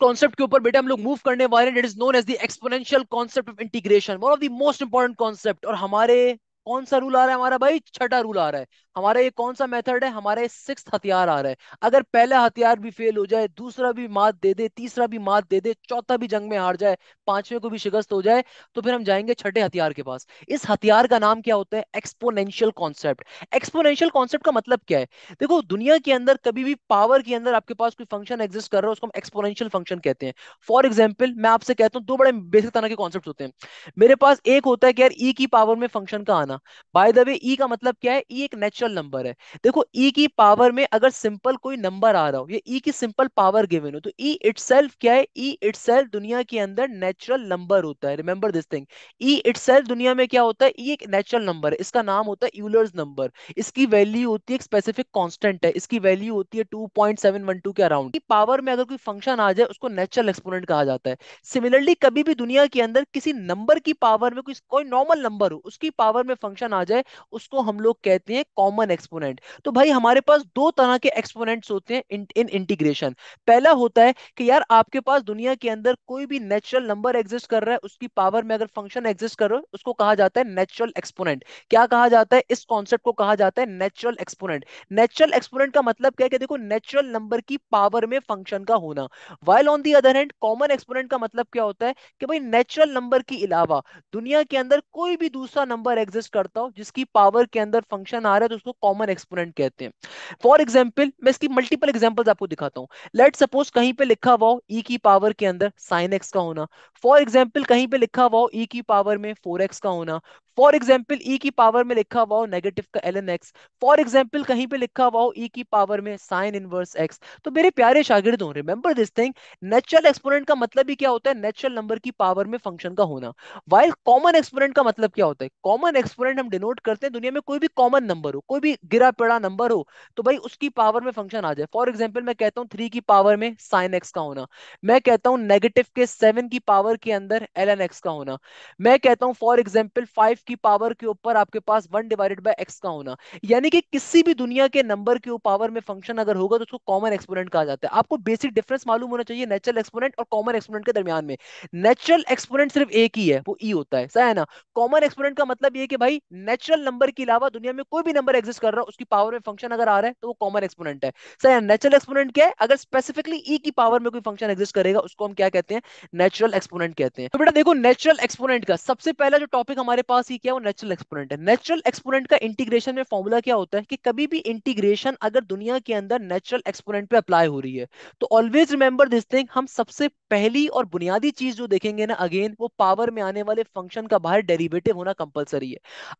Concept के ऊपर बेटे हम लोग मूव करने वाले हैं it is known as the exponential concept of integration one of the most important concept और हमारे कौन सा रूल आ रहा है हमारा भाई छठा रूल आ रहा है हमारा ये कौन सा मेथड है हमारे सिक्स हथियार आ रहा है अगर पहला हथियार भी फेल हो जाए दूसरा भी मात दे दे तीसरा भी मात दे दे चौथा भी जंग में हार जाए पांचवें को भी शिकस्त हो जाए तो फिर हम जाएंगे छठे हथियार के पास इस हथियार का नाम क्या होता है एक्सपोनेंशियल कॉन्सेप्ट एक्सपोनेंशियल कॉन्सेप्ट का मतलब क्या है देखो दुनिया के अंदर कभी भी पावर के अंदर आपके पास कोई फंक्शन एग्जिस्ट कर रहा है उसको हम एक्सपोनेंशियल फंक्शन कहते हैं फॉर एग्जाम्पल मैं आपसे कहता हूँ दो बड़े बेसिक तरह के कॉन्सेप्ट होते हैं मेरे पास एक होता है कि यार ई e की पावर में फंक्शन का आना होना बाय द वे ई का मतलब क्या है ई e एक नेचुरल नंबर है देखो ई e की पावर में अगर सिंपल कोई नंबर आ रहा हो ये ई e की सिंपल पावर गिवन हो तो ई इट क्या है ई इट दुनिया के अंदर नेचुरल नंबर होता है remember this thing E it दुनिया में क्या होता है ई एक नेचुरल नंबर है इसका नाम होता है यूलर्स नंबर इसकी वैल्यू होती है एक स्पेसिफिक कॉन्स्टेंट है इसकी वैल्यू होती है टू के अराउंड की पावर में अगर कोई फंक्शन आ जाए उसको नेचुरल एक्सपोनेंट कहा जाता है सिमिलरली कभी भी दुनिया के अंदर किसी नंबर की पावर में कोई कोई नॉर्मल नंबर हो उसकी पावर में फंक्शन आ जाए उसको हम लोग कहते हैं कॉमन एक्सपोनेंट तो भाई हमारे पास दो तरह के एक्सपोनेंट्स होते हैं इन, इन इंटीग्रेशन पहला होता है कि यार आपके पास दुनिया के अंदर कोई भी नेचुरल नंबर एग्जिस्ट कर रहा है उसकी पावर में अगर फंक्शन एग्जिस्ट कर रहा है उसको कहा जाता है नेचुरल एक्सपोनेंट क्या कहा जाता है इस कॉन्सेप्ट को कहा जाता है नेचुरल एक्सपोनेंट नेचुरल एक्सपोनेंट का मतलब क्या है कि देखो नेचुरल नंबर की पावर में फंक्शन का होना while on the other hand common exponent का मतलब क्या होता है कि भाई नेचुरल नंबर के अलावा दुनिया के अंदर कोई भी दूसरा नंबर एग्जिस्ट करता हूँ जिसकी पावर के अंदर फंक्शन आ रहा है तो उसको कॉमन एक्सपोनेंट कहते हैं फॉर एग्जाम्पल मैं इसकी मल्टीपल एग्जाम्पल आपको दिखाता हूँ लेट सपोज कहीं पे लिखा हुआ ई e की पावर के अंदर साइन एक्स का होना फॉर एग्जाम्पल कहीं पे लिखा हुआ ई e की पावर में फोर एक्स का होना फॉर एग्जाम्पल ई की पावर में लिखा हुआ हो नेगेटिव का L N X for example कहीं पे लिखा हुआ हो ई e की पावर में साइन इनवर्स एक्स तो मेरे प्यारे शागिर्द हो remember this thing natural exponent का मतलब ही क्या होता है नेचुरल नंबर की पावर में फंक्शन का होना वाइल कॉमन एक्सपोनेंट का मतलब क्या होता है कॉमन एक्सपोनेंट हम डिनोट करते हैं दुनिया में कोई भी कॉमन नंबर हो कोई भी गिरा पड़ा नंबर हो तो भाई उसकी पावर में फंक्शन आ जाए फॉर एग्जाम्पल मैं कहता हूँ थ्री की पावर में साइन एक्स का होना मैं कहता हूँ नेगेटिव के सेवन की पावर के अंदर एल एन एक्स का होना मैं कहता हूँ फॉर एग्जाम्पल फाइव की पावर के ऊपर आपके पास वन डिवाइडेड बाय एक्स का होना यानी कि किसी भी दुनिया के नंबर के पावर में फंक्शन अगर होगा तो उसको कॉमन एक्सपोनेंट कहा जाता है आपको बेसिक डिफरेंस मालूम होना चाहिए नेचुरल एक्सपोनेंट और कॉमन एक्सपोनेंट के दरमियान में नेचुरल एक्सपोनेंट सिर्फ एक ही है वो ई e होता है सही है ना कॉमन एक्सपोनेंट का मतलब ये कि भाई नेचुरल नंबर के अलावा दुनिया में कोई भी नंबर एग्जिस्ट कर रहा है उसकी पावर में फंक्शन अगर आ रहा है तो वो कॉमन एक्सपोनेंट है सही है नेचुरल एक्सपोनेंट क्या है अगर स्पेसिफिकली ई e की पावर में कोई फंक्शन एग्जिस्ट करेगा उसको हम क्या कहते हैं नेचुरल एक्सपोनेंट कहते हैं तो बेटा देखो नेचुरल एक्सपोनेंट का सबसे पहला जो टॉपिक हमारे पास सी क्या है वो नेचुरल एक्सपोनेंट है नेचुरल एक्सपोनेंट का इंटीग्रेशन में फॉर्मूला क्या होता है कि कभी भी इंटीग्रेशन अगर दुनिया के अंदर नेचुरल एक्सपोनेंट पे अप्लाई हो रही है तो ऑलवेज रिमेंबर दिस थिंग हम सबसे पहली और बुनियादी चीज जो देखेंगे ना अगेन वो पावर में आने वाले फंक्शन का बाहर डेरिवेटिव होना कंपलसरी है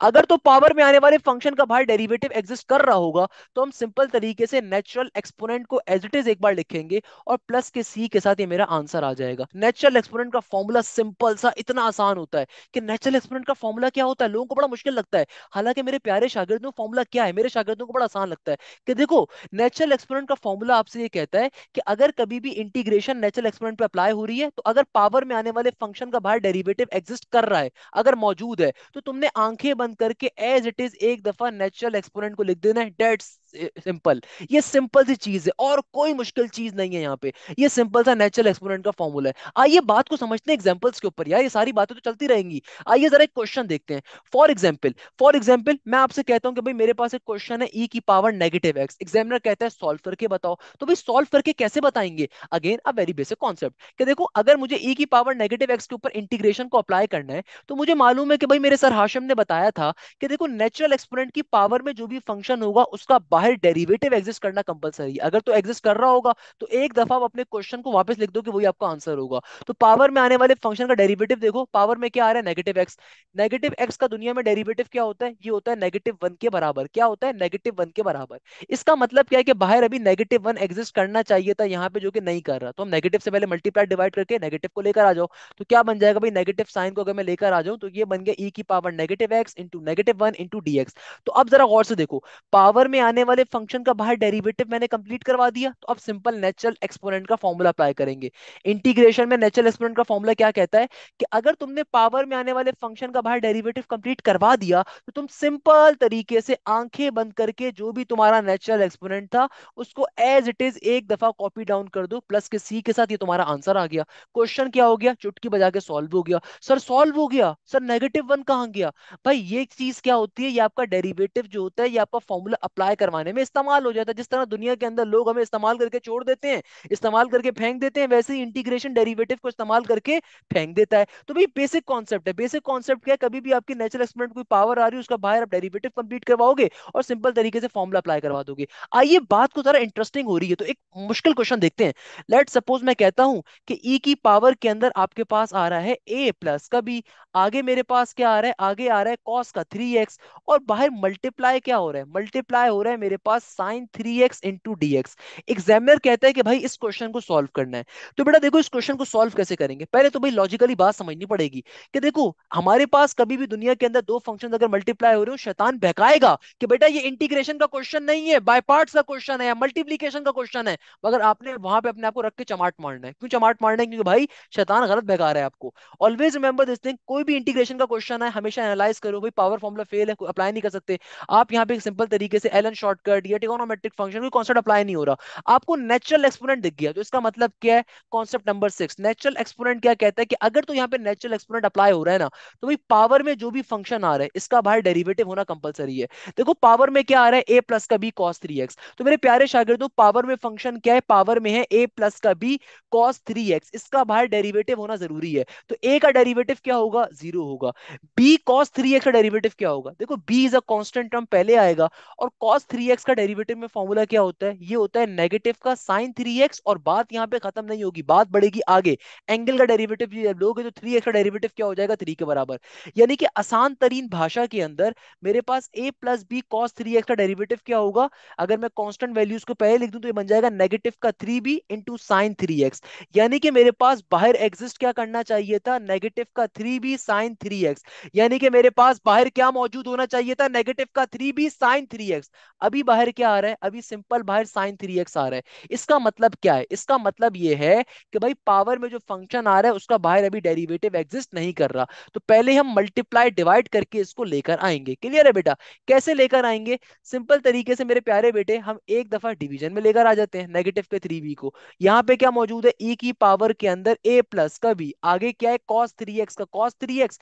अगर तो पावर में आने वाले फंक्शन का बाहर डेरिवेटिव एग्जिस्ट कर रहा होगा तो हम सिंपल तरीके से नेचुरल एक्सपोनेंट को एज इट इज एक बार लिखेंगे और प्लस के सी के साथ ये मेरा आंसर आ जाएगा नेचुरल एक्सपोनेंट का फॉर्मूला सिंपल सा इतना आसान होता है कि नेचुरल एक्सपोनेंट का फॉर्मूला क्या क्या होता है लोगों को बड़ा मुश्किल लगता है हालांकि मेरे प्यारे शागिर्दों फॉर्मूला क्या है मेरे शागिर्दों को बड़ा आसान लगता है कि देखो नेचुरल एक्सपेरेंट का फॉर्मूला आपसे ये कहता है कि अगर कभी भी इंटीग्रेशन नेचुरल एक्सपेरेंट पर अप्लाई हो रही है तो अगर पावर में आने वाले फंक्शन का बाहर डेरिवेटिव एग्जिस्ट कर रहा है अगर मौजूद है तो तुमने आंखें बंद करके एज इट इज एक दफा नेचुरल एक्सपोनेंट को लिख देना है डेट्स सिंपल ये सिंपल सी चीज है और कोई मुश्किल चीज नहीं है यहाँ पे ये सिंपल सा नेचुरल एक्सपोरेंट का फॉर्मूला है आइए बात को समझते हैं एग्जाम्पल्स के ऊपर यार ये सारी बातें तो चलती रहेंगी आइए जरा एक क्वेश्चन देखते हैं फॉर एग्जाम्पल फॉर एग्जाम्पल मैं आपसे कहता हूँ कि भाई मेरे पास एक क्वेश्चन है ई e की पावर नेगेटिव एक्स एग्जामिनर कहता है सोल्व करके बताओ तो भाई सोल्व करके कैसे बताएंगे again a very basic concept देखो अगर मुझे ई e की पावर नेगेटिव एक्स के ऊपर इंटीग्रेशन को अप्लाई करना है तो मुझे मालूम है कि भाई मेरे सर हाशम ने बताया था कि देखो नेचुरल एक्सपोरेंट की पावर में जो भी फंक्शन होगा उसका बाहर डेरिवेटिव एग्जिस्ट करना कंपलसरी अगर तो एग्जिस्ट कर रहा होगा तो एक दफा आप अपने क्वेश्चन को वापस लिख दो कि वही आपका आंसर होगा तो पावर में आने वाले फंक्शन का डेरिवेटिव देखो पावर में क्या आ रहा है नेगेटिव एक्स नेगेटिव एक्स का दुनिया में डेरिवेटिव क्या होता है ये होता है नेगेटिव वन के बराबर क्या होता है नेगेटिव वन के बराबर इसका मतलब क्या है कि बाहर अभी नेगेटिव वन एग्जिस्ट करना चाहिए था यहाँ पे जो कि नहीं कर रहा तो हम नेगेटिव से पहले मल्टीप्लाई डिवाइड करके नेगेटिव को लेकर आ जाओ तो क्या बन जाएगा भाई नेगेटिव साइन को अगर मैं लेकर आ जाऊं तो ये बन गया ई e की power negative x into negative one into D x तो अब जरा गौर से देखो पावर में आने वाले फंक्शन का बाहर डेरिवेटिव मैंने कंप्लीट करवा दिया तो अब सिंपल नेचुरल एक्सपोनेंट का फॉर्मूला अप्लाई करेंगे इंटीग्रेशन में नेचुरल एक्सपोनेंट का फॉर्मूला क्या कहता है कि अगर तुमने पावर में आने वाले फंक्शन का बाहर डेरिवेटिव कंप्लीट करवा दिया तो तुम सिंपल तरीके से आंखें बंद करके जो भी तुम्हारा नेचुरल एक्सपोनेंट था उसको एज इट इज एक दफा कॉपी डाउन कर दो प्लस के सी के साथ ये तुम्हारा आंसर आ गया क्वेश्चन क्या हो गया चुटकी बजा के सॉल्व हो गया सर सॉल्व हो गया सर नेगेटिव वन कहाँ गया भाई ये चीज क्या होती है ये आपका डेरिवेटिव जो होता है ये आपका फॉर्मूला अप्लाई करवा जमाने में इस्तेमाल हो जाता है जिस तरह दुनिया के अंदर लोग हमें इस्तेमाल करके छोड़ देते हैं इस्तेमाल करके फेंक देते हैं वैसे ही इंटीग्रेशन डेरिवेटिव को इस्तेमाल करके फेंक देता है तो भाई बेसिक कॉन्सेप्ट है बेसिक कॉन्सेप्ट क्या है कभी भी आपकी नेचुरल एक्सपेरिमेंट कोई पावर आ रही है उसका बाहर आप डेरिवेटिव कंप्लीट करवाओगे और सिंपल तरीके से फॉर्मुला अप्लाई करवा दोगे आइए बात को जरा इंटरेस्टिंग हो रही है तो एक मुश्किल क्वेश्चन देखते हैं लेट सपोज मैं कहता हूं कि ई e की पावर के अंदर आपके पास आ रहा है ए प्लस का बी आगे मेरे पास क्या आ रहा है आगे आ रहा है कॉस का थ्री एक्स और बाहर मल्टीप्लाई क्या हो रहा है मल्टीप्लाई हो रहा है मेरे पास sine three x into D X examiner कहता है कि भाई इस क्वेश्चन को सॉल्व करना है तो बेटा देखो इस क्वेश्चन को सॉल्व कैसे करेंगे पहले तो भाई लॉजिकली बात समझनी पड़ेगी कि देखो हमारे पास कभी भी दुनिया के अंदर दो फंक्शन अगर मल्टीप्लाई हो रहे हो शैतान बहकाएगा कि बेटा ये इंटीग्रेशन का क्वेश्चन नहीं है बाय पार्ट्स का क्वेश्चन है मल्टीप्लीकेशन का क्वेश्चन है मगर आपने वहां पर अपने आपको रख के चमाट मारना है क्यों चमाट मारना है क्योंकि भाई शैतान गलत बहका रहा है आपको ऑलवेज रिमेंबर दिस थिंग कोई भी इंटीग्रेशन का क्वेश्चन है हमेशा एनालाइज करो भाई पावर फॉर्मुला फेल है अप्लाई नहीं कर सकते आप यहाँ पे सिंपल तरीके से एलन शॉर्ट शॉर्टकट या टिकोनोमेट्रिक फंक्शन कोई कॉन्सेप्ट अप्लाई नहीं हो रहा आपको नेचुरल एक्सपोनेंट दिख गया तो इसका मतलब क्या है concept number six natural exponent क्या कहता है कि अगर तो यहाँ पे नेचुरल एक्सपोनेंट अप्लाई हो रहा है ना तो भाई पावर में जो भी फंक्शन आ रहा है इसका भाई डेरिवेटिव होना कंपलसरी है देखो पावर में क्या आ रहा है ए प्लस का बी कॉस थ्री एक्स तो मेरे प्यारे शागिर्दों पावर में फंक्शन क्या है पावर में है ए प्लस का बी कॉस थ्री एक्स इसका भाई डेरिवेटिव होना जरूरी है तो ए का डेरिवेटिव क्या होगा जीरो होगा बी कॉस थ्री एक्स का डेरिवेटिव क्या होगा देखो B is a constant term पहले आएगा और कॉस थ्री थ्री एक्स का डेरिवेटिव में फॉर्मूला क्या होता है ये होता है नेगेटिव का साइन थ्री एक्स और बात यहाँ पे खत्म नहीं होगी बात बढ़ेगी आगे एंगल का डेरिवेटिव लोगे तो थ्री एक्स का डेरिवेटिव क्या हो जाएगा थ्री के बराबर यानी कि आसान तरीन भाषा के अंदर मेरे पास A plus B cos three X का डेरिवेटिव क्या होगा अगर मैं कॉन्स्टेंट वैल्यूज को पहले लिख दूँ तो ये बन जाएगा नेगेटिव का three B into sine three X यानी कि मेरे पास बाहर एग्जिस्ट क्या करना चाहिए था नेगेटिव का three B sine three X यानी कि मेरे पास बाहर क्या मौजूद होना चाहिए था नेगेटिव का three B sine three X अभी अभी बाहर क्या आ रहा है अभी सिंपल बाहर साइन थ्री एक्स आ रहा है इसका मतलब क्या है इसका मतलब ये है कि भाई पावर में जो फंक्शन आ रहा है उसका बाहर अभी डेरिवेटिव एग्जिस्ट नहीं कर रहा तो पहले हम मल्टीप्लाई डिवाइड करके इसको लेकर आएंगे क्लियर है बेटा कैसे लेकर आएंगे सिंपल तरीके से मेरे प्यारे बेटे हम एक दफा डिविजन में लेकर आ जाते हैं नेगेटिव के थ्री को यहाँ पे क्या मौजूद है ई e की पावर के अंदर ए प्लस का भी आगे क्या है कॉस थ्री का कॉस थ्री एक्स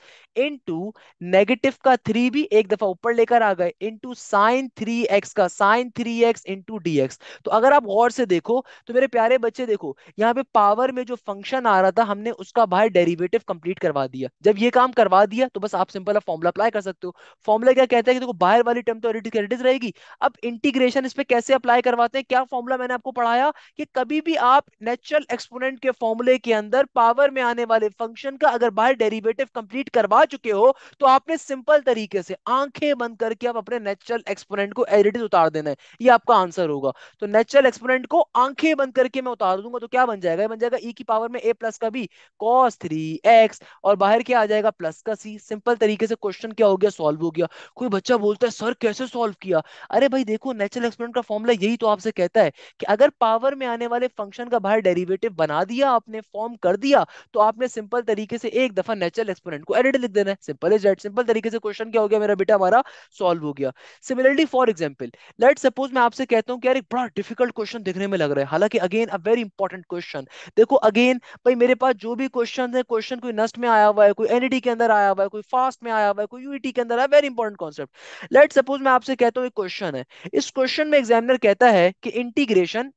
नेगेटिव का थ्री एक दफा ऊपर लेकर आ गए इंटू साइन थ्री एक्स का किसका sine three x into D x तो अगर आप गौर से देखो तो मेरे प्यारे बच्चे देखो यहाँ पे पावर में जो फंक्शन आ रहा था हमने उसका बाहर डेरिवेटिव कंप्लीट करवा दिया जब ये काम करवा दिया तो बस आप सिंपल फॉर्मुला अप्लाई कर सकते हो फॉर्मुला क्या कहता है कि देखो तो बाहर वाली टर्म तो इज रहेगी अब इंटीग्रेशन इस पर कैसे अप्लाई करवाते हैं क्या फॉर्मुला मैंने आपको पढ़ाया कि कभी भी आप नेचुरल एक्सपोनेंट के फॉर्मुले के अंदर पावर में आने वाले फंक्शन का अगर बाहर डेरिवेटिव कंप्लीट करवा चुके हो तो आपने सिंपल तरीके से आंखें बंद करके आप अपने नेचुरल एक्सपोनेंट को एडिटिज उतार देना है ये आपका आंसर होगा तो नेचुरल एक्सपोनेंट को आंखें बंद करके मैं उतार दूंगा तो क्या बन जाएगा बन जाएगा ई e की पावर में ए प्लस का बी कॉस थ्री एक्स और बाहर क्या आ जाएगा प्लस का सी सिंपल तरीके से क्वेश्चन क्या हो गया सॉल्व हो गया कोई बच्चा बोलता है सर कैसे सॉल्व किया अरे भाई देखो नेचुरल एक्सपोनेंट का फॉर्मूला यही तो आपसे कहता है कि अगर पावर में आने वाले फंक्शन का बाहर डेरिवेटिव बना दिया आपने फॉर्म कर दिया तो आपने सिंपल तरीके से एक दफा नेचुरल एक्सपोनेंट को एडिट लिख देना है सिंपल इज दैट सिंपल तरीके से क्वेश्चन क्या हो गया मेरा बेटा हमारा सॉल्व हो गया similarly for example right let suppose मैं आपसे कहता हूँ कि यार एक बड़ा डिफिकल्ट क्वेश्चन दिखने में लग रहा है हालांकि again a very important question देखो अगेन भाई मेरे पास जो भी क्वेश्चन है क्वेश्चन कोई नस्ट में आया हुआ है कोई एनईटी e के अंदर आया हुआ है कोई फास्ट में आया हुआ है कोई यूईटी e के अंदर आया very important concept let suppose मैं आपसे कहता हूँ एक क्वेश्चन है इस क्वेश्चन में एग्जामिनर कहता है कि इंटीग्रेशन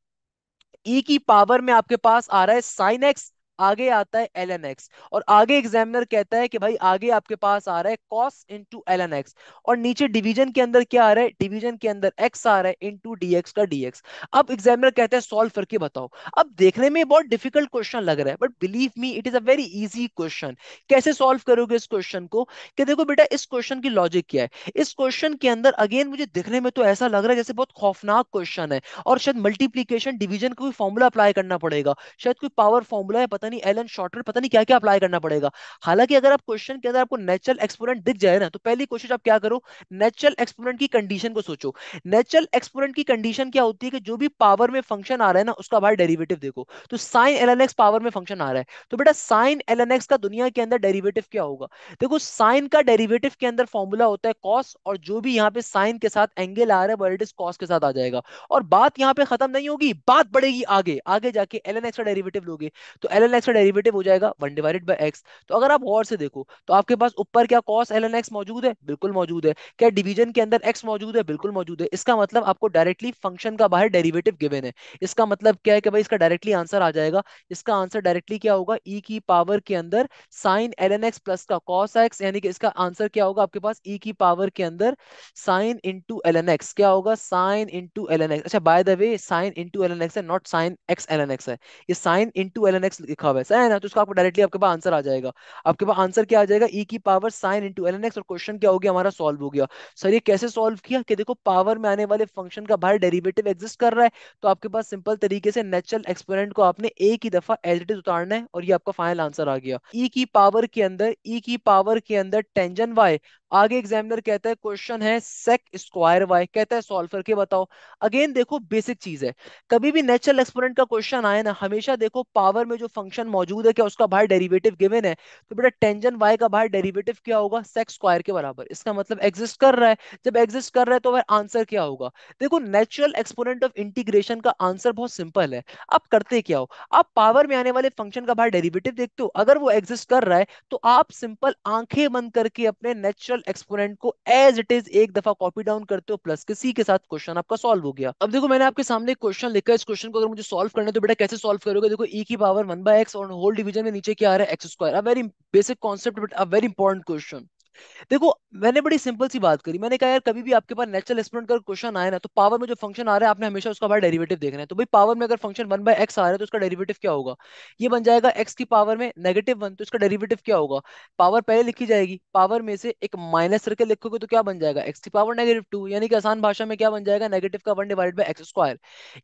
ई e की पावर में आपके पास आ रहा है साइन एक्स आगे आता है एल एन एक्स और आगे एग्जामिनर कहता है कि भाई आगे आपके पास आ रहा है cos into L N X और नीचे डिवीजन के अंदर क्या आ रहा है डिवीजन के अंदर एक्स आ रहा है इंटू डी एक्स का डी एक्स अब एग्जामिनर कहते हैं सॉल्व करके बताओ अब देखने में बहुत डिफिकल्ट क्वेश्चन लग रहा है but believe me it is a very easy question कैसे सॉल्व करोगे इस क्वेश्चन को कि देखो बेटा इस क्वेश्चन की लॉजिक क्या है इस क्वेश्चन के अंदर अगेन मुझे दिखने में तो ऐसा लग रहा है जैसे बहुत खौफनाक क्वेश्चन है और शायद मल्टीप्लीकेशन डिवीजन का कोई फॉर्मूला अप्लाई करना पड़ेगा शायद कोई पावर फॉर्मूला है पता पता नहीं एलन शॉर्टर पता नहीं क्या क्या अप्लाई करना पड़ेगा हालांकि अगर आप क्वेश्चन के अंदर आपको नेचुरल एक्सपोरेंट दिख जाए ना तो पहली कोशिश आप क्या करो नेचुरल एक्सपोरेंट की कंडीशन को सोचो नेचुरल एक्सपोरेंट की कंडीशन क्या होती है कि जो भी पावर में फंक्शन आ रहा है ना उसका बाहर डेरीवेटिव देखो तो साइन एल पावर में फंक्शन आ रहा है तो बेटा साइन एल का दुनिया के अंदर डेरीवेटिव क्या होगा देखो साइन का डेरीवेटिव के अंदर फॉर्मूला होता है कॉस और जो भी यहाँ पे साइन के साथ एंगल आ रहा है वर्ल्ड इज कॉस के साथ आ जाएगा और बात यहाँ पे खत्म नहीं होगी बात बढ़ेगी आगे आगे जाके एल एन का डेरिवेटिव लोगे तो एल एन एक्स का डेरिवेटिव हो जाएगा वन डिवाइडेड बाई एक्स तो अगर आप और से देखो तो आपके पास ऊपर क्या कॉस एल एन एक्स मौजूद है बिल्कुल मौजूद है क्या डिवीजन के अंदर एक्स मौजूद है बिल्कुल मौजूद है इसका मतलब आपको डायरेक्टली फंक्शन का बाहर डेरिवेटिव गिवन है इसका मतलब क्या है कि भाई इसका डायरेक्टली आंसर आ जाएगा इसका आंसर डायरेक्टली क्या होगा ई e की पावर के अंदर sine L N X plus का कॉस एक्स यानी कि इसका आंसर क्या होगा आपके पास ई e की पावर के अंदर sine into L N X क्या होगा sine into L N X अच्छा by the way sine into L N X है not sine X L N X है ये sine into L N X लिखा लिखा हुआ है सही ना तो उसका आपको डायरेक्टली आपके पास आंसर आ जाएगा आपके पास आंसर क्या आ जाएगा ई e की पावर साइन इंटू एल और क्वेश्चन क्या हो गया हमारा सॉल्व हो गया सर ये कैसे सॉल्व किया कि देखो पावर में आने वाले फंक्शन का बाहर डेरिवेटिव एग्जिस्ट कर रहा है तो आपके पास सिंपल तरीके से नेचुरल एक्सपेरेंट को आपने एक ही दफा एज इट इज उतारना है और ये आपका फाइनल आंसर आ गया ई e की पावर के अंदर ई e की पावर के अंदर टेंजन वाई आगे एग्जामिनर कहता है क्वेश्चन है सेक स्क्वायर वाई कहता है सॉल्व करके बताओ अगेन देखो बेसिक चीज है कभी भी नेचुरल एक्सपोनेंट का क्वेश्चन आए ना हमेशा देखो पावर में जो फंक्शन मौजूद है क्या उसका भाई डेरिवेटिव गिवन है तो बेटा टेंजन वाई का भाई डेरिवेटिव क्या होगा सेक स्क्वायर के बराबर इसका मतलब एग्जिस्ट कर रहा है जब एग्जिस्ट कर रहा है तो वह आंसर क्या होगा देखो नेचुरल एक्सपोनेंट ऑफ इंटीग्रेशन का आंसर बहुत सिंपल है आप करते क्या हो आप पावर में आने वाले फंक्शन का बाहर डेरिवेटिव देखते हो अगर वो एग्जिस्ट कर रहा है तो आप सिंपल आंखें बंद करके अपने नेचुरल नेचुरल एक्सपोनेंट को एज इट इज एक दफा कॉपी डाउन करते हो प्लस के सी के साथ क्वेश्चन आपका सॉल्व हो गया अब देखो मैंने आपके सामने क्वेश्चन लिखा इस क्वेश्चन को अगर मुझे सॉल्व करना है तो बेटा कैसे सॉल्व करोगे देखो ई e की पावर वन बाय एक्स और होल डिवीजन में नीचे क्या आ रहा है x square a very basic concept but a very important question देखो मैंने बड़ी सिंपल सी बात करी मैंने कहा यार कभी भी आपके पास नेचुरल एक्सपोनेंट का क्वेश्चन आए ना तो पावर में जो फंक्शन आ रहा है आपने हमेशा उसका बाहर डेरिवेटिव देखना है तो भाई पावर में अगर फंक्शन वन बाय एक्स आ रहा है तो उसका डेरिवेटिव क्या होगा ये बन जाएगा एक्स की पावर में नेगेटिव वन तो इसका डेरिवेटिव क्या होगा पावर पहले लिखी जाएगी पावर में से एक माइनस करके लिखोगे तो क्या बन जाएगा एक्स की पावर नेगेटिव टू यानी कि आसान भाषा में क्या बन जाएगा नेगेटिव का one divide by x square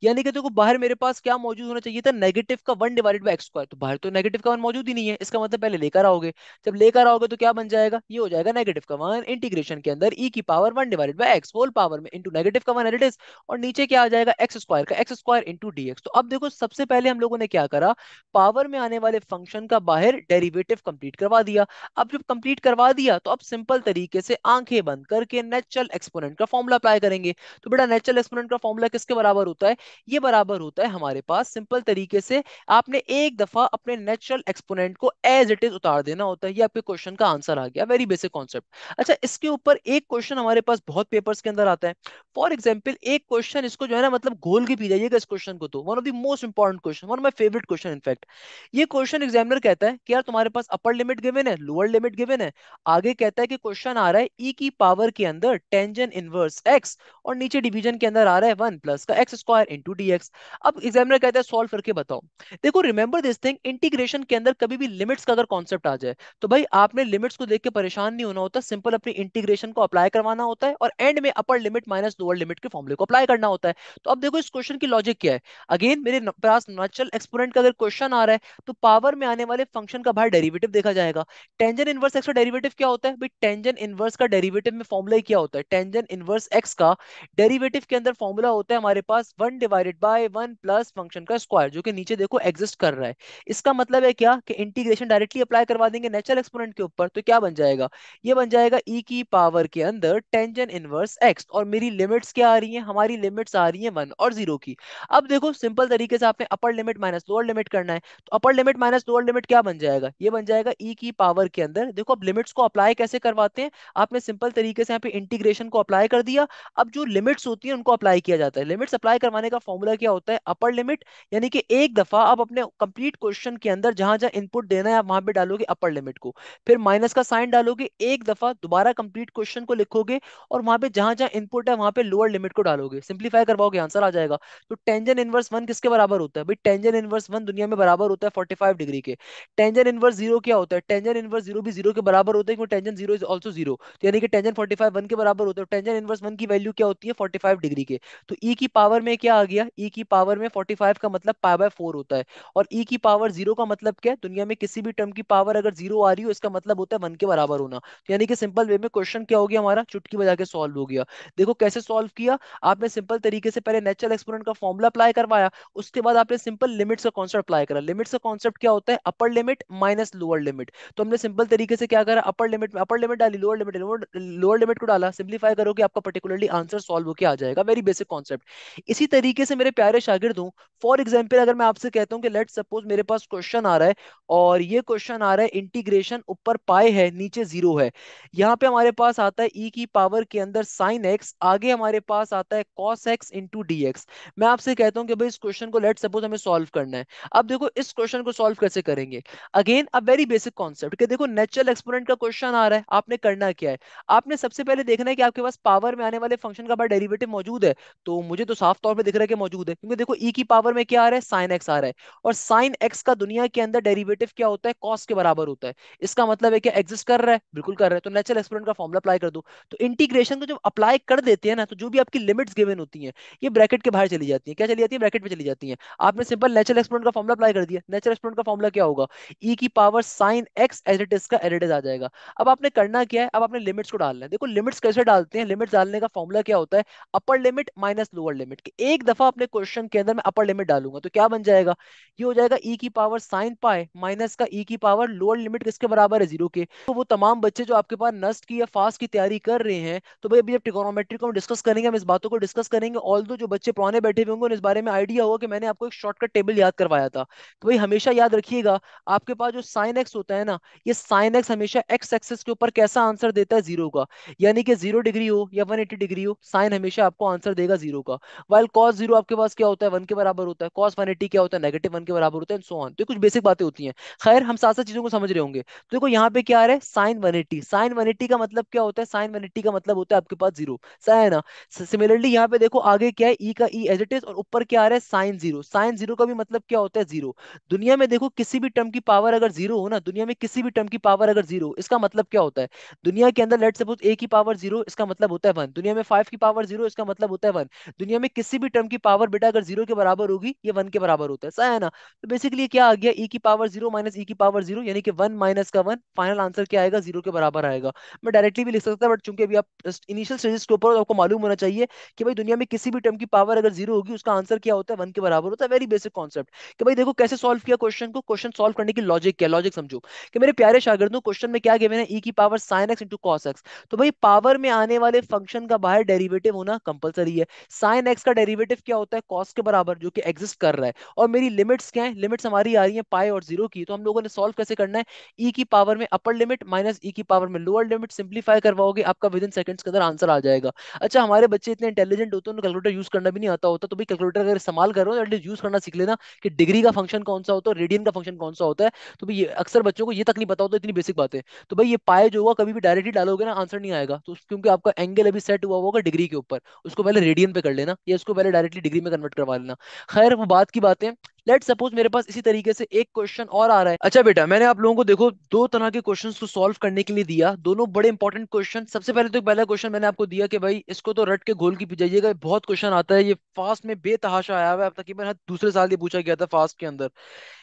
यानी कि देखो बाहर मेरे पास क्या मौजूद होना चाहिए था नेगेटिव का one divide by x square तो बाहर तो नेगेटिव का वन मौजूद ही नहीं है इसका मतलब पहले लेकर आओगे जब लेकर आओगे तो क्या बन जाएगा ये हो जाएगा जाएगा नेगेटिव का वन इंटीग्रेशन के अंदर ई e की power one divided by X whole power में इंटू नेगेटिव का वन इज और नीचे क्या आ जाएगा एक्स स्क्वायर का x square into D x तो अब देखो सबसे पहले हम लोगों ने क्या करा पावर में आने वाले फंक्शन का बाहर डेरिवेटिव कंप्लीट करवा दिया अब जब कंप्लीट करवा दिया तो अब सिंपल तरीके से आंखें बंद करके नेचुरल एक्सपोनेंट का फॉर्मूला अप्लाई करेंगे तो बेटा नेचुरल एक्सपोनेंट का फॉर्मूला किसके बराबर होता है ये बराबर होता है हमारे पास सिंपल तरीके से आपने एक दफा अपने नेचुरल एक्सपोनेंट को एज इट इज उतार देना होता है ये आपके क्वेश्चन का आंसर आ गया वेरी बेसिक कॉन्सेप्ट अच्छा इसके ऊपर एक क्वेश्चन हमारे पास बहुत पेपर्स के अंदर आता है फॉर एग्जाम्पल एक क्वेश्चन इसको जो है ना मतलब घोल के पी जाइएगा इस क्वेश्चन को तो one of the most important question one my favourite question in fact ये क्वेश्चन एग्जामिनर कहता है कि यार तुम्हारे पास अपर लिमिट गिवन है लोअर लिमिट गिवन है आगे कहता है कि क्वेश्चन आ रहा है ई e की पावर के अंदर टेंजन इनवर्स एक्स और नीचे डिविजन के अंदर आ रहा है वन प्लस का x square into D x अब एग्जामिनर कहता है सोल्व करके बताओ देखो रिमेंबर दिस थिंग इंटीग्रेशन के अंदर कभी भी लिमिट्स का अगर कॉन्सेप्ट आ जाए तो भाई आपने लिमिट्स को देख के परेशान नहीं नहीं होना होता सिंपल अपनी इंटीग्रेशन को अप्लाई करवाना होता है और एंड में upper limit minus lower limit के फॉर्मुले को अप्लाई करना होता है तो अब देखो इस क्वेश्चन की लॉजिक क्या है अगेन मेरे पास नेचुरल एक्सपोनेंट का अगर क्वेश्चन आ रहा है तो पावर में आने वाले फंक्शन का बाहर डेरिवेटिव देखा जाएगा टेंजन इनवर्स एक्स का डेरिवेटिव क्या होता है भाई टेंजन इनवर्स का डेरिवेटिव में फॉर्मूला क्या होता है टेंजन इनवर्स एक्स का डेरिवेटिव के अंदर फॉर्मूला होता है हमारे पास one divided by one plus function का स्क्वायर जो कि नीचे देखो एग्जिस्ट कर रहा है इसका मतलब है क्या कि इंटीग्रेशन डायरेक्टली अप्लाई करवा देंगे नेचुरल एक्सपोनेंट के ऊपर तो क्या बन जाएगा ये बन जाएगा e की पावर के अंदर टेंजन इनवर्स x और मेरी लिमिट्स क्या आ रही हैं हमारी लिमिट्स आ रही हैं वन और जीरो की अब देखो सिंपल तरीके से आपने upper limit minus lower limit करना है तो upper limit minus lower limit क्या बन जाएगा ये बन जाएगा ई e की पावर के अंदर देखो अब लिमिट्स को अप्लाई कैसे करवाते हैं आपने सिंपल तरीके से यहाँ पे इंटीग्रेशन को अप्लाई कर दिया अब जो लिमिट्स होती है उनको अप्लाई किया जाता है लिमिट्स अप्लाई करवाने का फॉर्मूला क्या होता है अपर लिमिट यानी कि एक दफा आप अपने कंप्लीट क्वेश्चन के अंदर जहां जहां इनपुट देना है आप वहां पे डालोगे अपर लिमिट को फिर माइनस का साइन डालोगे एक दफा दोबारा कंप्लीट क्वेश्चन को लिखोगे और वहां पे जहां जहां इनपुट है वहां पे लोअर लिमिट को डालोगे सिंप्लीफाई करवाओगे आंसर आ जाएगा तो टेंजन इनवर्स वन किसके बराबर होता है भाई टेंजन इनवर्स वन दुनिया में बराबर होता है फोर्टी डिग्री के टेंजन इनवर्स जीरो क्या होता है टेंजन इनवर्स जीरो भी जीरो के बराबर होता है क्योंकि tangent zero is also zero यानी कि टेंजन फोर्टी फाइव के बराबर होता है टेंजन इनवर्स वन की वैल्यू क्या होती है फोर्टी डिग्री के तो ई e की पावर में क्या आ गया ई e की पावर में फोर्टी का मतलब पाई बाय फोर होता है और ई e की पावर जीरो का मतलब क्या है दुनिया में किसी भी टर्म की पावर अगर जीरो आ रही हो इसका मतलब होता है वन के बराबर होना तो यानी कि सिंपल वे में क्वेश्चन क्या हो गया हमारा चुटकी बजा के सॉल्व हो गया देखो कैसे सॉल्व किया आपने सिंपल तरीके से पहले नेचुरल एक्सपोनेंट का फॉर्मुला अप्लाई करवाया उसके बाद आपने सिंपल लिमिट्स का कॉन्सेप्ट अप्लाई करा लिमिट्स का कॉन्सेप्ट क्या होता है upper limit minus lower limit तो हमने सिंपल तरीके से क्या करा अपर लिमिट में अपर लिमिट डाली लोअर लिमिट लोअर लिमिट को डाला सिंप्लीफाई करोगे आपका पर्टिकुलरली आंसर सॉल्व होकर आ जाएगा वेरी बेसिक कॉन्सेप्ट इसी तरीके से मेरे प्यारे शागिर्द हूँ फॉर एग्जाम्पल अगर मैं आपसे कहता हूँ कि लेट सपोज मेरे पास क्वेश्चन आ रहा है और ये क्वेश्चन आ रहा है इंटीग्रेशन ऊपर पाए है नीचे जीरो है यहाँ पे हमारे पास आता है e की पावर के अंदर साइन एक्स आगे हमारे पास आता है cos x into D x मैं आपसे कहता हूँ कि भाई इस क्वेश्चन को लेट सपोज हमें सॉल्व करना है अब देखो इस क्वेश्चन को सॉल्व कैसे करेंगे again a very basic concept देखो नेचुरल एक्सपोरेंट का क्वेश्चन आ रहा है आपने करना क्या है आपने सबसे पहले देखना है कि आपके पास पावर में आने वाले फंक्शन का डेरिवेटिव मौजूद है तो मुझे तो साफ तौर पर दिख रहा है कि मौजूद है क्योंकि देखो ई e की पावर में क्या आ रहा है साइन एक्स आ रहा है और साइन एक्स का दुनिया के अंदर डेरिवेटिव क्या होता है कॉस के बराबर होता है इसका मतलब है कि एग्जिस्ट कर रहा है बिल्कुल कर रहे हैं तो नेचुरल एक्सपोनेंट का फॉर्मूला अप्लाई कर दो तो इंटीग्रेशन को जब अप्लाई कर देते हैं ना तो जो भी आपकी लिमिट्स गिवन होती हैं ये ब्रैकेट के बाहर चली जाती है क्या चली जाती है ब्रैकेट में चली जाती है आपने सिंपल नेचुरल एक्सपोनेंट का फॉर्मूला अप्लाई कर दिया नेचुरल एक्सपोनेंट का फॉर्मूला क्या होगा ई e की power sine x as it is का एज इट इज आ जाएगा अब आपने करना क्या है अब आपने लिमिट्स को डालना है देखो लिमिट्स कैसे डालते हैं लिमिट्स डालने का फॉर्मूला क्या होता है upper limit minus lower limit कि एक दफा अपने क्वेश्चन के अंदर मैं अपर लिमिट डालूंगा तो क्या बन जाएगा ये हो जाएगा ई e की पावर साइन पाए माइनस का ई e की पावर लोअर लिमिट किसके बराबर है जीरो के तो वो तमाम बच्चे जो आपके पास नस्ट की या फास्ट की तैयारी कर रहे हैं तो भाई अभी जब टिकोनोमेट्री को हम डिस्कस करेंगे हम इस बातों को डिस्कस करेंगे ऑल दो जो बच्चे पुराने बैठे हुए होंगे इस बारे में आइडिया होगा कि मैंने आपको एक शॉर्टकट टेबल याद करवाया था तो भाई हमेशा याद रखिएगा आपके पास जो साइन एक्स होता है ना ये साइन एक्स हमेशा एक्स एक्सेस के ऊपर कैसा आंसर देता है जीरो का यानी कि जीरो डिग्री हो या वन डिग्री हो साइन हमेशा आपको आंसर देगा जीरो का वाइल कॉस जीरो आपके पास क्या होता है वन के बराबर होता है कॉस वन क्या होता है नेगेटिव वन के बराबर होता है सो ऑन तो कुछ बेसिक बातें होती है खैर हम साथ साथ चीजों को समझ रहे होंगे तो देखो यहाँ पे क्या आ रहा है साइन वन 180 साइन वन का मतलब क्या होता है साइन वन का मतलब होता है आपके पास जीरो सही है ना सिमिलरली यहाँ पे देखो आगे क्या है ई e का ई एज इट इज और ऊपर क्या आ रहा है साइन जीरो साइन जीरो का भी मतलब क्या होता है जीरो दुनिया में देखो किसी भी टर्म की पावर अगर जीरो हो ना दुनिया में किसी भी टर्म की पावर अगर जीरो इसका मतलब क्या होता है दुनिया के अंदर लेट सपोज ए की पावर जीरो इसका मतलब होता है वन दुनिया में फाइव की पावर जीरो इसका मतलब होता है वन दुनिया में किसी भी टर्म की पावर बेटा अगर जीरो के बराबर होगी ये वन के बराबर होता है सही है ना तो बेसिकली क्या आ गया ई e की पावर जीरो माइनस ई की पावर जीरो यानी कि वन माइनस का वन फाइनल आंसर क्या आएगा जीरो के बराबर आएगा मैं डायरेक्टली भी लिख सकता बट चूंकि अभी आप इनिशियल स्टेजेस के ऊपर तो आपको मालूम होना चाहिए कि भाई दुनिया में किसी भी टर्म की पावर अगर जीरो होगी उसका आंसर क्या होता है वन के बराबर होता है वेरी बेसिक कॉन्सेप्ट कि भाई देखो कैसे सॉल्व किया क्वेश्चन को क्वेश्चन सॉल्व करने की लॉजिक क्या लॉजिक समझो कि मेरे प्यारे शागिर्दों क्वेश्चन में क्या गिवन है ई e की power sine x into cos x तो भाई पावर में आने वाले फंक्शन का बाहर डेरिवेटिव होना कंपलसरी है साइन एक्स का डेरिवेटिव क्या होता है कॉस के बराबर जो कि एग्जिस्ट कर रहा है और मेरी लिमिट्स क्या है लिमिट्स हमारी आ रही है पाए और जीरो की तो हम लोगों ने सॉल्व कैसे करना है ई e की पावर में अपर लिमिट माइनस ई की पावर में लोअर लिमिट सिंप्लीफाई करवाओगे आपका विद इन सेकंड्स के अंदर आंसर आ जाएगा अच्छा हमारे बच्चे इतने इंटेलिजेंट होते हैं उन्हें कैलकुलेटर यूज करना भी नहीं आता होता तो भाई कैलकुलेटर अगर इस्तेमाल करो तो एटलीस्ट यूज करना सीख लेना कि डिग्री का फंक्शन कौन सा होता है रेडियन का फंक्शन कौन सा होता है तो भाई अक्सर बच्चों को ये तक नहीं पता होता तो इतनी बेसिक बातें तो भाई ये पाए जो होगा कभी भी डायरेक्टली डालोगे ना आंसर नहीं आएगा तो क्योंकि आपका एंगल अभी सेट हुआ होगा डिग्री के ऊपर उसको पहले रेडियन पे कर लेना या उसको पहले डायरेक्टली डिग्री में कन्वर्ट करवा लेना खैर वो बात की बातें लेट सपोज मेरे पास इसी तरीके से एक क्वेश्चन और आ रहा है अच्छा बेटा मैंने आप लोगों को देखो दो तरह के क्वेश्चन को सोल्व करने के लिए दिया दोनों बड़े इंपॉर्टेंट क्वेश्चन सबसे पहले तो पहला क्वेश्चन मैंने आपको दिया कि भाई इसको तो रट के घोल की जाइएगा बहुत क्वेश्चन आता है ये फास्ट में बेतहाशा आया हुआ है तकरीबन दूसरे साल ये पूछा गया था फास्ट के अंदर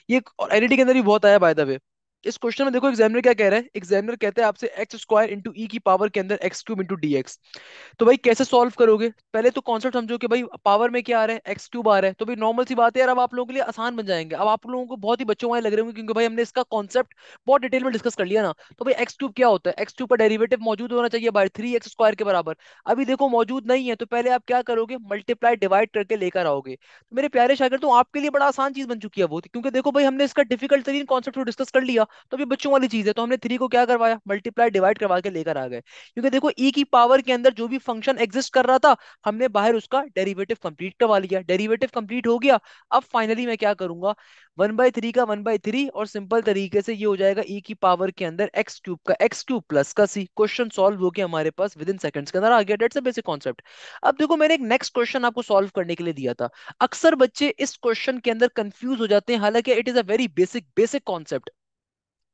ये एनईडी के अंदर भी बहुत आया बाय द वे इस क्वेश्चन में देखो एग्जामिनर क्या कह रहा है एग्जामिनर कहते हैं आपसे एक्स स्क्वायर इंटू ई की पावर के अंदर x cube into D x तो भाई कैसे सॉल्व करोगे पहले तो कॉन्सेप्ट समझो कि भाई पावर में क्या आ रहा है एक्स क्यूब आ रहा है तो भाई नॉर्मल सी बात है यार अब आप लोगों के लिए आसान बन जाएंगे अब आप लोगों को बहुत ही बच्चों वाले लग रहे होंगे क्योंकि भाई हमने इसका कॉन्सेप्ट बहुत डिटेल में डिस्कस कर लिया ना तो भाई एक्स क्यूब क्या होता है एक्स क्यूब का डेरिवेटिव मौजूद होना चाहिए बाय थ्री एक्स स्क्वायर के बराबर अभी देखो मौजूद नहीं है तो पहले आप क्या करोगे मल्टीप्लाई डिवाइड करके लेकर आओगे तो मेरे प्यारे शागिर्दों आपके लिए बड़ा आसान चीज बन चुकी है वो क्योंकि देखो भाई हमने इसका डिफिकल्ट तरीन कॉन्सेप्ट को डिस्कस कर लिया तो अभी बच्चों वाली चीज है तो हमने थ्री को क्या करवाया मल्टीप्लाई डिवाइड करवा के लेकर आ गए क्योंकि देखो ई e की पावर के अंदर जो भी फंक्शन एग्जिस्ट कर रहा था हमने बाहर उसका डेरिवेटिव कंप्लीट करवा लिया डेरिवेटिव कंप्लीट हो गया अब फाइनली मैं क्या करूंगा वन बाय थ्री का वन बाय थ्री और सिंपल तरीके से ये हो जाएगा ई e की पावर के अंदर एक्स क्यूब का एक्स क्यूब प्लस का सी क्वेश्चन सोल्व हो गया हमारे पास विद इन सेकंड के अंदर आ गया डेट्स अ बेसिक कॉन्सेप्ट अब देखो मैंने एक नेक्स्ट क्वेश्चन आपको सोल्व करने के लिए दिया था अक्सर बच्चे इस क्वेश्चन के अंदर कंफ्यूज हो जाते हैं हालांकि it is a very basic basic concept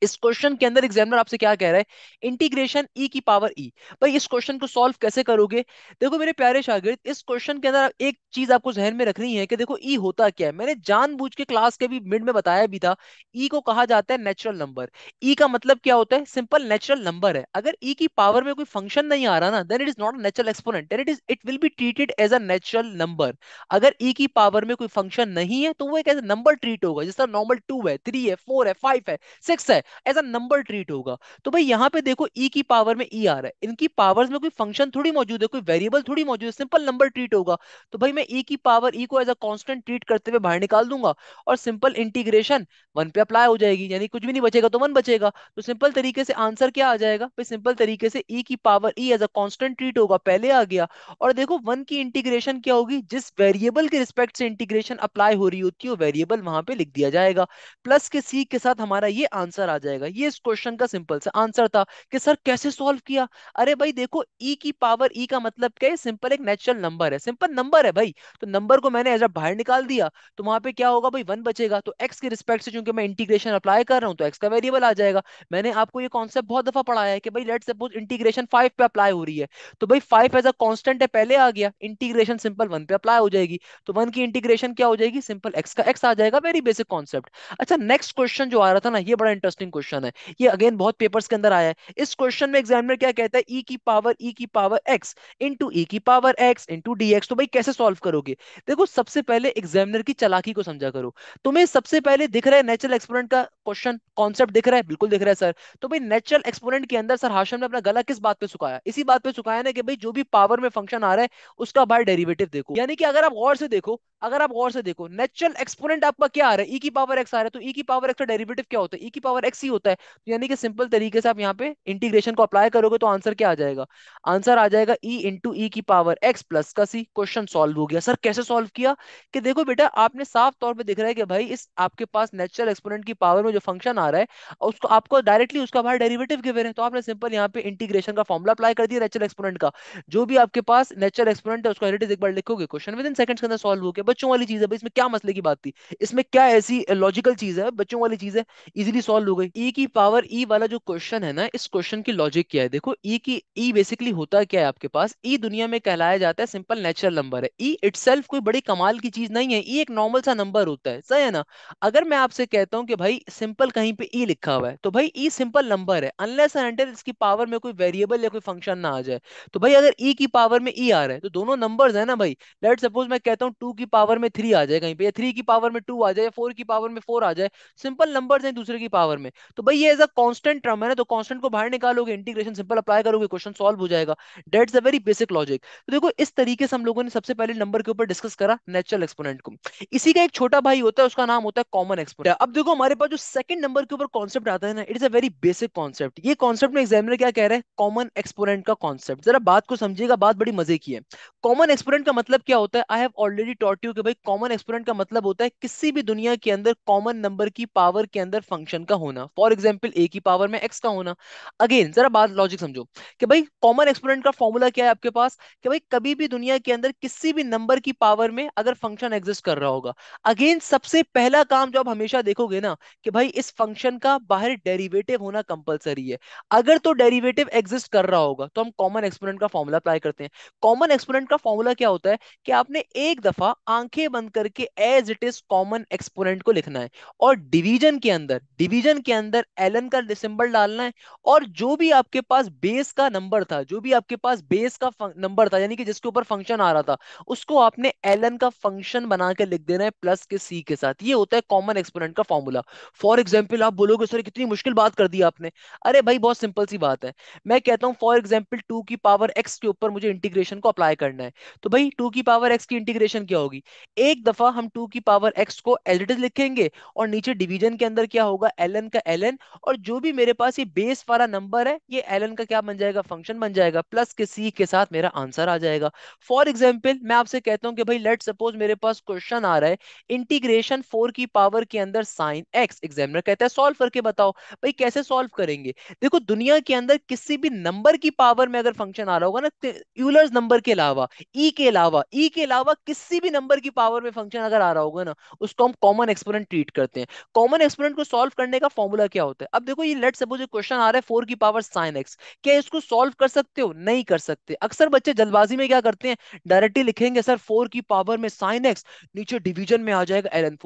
इस क्वेश्चन के अंदर एग्जामिनर आपसे क्या कह रहा है इंटीग्रेशन ई e की पावर ई e. भाई इस क्वेश्चन को सॉल्व कैसे करोगे देखो मेरे प्यारे शागिर्द इस क्वेश्चन के अंदर एक चीज आपको जहन में रखनी है कि देखो ई e होता क्या है मैंने जानबूझ के क्लास के भी मिड में बताया भी था ई e को कहा जाता है नेचुरल नंबर ई का मतलब क्या होता है सिंपल नेचुरल नंबर है अगर ई e की पावर में कोई फंक्शन नहीं आ रहा ना then it is not natural exponent then it is it will be treated as a natural number अगर ई e की पावर में कोई फंक्शन नहीं है तो वो एक ऐसा नंबर ट्रीट होगा जिस तरह नॉर्मल टू है थ्री है फोर है फाइव है सिक्स है एज अ नंबर ट्रीट होगा तो भाई यहाँ पे देखो ई e की पावर में ई e आ रहा है इनकी पावर में कोई फंक्शन थोड़ी मौजूद है कोई वेरिएबल थोड़ी मौजूद है सिंपल नंबर ट्रीट होगा तो भाई मैं ई e की पावर ई e को एज अ कॉन्स्टेंट ट्रीट करते हुए बाहर निकाल दूंगा और सिंपल इंटीग्रेशन वन पे अप्लाई हो जाएगी यानी कुछ भी नहीं बचेगा तो वन बचेगा तो सिंपल तरीके से आंसर क्या आ जाएगा भाई सिंपल तरीके से ई e की power e as a constant treat होगा पहले आ गया और देखो वन की इंटीग्रेशन क्या होगी जिस वेरिएबल के रिस्पेक्ट से इंटीग्रेशन अप्लाई हो रही होती है वेरिएबल वहां पे लिख दिया जाएगा प्लस के सी के साथ हमारा ये आंसर आ आ जाएगा ये इस क्वेश्चन का सिंपल सा आंसर था कि सर कैसे सॉल्व किया अरे भाई देखो ई e की पावर ई e का मतलब क्या है सिंपल एक नेचुरल नंबर है सिंपल नंबर है भाई तो नंबर को मैंने ऐसा बाहर निकाल दिया तो वहां पे क्या होगा भाई वन बचेगा तो एक्स के रिस्पेक्ट से चूंकि मैं इंटीग्रेशन अप्लाई कर रहा हूँ तो एक्स का वेरिएबल आ जाएगा मैंने आपको ये कॉन्सेप्ट बहुत दफा पढ़ाया है कि भाई लेट सपोज इंटीग्रेशन फाइव पे अप्लाई हो रही है तो भाई फाइव एज अ कॉन्स्टेंट है पहले आ गया इंटीग्रेशन सिंपल वन पे अप्लाई हो जाएगी तो वन की इंटीग्रेशन क्या हो जाएगी सिंपल एक्स का एक्स आ जाएगा वेरी बेसिक कॉन्सेप्ट अच्छा नेक्स्ट क्वेश्चन जो आ रहा था ना ये बड़ा इंटरेस्टिंग इंटरेस्टिंग क्वेश्चन है ये अगेन बहुत पेपर्स के अंदर आया है इस क्वेश्चन में एग्जामिनर क्या कहता है ई e की पावर ई e की पावर एक्स इंटू ई की power x into D x तो भाई कैसे सॉल्व करोगे देखो सबसे पहले एग्जामिनर की चलाकी को समझा करो तुम्हें सबसे पहले दिख रहा है नेचुरल एक्सपोरेंट का क्वेश्चन कॉन्सेप्ट दिख रहा है बिल्कुल दिख रहा है सर तो भाई नेचुरल एक्सपोरेंट के अंदर सर हाशम ने अपना गला किस बात पर सुखाया इसी बात पर सुखाया ना कि भाई जो भी पावर में फंक्शन आ रहा है उसका बाहर डेरिवेटिव देखो यानी कि अगर आप गौर से देखो अगर आप गौर से देखो नेचुरल एक्सपोनेंट आपका क्या आ रहा है ई e की पावर एक्स आ रहा है तो ई e की पावर एक्स का डेरिवेटिव क्या होता है ई e की पावर एक्स ही होता है तो यानी कि सिंपल तरीके से आप यहाँ पे इंटीग्रेशन को अप्लाई करोगे तो आंसर क्या आ जाएगा आंसर आ जाएगा ई इंटू ई की पावर एक्स प्लस का सी क्वेश्चन सोल्व हो गया सर कैसे सॉल्व किया कि देखो बेटा आपने साफ तौर पर देख रहा है कि भाई इस आपके पास नेचुरल एक्सपोनेंट की पावर में जो फंक्शन आ रहा है उसको आपको डायरेक्टली उसका बाहर डेरिवेटिव गिवन है तो आपने सिंपल यहाँ पे इंटीग्रेशन का फॉर्मुला अप्लाई कर दिया नेचुरल एक्सपोनेंट का जो भी आपके पास नेचुरल एक्सपोनेंट है उसका एक बार लिखोगे क्वेश्चन विद इन सेकंड्स के अंदर सोल्व हो गया बच्चों वाली चीज है भाई इसमें क्या मसले की बात थी इसमें क्या ऐसी लॉजिकल चीज है बच्चों वाली चीज है इजिली सॉल्व हो गई ई e की पावर ई e वाला जो क्वेश्चन है ना इस क्वेश्चन की लॉजिक क्या है देखो ई e की ई बेसिकली होता क्या है आपके पास ई दुनिया में कहलाया जाता है सिंपल नेचुरल नंबर है ई इट कोई बड़ी कमाल की चीज नहीं है ई एक नॉर्मल सा नंबर होता है सही है ना अगर मैं आपसे कहता हूँ कि भाई सिंपल कहीं पे ई लिखा हुआ है तो भाई ई सिंपल नंबर है अनलेस एंड इसकी पावर में कोई वेरिएबल या कोई फंक्शन ना आ जाए तो भाई अगर ई की पावर में ई आ रहा है तो दोनों नंबर है ना भाई लेट सपोज मैं कहता हूँ टू की पावर में थ्री आ जाए कहीं पे या थ्री की पावर में टू आ जाए या फोर की पावर में फोर आ जाए सिंपल नंबर्स हैं दूसरे की पावर में तो भाई ये एज अ कांस्टेंट टर्म है ना तो कांस्टेंट को बाहर निकालोगे इंटीग्रेशन सिंपल अप्लाई करोगे क्वेश्चन सॉल्व हो जाएगा that's a very basic logic तो देखो इस तरीके से हम लोगों ने सबसे पहले नंबर के ऊपर डिस्कस करा नेचुरल एक्सपोनेंट को इसी का एक छोटा भाई होता है उसका नाम होता है कॉमन एक्सपोनेंट अब देखो हमारे पास जो सेकंड नंबर के ऊपर कॉन्सेप्ट आता है ना it is a very basic concept ये कॉन्सेप्ट में एग्जामिनर क्या कह रहे हैं कॉमन एक्सपोनेंट का कॉन्सेप्ट जरा बात को समझिएगा बात बड़ी मजे की है कॉमन एक्सपोनेंट का मतलब क्या होता है आई हैव ऑलरेडी टॉट सकती कि भाई कॉमन एक्सपोनेंट का मतलब होता है किसी भी दुनिया के अंदर कॉमन नंबर की पावर के अंदर फंक्शन का होना फॉर एग्जाम्पल ए की पावर में एक्स का होना अगेन जरा बात लॉजिक समझो कि भाई कॉमन एक्सपोनेंट का फॉर्मूला क्या है आपके पास कि भाई कभी भी दुनिया के अंदर किसी भी नंबर की पावर में अगर फंक्शन एग्जिस्ट कर रहा होगा अगेन सबसे पहला काम जो आप हमेशा देखोगे ना कि भाई इस फंक्शन का बाहर डेरिवेटिव होना कंपलसरी है अगर तो डेरिवेटिव एग्जिस्ट कर रहा होगा तो हम कॉमन एक्सपोनेंट का फॉर्मूला अप्लाई करते हैं कॉमन एक्सपोनेंट का फॉर्मूला क्या होता है कि आपने एक दफा आंखें बंद करके as it is common exponent को लिखना है और डिवीजन के अंदर डिवीजन के अंदर एलन का सिंबल डालना है और जो भी आपके पास बेस का नंबर था जो भी आपके पास बेस का नंबर था यानी कि जिसके ऊपर फंक्शन आ रहा था उसको आपने एलन का फंक्शन बना के लिख देना है प्लस के सी के साथ ये होता है कॉमन एक्सपोनेंट का फॉर्मूला फॉर एग्जाम्पल आप बोलोगे सर कितनी मुश्किल बात कर दी आपने अरे भाई बहुत सिंपल सी बात है मैं कहता हूँ फॉर एग्जाम्पल टू की पावर एक्स के ऊपर मुझे इंटीग्रेशन को अप्लाई करना है तो भाई टू की पावर एक्स की इंटीग्रेशन क्या होगी एक दफा हम टू की पावर एक्स को एल इट इज लिखेंगे और नीचे डिवीजन के अंदर क्या होगा एल एन का एल एन और जो भी मेरे पास ये बेस वाला नंबर है ये एल एन का क्या बन जाएगा फंक्शन बन जाएगा प्लस के सी के साथ मेरा आंसर आ जाएगा फॉर एग्जाम्पल मैं आपसे कहता हूँ कि भाई लेट सपोज मेरे पास क्वेश्चन आ रहा है इंटीग्रेशन फोर की पावर के अंदर साइन एक्स एग्जामिनर कहता है सोल्व करके बताओ भाई कैसे सोल्व करेंगे देखो दुनिया के अंदर किसी भी नंबर की पावर में अगर फंक्शन आ रहा होगा ना यूलर्स नंबर के अलावा ई e के अलावा ई e के अलावा किसी भी नंबर नंबर की पावर में फंक्शन अगर आ रहा होगा ना उसको हम कॉमन एक्सपोरेंट ट्रीट करते हैं कॉमन एक्सपोरेंट को सॉल्व करने का फॉर्मूला क्या होता है अब देखो ये लेट सपोज क्वेश्चन आ रहा है फोर की पावर साइन एक्स क्या इसको सोल्व कर सकते हो नहीं कर सकते अक्सर बच्चे जल्दबाजी में क्या करते हैं डायरेक्टली लिखेंगे सर फोर की पावर में साइन एक्स नीचे डिविजन में आ जाएगा एल एन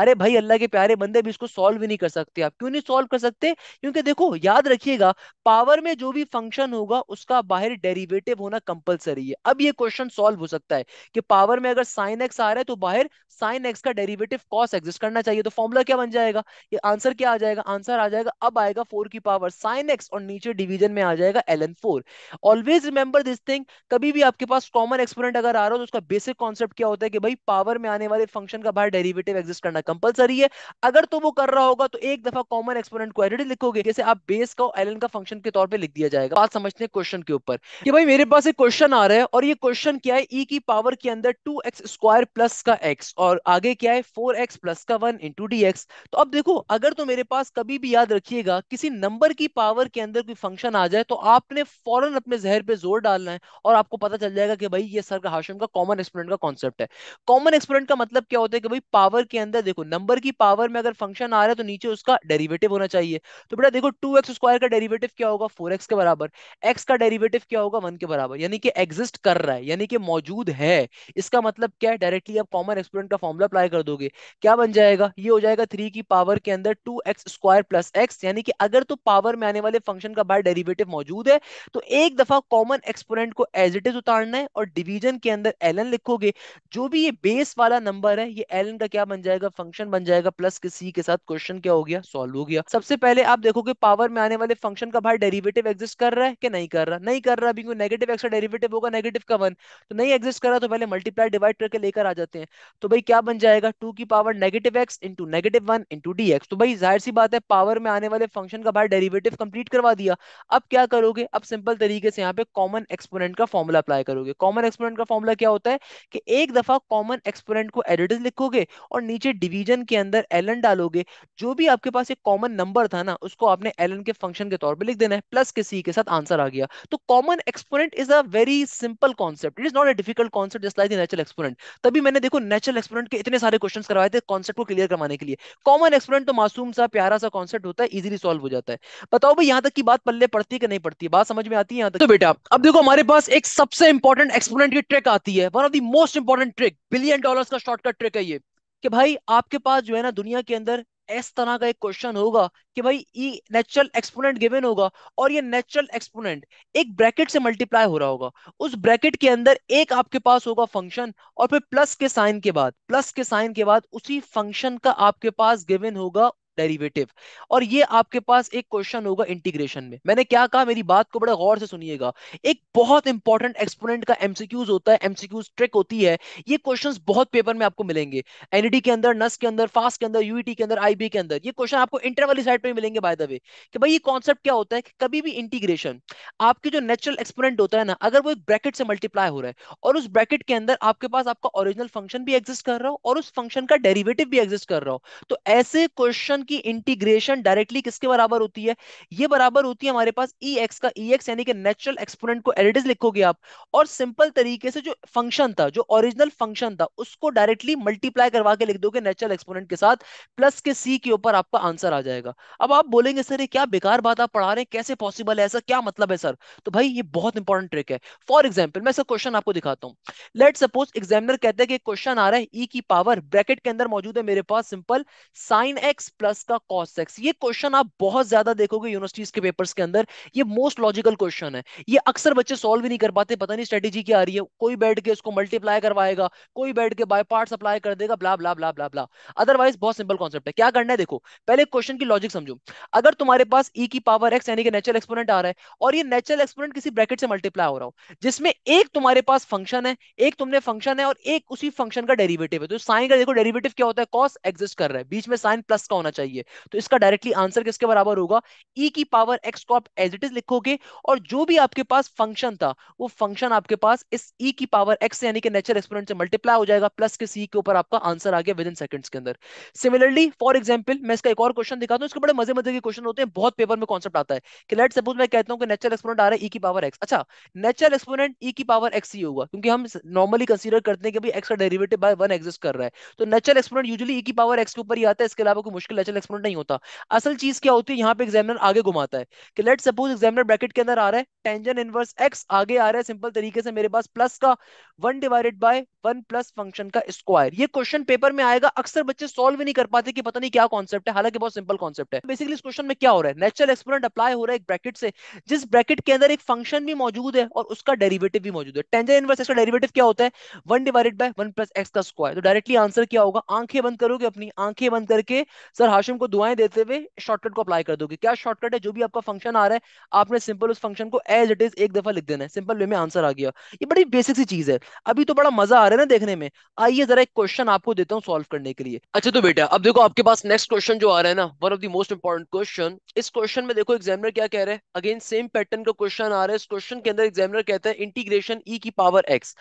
अरे भाई अल्लाह के प्यारे बंदे भी इसको सोल्व भी नहीं कर सकते आप क्यों नहीं सोल्व कर सकते क्योंकि देखो याद रखिएगा पावर में जो भी फंक्शन होगा उसका बाहर डेरिवेटिव होना कंपलसरी है अब ये क्वेश्चन सॉल्व हो सकता है कि पावर में अगर साइन एक्स आ रहा है तो बाहर साइन एक्स का डेरिवेटिव कॉस एग्जिस्ट करना चाहिए तो फॉर्मूला क्या बन जाएगा ये आंसर क्या आ जाएगा आंसर आ जाएगा अब आएगा फोर की पावर साइन एक्स और नीचे डिवीजन में आ जाएगा L N four always remember this thing कभी भी आपके पास कॉमन एक्सपोरेंट अगर आ रहा हो तो उसका बेसिक कॉन्सेप्ट क्या होता है कि भाई पावर में आने वाले फंक्शन का बाहर डेरीवेटिव एग्जिस्ट करना कंपलसरी है अगर तो वो कर रहा होगा तो एक दफा कॉमन एक्सपोरेंट को एडिट लिखोगे जैसे आप बेस का एल का फंक्शन के तौर पर लिख दिया जाएगा बात समझते हैं क्वेश्चन के ऊपर कि भाई मेरे पास एक क्वेश्चन आ रहा है और ये क्वेश्चन क्या है ई e की पावर के अंदर two x square square plus का एक्स और आगे क्या है फोर एक्स प्लस का वन इंटू डी एक्स तो अब देखो अगर तो मेरे पास कभी भी याद रखिएगा किसी नंबर की पावर के अंदर कोई फंक्शन आ जाए तो आपने फौरन अपने जहर पे जोर डालना है और आपको पता चल जाएगा कि भाई ये सर का हाशम का कॉमन एक्सपोनेंट का कॉन्सेप्ट है कॉमन एक्सपोनेंट का मतलब क्या होता है कि भाई पावर के अंदर देखो नंबर की पावर में अगर फंक्शन आ रहा है तो नीचे उसका डेरीवेटिव होना चाहिए तो बेटा देखो टू का डेरीवेटिव क्या होगा फोर के बराबर एक्स का डेरीवेटिव क्या होगा वन के बराबर यानी कि एग्जिस्ट कर रहा है यानी कि मौजूद है इसका मतलब क्या है डायरेक्टली आप कॉमन एक्सपोनेंट का फॉर्मूला अप्लाई कर दोगे क्या बन जाएगा ये हो जाएगा थ्री की पावर के अंदर two x square plus x यानी कि अगर तो पावर में आने वाले फंक्शन का बाहर डेरिवेटिव मौजूद है तो एक दफा कॉमन एक्सपोनेंट को एज इट इज उतारना है और डिवीजन के अंदर एल लिखोगे जो भी ये बेस वाला नंबर है ये एल का क्या बन जाएगा फंक्शन बन जाएगा प्लस के सी के साथ क्वेश्चन क्या हो गया सॉल्व हो गया सबसे पहले आप देखोगे पावर में आने वाले फंक्शन का बाहर डेरिवेटिव एग्जिस्ट कर रहा है कि नहीं कर रहा नहीं कर रहा अभी नेगेटिव एक्स डेरिवेटिव होगा नेगेटिव का वन तो नहीं एग्जिस्ट कर रहा तो पहले मल्टीप्लाई डिवाइड करके लेकर लेकर आ जाते हैं तो भाई क्या बन जाएगा टू की power negative x into negative one into D x तो भाई जाहिर सी बात है पावर में आने वाले फंक्शन का भाई डेरिवेटिव कंप्लीट करवा दिया अब क्या करोगे अब सिंपल तरीके से यहाँ पे कॉमन एक्सपोनेंट का फॉर्मूला अप्लाई करोगे कॉमन एक्सपोनेंट का फॉर्मूला क्या होता है कि एक दफा कॉमन एक्सपोनेंट को एडिटिव लिखोगे और नीचे डिवीजन के अंदर एल डालोगे जो भी आपके पास एक कॉमन नंबर था ना उसको आपने एल के फंक्शन के तौर पर लिख देना है प्लस के सी के साथ आंसर आ गया तो common exponent is a very simple concept it is not a difficult concept just like the natural exponent तभी मैंने देखो नेचुरल एक्सपेरिमेंट के इतने सारे क्वेश्चन करवाए थे कॉन्सेप्ट को क्लियर करवाने के लिए कॉमन एक्सपेरिमेंट तो मासूम सा प्यारा सा कॉन्सेप्ट होता है इजिली सॉल्व हो जाता है बताओ भाई यहाँ तक की बात पल्ले पड़ती है कि नहीं पड़ती है बात समझ में आती है यहाँ तक तो बेटा अब देखो हमारे पास एक सबसे इंपॉर्टेंट एक्सपेरिमेंट की ट्रिक आती है one of the most important trick billion dollar का शॉर्टकट ट्रिक है ये कि भाई आपके पास जो है ना दुनिया के अंदर इस तरह का एक क्वेश्चन होगा कि भाई ई नेचुरल एक्सपोनेंट गिवन होगा और ये नेचुरल एक्सपोनेंट एक ब्रैकेट से मल्टीप्लाई हो रहा होगा उस ब्रैकेट के अंदर एक आपके पास होगा फंक्शन और फिर प्लस के साइन के बाद प्लस के साइन के बाद उसी फंक्शन का आपके पास गिवन होगा डेरिवेटिव और ये आपके पास एक क्वेश्चन होगा इंटीग्रेशन में मैंने क्या कहा मेरी बात को बड़ा गौर से सुनिएगा एक बहुत इंपॉर्टेंट एक्सपोनेंट का एमसीक्यूज होता है एमसीक्यूज ट्रिक होती है ये क्वेश्चंस बहुत पेपर में आपको मिलेंगे एनईडी e के अंदर नस के अंदर फास्ट के अंदर यूईटी e के अंदर आईबी के अंदर ये क्वेश्चन आपको इंटर वाली साइड पर मिलेंगे बाय द वे कि भाई ये कॉन्सेप्ट क्या होता है कि कभी भी इंटीग्रेशन आपके जो नेचुरल एक्सपोनेंट होता है ना अगर वो एक ब्रैकेट से मल्टीप्लाई हो रहा है और उस ब्रैकेट के अंदर आपके पास आपका ओरिजिनल फंक्शन भी एग्जिस्ट कर रहा हो और उस फंक्शन का डेरिवेटिव भी एग्जिस्ट कर रहा हो तो ऐसे क्वेश्चन की इंटीग्रेशन डायरेक्टली किसके बराबर होती है ये बराबर होती है हमारे पास ई e एक्स का ई e एक्स यानी कि नेचुरल एक्सपोनेंट को एडिटिज लिखोगे आप और सिंपल तरीके से जो फंक्शन था जो ओरिजिनल फंक्शन था उसको डायरेक्टली मल्टीप्लाई करवा के लिख दोगे नेचुरल एक्सपोनेंट के साथ प्लस के सी के ऊपर आपका आंसर आ जाएगा अब आप बोलेंगे सर ये क्या बेकार बात आप पढ़ा रहे हैं कैसे पॉसिबल है ऐसा क्या मतलब है सर तो भाई ये बहुत इंपॉर्टेंट ट्रिक है फॉर एग्जाम्पल मैं सर क्वेश्चन आपको दिखाता हूँ लेट सपोज एग्जामिनर कहते हैं कि क्वेश्चन आ रहा है ई e की पावर ब्रैकेट के अंदर मौजूद है मेरे पास simple sine x plus plus का कॉस एक्स ये क्वेश्चन आप बहुत ज्यादा देखोगे यूनिवर्सिटीज के पेपर्स के अंदर ये मोस्ट लॉजिकल क्वेश्चन है ये अक्सर बच्चे सॉल्व ही नहीं कर पाते पता नहीं स्ट्रेटेजी क्या आ रही है कोई बैठ के उसको मल्टीप्लाई करवाएगा कोई बैठ के बाय पार्ट अप्लाई कर देगा blah blah blah blah blah otherwise बहुत सिंपल कॉन्सेप्ट है क्या करना है देखो पहले क्वेश्चन की लॉजिक समझो अगर तुम्हारे पास ई e की पावर एक्स यानी कि नेचुरल एक्सपोनेंट आ रहा है और ये नेचुरल एक्सपोनेंट किसी ब्रैकेट से मल्टीप्लाई हो रहा हो जिसमें एक तुम्हारे पास फंक्शन है एक तुमने फंक्शन है और एक उसी फंक्शन का डेरिवेटिव है तो साइन का देखो डेरिवेटिव क्या होता है कॉस एग्जिस्ट कर रहा है बीच में साइन प्लस का होना चाहिए चाहिए तो इसका डायरेक्टली आंसर किसके बराबर होगा ई e की पावर एक्स को आप एज इट इज लिखोगे और जो भी आपके पास फंक्शन था वो फंक्शन आपके पास इस ई e की पावर एक्स यानी कि नेचुरल एक्सपोनेंट से मल्टीप्लाई हो जाएगा प्लस के सी के ऊपर आपका आंसर आ गया विद इन सेकंड के अंदर सिमिलरली फॉर एग्जाम्पल मैं इसका एक और क्वेश्चन दिखाता हूँ इसके बड़े मजे मजे के क्वेश्चन होते हैं बहुत पेपर में कॉन्सेप्ट आता है कि लेट सपोज मैं कहता हूँ कि नेचुरल एक्सपोरेंट आ रहा है ई e की पावर एक्स अच्छा नेचुरल एक्सपोरेंट ई की पावर एक्स ही होगा क्योंकि हम नॉर्मली कंसिडर करते हैं कि भाई एक्स का डेरिवेटिव बाय वन एक्सिस्ट कर रहा है तो नेचुरल एक्सपोरेंट यूजुअली ई की पावर एक्स के ऊपर ही आता है इसके अलावा कोई मुश्किल पार्शियल एक्सपोनेंट नहीं होता असल चीज क्या होती है यहाँ पे एग्जामिनर आगे घुमाता है कि लेट सपोज एग्जामिनर ब्रैकेट के अंदर आ रहा है टेंजन इनवर्स एक्स आगे आ रहा है सिंपल तरीके से मेरे पास प्लस का one divided by one plus function का स्क्वायर ये क्वेश्चन पेपर में आएगा अक्सर बच्चे सोल्व भी नहीं कर पाते कि पता नहीं क्या कॉन्सेप्ट है हालांकि बहुत सिंपल कॉन्सेप्ट है बेसिकली इस क्वेश्चन में क्या हो रहा है नेचुरल एक्सपोनेंट अप्लाई हो रहा है एक ब्रैकेट से जिस ब्रैकेट के अंदर एक फंक्शन भी मौजूद है और उसका डेरिवेटिव भी मौजूद है टेंजन इनवर्स एक्स का डेरिवेटिव क्या होता है one divided by one plus x का स्क्वायर तो डायरेक्टली आंसर क्या होगा आंखें बंद करोगे अपनी आंखें बंद करके सर हाशिम को दुआएं देते हुए शॉर्टकट को अप्लाई कर दोगे क्या शॉर्टकट है जो भी आपका फंक्शन आ रहा है आपने सिंपल उस फंक्शन को एज इट इज एक दफा लिख देना है सिंपल वे में आंसर आ गया ये बड़ी बेसिक सी चीज है अभी तो बड़ा मजा आ रहा है ना देखने में आइए जरा एक क्वेश्चन आपको देता हूँ सोल्व करने के लिए अच्छा तो बेटा अब देखो आपके पास नेक्स्ट क्वेश्चन जो आ रहा है ना one of the most important question इस क्वेश्चन में देखो एग्जामिनर क्या कह रहे हैं अगेन सेम पैटर्न का क्वेश्चन आ रहा है इस क्वेश्चन के अंदर एग्जामिनर कहते हैं इंटीग्रेशन ई की पावर एक्स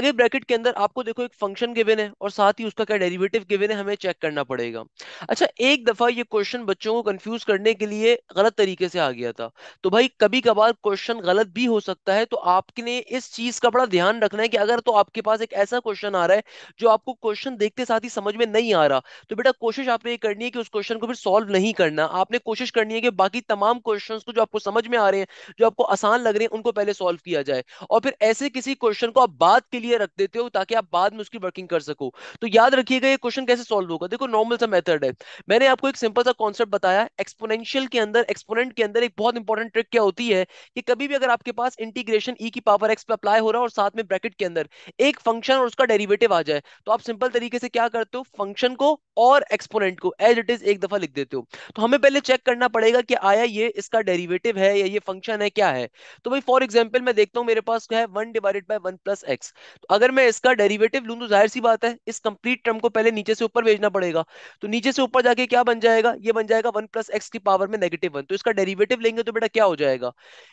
आगे ब्रैकेट के अंदर आपको देखो एक फंक्शन गिवन है और साथ ही उसका क्या डेरिवेटिव गिवन है हमें चेक करना पड़ेगा अच्छा एक एक दफा ये क्वेश्चन बच्चों को कंफ्यूज करने के लिए गलत तरीके से आ गया था तो भाई कभी कभार क्वेश्चन गलत भी हो सकता है तो आपने इस चीज का बड़ा ध्यान रखना है कि अगर तो आपके पास एक ऐसा क्वेश्चन आ रहा है जो आपको क्वेश्चन देखते साथ ही समझ में नहीं आ रहा तो बेटा कोशिश आपने ये करनी है कि उस क्वेश्चन को फिर सॉल्व नहीं करना आपने कोशिश करनी है कि बाकी तमाम क्वेश्चन को जो आपको समझ में आ रहे हैं जो आपको आसान लग रहे हैं उनको पहले सॉल्व किया जाए और फिर ऐसे किसी क्वेश्चन को आप बाद के लिए रख देते हो ताकि आप बाद में उसकी वर्किंग कर सको तो याद रखिएगा ये क्वेश्चन कैसे सॉल्व होगा देखो नॉर्मल सा मेथड है मैंने आपको एक सिंपल सा कॉन्सेप्ट बताया एक्सपोनेंशियल के अंदर एक्सपोनेंट के अंदर एक बहुत इंपॉर्टेंट ट्रिक क्या होती है कि कभी भी अगर आपके पास इंटीग्रेशन ई e की पावर एक्स पे अप्लाई हो रहा है और साथ में ब्रैकेट के अंदर एक फंक्शन और उसका डेरिवेटिव आ जाए तो आप सिंपल तरीके से क्या करते हो फंक्शन को और एक्सपोनेंट को एज इट इज एक दफा लिख देते हो तो हमें पहले चेक करना पड़ेगा कि आया ये इसका डेरिवेटिव है या ये फंक्शन है क्या है तो भाई फॉर एग्जाम्पल मैं देखता हूँ मेरे पास क्या है one divided by one plus x तो अगर मैं इसका डेरिवेटिव लू तो जाहिर सी बात है इस कंप्लीट टर्म को पहले नीचे से ऊपर भेजना पड़ेगा तो नीचे से ऊपर जाके क्या क्या बन जाएगा ये बन जाएगा वन प्लस एक्स की पावर में नेगेटिव वन तो इसका डेरिवेटिव लेंगे तो बेटा क्या हो जाएगा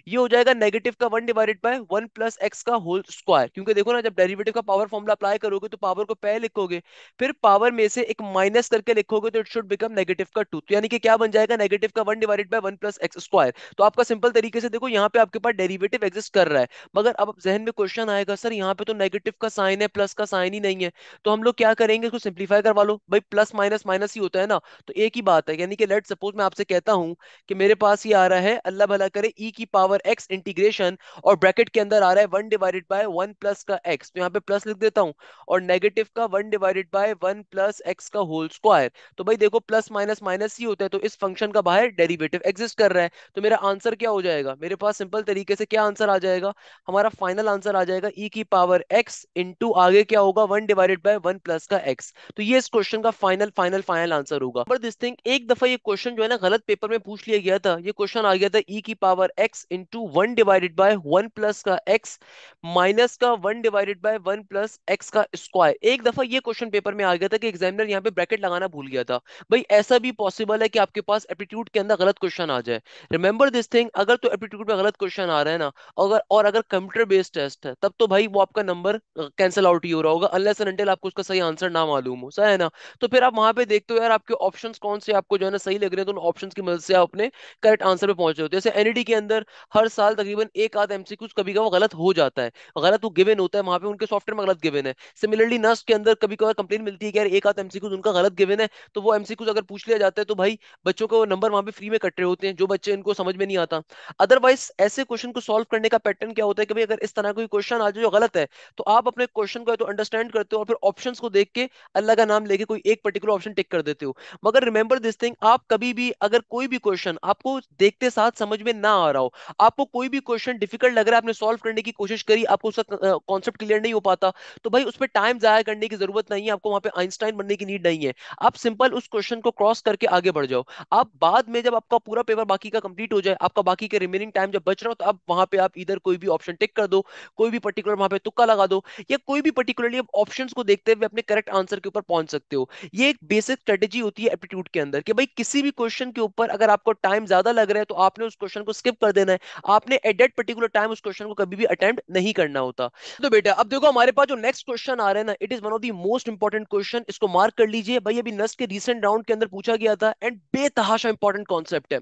ये हो जाएगा नेगेटिव का one divided by one plus x का होल स्क्वायर क्योंकि देखो ना जब डेरिवेटिव का पावर फॉर्मुला अप्लाई करोगे तो पावर को पहले लिखोगे फिर पावर में से एक माइनस करके लिखोगे तो इट शुड बिकम नेगेटिव का टू तो यानी कि क्या बन जाएगा नेगेटिव का one divided by one plus x square तो आपका सिंपल तरीके से देखो यहाँ पे आपके पास डेरिवेटिव एग्जिस्ट कर रहा है मगर अब जहन में क्वेश्चन आएगा सर यहाँ पे तो नेगेटिव का साइन है प्लस का साइन ही नहीं है तो हम लोग क्या करेंगे इसको सिंप्लीफाई करवा लो भाई प्लस माइनस माइनस ही होता है ना तो एक ही बात है यानी कि लेट सपोज मैं आपसे कहता हूं कि मेरे पास ये आ रहा है अल्लाह भला करे ई e की पावर एक्स इंटीग्रेशन और ब्रैकेट के अंदर आ रहा है one divided by one plus का एक्स तो यहाँ पे प्लस लिख देता हूँ और नेगेटिव का one divided by one plus x का होल स्क्वायर तो भाई देखो प्लस माइनस माइनस ही होता है तो इस फंक्शन का बाहर डेरिवेटिव एग्जिस्ट कर रहा है तो मेरा आंसर क्या हो जाएगा मेरे पास सिंपल तरीके से क्या आंसर आ जाएगा हमारा फाइनल आंसर आ जाएगा ई e की पावर एक्स आगे क्या होगा one divided by one plus का एक्स तो ये इस क्वेश्चन का फाइनल फाइनल फाइनल आंसर होगा रिमेंबर दिस थिंग एक दफा ये क्वेश्चन जो है ना गलत पेपर में पूछ लिया गया था ये क्वेश्चन आ गया था e की power x into one divided by one plus का x माइनस का one divided by one plus x का स्क्वायर एक दफा ये क्वेश्चन पेपर में आ गया था कि एग्जामिनर यहाँ पे ब्रैकेट लगाना भूल गया था भाई ऐसा भी पॉसिबल है कि आपके पास एप्टीट्यूड के अंदर गलत क्वेश्चन आ जाए रिमेंबर दिस थिंग अगर तो एप्टीट्यूड में गलत क्वेश्चन आ रहा है ना अगर और अगर कंप्यूटर बेस्ड टेस्ट है तब तो भाई वो आपका नंबर कैंसिल आउट ही हो रहा होगा अनलेस एंड आपको उसका सही आंसर ना मालूम हो सही है ना तो फिर आप वहां पर देखते हो यार आपके ऑप्शन ऑप्शन कौन से आपको जो है ना सही लग रहे हैं तो उन ऑप्शन की मदद से आप अपने करेक्ट आंसर पे पहुंच रहे होते जैसे एनईडी e के अंदर हर साल तकरीबन एक आध एमसीक्यूज कभी का वो गलत हो जाता है गलत वो गिवन होता है वहां पे उनके सॉफ्टवेयर में गलत गिवन है सिमिलरली नर्स के अंदर कभी कभी कंप्लेन मिलती है कि यार एक आध एमसीक्यूज उनका गलत गिवन है तो वो एमसीक्यूज अगर पूछ लिया जाता है तो भाई बच्चों को नंबर वहां पर फ्री में कट रहे होते हैं जो बच्चे इनको समझ में नहीं आता अदरवाइज ऐसे क्वेश्चन को सॉल्व करने का पैटर्न क्या होता है कि भाई अगर इस तरह कोई क्वेश्चन आ जाए जो गलत है तो आप अपने क्वेश्चन को तो अंडरस्टैंड करते हो और फिर ऑप्शन को देख के अल्लाह का नाम लेके कोई एक पर्टिकुलर ऑप्शन टिक कर देते हो मगर अगर रिमेंबर दिस थिंग आप कभी भी अगर कोई भी क्वेश्चन आपको देखते साथ समझ में ना आ रहा हो आपको कोई भी क्वेश्चन डिफिकल्ट लग रहा है आपने सॉल्व करने की कोशिश करी आपको उसका कॉन्सेप्ट क्लियर नहीं हो पाता तो भाई उस पर टाइम जाया करने की जरूरत नहीं है आपको वहां पे आइंस्टाइन बनने की नीड नहीं है आप सिंपल उस क्वेश्चन को क्रॉस करके आगे बढ़ जाओ आप बाद में जब आपका पूरा पेपर बाकी का कंप्लीट हो जाए आपका बाकी के रिमेनिंग टाइम जब बच रहा हो तो आप वहां पे आप इधर कोई भी ऑप्शन टिक कर दो कोई भी पर्टिकुलर वहां पे तुक्का लगा दो या कोई भी पर्टिकुलरली आप ऑप्शन को देखते हुए अपने करेक्ट आंसर के ऊपर पहुंच सकते हो ये एक बेसिक स्ट्रेटेजी होती है एप्टीट्यूड के अंदर कि भाई किसी भी क्वेश्चन के ऊपर अगर आपको टाइम ज्यादा लग रहा है तो आपने उस क्वेश्चन को स्किप कर देना है आपने एट दैट पर्टिकुलर टाइम उस क्वेश्चन को कभी भी अटेम्प्ट नहीं करना होता तो बेटा अब देखो हमारे पास जो नेक्स्ट क्वेश्चन आ रहे हैं ना it is one of the most important question इसको मार्क कर लीजिए भाई अभी नस्ट के रिसेंट राउंड के अंदर पूछा गया था एंड बेतहाशा इंपॉर्टेंट कॉन्सेप्ट है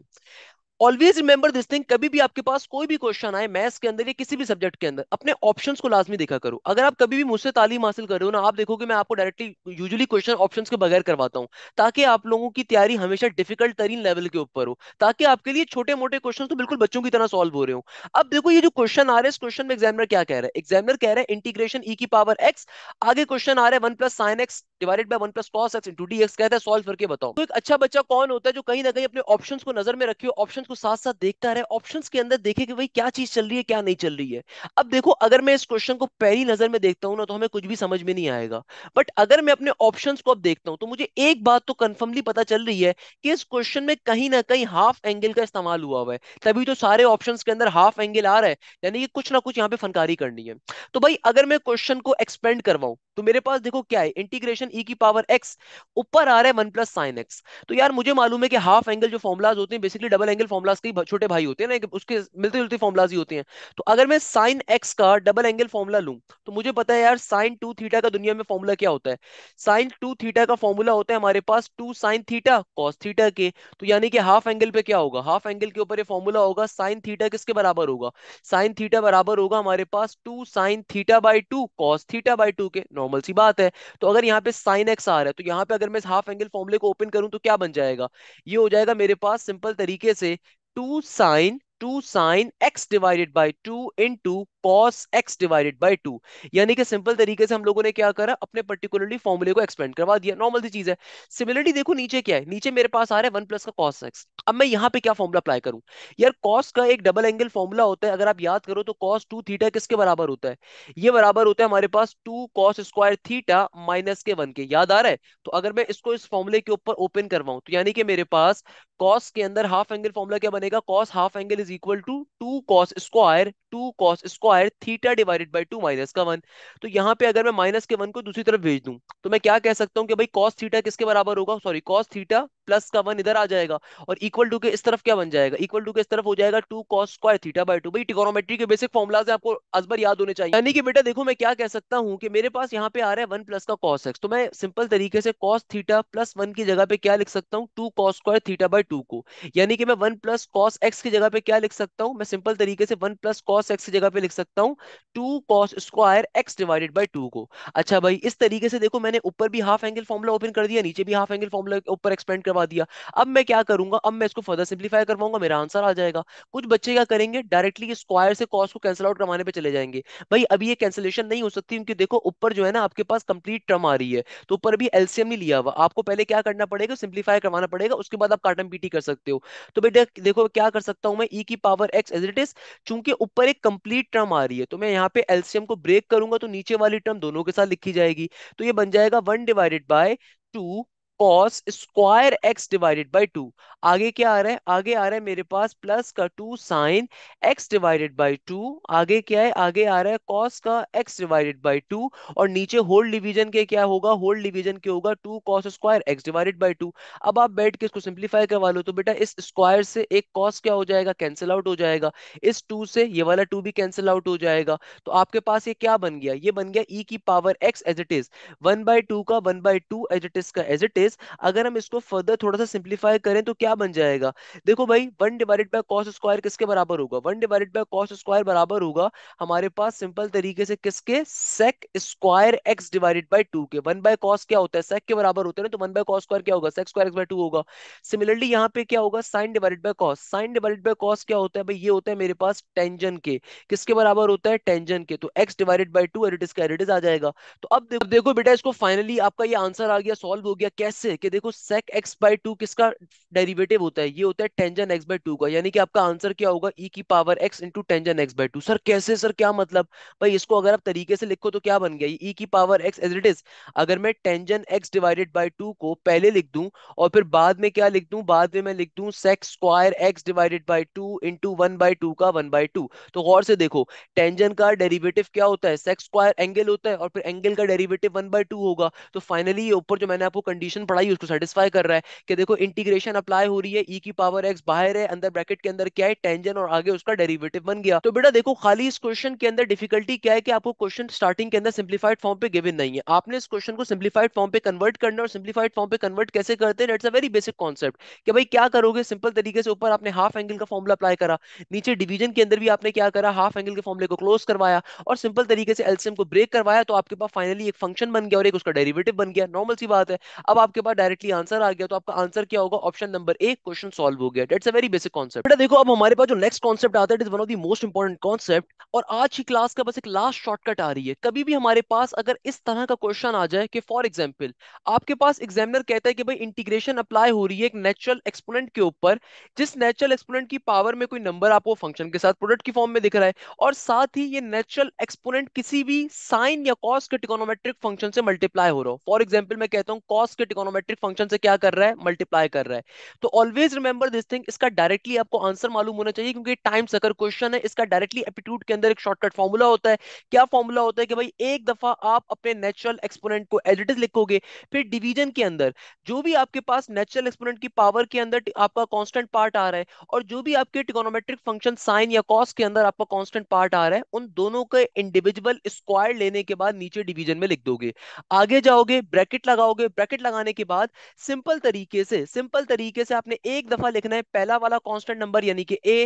ऑलवेज रिमेंबर दिस थिंग कभी भी आपके पास कोई भी क्वेश्चन आए मैथ्स के अंदर या किसी भी सब्जेक्ट के अंदर अपने ऑप्शन को लाजमी देखा करो अगर आप कभी भी मुझसे तालीम हासिल कर रहे हो ना आप देखोगे मैं आपको डायरेक्टली यूजली क्वेश्चन ऑप्शन के बगैर करवाता हूँ ताकि आप लोगों की तैयारी हमेशा डिफिकल्ट तरीन लेवल के ऊपर हो ताकि आपके लिए छोटे मोटे क्वेश्चन तो बिल्कुल बच्चों की तरह सॉल्व हो रहे हो अब देखो ये जो क्वेश्चन आ रहे हैं इस क्वेश्चन में एग्जामिनर क्या कह रहा है एग्जामिनर कह रहे हैं इंटीग्रेशन ई की पावर एक्स आगे क्वेश्चन आ रहा है one plus sine x divided by one plus cos x into D x कहता है सॉल्व करके बताओ तो एक अच्छा बच्चा कौन होता है जो कहीं ना कहीं अपने ऑप्शंस को नजर में रखे ऑप्शंस को साथ साथ देखता रहे ऑप्शंस के अंदर देखे कि भाई क्या चीज चल रही है क्या नहीं चल रही है अब देखो अगर मैं इस क्वेश्चन को पहली नजर में देखता हूँ ना तो हमें कुछ भी समझ में नहीं आएगा बट अगर मैं अपने ऑप्शन को अब देखता हूँ तो मुझे एक बात तो कन्फर्मली पता चल रही है कि इस क्वेश्चन में कहीं ना कहीं हाफ एंगल का इस्तेमाल हुआ हुआ है तभी तो सारे ऑप्शन के अंदर हाफ एंगल आ रहा है यानी कि कुछ ना कुछ यहाँ पे फनकारी करनी है तो भाई अगर मैं क्वेश्चन को एक्सपेंड करवाऊँ तो मेरे पास देखो क्या है इंटीग्रेशन फंक्शन ई e की पावर एक्स ऊपर आ रहा है वन प्लस साइन एक्स तो यार मुझे मालूम है कि हाफ एंगल जो फॉर्मुलाज होते हैं बेसिकली डबल एंगल फॉर्मुलाज के छोटे भाई होते हैं ना उसके मिलते जुलते फॉर्मुलाज ही होते हैं तो अगर मैं साइन एक्स का डबल एंगल फॉर्मुला लूँ तो मुझे पता है यार साइन टू थीटा का दुनिया में फॉर्मुला क्या होता है साइन टू थीटा का फॉर्मूला होता है हमारे पास two sine theta cos theta के तो यानी कि हाफ एंगल पे क्या होगा हाफ एंगल के ऊपर ये फॉर्मूला होगा साइन थीटा किसके बराबर होगा साइन थीटा बराबर होगा हमारे पास two sine theta by two cos theta by two के नॉर्मल सी बात है तो अगर यहाँ पे साइन एक्स आ रहा है तो यहाँ पे अगर मैं हाफ एंगल फॉर्मुले को ओपन करूं तो क्या बन जाएगा ये हो जाएगा मेरे पास सिंपल तरीके से two sine two sine x divided by two into cos x divided by two यानी कि सिंपल तरीके से हम लोगों ने क्या करा अपने पर्टिकुलरली फॉर्मूले को एक्सपेंड करवा दिया नॉर्मल सी चीज है सिमिलरली देखो नीचे क्या है नीचे मेरे पास आ रहा है वन प्लस का कॉस एक्स अब मैं यहाँ पे क्या फॉर्मूला अप्लाई करूँ यार कॉस का एक डबल एंगल फॉर्मूला होता है अगर आप याद करो तो कॉस टू थीटा किसके बराबर होता है ये बराबर होता है हमारे पास two cos square theta minus के वन के याद आ रहा है तो अगर मैं इसको इस फॉर्मूले के ऊपर ओपन करवाऊं तो यानी कि मेरे पास कॉस के अंदर हाफ एंगल फॉर्मूला क्या बनेगा cos half angle is equal to two cos square two cos square square theta divided by two minus का वन तो यहाँ पे अगर मैं माइनस के वन को दूसरी तरफ भेज दूं तो मैं क्या कह सकता हूँ कि भाई कॉस थीटा किसके बराबर होगा सॉरी कॉस थीटा प्लस का वन इधर आ जाएगा और इक्वल टू के इस तरफ क्या बन जाएगा इक्वल टू के इस तरफ हो जाएगा two cos square theta by two भाई टिकोनोमेट्री के बेसिक फॉर्मुलाज आपको अजबर याद होने चाहिए यानी कि बेटा देखो मैं क्या कह सकता हूँ कि मेरे पास यहाँ पे आ रहा है वन प्लस का कॉस एक्स तो मैं सिंपल तरीके से कॉस थीटा प्लस वन की जगह पे क्या लिख सकता हूँ two cos square theta by two को यानी कि मैं वन प्लस कॉस एक्स की जगह पे क्या लिख सकता हूँ मैं सिंपल तरीके से वन प्लस कॉस एक्स की जगह पे लिख सकता हूँ two cos square x divided by two को अच्छा भाई इस तरीके से देखो मैंने ऊपर भी हाफ एंगल फॉर्मुला ओपन कर दिया नीचे भी हाफ एंगल फॉर्मुला ऊपर एक्सपेंड करवा दिया अब मैं क्या करूंगा अब मैं इसको फर्दर सिंप्लीफाई करवाऊंगा मेरा आंसर आ जाएगा कुछ बच्चे क्या करेंगे डायरेक्टली स्क्वायर से कॉस को कैंसिल आउट करवाने पर चले जाएंगे भाई अभी ये कैंसिलेशन नहीं हो सकती क्योंकि देखो ऊपर जो है ना आपके पास कंप्लीट टर्म आ रही है तो ऊपर भी एलसीएम नहीं लिया हुआ आपको पहले क्या करना पड़ेगा सिंप्लीफाई करवाना पड़ेगा उसके बाद आप कार्टन पीटी कर सकते हो तो बेटा देखो क्या कर सकता हूं मैं ई e की power x as it is चूंकि ऊपर एक कंप्लीट टर्म टर्म आ रही है तो मैं यहाँ पे एल्सियम को ब्रेक करूंगा तो नीचे वाली टर्म दोनों के साथ लिखी जाएगी तो ये बन जाएगा one divided by two cos square x divided by two आगे क्या आ रहा है आगे आ रहा है मेरे पास प्लस का two sine x divided by two आगे क्या है आगे आ रहा है कॉस का एक्स डिवाइडेड बाई टू और नीचे होल डिवीजन के क्या होगा होल डिवीजन के होगा two cos square x divided by two अब आप बैठ के इसको सिंप्लीफाई करवा लो तो बेटा इस स्क्वायर से एक कॉस क्या हो जाएगा कैंसिल आउट हो जाएगा इस टू से ये वाला टू भी कैंसिल आउट हो जाएगा तो आपके पास ये क्या बन गया ये बन गया ई e की power x as it is one by two का one by two as it is का एज इट इज इज अगर हम इसको फर्दर थोड़ा सा सिंप्लीफाई करें तो क्या बन जाएगा देखो भाई one divided by cos square किसके बराबर होगा one divided by cos square बराबर होगा हमारे पास सिंपल तरीके से किसके sec square x divided by two के वन बाय कॉस क्या होता है सेक के बराबर होते हैं तो वन बाय कॉस स्क्वायर क्या होगा sec square x by two होगा सिमिलरली यहाँ पे क्या होगा sine divided by cos sine divided by cos क्या होता है भाई ये होता है मेरे पास टेंजन के किसके बराबर होता है टेंजन के तो एक्स डिवाइडेड बाई टू एरिटिस का एरिटिस आ जाएगा तो अब देखो बेटा इसको फाइनली आपका ये आंसर आ गया सॉल्व हो गया कैसे से कि देखो sec x by 2 किसका डेरिवेटिव होता है ये होता है tangent x by 2 का यानी कि आपका आंसर क्या होगा e की power x into tangent x by 2 sir कैसे सर क्या मतलब भाई इसको अगर आप तरीके से लिखो तो क्या बन गया e की power x as it is अगर मैं tangent x divided by 2 को पहले लिख दूं और फिर बाद में क्या लिख दूं बाद में मैं लिख दूं sec square x divided by 2 into 1 by 2 का 1 by 2 तो गौर से देखो tangent का डेरिवेटिव क्या होता है sec square एंगल होता है और फिर एंगल का डेरिवेटिव 1 by 2 होगा तो फाइनली ऊपर जो मैंने आपको कंडीशन पढ़ाई उसको सेटिस्फाई कर रहा है कि देखो इंटीग्रेशन अप्लाई हो रही है ई e की पावर एक्स बाहर है अंदर ब्रैकेट के अंदर क्या है टेंजन और आगे उसका डेरिवेटिव बन गया तो बेटा देखो खाली इस क्वेश्चन के अंदर डिफिकल्टी क्या है कि आपको क्वेश्चन स्टार्टिंग के अंदर सिंप्लीफाइड फॉर्म पे गिविन नहीं है आपने इस क्वेश्चन को सिंप्लीफाइड फॉर्म पे कन्वर्ट करना और सिंप्लीफाइड फॉर्म पे कन्वर्ट कैसे करते हैं it's a very basic concept कि भाई क्या करोगे सिंपल तरीके से ऊपर आपने हाफ एंगल का फॉर्मला अप्लाई करा नीचे डिवीजन के अंदर भी आपने क्या करा हाफ एंगल के फॉर्मले को क्लोज करवाया और सिंपल तरीके से एलसीएम को ब्रेक करवाया तो आपके पास फाइनली एक फंक्शन बन गया और एक उसका डेरिवेटिव बन गया नॉर्मल सी बात है अब आपके आपके पास डायरेक्टली आंसर आ गया तो आपका आंसर क्या होगा option number A question solve हो गया that's a very basic concept बेटा देखो अब हमारे पास जो नेक्स्ट कॉन्सेप्ट आता है it is one of the most important concept और आज की क्लास का बस एक लास्ट शॉर्टकट आ रही है कभी भी हमारे पास अगर इस तरह का क्वेश्चन आ जाए कि फॉर एग्जाम्पल आपके पास एग्जामिनर कहता है कि भाई इंटीग्रेशन अप्लाई हो रही है एक नेचुरल एक्सपोनेंट के ऊपर जिस नेचुरल एक्सपोनेंट की पावर में कोई नंबर आपको फंक्शन के साथ प्रोडक्ट की फॉर्म में दिख रहा है और साथ ही ये नेचुरल एक्सपोनेंट किसी भी साइन या कॉस के टिकोनोमेट्रिक फंक्शन से मल्टीप्लाई हो रहा हो फॉर एग्जाम्पल मैं कहता हूँ कॉस के टिकोन ट्रिग्नोमेट्रिक फंक्शन से क्या कर रहा है मल्टीप्लाई कर रहा है तो ऑलवेज रिमेंबर दिस थिंग इसका डायरेक्टली आपको आंसर मालूम होना चाहिए क्योंकि टाइम सकर क्वेश्चन है इसका डायरेक्टली एप्टीट्यूड के अंदर एक शॉर्टकट फॉर्मूला होता है क्या फॉर्मूला होता है कि भाई एक दफा आप अपने नेचुरल एक्सपोनेंट को एज इट इज लिखोगे फिर डिवीजन के अंदर जो भी आपके पास नेचुरल एक्सपोनेंट की पावर के अंदर आपका कॉन्स्टेंट पार्ट आ रहा है और जो भी आपके ट्रिग्नोमेट्रिक फंक्शन साइन या कॉस के अंदर आपका कॉन्स्टेंट पार्ट आ रहा है उन दोनों के इंडिविजुअल स्क्वायर लेने के बाद नीचे डिवीजन में लिख दोगे आगे जाओगे ब्रैकेट लगाओगे ब्रैकेट लगाने होने के बाद सिंपल तरीके से सिंपल तरीके से आपने एक दफा लिखना है पहला वाला कांस्टेंट नंबर यानी कि ए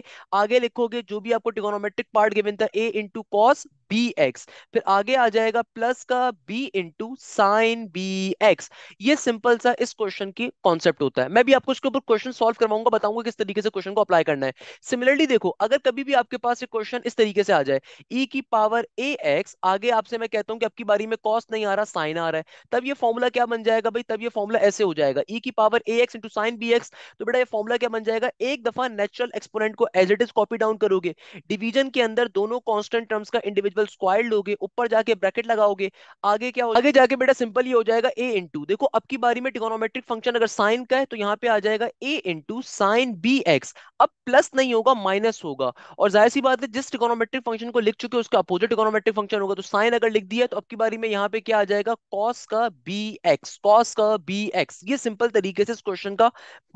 आगे लिखोगे जो भी आपको टिकोनोमेट्रिक पार्ट गिवन था A into cos B x फिर आगे आ जाएगा प्लस का B into sine B x ये सिंपल सा इस क्वेश्चन की कॉन्सेप्ट होता है मैं भी आपको इसके ऊपर क्वेश्चन सॉल्व करवाऊंगा बताऊंगा किस तरीके से क्वेश्चन को अप्लाई करना है सिमिलरली देखो अगर कभी भी आपके पास क्वेश्चन इस तरीके से आ जाए e की पावर ए एक्स आगे आपसे मैं कहता हूं कि आपकी बारी में कॉस्ट नहीं आ रहा साइन आ रहा है तब ये फॉर्मूला क्या बन जाएगा भाई तब ये फॉर्मुला ऐसे हो जाएगा ई e की power A x into sine B x तो बेटा ये फॉर्मुला क्या बन जाएगा एक दफा नेचुरल एक्सपोनेंट को as it is copy down करोगे डिवीजन के अंदर दोनों कॉन्स्टेंट टर्म्स का इंडिविजुअल स्क्वायर लोगे ऊपर जाके ब्रैकेट लगाओगे आगे क्या हो आगे जाके बेटा सिंपल ये हो जाएगा ए इंटू देखो अब की बारी में टिकोनोमेट्रिक फंक्शन अगर साइन का है तो यहाँ पे आ जाएगा A into sine B x अब प्लस नहीं होगा माइनस होगा और जाहिर सी बात है जिस टिकोनोमेट्रिक फंक्शन को लिख चुके उसका अपोजिट टिकोनोमेट्रिक फंक्शन होगा तो साइन अगर लिख दिया तो अब की बारी में यहाँ पे क्या आ जाएगा कॉस का बी एक्स कॉस का बी एक्स ये सिंपल तरीके से इस क्वेश्चन का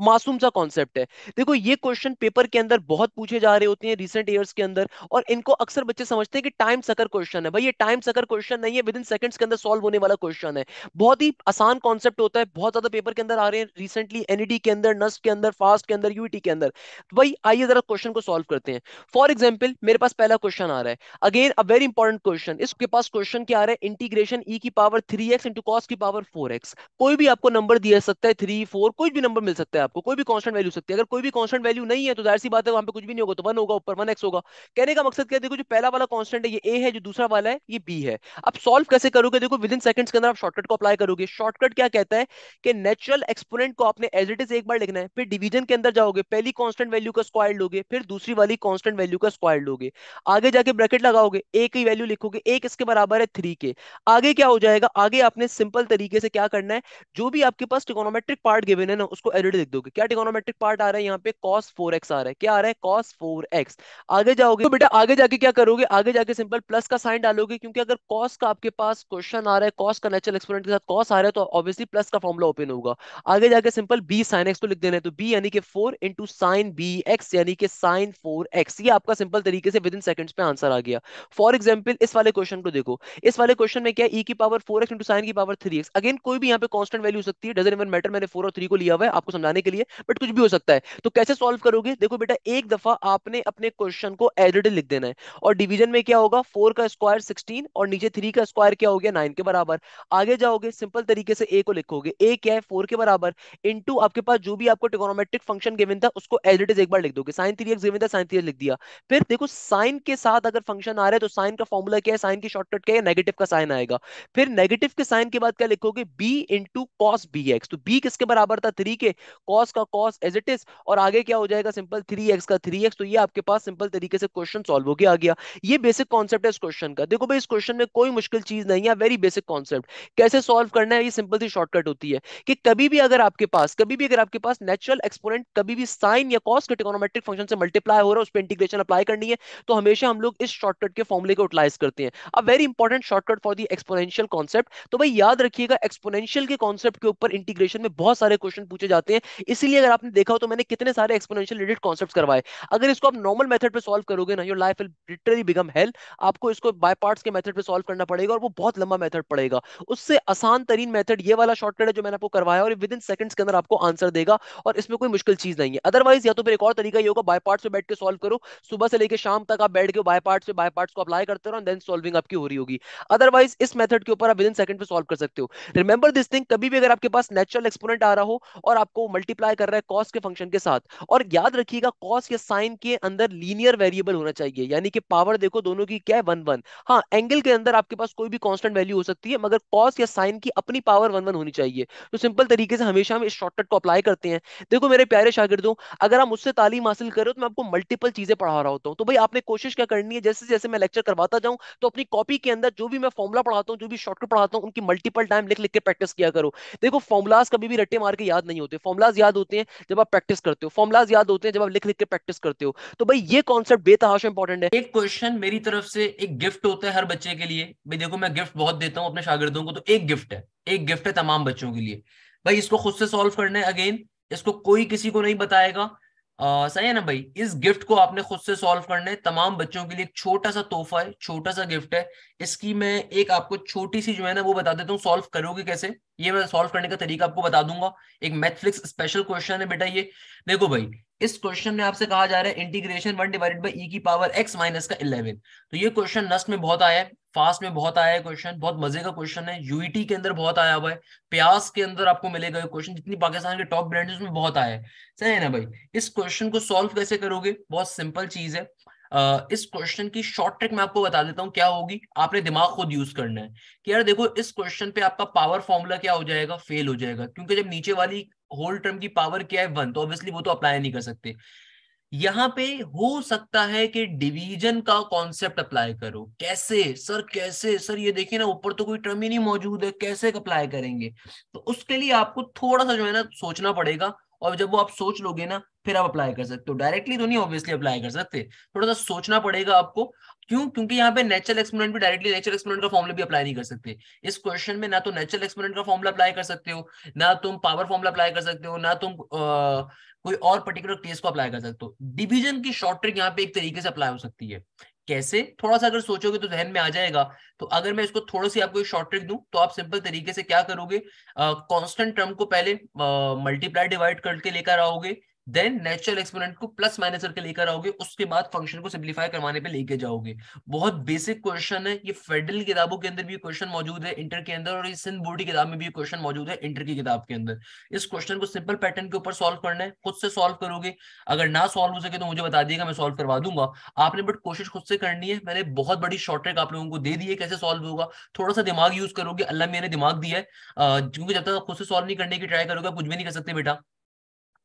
मासूम सा कॉन्सेप्ट है देखो ये क्वेश्चन पेपर के अंदर बहुत पूछे जा रहे होते हैं रिसेंट ईयर्स के अंदर और इनको अक्सर बच्चे समझते हैं कि टाइम सकर क्वेश्चन है भाई ये टाइम सकर क्वेश्चन नहीं है विद इन सेकंड्स के अंदर सॉल्व होने वाला क्वेश्चन है बहुत ही आसान कॉन्सेप्ट होता है बहुत ज्यादा पेपर के अंदर आ रहे हैं रिसेंटली एनईडी e के अंदर नस्ट के अंदर फास्ट के अंदर यूटी e के अंदर तो भाई आइए जरा क्वेश्चन को सॉल्व करते हैं फॉर एग्जाम्पल मेरे पास पहला क्वेश्चन आ रहा है again a very important question इसके पास क्वेश्चन क्या आ रहा है इंटीग्रेशन ई e की power three x into cos की पावर फोर एक्स कोई भी आपको नंबर दिया सकता है थ्री फोर कोई भी नंबर मिल सकता है आपको कोई भी कॉन्स्टेंट वैल्यू सकती है अगर कोई भी कॉन्स्टेंट वैल्यू नहीं है तो जाहिर सी बात है वहां पे कुछ भी नहीं होगा तो वन होगा ऊपर वन एक्स होगा कहने का मकसद क्या देखो जो पहला वाला कॉन्स्टेंट है ये ए है जो दूसरा वाला है ये बी है आप सॉल्व कैसे करोगे देखो विद इन सेकंड्स के अंदर आप शॉर्टकट को अप्लाई करोगे शॉर्टकट क्या कहता है कि नेचुरल एक्सपोनेंट को आपने एज इट इज एक बार लिखना है फिर डिवीजन के अंदर जाओगे पहली कॉन्स्टेंट वैल्यू का स्क्वायर लोगे फिर दूसरी वाली कॉन्स्टेंट वैल्यू का स्क्वायर लोगे आगे जाके ब्रैकेट लगाओगे ए की वैल्यू लिखोगे ए किसके बराबर है थ्री के आगे क्या हो जाएगा आगे आपने सिंपल तरीके से क्या करना है जो भी आपके पास टिकोनोमेट्रिक पार्ट गिवन है ना उसको एडिट देख दोगे क्या टिकोनोमेट्रिक पार्ट आ रहा है यहाँ पे कॉस फोर एक्स आ रहा है क्या आ रहा है कॉस फोर एक्स आगे जाओगे तो बेटा आगे जाके क्या करोगे आगे जाके सिंपल प्लस का साइन डालोगे क्योंकि अगर कॉस का आपके पास क्वेश्चन आ रहा है कॉस का नेचुरल एक्सपोनेंट के साथ कॉस आ रहा है तो ऑब्वियसली प्लस का फॉर्मुला ओपन होगा आगे जाके सिंपल बी साइन एक्स को लिख देना है तो बी यानी कि four into sine B x यानी कि साइन फोर एक्स ये आपका सिंपल तरीके से विद इन सेकंड पे आंसर आ गया फॉर एग्जाम्पल इस वाले क्वेश्चन को देखो इस वाले क्वेश्चन में क्या ई e की power four x into sine की पावर थ्री एक्स अगेन कोई भी यहाँ पे कॉन्स्टेंट वैल्यू वैल्यू हो सकती है डजन इवन मैटर मैंने फोर और थ्री को लिया हुआ है आपको समझाने के लिए बट कुछ भी हो सकता है तो कैसे सॉल्व करोगे देखो बेटा एक दफा आपने अपने क्वेश्चन को एज लिख देना है और डिवीजन में क्या होगा फोर का स्क्वायर सिक्सटीन और नीचे थ्री का स्क्वायर क्या हो गया नाइन के बराबर आगे जाओगे सिंपल तरीके से ए को लिखोगे ए क्या है फोर के बराबर इंटू आपके पास जो भी आपको टिकोनोमेट्रिक फंक्शन गिवन था उसको एज एक बार लिख दोगे साइन थ्री एक्स गिवन था साइन थ्री लिख दिया फिर देखो साइन के साथ अगर फंक्शन आ रहा है तो साइन का फॉर्मूला क्या है साइन की शॉर्टकट क्या है नेगेटिव का साइन आएगा फिर नेगेटिव के साइन के बाद क्या लिखोगे बी इंटू cos bx तो b किसके बराबर था 3 के cos का cos एज इट इज और आगे क्या हो जाएगा सिंपल 3x का 3x तो ये आपके पास सिंपल तरीके से क्वेश्चन सॉल्व हो होके आ गया ये बेसिक कांसेप्ट है इस क्वेश्चन का देखो भाई इस क्वेश्चन में कोई मुश्किल चीज नहीं है वेरी बेसिक कांसेप्ट कैसे सॉल्व करना है ये सिंपल सी शॉर्टकट होती है कि कभी भी अगर आपके पास कभी भी अगर आपके पास नेचुरल एक्सपोनेंट कभी भी sin या cos के ट्रिग्नोमेट्रिक फंक्शन से मल्टीप्लाई हो रहा है उस पे इंटीग्रेशन अप्लाई करनी है तो हमेशा हम लोग इस शॉर्टकट के फॉर्मुले को यूटिलाइज करते हैं a very important shortcut for the exponential concept तो भाई याद रखिएगा एक्सपोनेंशियल के कॉन्सेप्ट आपके ऊपर इंटीग्रेशन में बहुत सारे क्वेश्चन पूछे जाते हैं इसलिए अगर आपने देखा हो तो मैंने कितने सारे एक्सपोनेंशियल रिलेटेड कॉन्सेप्ट करवाए अगर इसको आप नॉर्मल मेथड पे सॉल्व करोगे ना your life will literally become hell आपको इसको बाय पार्ट्स के मेथड पे सॉल्व करना पड़ेगा और वो बहुत लंबा मेथड पड़ेगा उससे आसान तरीन मेथड ये वाला शॉर्टकट है जो मैंने आपको करवाया और विद इन सेकंड्स के अंदर आपको आंसर देगा और इसमें कोई मुश्किल चीज नहीं है अदरवाइज या तो फिर एक और तरीका ये होगा बाय पार्ट्स पे बैठ के सॉल्व करो सुबह से लेकर शाम तक आप बैठ के बाय पार्ट्स पे बाय पार्ट्स को अप्लाई करते रहो देन सॉल्विंग आपकी हो रही होगी अदरवाइज इस मेथड के ऊपर आप विद इन सेकंड पे सॉल्व कर सकते हो रिमेंबर दिस थिंग कभी भी अगर आपके पास नेचुरल एक्सपोनेंट आ रहा हो और आपको मल्टीप्लाई कर रहा है कॉस के फंक्शन के साथ और याद रखिएगा कॉस या साइन के अंदर लीनियर वेरिएबल होना चाहिए यानी कि पावर देखो दोनों की क्या है वन वन हाँ एंगल के अंदर आपके पास कोई भी कॉन्स्टेंट वैल्यू हो सकती है मगर कॉस या साइन की अपनी पावर वन वन होनी चाहिए तो सिंपल तरीके से हमेशा हम इस शॉर्टकट को अप्लाई करते हैं देखो मेरे प्यारे शागिर्दों अगर आप मुझसे तालीम हासिल करो तो मैं आपको मल्टीपल चीजें पढ़ा रहा होता हूँ तो भाई आपने कोशिश क्या करनी है जैसे जैसे मैं लेक्चर करवाता जाऊँ तो अपनी कॉपी के अंदर जो भी मैं फॉर्मुला पढ़ाता हूँ जो भी शॉर्टकट पढ़ाता हूँ उनकी मल्टीपल टाइम लिख लिख के प्रैक्टिस किया करो देखो फॉर्मुलाज कभी भी रट्टे मार के याद नहीं होते फॉर्मुलाज याद होते हैं जब आप प्रैक्टिस करते हो फॉर्मुलाज याद होते हैं जब आप लिख लिख के प्रैक्टिस करते हो तो भाई ये कॉन्सेप्ट बेतहाशा इंपॉर्टेंट है एक क्वेश्चन मेरी तरफ से एक गिफ्ट होता है हर बच्चे के लिए भाई देखो मैं गिफ्ट बहुत देता हूँ अपने शागिर्दों को तो एक गिफ्ट है एक गिफ्ट है तमाम बच्चों के लिए भाई इसको खुद से सॉल्व करना है अगेन इसको कोई किसी को नहीं बताएगा सही है ना भाई इस गिफ्ट को आपने खुद से सॉल्व करने तमाम बच्चों के लिए एक छोटा सा तोहफा है छोटा सा गिफ्ट है इसकी मैं एक आपको छोटी सी जो है ना वो बता देता हूँ सॉल्व करोगे कैसे ये मैं सॉल्व करने का तरीका आपको बता दूंगा एक मैथफ्लिक्स स्पेशल क्वेश्चन है बेटा ये देखो भाई इस क्वेश्चन में आपसे कहा जा रहा है integration one divided by e की पावर एक्स माइनस का इलेवन तो ये क्वेश्चन नस्ट में बहुत आया है फास्ट में बहुत आया है क्वेश्चन बहुत मजे का क्वेश्चन है यूईटी e के अंदर बहुत आया हुआ है प्यास के अंदर आपको मिलेगा ये क्वेश्चन जितनी पाकिस्तान के टॉप ब्रांड में बहुत आया है सही है ना भाई इस क्वेश्चन को सॉल्व कैसे करोगे बहुत सिंपल चीज है Uh, इस क्वेश्चन की शॉर्ट ट्रिक मैं आपको बता देता हूँ क्या होगी आपने दिमाग खुद यूज करना है कि यार देखो इस क्वेश्चन पे आपका पावर फॉर्मूला क्या हो जाएगा फेल हो जाएगा क्योंकि जब नीचे वाली होल टर्म की पावर क्या है वन तो ऑब्वियसली वो तो अप्लाई नहीं कर सकते यहाँ पे हो सकता है कि डिवीजन का कॉन्सेप्ट अप्लाई करो कैसे सर कैसे सर ये देखिए ना ऊपर तो कोई टर्म ही नहीं मौजूद है कैसे अप्लाई करेंगे तो उसके लिए आपको थोड़ा सा जो है ना सोचना पड़ेगा और जब वो आप सोच लोगे ना फिर आप अप्लाई कर सकते हो डायरेक्टली तो नहीं ऑब्वियसली अप्लाई कर सकते थोड़ा सा सोचना पड़ेगा आपको क्यों क्योंकि यहाँ पे नेचुरल एक्सपोनेंट भी डायरेक्टली नेचुरल एक्सपोनेंट का फॉर्मुला भी अप्लाई नहीं कर सकते इस क्वेश्चन में ना तो नेचुरल एक्सपोनेंट का फॉर्मुला अप्लाई कर सकते हो ना तुम पावर फॉर्मुला अप्लाई कर सकते हो ना तुम कोई और पर्टिकुलर केस को अप्लाई कर सकते हो डिवीजन की शॉर्ट ट्रिक यहाँ पे एक तरीके से अप्लाई हो सकती है कैसे थोड़ा सा अगर सोचोगे तो जहन में आ जाएगा तो अगर मैं इसको थोड़ा सी आपको शॉर्ट ट्रिक दूं तो आप सिंपल तरीके से क्या करोगे कांस्टेंट टर्म को पहले मल्टीप्लाई डिवाइड करके लेकर आओगे देन नेचुरल एक्सपोनेंट को प्लस माइनस करके लेकर आओगे उसके बाद फंक्शन को सिंप्लीफाई करवाने पे लेके जाओगे बहुत बेसिक क्वेश्चन है ये फेडरल किताबों के अंदर भी क्वेश्चन मौजूद है इंटर के अंदर और सिंध बोर्ड की किताब में भी क्वेश्चन मौजूद है इंटर की किताब के अंदर इस क्वेश्चन को सिंपल पैटर्न के ऊपर सोल्व करना है खुद से सोल्व करोगे अगर ना सोल्व हो सके तो मुझे बता दिएगा मैं सोल्व करवा दूंगा आपने बट कोशिश खुद से करनी है मैंने बहुत बड़ी शॉर्ट आप लोगों को दे दी है कैसे सोल्व होगा थोड़ा सा दिमाग यूज करोगे अल्लाह मैंने दिमाग दिया है क्योंकि जब तक आप खुद से सोल्व नहीं करने की ट्राई करोगे कुछ भी नहीं कर सकते बेटा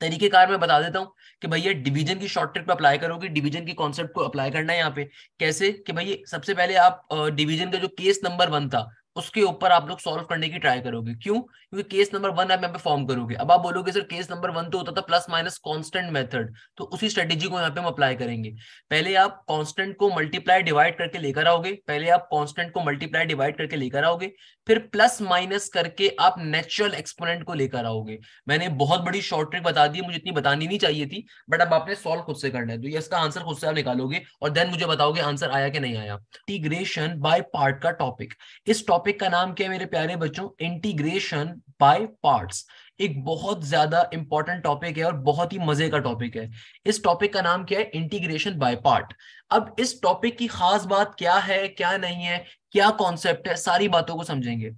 तरीकेकार मैं बता देता हूँ कि भैया डिवीजन की शॉर्ट ट्रिक पर अप्लाई करोगे डिवीजन की कॉन्सेप्ट को अप्लाई करना है यहाँ पे कैसे कि भैया सबसे पहले आप डिवीजन का जो केस नंबर वन था उसके ऊपर आप लोग सॉल्व करने की ट्राई करोगे क्यों क्योंकि केस नंबर वन आप यहाँ पे फॉर्म करोगे अब आप बोलोगे सर केस नंबर वन तो होता था प्लस माइनस कांस्टेंट मेथड तो उसी स्ट्रेटेजी को यहाँ पे हम अप्लाई करेंगे पहले आप कांस्टेंट को मल्टीप्लाई डिवाइड करके लेकर आओगे पहले आप कांस्टेंट को मल्टीप्लाई डिवाइड करके लेकर आओगे फिर प्लस माइनस करके आप नेचुरल एक्सपोनेंट को लेकर आओगे मैंने बहुत बड़ी शॉर्ट ट्रिक बता दी मुझे इतनी बतानी नहीं चाहिए थी बट अब आपने सोल्व खुद से करना है तो ये इसका आंसर खुद से आप निकालोगे और देन मुझे बताओगे आंसर आया कि नहीं आया इंटीग्रेशन बाय पार्ट का टॉपिक इस टॉपिक टॉपिक का नाम क्या है मेरे प्यारे बच्चों इंटीग्रेशन बाय पार्ट्स एक बहुत ज्यादा इंपॉर्टेंट टॉपिक है और बहुत ही मजे का टॉपिक है इस टॉपिक का नाम क्या है इंटीग्रेशन बाय पार्ट अब इस टॉपिक की खास बात क्या है क्या नहीं है क्या कॉन्सेप्ट है सारी बातों को समझेंगे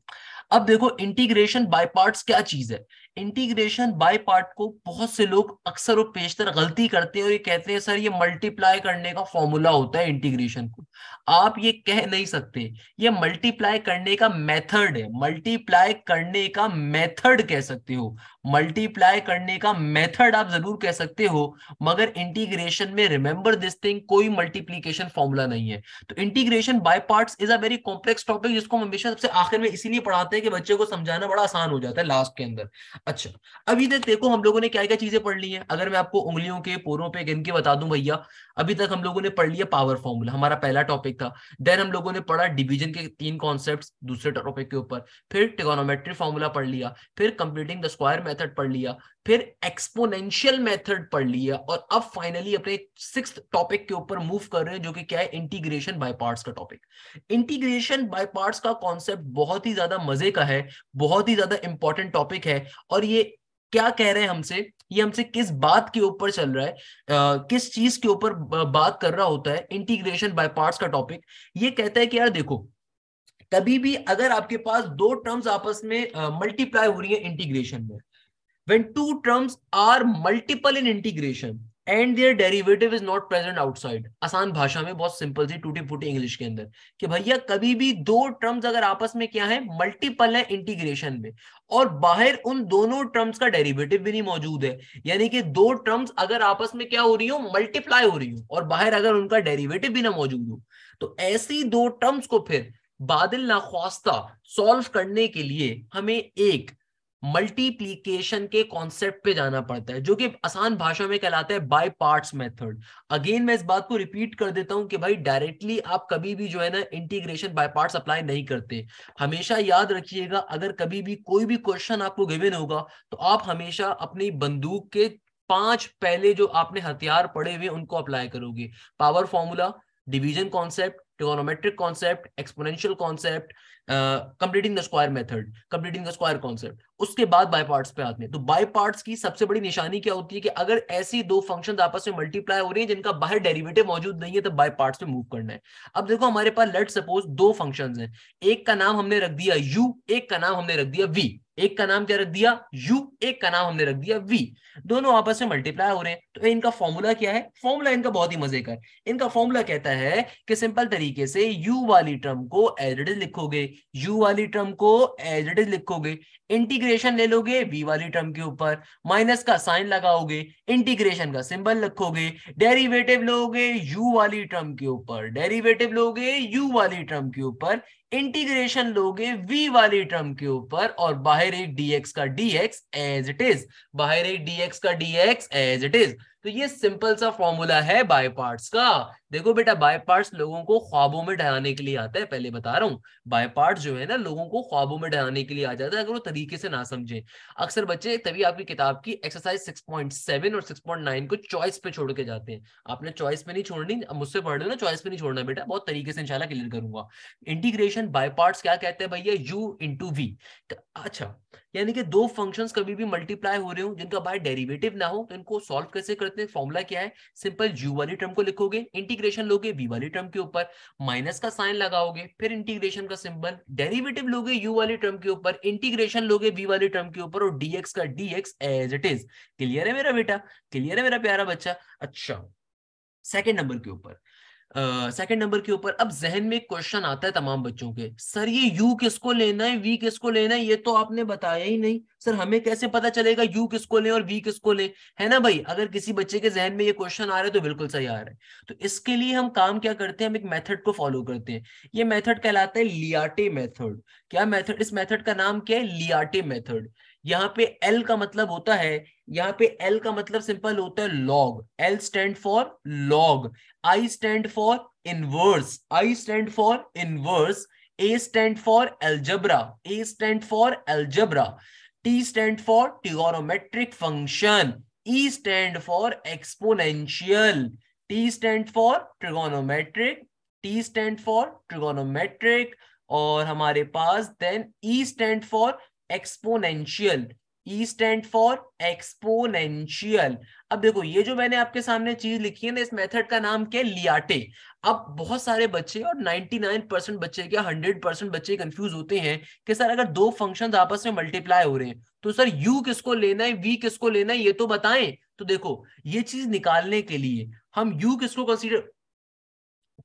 अब देखो इंटीग्रेशन बाय पार्ट्स क्या चीज है इंटीग्रेशन बाय पार्ट को बहुत से लोग अक्सर और पेशतर गलती करते हैं और ये कहते हैं सर ये मल्टीप्लाई करने का फॉर्मूला होता है इंटीग्रेशन को आप ये कह नहीं सकते ये मल्टीप्लाई करने का मेथड है मल्टीप्लाई करने का मेथड कह सकते हो मल्टीप्लाई करने का मेथड आप जरूर कह सकते हो मगर इंटीग्रेशन में रिमेंबर दिस थिंग कोई मल्टीप्लीकेशन फॉर्मूला नहीं है तो integration by part is a very complex topic जिसको हमेशा सबसे आखिर में इसीलिए पढ़ाते हैं कि बच्चे को समझाना बड़ा आसान हो जाता है लास्ट के अंदर अच्छा अभी तक देखो हम लोगों ने क्या क्या चीजें पढ़ ली है अगर मैं आपको उंगलियों के पोरों पे गिन के बता दूं भैया अभी तक हम लोगों ने पढ़ लिया पावर फॉर्मूला हमारा पहला टॉपिक था देन हम लोगों ने पढ़ा डिवीजन के तीन कॉन्सेप्ट दूसरे टॉपिक के ऊपर फिर टिकोनोमेट्री फॉर्मूला पढ़ लिया फिर कंप्लीटिंग द स्क्वायर मेथड पढ़ लिया फिर एक्सपोनेंशियल मेथड पढ़ लिया और अब फाइनली अपने सिक्स टॉपिक के ऊपर मूव कर रहे हैं जो कि क्या है इंटीग्रेशन बाय पार्ट्स का टॉपिक इंटीग्रेशन बाय पार्ट्स का कॉन्सेप्ट बहुत ही ज्यादा मजे का है बहुत ही ज्यादा इंपॉर्टेंट टॉपिक है और ये क्या कह रहे हैं हमसे ये हमसे किस बात के ऊपर चल रहा है आ, किस चीज के ऊपर बात कर रहा होता है इंटीग्रेशन बाय पार्ट्स का टॉपिक ये कहता है कि यार देखो कभी भी अगर आपके पास दो टर्म्स आपस में मल्टीप्लाई हो रही है इंटीग्रेशन में when two terms are multiple in integration and their derivative is not present outside आसान भाषा में बहुत सिंपल सी टूटी फूटी इंग्लिश के अंदर कि भैया कभी भी दो टर्म्स अगर आपस में क्या है मल्टीपल है इंटीग्रेशन में और बाहर उन दोनों टर्म्स का डेरिवेटिव भी नहीं मौजूद है यानी कि दो टर्म्स अगर आपस में क्या हो रही हो मल्टीप्लाई हो रही हो और बाहर अगर उनका डेरिवेटिव भी ना मौजूद हो तो ऐसी दो टर्म्स को फिर बादल नाख्वास्ता सॉल्व करने के लिए हमें एक मल्टीप्लीकेशन के कॉन्सेप्ट पे जाना पड़ता है जो कि आसान भाषा में कहलाता है बाय पार्ट्स मेथड अगेन मैं इस बात को रिपीट कर देता हूं कि भाई डायरेक्टली आप कभी भी जो है ना इंटीग्रेशन बाय पार्ट्स अप्लाई नहीं करते हमेशा याद रखिएगा अगर कभी भी कोई भी क्वेश्चन आपको गिवन होगा तो आप हमेशा अपनी बंदूक के पांच पहले जो आपने हथियार पड़े हुए उनको अप्लाई करोगे power formula division concept trigonometric concept exponential concept completing the square method completing the square concept उसके बाद बाय पार्ट्स पे आते हैं तो बाय पार्ट्स की सबसे बड़ी निशानी क्या होती है कि अगर ऐसी दो फंक्शन आपस में मल्टीप्लाई हो रही है जिनका बाहर डेरिवेटिव मौजूद नहीं है तो बाय पार्ट्स पे मूव करना है अब देखो हमारे पास लेट सपोज दो फंक्शन है एक का नाम हमने रख दिया यू एक का नाम हमने रख दिया वी एक का नाम क्या रख दिया यू एक का नाम हमने रख दिया वी दोनों आपस में मल्टीप्लाई हो रहे हैं तो इनका फॉर्मूला क्या है फॉर्मूला इनका बहुत ही मजे का इनका फॉर्मूला कहता है कि सिंपल तरीके से यू वाली टर्म को एज इट इज लिखोगे यू वाली टर्म को एज इट इज लिखोगे इंटीग्रेशन ले लोगे वी वाली टर्म के ऊपर माइनस का साइन लगाओगे इंटीग्रेशन का सिंबल लिखोगे डेरिवेटिव लोगे यू वाली टर्म के ऊपर डेरिवेटिव लोगे यू वाली टर्म के ऊपर इंटीग्रेशन लोगे v वाली टर्म के ऊपर और बाहर एक dx का dx एज इट इज बाहर एक dx का dx एज इट इज तो ये सिंपल सा फॉर्मूला है बाय पार्ट्स का देखो बेटा बाय पार्ट्स लोगों को ख्वाबों में डहाने के लिए आता है पहले बता रहा हूँ बाय पार्ट जो है ना लोगों को ख्वाबों में डहाने के लिए आ जाता है अगर वो तरीके से ना समझे अक्सर बच्चे तभी आपकी किताब की एक्सरसाइज 6.7 और 6.9 को चॉइस पे छोड़ के जाते हैं आपने चॉइस पे नहीं छोड़नी अब मुझसे पढ़ लो ना चॉइस पे नहीं छोड़ना बेटा बहुत तरीके से इनशाला क्लियर करूंगा इंटीग्रेशन बाय पार्ट्स क्या कहते हैं भैया यू इंटू वी अच्छा यानी कि दो फंक्शंस कभी भी मल्टीप्लाई हो रहे हो जिनका बाय डेरिवेटिव ना हो तो इनको सॉल्व कैसे करते हैं फॉर्मुला क्या है सिंपल यू वाली टर्म को लिखोगे इंटीग्रेट इंटीग्रेशन लोगे v वाली टर्म के ऊपर माइनस का साइन लगाओगे फिर इंटीग्रेशन का सिंबल डेरिवेटिव लोगे u वाली टर्म के ऊपर इंटीग्रेशन लोगे v वाली टर्म के ऊपर और dx का dx as it is clear है मेरा बेटा क्लियर है मेरा प्यारा बच्चा अच्छा सेकेंड नंबर के ऊपर सेकंड नंबर के ऊपर अब जहन में क्वेश्चन आता है तमाम बच्चों के सर ये यू किसको लेना है वी किसको लेना है ये तो आपने बताया ही नहीं सर हमें कैसे पता चलेगा यू किसको ले और वी किसको ले है ना भाई अगर किसी बच्चे के जहन में ये क्वेश्चन आ रहा है तो बिल्कुल सही आ रहा है तो इसके लिए हम काम क्या करते हैं हम एक मैथड को फॉलो करते हैं ये मैथड कहलाता है लियाटे मैथड क्या मैथड इस मैथड का नाम क्या है लियाटे मैथड यहाँ पे एल का मतलब होता है यहाँ पे एल का मतलब सिंपल होता है log L stand for log I stand for inverse. I stand for inverse. A stand for algebra. A stand for algebra. T stand for trigonometric function. E stand for exponential. T stand for trigonometric. T stand for trigonometric. और हमारे पास then E stand for exponential. E stand for exponential अब देखो ये जो मैंने आपके सामने चीज लिखी है ना इस मेथड का नाम क्या लियाटे अब बहुत सारे बच्चे और 99 परसेंट बच्चे क्या 100 परसेंट बच्चे कंफ्यूज होते हैं कि सर अगर दो फंक्शन आपस में मल्टीप्लाई हो रहे हैं तो सर यू किसको लेना है वी किसको लेना है ये तो बताएं तो देखो ये चीज निकालने के लिए हम यू किसको कंसिडर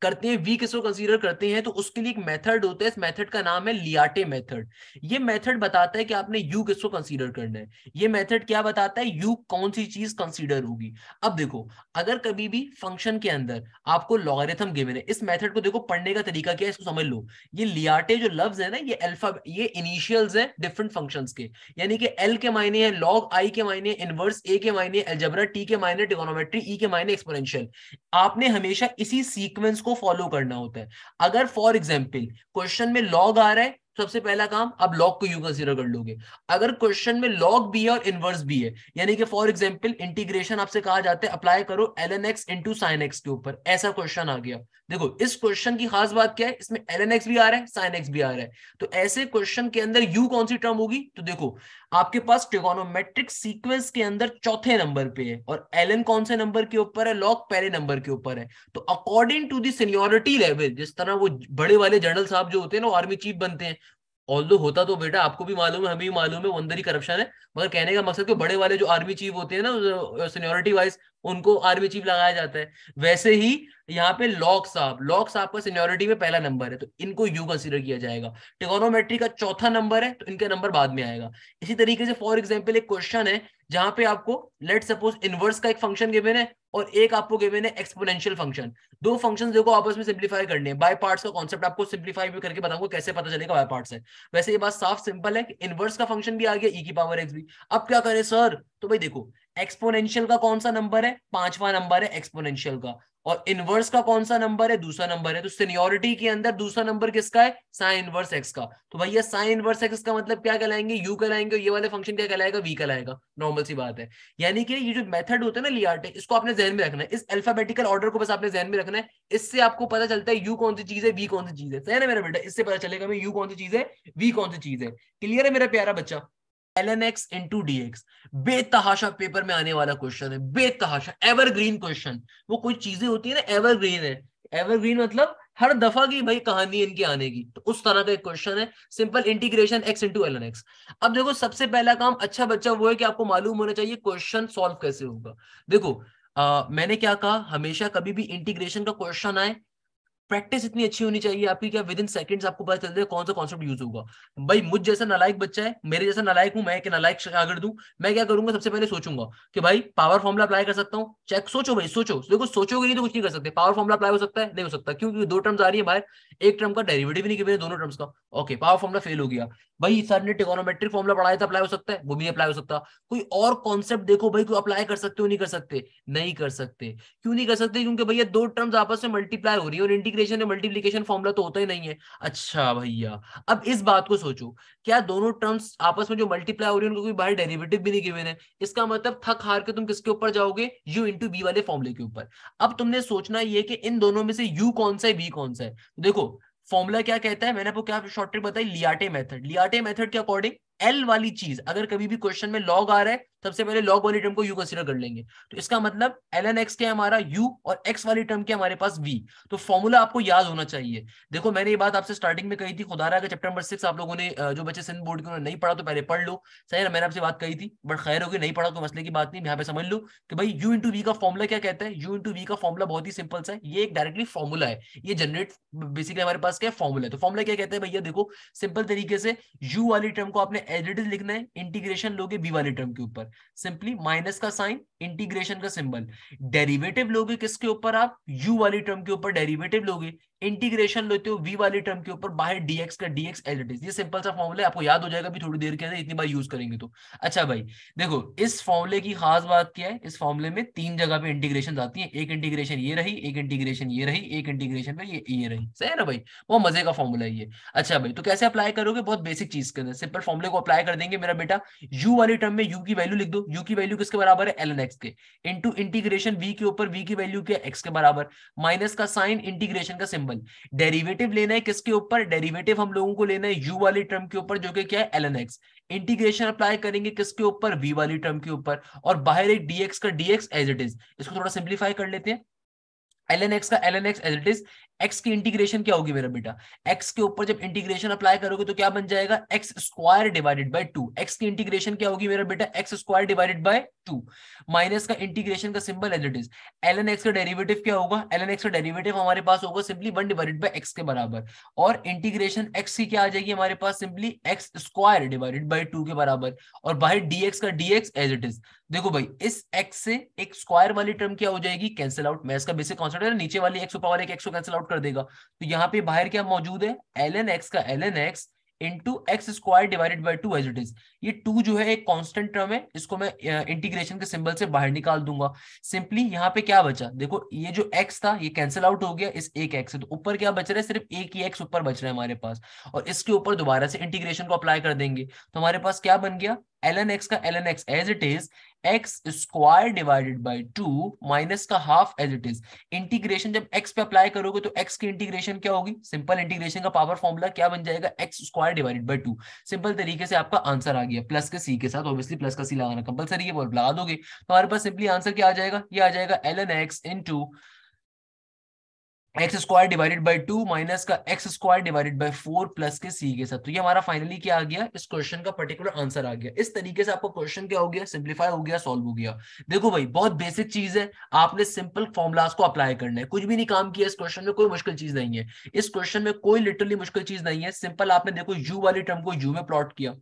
करते हैं वी किसको कंसीडर करते हैं तो उसके लिए एक मेथड होता है इस मेथड का नाम है लियाटे मेथड ये मेथड बताता है कि आपने यू किसको कंसीडर करना है ये मेथड क्या बताता है यू कौन सी चीज कंसीडर होगी अब देखो अगर कभी भी फंक्शन के अंदर आपको लॉगरिथम गिवन है इस मेथड को देखो पढ़ने का तरीका क्या है इसको समझ लो ये लियाटे जो लफ्ज है ना ये अल्फा ये इनिशियल्स है डिफरेंट फंक्शन के यानी कि एल के मायने है लॉग आई के मायने इनवर्स ए के मायने एल्जबरा टी के मायने टिकोनोमेट्री ई e के मायने एक्सपोरेंशियल आपने हमेशा इसी सीक्वेंस को फॉलो करना होता है अगर फॉर एग्जाम्पल क्वेश्चन में लॉग आ रहा है सबसे पहला काम आप लॉग को यू कंसिडर कर लोगे अगर क्वेश्चन में लॉग भी है और इनवर्स भी है यानी कि फॉर एग्जाम्पल इंटीग्रेशन आपसे कहा जाता है अप्लाई करो l N x into sine x के ऊपर ऐसा क्वेश्चन आ गया देखो इस क्वेश्चन की खास बात क्या है इसमें एल एन एक्स भी आ रहा है साइन एक्स भी आ रहा है तो ऐसे क्वेश्चन के अंदर यू कौन सी टर्म होगी तो देखो आपके पास ट्रिगोनोमेट्रिक सीक्वेंस के अंदर चौथे नंबर पे है और एल एन कौन से नंबर के ऊपर है लॉग पहले नंबर के ऊपर है तो अकॉर्डिंग टू दिनियोरिटी लेवल जिस तरह वो बड़े वाले जनरल साहब जो होते हैं ना आर्मी चीफ बनते हैं ऑल होता तो बेटा आपको भी मालूम है हमें भी मालूम है अंदर ही करप्शन है मगर कहने का मकसद कि तो बड़े वाले जो आर्मी चीफ होते हैं ना सीनियोरिटी वाइज उनको आर्मी चीफ लगाया जाता है वैसे ही यहाँ पे लॉक साहब लॉक साहब का सीनियोरिटी में पहला नंबर है तो इनको यू कंसिडर किया जाएगा टिकोनोमेट्री का चौथा नंबर है तो इनका नंबर बाद में आएगा इसी तरीके से फॉर एग्जाम्पल एक क्वेश्चन है जहां पे आपको लेट सपोज इनवर्स का एक फंक्शन गिवेन है और एक आपको गिवेन है एक्सपोनेंशियल फंक्शन दो फंक्शंस देखो आपस में सिंप्लीफाई करने हैं बाय पार्ट्स का कॉन्सेप्ट आपको सिंप्लीफाई भी करके बताऊंगा कैसे पता चलेगा बाय पार्ट्स है वैसे ये बात साफ सिंपल है इनवर्स का फंक्शन भी आ गया ई e की पावर एक्स भी अब क्या करें सर तो भाई देखो एक्सपोनेंशियल का कौन सा नंबर है पांचवा नंबर है एक्सपोनेंशियल का और इनवर्स का कौन सा नंबर है दूसरा नंबर है तो सीनियोरिटी के अंदर दूसरा नंबर किसका है साइन इनवर्स एक्स का तो भैया साइन इनवर्स एक्स का मतलब क्या कहलाएंगे यू कहलाएंगे ये वाले फंक्शन क्या कहलाएगा वी कहलाएगा नॉर्मल सी बात है यानी कि ये जो मेथड होता है ना लियार्टे इसको आपने जहन में रखना है इस अल्फाबेटिकल ऑर्डर को बस आपने जहन में रखना है इससे आपको पता चलता है यू कौन सी चीज है वी कौन सी चीज है सही ना मेरा बेटा इससे पता चलेगा यू कौन सी चीज है वी कौन सी चीज है क्लियर है मेरा प्यारा बच्चा l N x into D x बेतहाशा पेपर में आने वाला क्वेश्चन है बेतहाशा एवरग्रीन क्वेश्चन वो कोई चीजें होती है ना एवरग्रीन है एवरग्रीन मतलब हर दफा की भाई कहानी इनकी आने की तो उस तरह का एक क्वेश्चन है simple integration x into L N x अब देखो सबसे पहला काम अच्छा बच्चा वो है कि आपको मालूम होना चाहिए क्वेश्चन सॉल्व कैसे होगा देखो आ, मैंने क्या कहा हमेशा कभी भी इंटीग्रेशन का क्वेश्चन आए प्रैक्टिस इतनी अच्छी होनी चाहिए आपकी क्या विद इन सेकंड्स आपको पता चल जाए कौन सा कॉन्सेप्ट यूज होगा भाई मुझ जैसा नलायक बच्चा है मेरे जैसा नलायक हूं मैं कि नालायक दू मैं क्या करूंगा सबसे पहले सोचूंगा कि भाई पावर फॉर्मला अप्लाई कर सकता हूँ चेक सोचो भाई सोचो देखो सोचोगे नहीं तो कुछ नहीं कर सकते पावर फॉर्मला अप्लाई हो सकता है नहीं हो सकता क्योंकि दो टर्म्स आ रही है बाहर एक टर्म का डेरिवेटिव नहीं किया दोनों टर्म्स का ओके पावर फॉर्मला फेल हो गया भाई सर ने टिकोनोमेट्रिक फॉर्मला पढ़ाया था अप्लाई हो सकता है वो भी अप्लाई हो सकता कोई और कॉन्सेप्ट देखो भाई कोई अप्लाई कर सकते हो नहीं कर सकते नहीं कर सकते क्यों नहीं कर सकते क्योंकि भैया दो टर्म्स आपस में मल्टीप्लाई हो रही है और इंटीग्रेशन या मल्टीप्लीकेशन फॉर्मला तो होता ही नहीं है अच्छा भैया अब इस बात को सोचो क्या दोनों टर्म्स आपस में जो मल्टीप्लाई हो रही है उनको कोई बाहर डेरिवेटिव भी नहीं गिवन है इसका मतलब थक हार के तुम किसके ऊपर जाओगे यू इंटू बी वाले फॉर्मुले के ऊपर अब तुमने सोचना ये कि इन दोनों में से यू कौन सा है बी कौन सा है तो देखो फॉर्मूला क्या कहता है मैंने आपको क्या शॉर्ट ट्रिक बताई लियाटे मेथड लियाटे मेथड के अकॉर्डिंग एल वाली चीज अगर कभी भी क्वेश्चन में लॉग आ रहा है सबसे पहले लॉग वाली टर्म को यू कंसिडर कर लेंगे तो इसका मतलब एल एन एक्स के हमारा यू और एक्स वाली टर्म के हमारे पास वी तो फॉर्मूला आपको याद होना चाहिए देखो मैंने ये बात आपसे स्टार्टिंग में कही थी खुदारा का चैप्टर नंबर सिक्स आप लोगों ने जो बच्चे सिंध बोर्ड के नहीं पढ़ा तो पहले पढ़ लो सही ना मैंने आपसे बात कही थी बट खैर होगी नहीं पढ़ा तो मसले की बात नहीं यहाँ पे समझ लो कि भाई यू इंटू वी का फॉर्मूला क्या कहता है यू इंटू वी का फॉर्मूला बहुत ही सिंपल सा है ये एक डायरेक्टली फॉर्मूला है ये जनरेट बेसिकली हमारे पास क्या फॉर्मूला है तो फॉर्मूला क्या कहते हैं भैया देखो सिंपल तरीके से यू वाली टर्म को आपने एज लिखना है इंटीग्रेशन लोगे बी वाली टर्म के ऊपर सिंपली माइनस का साइन इंटीग्रेशन का सिंबल डेरिवेटिव लोगे किसके ऊपर आप यू वाली टर्म के ऊपर डेरिवेटिव लोगे इंटीग्रेशन लेते हो वी वाली टर्म के ऊपर बाहर डीएक्स का डीएक्स एज इट इज ये सिंपल सा फॉर्मूला आपको याद हो जाएगा भी थोड़ी देर के अंदर इतनी बार यूज करेंगे तो अच्छा भाई देखो इस फॉर्मूले की खास बात क्या है इस फॉर्मूले में तीन जगह पे इंटीग्रेशन आती है एक इंटीग्रेशन ये रही एक इंटीग्रेशन ये रही एक इंटीग्रेशन पे ये ये रही सही है ना भाई वो मजे का फॉर्मूला ये अच्छा भाई तो कैसे अप्लाई करोगे बहुत बेसिक चीज के अंदर सिंपल फॉर्मूले को अप्लाई कर देंगे मेरा बेटा यू वाली टर्म में यू की वैल्यू लिख दो यू की वैल्यू किसके बराबर है एल एन एक्स के इंटू इंटीग्रेशन वी के ऊपर वी की वैल्यू क्या एक्स के बराबर माइनस का साइन इंटीग्रेशन का सिंपल वन डेरिवेटिव लेना है किसके ऊपर डेरिवेटिव हम लोगों को लेना है यू वाली टर्म के ऊपर जो कि क्या है L N x integration apply करेंगे किसके ऊपर वी वाली टर्म के ऊपर और बाहर एक डीएक्स का डीएक्स एज इट इज इसको थोड़ा सिंप्लीफाई कर लेते हैं एल एन एक्स का L N x as it is x की इंटीग्रेशन क्या होगी मेरा बेटा एक्स के ऊपर जब इंटीग्रेशन अप्लाई करोगे तो क्या बन जाएगा x square divided by two x की इंटीग्रेशन क्या होगी मेरा बेटा x square divided by two minus का इंटीग्रेशन का symbol as it is l N x का डेरिवेटिव क्या होगा एल एन एक्स का डेरिवेटिव हमारे पास होगा simply one divided by x के बराबर और इंटीग्रेशन एक्स की क्या आ जाएगी हमारे पास simply x square divided by two के बराबर और बाहर डीएक्स का डीएक्स एज इट इज देखो भाई इस x से एक स्क्वायर वाली टर्म क्या हो जाएगी कैंसिल आउट मैं इसका बेसिक कॉन्सेप्ट है नीचे वाली x पावर एक x को कैंसिल आउट कर देगा तो यहाँ पे बाहर क्या मौजूद है एल एन एक्स का L N x into x square divided by two as it is ये टू जो है एक कॉन्स्टेंट टर्म है इसको मैं इंटीग्रेशन के सिंबल से बाहर निकाल दूंगा सिंपली यहाँ पे क्या बचा देखो ये जो एक्स था ये कैंसिल आउट हो गया इस एक एक्स से तो ऊपर क्या बच रहा है सिर्फ एक ही एक्स ऊपर बच रहा है हमारे पास और इसके ऊपर दोबारा से इंटीग्रेशन को अप्लाई कर देंगे तो हमारे पास क्या बन गया एल एन एक्स का L N x as it is x square divided by two minus का half as it is integration जब एक्स पे अप्लाई करोगे तो एक्स की इंटीग्रेशन क्या होगी सिंपल इंटीग्रेशन का पावर फॉर्मूला क्या बन जाएगा x square divided by two simple तरीके से आपका आंसर आ गया प्लस के सी के साथ ऑब्वियसली प्लस का सी लगाना कंपलसरी है लगा दोगे तो हमारे पास सिंपली आंसर क्या आ जाएगा ये आ जाएगा L N x into x square divided by two minus का x square divided by four plus के सी के साथ तो ये हमारा फाइनली क्या आ गया इस क्वेश्चन का पर्टिकुलर आंसर आ गया इस तरीके से आपको क्वेश्चन क्या हो गया सिंप्लीफाई हो गया सॉल्व हो गया देखो भाई बहुत बेसिक चीज है आपने सिंपल फॉर्मुलाज को अप्लाई करना है कुछ भी नहीं काम किया इस क्वेश्चन में कोई मुश्किल चीज नहीं है इस क्वेश्चन में कोई लिटरली मुश्किल चीज नहीं है सिंपल आपने देखो यू वाली टर्म को यू में प्लॉट किया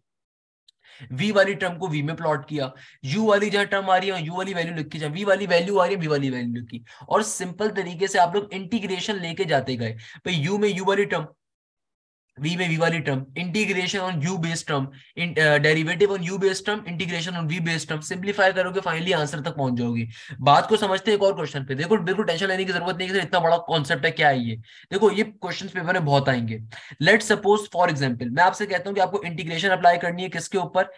वी वाली टर्म को वी में प्लॉट किया यू वाली जहां टर्म आ रही है यू वाली वैल्यू लिखी जहां वी वाली वैल्यू आ रही है वी वाली वैल्यू लिखी और सिंपल तरीके से आप लोग इंटीग्रेशन लेके जाते गए भाई यू में यू वाली टर्म V में V वाली term, integration on U based term, in, uh, derivative on U based term, integration on V based term, simplify करोगे finally आंसर तक पहुंच जाओगे बात को समझते हैं एक और क्वेश्चन पे देखो बिल्कुल टेंशन लेने की जरूरत नहीं है इतना बड़ा कॉन्सेप्ट है क्या है ये देखो ये क्वेश्चन पेपर में बहुत आएंगे लेट सपोज फॉर एग्जाम्पल मैं आपसे कहता हूँ कि आपको इंटीग्रेशन अप्लाई करनी है किसके ऊपर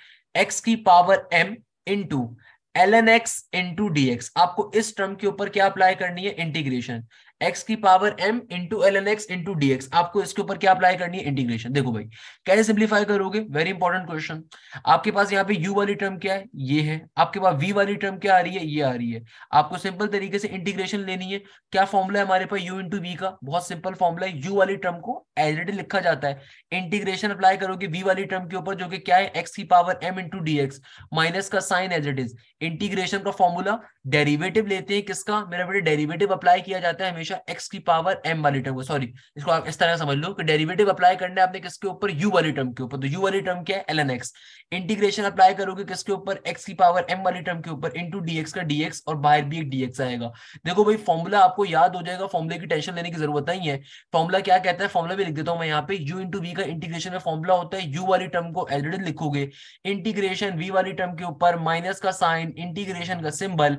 एक्स की power m into l N x into D x आपको इस टर्म के ऊपर क्या अप्लाई करनी है इंटीग्रेशन एक्स की power m into L N x into D x आपको इसके ऊपर क्या अप्लाई करनी है इंटीग्रेशन देखो भाई कैसे सिंप्लीफाई करोगे वेरी इंपॉर्टेंट क्वेश्चन आपके पास यहाँ पे यू वाली टर्म क्या है ये है आपके पास वी वाली टर्म क्या आ रही है ये आ रही है आपको सिंपल तरीके से इंटीग्रेशन लेनी है क्या फॉर्मुला है हमारे पास यू इंटू वी का बहुत सिंपल फॉर्मुला है यू वाली टर्म को एलरेडी लिखा जाता है इंटीग्रेशन अप्लाई करोगे वी वाली टर्म के ऊपर जो कि क्या है एक्स की power m into D x minus का sign as it is integration का फॉर्मूला डेरिवेटिव लेते हैं किसका मेरा बेटा डेरिवेटिव अप्लाई किया जाता है हमेशा एक्स की पावर एम वाली टर्म को सॉरी इसको आप इस तरह समझ लो कि डेरिवेटिव अप्लाई करना है आपने किसके ऊपर यू वाली टर्म के ऊपर तो यू वाली टर्म क्या है L N x integration apply करोगे किसके ऊपर एक्स की पावर एम वाली टर्म के ऊपर इंटू डीएक्स का डीएक्स और बाहर भी एक डीएक्स आएगा देखो भाई फॉर्मूला आपको याद हो जाएगा फॉर्मूले की टेंशन लेने की जरूरत नहीं है फॉर्मूला क्या कहता है फॉर्मूला लिख देता हूं मैं यहाँ पे u इंटू वी का इंटीग्रेशन का फॉर्मुला होता है u वाली टर्म को एलरेडी लिखोगे इंटीग्रेशन v वाली टर्म के ऊपर माइनस का साइन इंटीग्रेशन का सिंबल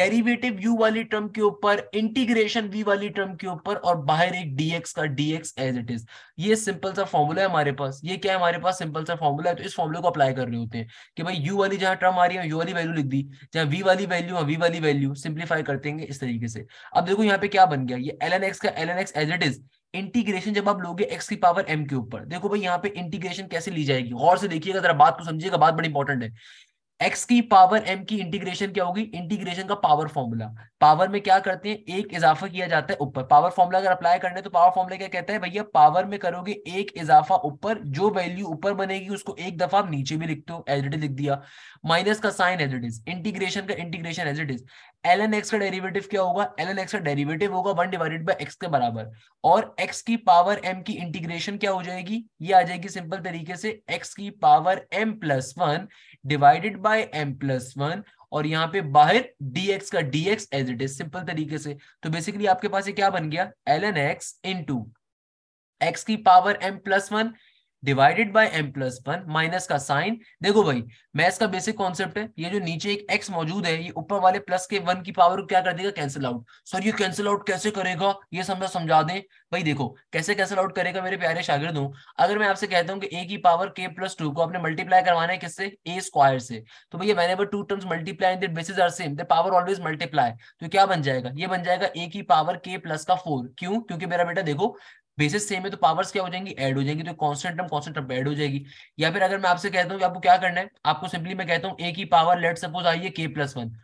डेरिवेटिव u वाली टर्म के ऊपर इंटीग्रेशन v वाली टर्म के ऊपर और बाहर एक dx का dx एज इट इज ये सिंपल सा फॉर्मूला है हमारे पास ये क्या है हमारे पास सिंपल सा फॉर्मूला है तो इस फॉर्मुला को अप्लाई कर रहे होते हैं कि भाई यू वाली जहां टर्म आ रही है यू वाली वैल्यू लिख दी जहां वी वाली वैल्यू है वी वाली वैल्यू सिंप्लीफाई करते हैं इस तरीके से अब देखो यहाँ पे क्या बन गया ये एल एन एक्स का L N x as it is integration जब आप लोगे एक्स की पावर एम के ऊपर देखो भाई यहाँ पे इंटीग्रेशन कैसे ली जाएगी और से देखिएगा जरा बात को समझिएगा बात बड़ी इंपॉर्टेंट है एक्स की पावर एम की इंटीग्रेशन क्या होगी इंटीग्रेशन का पावर फॉर्मूला पावर में क्या करते हैं एक इजाफा किया जाता है ऊपर पावर फॉर्मूला अगर अप्लाई करने तो पावर फॉर्मूला क्या कहता है भैया पावर में करोगे एक इजाफा ऊपर जो वैल्यू ऊपर बनेगी उसको एक दफा आप नीचे भी लिखते हो एज इट इज लिख दिया माइनस का sign as it is integration का integration as it is l N x का डेरिवेटिव क्या होगा एल एन एक्स का डेरिवेटिव होगा वन डिवाइडेड बाई एक्स के बराबर और एक्स की पावर एम की इंटीग्रेशन क्या हो जाएगी ये आ जाएगी सिंपल तरीके से एक्स की power m plus one divided by M plus one और यहाँ पे बाहर डी एक्स का D x as it is simple तरीके से तो बेसिकली आपके पास ये क्या बन गया l N x into x की power m plus one divided by M plus one minus का साइन देखो भाई मैथ्स का बेसिक कॉन्सेप्ट है ये जो नीचे एक एक्स मौजूद है ये ऊपर वाले प्लस के वन की पावर को क्या कर देगा कैंसिल आउट सर ये कैंसिल आउट कैसे करेगा ये समझा समझा दे भाई देखो कैसे कैंसिल आउट करेगा मेरे प्यारे शागिर्दों अगर मैं आपसे कहता हूँ कि ए की पावर के प्लस टू को आपने मल्टीप्लाई करवाना है किससे ए स्क्वायर से तो भैया मैंने two terms multiply that bases are same that power always multiply तो क्या बन जाएगा ये बन जाएगा ए की पावर के प्लस का फोर क्यों क्योंकि मेरा बेटा देखो बेसिस सेम है तो पावर्स क्या हो जाएंगी ऐड हो जाएंगी तो constant term constant term add हो जाएगी या फिर अगर मैं आपसे कहता हूँ आपको क्या करना है आपको सिंपली मैं कहता हूँ ए की पावर लेट सपोज आई है के प्लस वन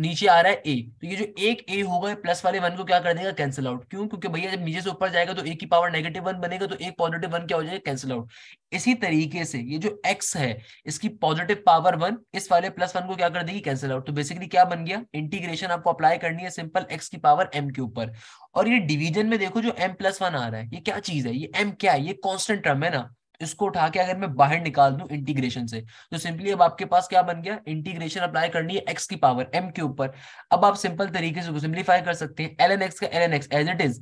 नीचे आ रहा है ए तो ये जो एक ए होगा प्लस वाले वन को क्या कर देगा कैंसिल आउट क्यों क्योंकि भैया जब नीचे से ऊपर जाएगा तो ए की पावर नेगेटिव वन बनेगा तो एक पॉजिटिव वन क्या हो जाएगा कैंसिल आउट इसी तरीके से ये जो एक्स है इसकी पॉजिटिव पावर वन इस वाले प्लस वन को क्या कर देगी कैंसिल आउट तो बेसिकली क्या बन गया इंटीग्रेशन आपको अप्लाई करनी है सिंपल एक्स की पावर एम के ऊपर और ये डिवीजन में देखो जो एम प्लस वन आ रहा है ये क्या चीज है ये एम क्या है ये कॉन्स्टेंट टर्म है ना इसको उठा के अगर मैं बाहर निकाल दूं इंटीग्रेशन से तो सिंपली अब आपके पास क्या बन गया इंटीग्रेशन अप्लाई करनी है एक्स की पावर एम के ऊपर अब आप सिंपल तरीके से सिंप्लीफाई कर सकते हैं एल एन एक्स का L N x as it is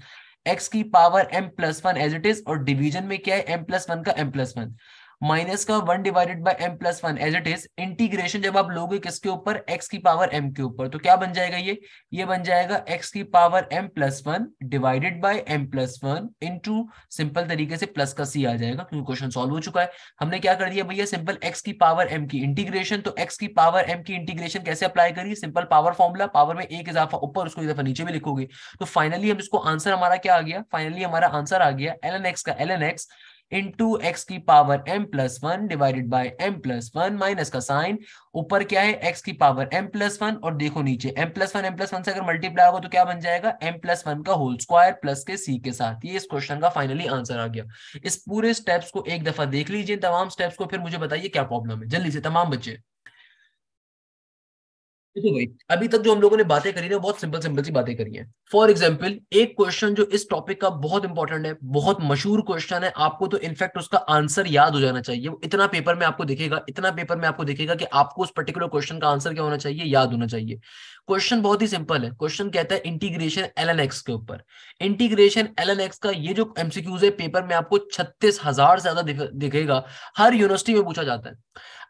x की power m plus one as it is और डिवीजन में क्या है एम प्लस वन का एम प्लस वन माइनस का one divided by M plus one as it is integration जब आप लोगे किसके ऊपर एक्स की पावर एम के ऊपर तो क्या बन जाएगा ये ये बन जाएगा एक्स की power m plus one divided by M plus one to simple तरीके से प्लस का सी आ जाएगा क्योंकि क्वेश्चन सॉल्व हो चुका है हमने क्या कर दिया भैया सिंपल एक्स की पावर एम की इंटीग्रेशन तो एक्स की पावर एम की इंटीग्रेशन कैसे अप्लाई करिए सिंपल पावर फॉर्मुला पावर में एक इजाफा ऊपर उसको इजाफा नीचे भी लिखोगे तो फाइनली हम इसको आंसर हमारा क्या आ गया फाइनली हमारा आंसर आ गया एल एन एक्स का L N x into x की power m plus one divided by M plus one minus का साइन ऊपर क्या है एक्स की पावर एम प्लस वन और देखो नीचे M plus one M plus one से अगर मल्टीप्लाई होगा तो क्या बन जाएगा एम प्लस वन का होल स्क्वायर प्लस के सी के साथ ये इस क्वेश्चन का फाइनली आंसर आ गया इस पूरे स्टेप्स को एक दफा देख लीजिए तमाम स्टेप्स को फिर मुझे बताइए क्या प्रॉब्लम है जल्दी से तमाम बच्चे देखो भाई अभी तक जो हम लोगों ने बातें करी ना बहुत सिंपल सिंपल सी बातें करी हैं फॉर एग्जाम्पल एक क्वेश्चन जो इस टॉपिक का बहुत इंपॉर्टेंट है बहुत मशहूर क्वेश्चन है आपको तो इनफैक्ट उसका आंसर याद हो जाना चाहिए इतना पेपर में आपको दिखेगा इतना पेपर में आपको दिखेगा कि आपको उस पर्टिकुलर क्वेश्चन का आंसर क्या होना चाहिए याद होना चाहिए क्वेश्चन बहुत ही सिंपल है क्वेश्चन कहता है इंटीग्रेशन एल के ऊपर इंटीग्रेशन एल का ये जो एमसीक्यूज है पेपर में आपको छत्तीस हजार से ज्यादा दिखेगा हर यूनिवर्सिटी में पूछा जाता है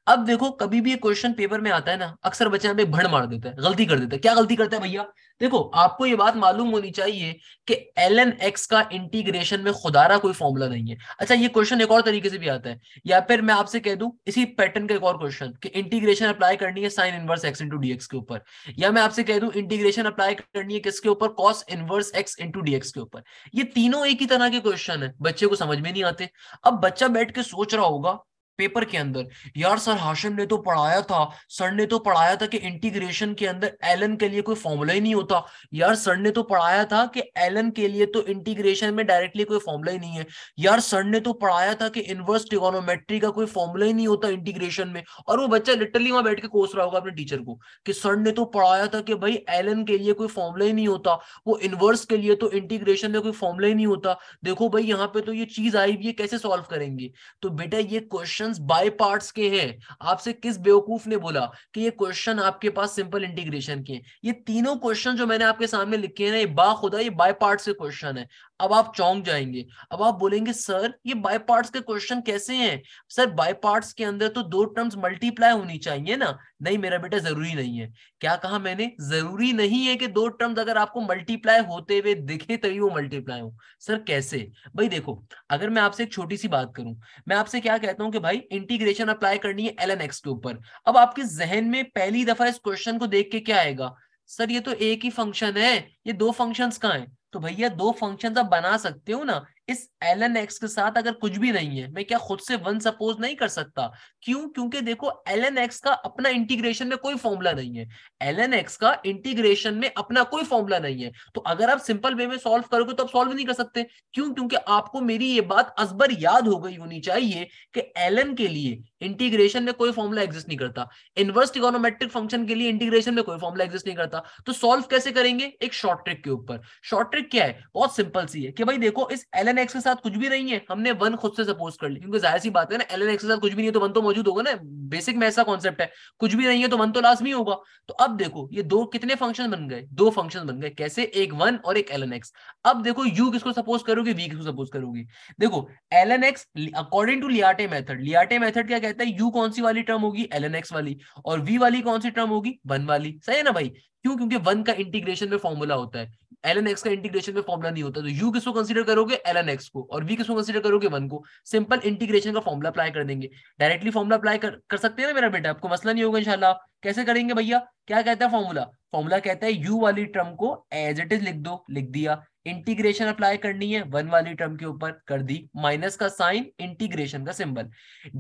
अब देखो कभी भी ये क्वेश्चन पेपर में आता है ना अक्सर बच्चे हमें भड़ मार देता है गलती कर देता है क्या गलती करता है भैया देखो आपको ये बात मालूम होनी चाहिए कि एल एन एक्स का इंटीग्रेशन में खुदारा कोई फॉर्मूला नहीं है अच्छा ये क्वेश्चन एक और तरीके से भी आता है या फिर मैं आपसे कह दू इसी पैटर्न का एक और क्वेश्चन कि इंटीग्रेशन अप्लाई करनी है sine inverse x into dx के ऊपर या मैं आपसे कह दू इंटीग्रेशन अप्लाई करनी है किसके ऊपर cos inverse x into x के ऊपर ये तीनों एक ही तरह के क्वेश्चन है बच्चे को समझ में नहीं आते अब बच्चा बैठ के सोच रहा होगा पेपर के अंदर यार सर हाशिम ने तो पढ़ाया था सर ने तो पढ़ाया था कि इंटीग्रेशन के अंदर एलन के लिए कोई फॉर्मूला ही नहीं होता यार सर ने तो पढ़ाया था कि एलन के लिए तो इंटीग्रेशन में डायरेक्टली कोई फॉर्मूला ही नहीं है यार सर ने तो पढ़ाया था कि इनवर्स टिगोनोमेट्री का कोई फॉर्मूला ही नहीं होता इंटीग्रेशन में और वो बच्चा लिटरली वहां बैठ के कोस रहा होगा अपने टीचर को कि सर ने तो पढ़ाया था कि भाई एलन के लिए कोई फॉर्मूला ही नहीं होता वो इनवर्स के लिए तो इंटीग्रेशन में कोई फॉर्मूला ही नहीं होता देखो भाई यहाँ पे तो ये चीज आई भी है कैसे सॉल्व करेंगे तो बेटा ये क्वेश्चन क्वेश्चंस बाय पार्ट्स के हैं आपसे किस बेवकूफ ने बोला कि ये क्वेश्चन आपके पास सिंपल इंटीग्रेशन के हैं ये तीनों क्वेश्चन जो मैंने आपके सामने लिखे हैं ना ये बाखुदा ये बाय पार्ट्स के क्वेश्चन है अब आप चौंक जाएंगे अब आप बोलेंगे सर ये बाय पार्ट्स के क्वेश्चन कैसे हैं सर बाय पार्ट्स के अंदर तो दो टर्म्स मल्टीप्लाई होनी चाहिए ना नहीं मेरा बेटा जरूरी नहीं है क्या कहा मैंने जरूरी नहीं है कि दो टर्म्स अगर आपको मल्टीप्लाई होते हुए दिखे तभी वो मल्टीप्लाई हो सर कैसे भाई देखो अगर मैं आपसे एक छोटी सी बात करूं मैं आपसे क्या कहता हूं कि भाई इंटीग्रेशन अप्लाई करनी है एल एन एक्स के ऊपर अब आपके जहन में पहली दफा इस क्वेश्चन को देख के क्या आएगा सर ये तो एक ही फंक्शन है ये दो फंक्शंस कहाँ हैं तो भैया दो फंक्शन आप बना सकते हो ना इस एल एन एक्स के साथ अगर कुछ भी नहीं है मैं क्या खुद से वन सपोज नहीं कर सकता क्यों क्योंकि देखो एल एन एक्स का अपना इंटीग्रेशन में कोई फॉर्मूला नहीं है एल एन एक्स का इंटीग्रेशन में अपना कोई फॉर्मूला नहीं है तो अगर आप सिंपल वे में सॉल्व करोगे तो आप सॉल्व नहीं कर सकते क्यों क्योंकि आपको मेरी ये बात असबर याद हो गई होनी चाहिए कि एल एन के लिए इंटीग्रेशन में कोई फॉर्मूला एग्जिस्ट नहीं करता इनवर्स इकोनोमेट्रिक फंक्शन के लिए इंटीग्रेशन में कोई फॉर्मूला एग्जिस्ट नहीं करता तो सॉल्व कैसे करेंगे एक शॉर्ट ट्रिक के ऊपर शॉर्ट ट्रिक क्या है बहुत सिंपल सी है कि भाई देखो इस एल एन एक्स के साथ कुछ भी नहीं है हमने वन खुद से सपोज कर ली क्योंकि जाहिर सी बात है ना एल एन एक्स के साथ कुछ भी नहीं है तो वन तो मौजूद होगा ना बेसिक में ऐसा कॉन्सेप्ट है कुछ भी नहीं है तो वन तो लाजमी होगा तो अब देखो ये दो कितने फंक्शन बन गए दो फंक्शन बन गए कैसे एक वन और एक एल एक्स अब देखो यू किसको सपोज करोगे वी किसको सपोज करोगे देखो l N x according to LIATE method LIATE method क्या कहता है यू कौन सी वाली टर्म होगी एल एन एक्स वाली और वी वाली कौन सी टर्म होगी वन वाली सही है ना भाई क्यों क्योंकि वन का इंटीग्रेशन में फॉर्मूला होता है एल एन एक्स का इंटीग्रेशन में फॉर्मुला नहीं होता तो यू किसको कंसीडर करोगे एल एन एक्स को और वी किसको कंसीडर करोगे वन को सिंपल इंटीग्रेशन का फॉर्मुला अप्लाई कर देंगे डायरेक्टली फॉर्मुला अप्लाई कर, कर सकते हैं ना मेरा बेटा आपको मसला नहीं होगा इंशाला कैसे करेंगे भैया क्या कहता है फॉर्मूला फॉर्मूला कहता है यू वाली टर्म को एज इट इज लिख दो लिख दिया इंटीग्रेशन अप्लाई करनी है वन वाली टर्म के ऊपर कर दी माइनस का साइन इंटीग्रेशन का सिंबल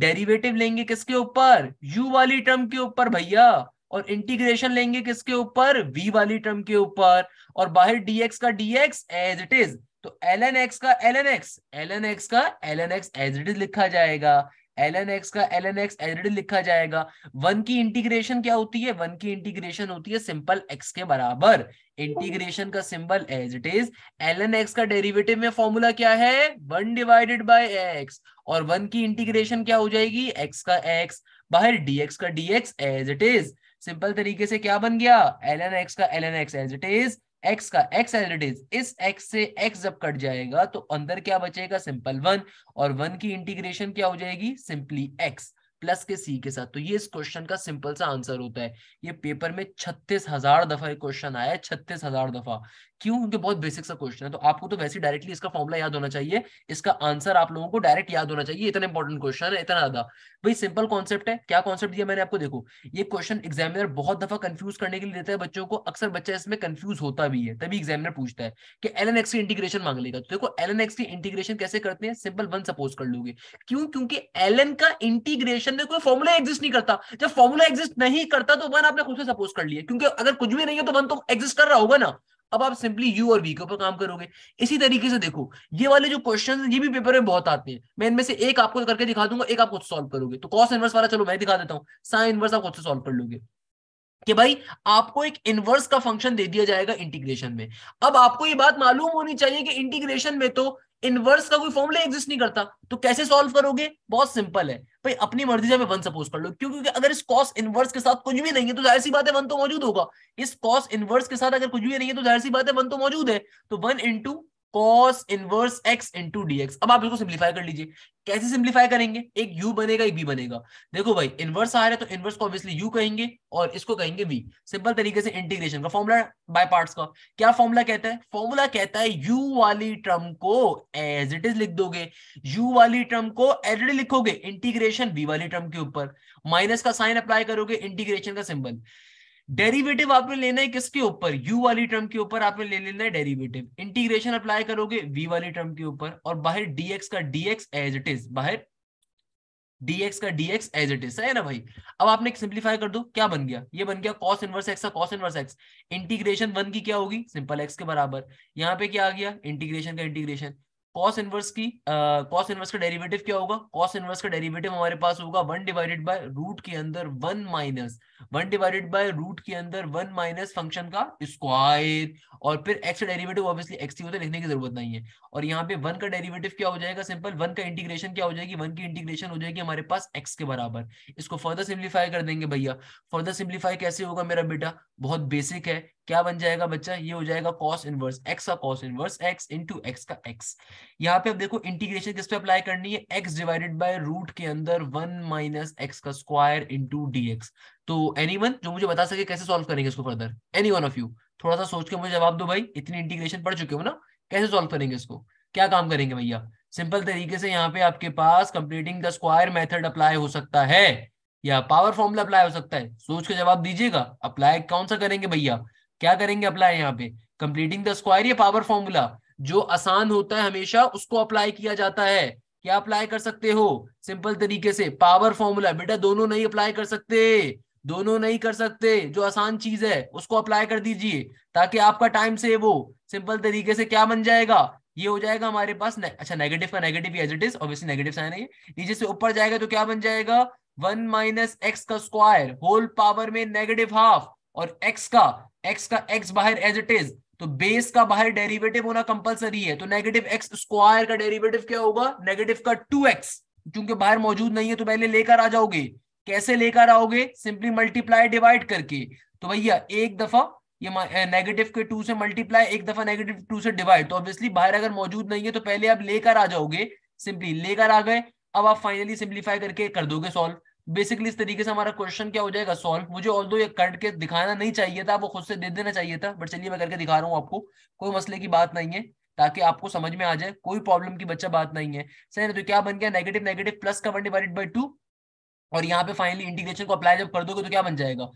डेरिवेटिव लेंगे किसके ऊपर यू वाली टर्म के ऊपर भैया और इंटीग्रेशन लेंगे किसके ऊपर v वाली टर्म के ऊपर और बाहर dx का dx एज इट इज तो ln x का ln x ln x का ln x as it is लिखा जाएगा ln x का ln x as it is लिखा जाएगा वन की इंटीग्रेशन क्या होती है वन की इंटीग्रेशन होती है सिंपल x के बराबर इंटीग्रेशन का symbol as it is ln x का डेरिवेटिव में फॉर्मूला क्या है वन डिवाइडेड बाय एक्स और वन की इंटीग्रेशन क्या हो जाएगी एक्स का एक्स बाहर dx का dx as it is simple तरीके से क्या बन गया एल एन एक्स का L N x as it is x का एक्स एज इट इज इस एक्स से एक्स जब कट जाएगा तो अंदर क्या बचेगा सिंपल वन और वन की इंटीग्रेशन क्या हो जाएगी सिंपली एक्स प्लस के सी के साथ तो ये इस क्वेश्चन का सिंपल सा आंसर होता है ये पेपर में छत्तीस हजार दफा क्वेश्चन आया है छत्तीस हजार दफा क्यों क्योंकि बहुत बेसिक सा क्वेश्चन है तो आपको तो वैसे डायरेक्टली इसका फॉर्मुला याद होना चाहिए इसका आंसर आप लोगों को डायरेक्ट याद होना चाहिए इतना इंपॉर्टेंट क्वेश्चन है इतना ज्यादा भाई सिंपल कॉन्सेप्ट है क्या कॉन्सेप्ट दिया मैंने आपको देखो ये क्वेश्चन एग्जामिनर बहुत दफा कंफ्यूज करने के लिए देता है बच्चों को अक्सर बच्चा इसमें कंफ्यूज होता भी है तभी एग्जामिनर पूछता है कि एल की इंटीग्रेशन मांग लेगा तो देखो एल की इंटीग्रेशन कैसे करते हैं सिंपल वन सपोज कर लोगे क्यों क्योंकि एल का इंटीग्रेशन में कोई फॉर्मुला एग्जिस्ट नहीं करता जब फॉर्मुला एग्जिस्ट नहीं करता तो वन आपने खुद से सपोज कर लिया क्योंकि अगर कुछ भी नहीं है तो वन तो एग्जिस्ट कर रहा होगा ना अब आप सिंपली यू और वी के ऊपर काम करोगे इसी तरीके से देखो ये वाले जो क्वेश्चन ये भी पेपर में बहुत आते हैं मैं इनमें से एक आपको करके दिखा दूंगा एक आप खुद सॉल्व करोगे तो कॉस इनवर्स वाला चलो मैं दिखा देता हूँ साइन इनवर्स आप खुद से सॉल्व कर लोगे कि भाई आपको एक इनवर्स का फंक्शन दे दिया जाएगा इंटीग्रेशन में अब आपको ये बात मालूम होनी चाहिए कि इंटीग्रेशन में तो इनवर्स का कोई फॉर्मूला एग्जिस्ट नहीं करता तो कैसे सॉल्व करोगे बहुत सिंपल है भाई अपनी मर्जी से हमें वन सपोज कर लो क्योंकि अगर इस कॉस इनवर्स के साथ कुछ भी नहीं है तो जाहिर सी बात है वन तो मौजूद होगा इस कॉस इनवर्स के साथ अगर कुछ भी नहीं है तो जाहिर सी बात है वन तो मौजूद है तो one into cos inverse x into dx अब आप इसको सिंप्लीफाई कर लीजिए कैसे सिंप्लीफाई करेंगे एक यू बनेगा एक बी बनेगा देखो भाई इनवर्स आ रहा है तो इनवर्स को ऑब्वियसली यू कहेंगे और इसको कहेंगे वी सिंपल तरीके से इंटीग्रेशन का फॉर्मूला बाय पार्ट्स का क्या फॉर्मूला कहता है फॉर्मूला कहता है यू वाली टर्म को एज इट इज लिख दोगे यू वाली टर्म को एज इट लिखोगे इंटीग्रेशन वी वाली टर्म के ऊपर माइनस का साइन अप्लाई करोगे इंटीग्रेशन का सिंबल डेरिवेटिव आपने लेना है किसके ऊपर यू वाली टर्म के ऊपर आपने ले लेना है डेरिवेटिव इंटीग्रेशन अप्लाई करोगे वी वाली टर्म के ऊपर और बाहर डीएक्स का डीएक्स एज इट इज बाहर dx का dx एज इट इज है ना भाई अब आपने सिंप्लीफाई कर दो क्या बन गया ये बन गया cos इनवर्स x का cos inverse x integration one की क्या होगी सिंपल x के बराबर यहाँ पे क्या आ गया इंटीग्रेशन का इंटीग्रेशन कॉस इनवर्स की कॉस uh, इनवर्स का डेरिवेटिव क्या होगा कॉस इनवर्स का डेरिवेटिव हमारे पास होगा वन डिवाइडेड बाय रूट के अंदर one minus one divided by root के अंदर वन माइनस फंक्शन का स्क्वायर और फिर एक्स का डेरिवेटिव ऑब्वियसली एक्स होता है लिखने की जरूरत नहीं है और यहाँ पे वन का डेरिवेटिव क्या हो जाएगा सिंपल वन का इंटीग्रेशन क्या हो जाएगी वन की इंटीग्रेशन हो जाएगी हमारे पास एक्स के बराबर इसको फर्दर सिंप्लीफाई कर देंगे भैया फर्दर सिंप्लीफाई कैसे होगा मेरा बेटा बहुत बेसिक है क्या बन जाएगा बच्चा ये हो जाएगा कॉस इनवर्स एक्स का cos inverse x into x का एक्स यहाँ पे अब देखो इंटीग्रेशन किस पे अप्लाई करनी है एक्स डिवाइडेड बाय रूट के अंदर वन माइनस एक्स का स्क्वायर इंटू डी एक्स तो एनी जो मुझे बता सके कैसे सॉल्व करेंगे इसको further any one of you थोड़ा सा सोच के मुझे जवाब दो भाई इतनी इंटीग्रेशन पढ़ चुके हो ना कैसे सॉल्व करेंगे इसको क्या काम करेंगे भैया सिंपल तरीके से यहाँ पे आपके पास completing the square method apply हो सकता है या पावर फॉर्मूला अप्लाई हो सकता है सोच के जवाब दीजिएगा अप्लाई कौन सा करेंगे भैया क्या करेंगे अप्लाई यहाँ पे कंप्लीटिंग द स्क्वायर ये पावर फॉर्मूला जो आसान होता है हमेशा उसको अप्लाई किया जाता है क्या अप्लाई कर सकते हो सिंपल तरीके से पावर फॉर्मूला बेटा दोनों नहीं अप्लाई कर सकते दोनों नहीं कर सकते जो आसान चीज है उसको अप्लाई कर दीजिए ताकि आपका टाइम से वो सिंपल तरीके से क्या बन जाएगा ये हो जाएगा हमारे पास ने, अच्छा नेगेटिव का negative as it is obviously negative sign है नीचे से ऊपर जाएगा तो क्या बन जाएगा वन माइनस एक्स का स्क्वायर होल पावर में नेगेटिव हाफ और एक्स का एक्स का एक्स बाहर एज इट इज तो बेस का बाहर डेरिवेटिव होना कंपलसरी है तो नेगेटिव एक्स स्क्वायर का डेरिवेटिव क्या होगा नेगेटिव का टू एक्स क्योंकि बाहर मौजूद नहीं है तो पहले लेकर आ जाओगे कैसे लेकर आओगे सिंपली मल्टीप्लाई डिवाइड करके तो भैया एक दफा ये नेगेटिव के टू से मल्टीप्लाई एक दफा नेगेटिव टू से डिवाइड तो ऑब्वियसली बाहर अगर मौजूद नहीं है तो पहले आप लेकर आ जाओगे सिंपली लेकर आ गए अब आप फाइनली सिंप्लीफाई करके कर दोगे सॉल्व बेसिकली इस तरीके से हमारा क्वेश्चन क्या हो जाएगा सॉल्व मुझे ऑल दो ये करके दिखाना नहीं चाहिए था वो खुद से दे देना चाहिए था बट चलिए मैं करके दिखा रहा हूँ आपको कोई मसले की बात नहीं है ताकि आपको समझ में आ जाए कोई प्रॉब्लम की बच्चा बात नहीं है सही ना तो क्या बन गया नेगेटिव नेगेटिव प्लस का वन डिवाइडेड बाई टू और यहाँ पे फाइनली इंटीग्रेशन को अप्लाई जब कर दोगे तो क्या बन जाएगा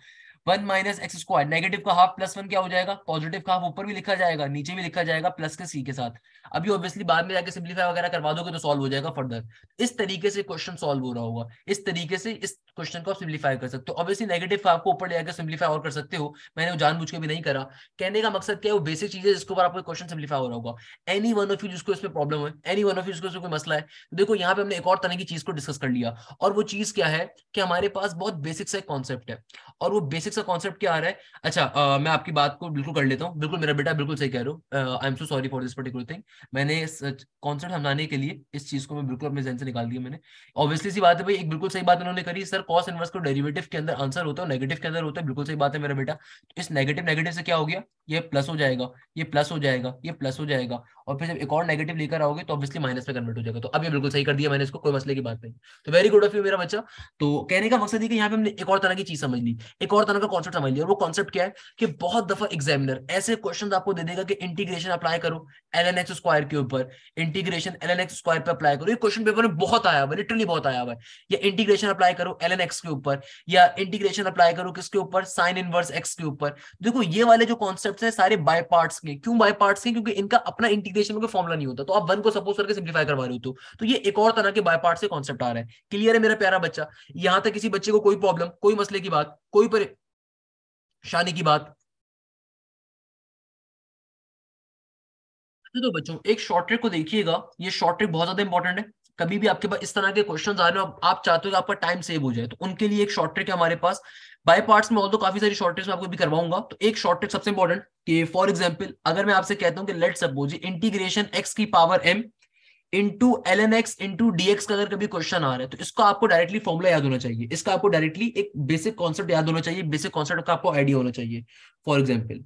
one minus x square negative का हाफ प्लस वन क्या हो जाएगा पॉजिटिव का हाफ ऊपर भी लिखा जाएगा नीचे भी लिखा जाएगा प्लस के सी के साथ अभी ऑब्वियसली बाद में जाकर सिंप्लीफाई वगैरह करवा दोगे तो सॉल्व हो जाएगा फर्दर इस तरीके से क्वेश्चन सॉल्व हो रहा होगा इस तरीके से इस क्वेश्चन को आप सिंप्लीफाई कर सकते हो ऑब्वियसली नेगेटिव का आपको ऊपर लेकर सिंप्लीफाई और कर सकते हो मैंने वो जानबूझ के भी नहीं करा कहने का मकसद क्या है वो बेसिक चीज है जिसके ऊपर आपको क्वेश्चन सिंप्लीफाई हो रहा होगा एनी वन ऑफ यू जिसको इसमें प्रॉब्लम है एनी वन ऑफ यू जिसको इसमें कोई मसला है देखो यहाँ पे हमने एक और तरह की चीज को डिस्कस कर लिया और वो चीज क्या है कि हमारे पास बहुत बेसिक सा एक कॉन्सेप्ट है और वो बेसिक का कॉन्सेप्ट क्या आ रहा है अच्छा आ, मैं आपकी बात को बिल्कुल कर लेता हूँ बिल्कुल मेरा बेटा बिल्कुल सही कह रहा हूँ I am so sorry for this particular thing मैंने इस कॉन्सेप्ट समझाने के लिए इस चीज को मैं बिल्कुल अपने जहन से निकाल दिया मैंने ऑब्वियसली सी बात है भाई एक बिल्कुल सही बात उन्होंने करी सर कॉस इनवर्स को डेरिवेटिव के अंदर आंसर होता है नेगेटिव के अंदर होता है बिल्कुल सही बात है मेरा बेटा तो इस नेगेटिव नेगेटिव से क्या हो गया ये प्लस हो जाएगा ये प्लस हो जाएगा ये प्लस हो जाएगा और फिर जब एक और नेगेटिव लेकर आओगे तो ऑब्वियसली माइनस में कन्वर्ट हो जाएगा तो अब ये बिल्कुल सही कर दिया मैंने इसको कोई मसले की बात नहीं तो वेरी गुड ऑफ यू मेरा बच्चा तो कहने का मकसद है कि यहाँ पे हमने एक और तरह की चीज समझ ली एक और तरह का कॉन्सेप्ट समझ लिया और वो कॉन्सेप्ट क्या है कि बहुत दफा एग्जामिनर ऐसे क्वेश्चन आपको दे देगा कि इंटीग्रेशन अप्लाई करो एल एन एक्स स्क्वायर के ऊपर integration l N x square पर अप्लाई करो ये क्वेश्चन पेपर में बहुत आया हुआ लिटरली बहुत आया हुआ है या इंटीग्रेशन अप्लाई करो एल एन एक्स के ऊपर या इंटीग्रेशन अप्लाई करो किसके ऊपर साइन इनवर्स एक्स के ऊपर देखो ये वाले जो कॉन्सेप्ट है सारे बाय पार्ट्स के क्यों बाय पार्ट्स के क्योंकि इनका अपना इंटीग्रेशन इक्वेशन में कोई फॉर्मुला नहीं होता तो आप वन को सपोज करके सिंप्लीफाई करवा रहे हो तो।, तो ये एक और तरह के बाय पार्ट से कॉन्सेप्ट आ रहा है क्लियर है मेरा प्यारा बच्चा यहां तक किसी बच्चे को कोई प्रॉब्लम कोई मसले की बात कोई परेशानी की बात तो बच्चों एक शॉर्ट ट्रिक को देखिएगा ये शॉर्ट ट्रिक बहुत ज्यादा इंपॉर्टेंट है कभी भी आपके पास इस तरह के क्वेश्चंस आ रहे हो आप चाहते हो कि आपका टाइम सेव हो जाए तो उनके लिए एक शॉर्ट ट्रिक है हमारे पास बाय पार्ट्स में तो काफी सारी शॉर्टेज में आपको भी करवाऊंगा तो एक शॉर्टेज सबसे इंपॉर्टेंट कि फॉर एग्जांपल अगर मैं आपसे कहता हूं कि लेट सपोज इंटीग्रेशन एक्स की power m into L N x into D x का अगर कभी क्वेश्चन आ रहा है तो इसको आपको डायरेक्टली फॉर्मुला याद होना चाहिए इसका आपको डायरेक्टली एक बेसिक कॉन्सेप्ट याद होना चाहिए बेसिक कॉन्सेप्ट का आपको आइडिया होना चाहिए फॉर एग्जाम्पल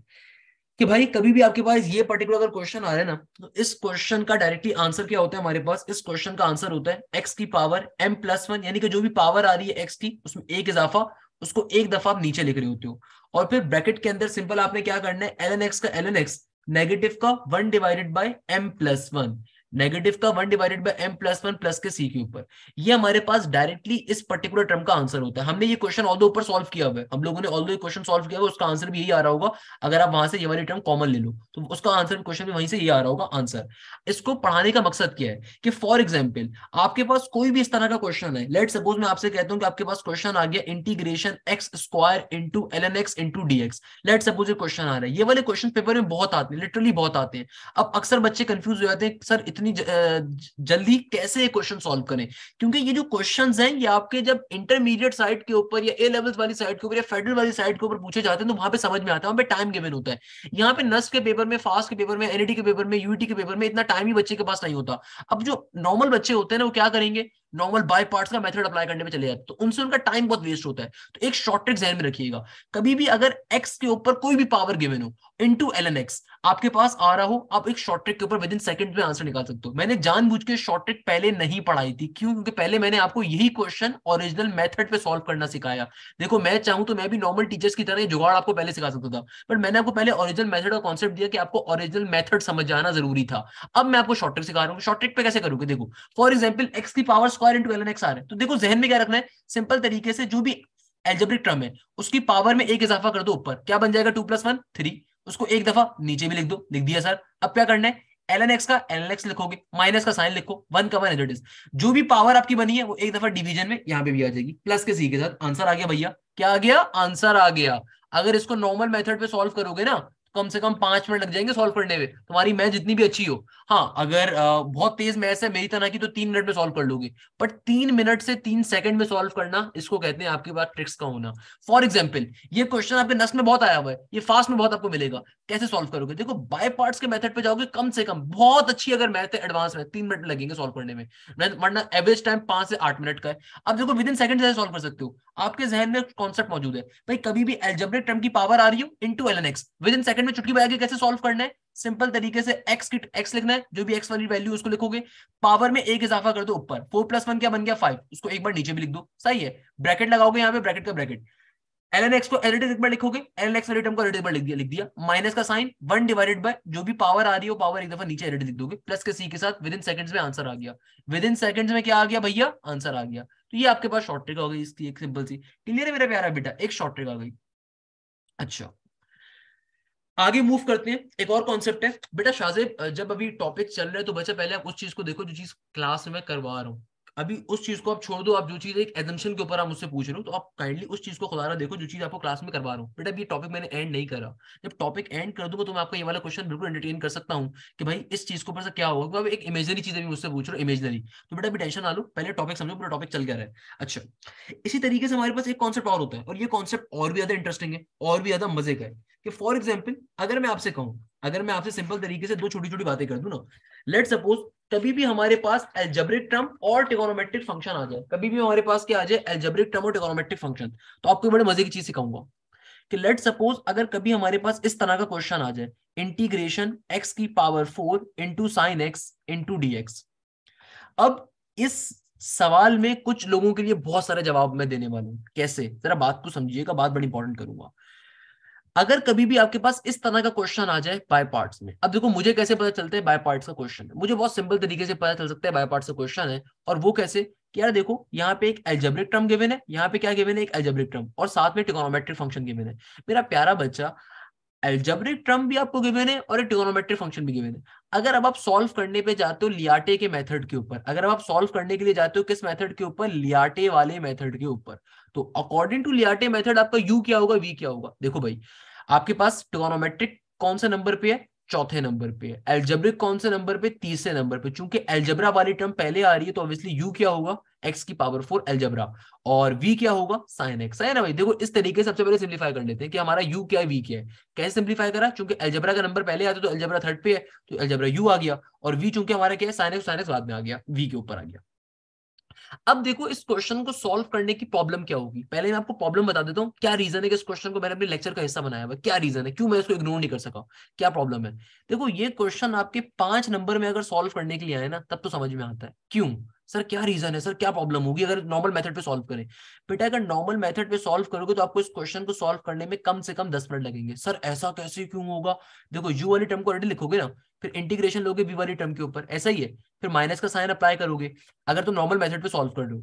कि भाई कभी भी आपके पास ये पर्टिकुलर अगर क्वेश्चन आ रहा है ना तो इस क्वेश्चन का डायरेक्टली आंसर क्या होता है हमारे पास इस क्वेश्चन का आंसर होता है एक्स की पावर एम प्लस वन यानी कि जो भी पावर आ रही है एक्स की उसमें एक इजाफा उसको एक दफा आप नीचे लिख रहे होते हो और फिर ब्रैकेट के अंदर सिंपल आपने क्या करना है एल एन एक्स का एल एन एक्स नेगेटिव का one divided by M plus one negative का one divided by M plus one plus के सी के ऊपर ये हमारे पास डायरेक्टली इस पर्टिकुलर टर्म का आंसर होता है हमने ये क्वेश्चन ऑल ऊपर सॉल्व किया हुआ है हम लोगों ने ऑल क्वेश्चन सॉल्व किया हुआ उसका आंसर भी यही आ रहा होगा अगर आप वहां से ये वाली टर्म कॉमन ले लो तो उसका आंसर क्वेश्चन भी वहीं से यही आ रहा होगा आंसर इसको पढ़ाने का मकसद क्या है कि फॉर एग्जाम्पल आपके पास कोई भी इस तरह का क्वेश्चन है लेट सपोज मैं आपसे कहता हूँ कि आपके पास क्वेश्चन आ गया integration x square into L N x into D x let suppose ये क्वेश्चन आ रहा है ये वाले क्वेश्चन पेपर में बहुत आते हैं लिटरली बहुत आते हैं अब अक्सर बच्चे कंफ्यूज हो जाते हैं सर इतनी जल्दी कैसे क्वेश्चन सॉल्व करें क्योंकि ये जो क्वेश्चन हैं ये आपके जब इंटरमीडिएट साइड के ऊपर या ए लेवल्स वाली साइड के ऊपर या फेडरल वाली साइड के ऊपर पूछे जाते हैं तो वहां पे समझ में आता है वहां पे टाइम गिवन होता है यहाँ पे नस के पेपर में फास्ट के पेपर में एनईडी के पेपर में यूटी के पेपर में इतना टाइम ही बच्चे के पास नहीं होता अब जो नॉर्मल बच्चे होते हैं ना वो क्या करेंगे नॉर्मल बाय पार्ट्स का मेथड अप्लाई करने में चले जाते तो उनसे उनका टाइम बहुत वेस्ट होता है तो एक शॉर्ट ट्रिक जहन में रखिएगा कभी भी अगर एक्स के ऊपर कोई भी पावर गिवन हो इन एल एन एक्स आपके पास आ रहा हो आप एक शॉर्ट ट्रिक के ऊपर विद इन सेकंड में आंसर निकाल सकते हो मैंने जानबूझ के शॉर्ट ट्रिक पहले नहीं पढ़ाई थी क्यों क्योंकि पहले मैंने आपको यही क्वेश्चन ओरिजिनल मेथड पे सॉल्व करना सिखाया देखो मैं चाहूं तो मैं भी नॉर्मल टीचर्स की तरह जुगाड़ आपको पहले सिखा सकता था बट मैंने आपको पहले ओरिजिनल मेथड का कॉन्सेप्ट दिया कि आपको ओरिजिनल मेथड समझ जाना जरूरी था अब मैं आपको शॉर्ट ट्रिक सिखा रहा हूँ शॉर्ट ट्रिक पे कैसे करूंगे देखो फॉर एग्जाम्पल एक्स की power square into L N x are है तो देखो जहन में क्या रखना है सिंपल तरीके से जो भी एल्जेब्रिक टर्म है उसकी पावर में एक इजाफा कर दो ऊपर क्या बन जाएगा टू प्लस वन थ्री उसको एक दफा नीचे भी लिख दो लिख दिया सर अब क्या करना है एल एन एक्स का एल एन एक्स लिखोगे माइनस का साइन लिखो वन का वन एज जो भी पावर आपकी बनी है वो एक दफा डिवीजन में यहाँ पे भी आ जाएगी प्लस के सी के साथ आंसर आ गया भैया क्या आ गया आंसर आ गया अगर इसको नॉर्मल मेथड पे सॉल्व करोगे ना कम से कम पांच मिनट लग जाएंगे सॉल्व करने में तुम्हारी मैथ जितनी भी अच्छी हो हाँ अगर बहुत तेज मैथ है मेरी तरह की तो तीन मिनट में सॉल्व कर लोगे बट तीन मिनट से तीन सेकंड में सॉल्व करना इसको कहते हैं आपके पास ट्रिक्स का होना फॉर एग्जाम्पल ये क्वेश्चन आपके नस में बहुत आया हुआ है ये फास्ट में बहुत आपको मिलेगा कैसे सॉल्व करोगे देखो बाय पार्ट के मेथड पर जाओगे कम से कम बहुत अच्छी अगर मैथ है एडवांस में तीन मिनट लगेंगे सॉल्व करने में वरना एवरेज टाइम पांच से आठ मिनट का है अब देखो विद इन सेकंड सॉल्व कर सकते हो आपके जहन में कॉन्सेप्ट मौजूद है भाई कभी भी एल्जेब्रिक टर्म की पावर आ रही हो into n x within second में चुटकी बजा के कैसे सॉल्व करना है सिंपल तरीके से x की x लिखना है जो भी x वाली वैल्यू उसको लिखोगे पावर में एक इजाफा कर दो ऊपर फोर प्लस वन क्या बन गया फाइव उसको एक बार नीचे भी लिख दो सही है ब्रैकेट लगाओगे यहाँ पे ब्रैकेट का ब्रैकेट एल एन एक्स को लिखोगे एल एन एक्स को लिख दिया लिख दिया माइनस का साइन वन डिवाइडेड बाय जो भी पावर आ रही हो पावर एक दफा नीचे एडिट लिख दोगे प्लस के सी के साथ विद इन सेकंड्स में आंसर आ गया विद इन सेकंड्स में क्या आ गया भैया आंसर आ गया तो ये आपके पास शॉर्ट ट्रिक आ गई इसकी एक सिंपल सी क्लियर है मेरा प्यारा बेटा एक शॉर्ट ट्रिक आ गई अच्छा आगे मूव करते हैं एक और कॉन्सेप्ट है बेटा शाहजेब जब अभी टॉपिक चल रहे हैं तो बच्चा पहले आप उस चीज को देखो जो चीज क्लास में करवा रहा हूँ अभी उस चीज को आप छोड़ दो आप जो चीज एक एजम्पन के ऊपर आप मुझसे पूछ रहे हो तो आप काइंडली उस चीज को खुदा देखो जो चीज आपको क्लास में करवा रहा हूँ बेटा ये टॉपिक मैंने एंड नहीं करा जब टॉपिक एंड कर दूंगा तो मैं आपको ये वाला क्वेश्चन बिल्कुल एंटरटेन कर सकता हूँ कि भाई इस चीज के ऊपर से क्या होगा एक इमेजनरी चीज अभी मुझसे पूछ रहे हो इमेजनरी तो बेटा अभी टेंशन ना लो पहले टॉपिक समझो पूरा टॉपिक चल गया है अच्छा इसी तरीके से हमारे पास एक कॉन्सेप्ट और होता है और ये कॉन्सेप्ट और भी ज्यादा इंटरेस्टिंग है और भी ज्यादा मजे का है कि फॉर एग्जाम्पल अगर मैं आपसे कहूँ अगर मैं आपसे सिंपल तरीके से दो छोटी छोटी बातें कर दू ना लेट सपोज कभी भी हमारे पास एल्जेब्रिक टर्म और टिकोनोमेट्रिक फंक्शन आ जाए कभी भी हमारे पास क्या आ जाए एल्जेब्रिक टर्म और टिकोनोमेट्रिक फंक्शन तो आपको बड़े मजे की चीज सिखाऊंगा कि लेट सपोज अगर कभी हमारे पास इस तरह का क्वेश्चन आ जाए इंटीग्रेशन एक्स की power four into sine x into D x अब इस सवाल में कुछ लोगों के लिए बहुत सारे जवाब मैं देने वाला हूं कैसे जरा बात को समझिएगा बात बड़ी इंपॉर्टेंट करूंगा अगर कभी भी आपके पास इस तरह का क्वेश्चन आ जाए बाय पार्ट्स में अब देखो मुझे कैसे पता चलता है बाय पार्ट्स का क्वेश्चन है मुझे बहुत सिंपल तरीके से पता चल सकता है बाय पार्ट्स का क्वेश्चन है और वो कैसे कि यार देखो यहाँ पे एक एल्जेब्रिक टर्म गिवन है यहाँ पे क्या गिवन है एक एल्जेब्रिक टर्म और साथ में टिकोनोमेट्रिक फंक्शन गिवन है मेरा प्यारा बच्चा एल्जेब्रिक टर्म भी आपको गिवन है और टिकोनोमेट्रिक फंक्शन भी गिवन है अगर अब आप सॉल्व करने पे जाते हो लियाटे के मेथड के ऊपर अगर अब आप सॉल्व करने के लिए जाते हो किस मेथड के ऊपर लियाटे वाले मेथड के ऊपर तो अकॉर्डिंग टू लियाटे मेथड आपका यू क्या होगा वी क्या होगा देखो भाई आपके पास टोनोमेट्रिक कौन से नंबर पे है चौथे नंबर पे है एल्जेब्रिक कौन से नंबर पे तीसरे नंबर पे चूंकि एल्जेब्रा वाली टर्म पहले आ रही है तो ऑब्वियसली यू क्या होगा एक्स की पावर फोर एल्जेब्रा और वी क्या होगा साइन एक्स है ना भाई देखो इस तरीके से सबसे पहले सिंप्लीफाई कर लेते हैं कि हमारा यू क्या है वी क्या है कैसे सिंप्लीफाई करा चूंकि एल्जेब्रा का नंबर पहले आता तो एल्जेब्रा थर्ड पे है तो एल्जेब्रा यू आ गया और वी चूंकि हमारा क्या है साइन एक्स साइन एक्स बाद में आ गया वी के ऊपर आ गया अब देखो इस क्वेश्चन को सॉल्व करने की प्रॉब्लम क्या होगी पहले मैं आपको प्रॉब्लम बता देता हूँ क्या रीजन है कि इस क्वेश्चन को मैंने अपने लेक्चर का हिस्सा बनाया हुआ क्या रीजन है क्यों मैं इसको इग्नोर नहीं कर सका क्या प्रॉब्लम है देखो ये क्वेश्चन आपके पांच नंबर में अगर सोल्व करने के लिए आए ना तब तो समझ में आता है क्यों सर क्या रीजन है सर क्या प्रॉब्लम होगी अगर नॉर्मल मेथड पे सॉल्व करें बेटा अगर नॉर्मल मेथड पे सॉल्व करोगे तो आपको इस क्वेश्चन को सॉल्व करने में कम से कम दस मिनट लगेंगे सर ऐसा कैसे क्यों होगा देखो यू वाली टर्म को ऑलरेडी लिखोगे ना फिर इंटीग्रेशन लोगे बी वाली टर्म के ऊपर ऐसा ही है फिर माइनस का साइन अप्लाई करोगे अगर तुम नॉर्मल मेथड पे सॉल्व कर लो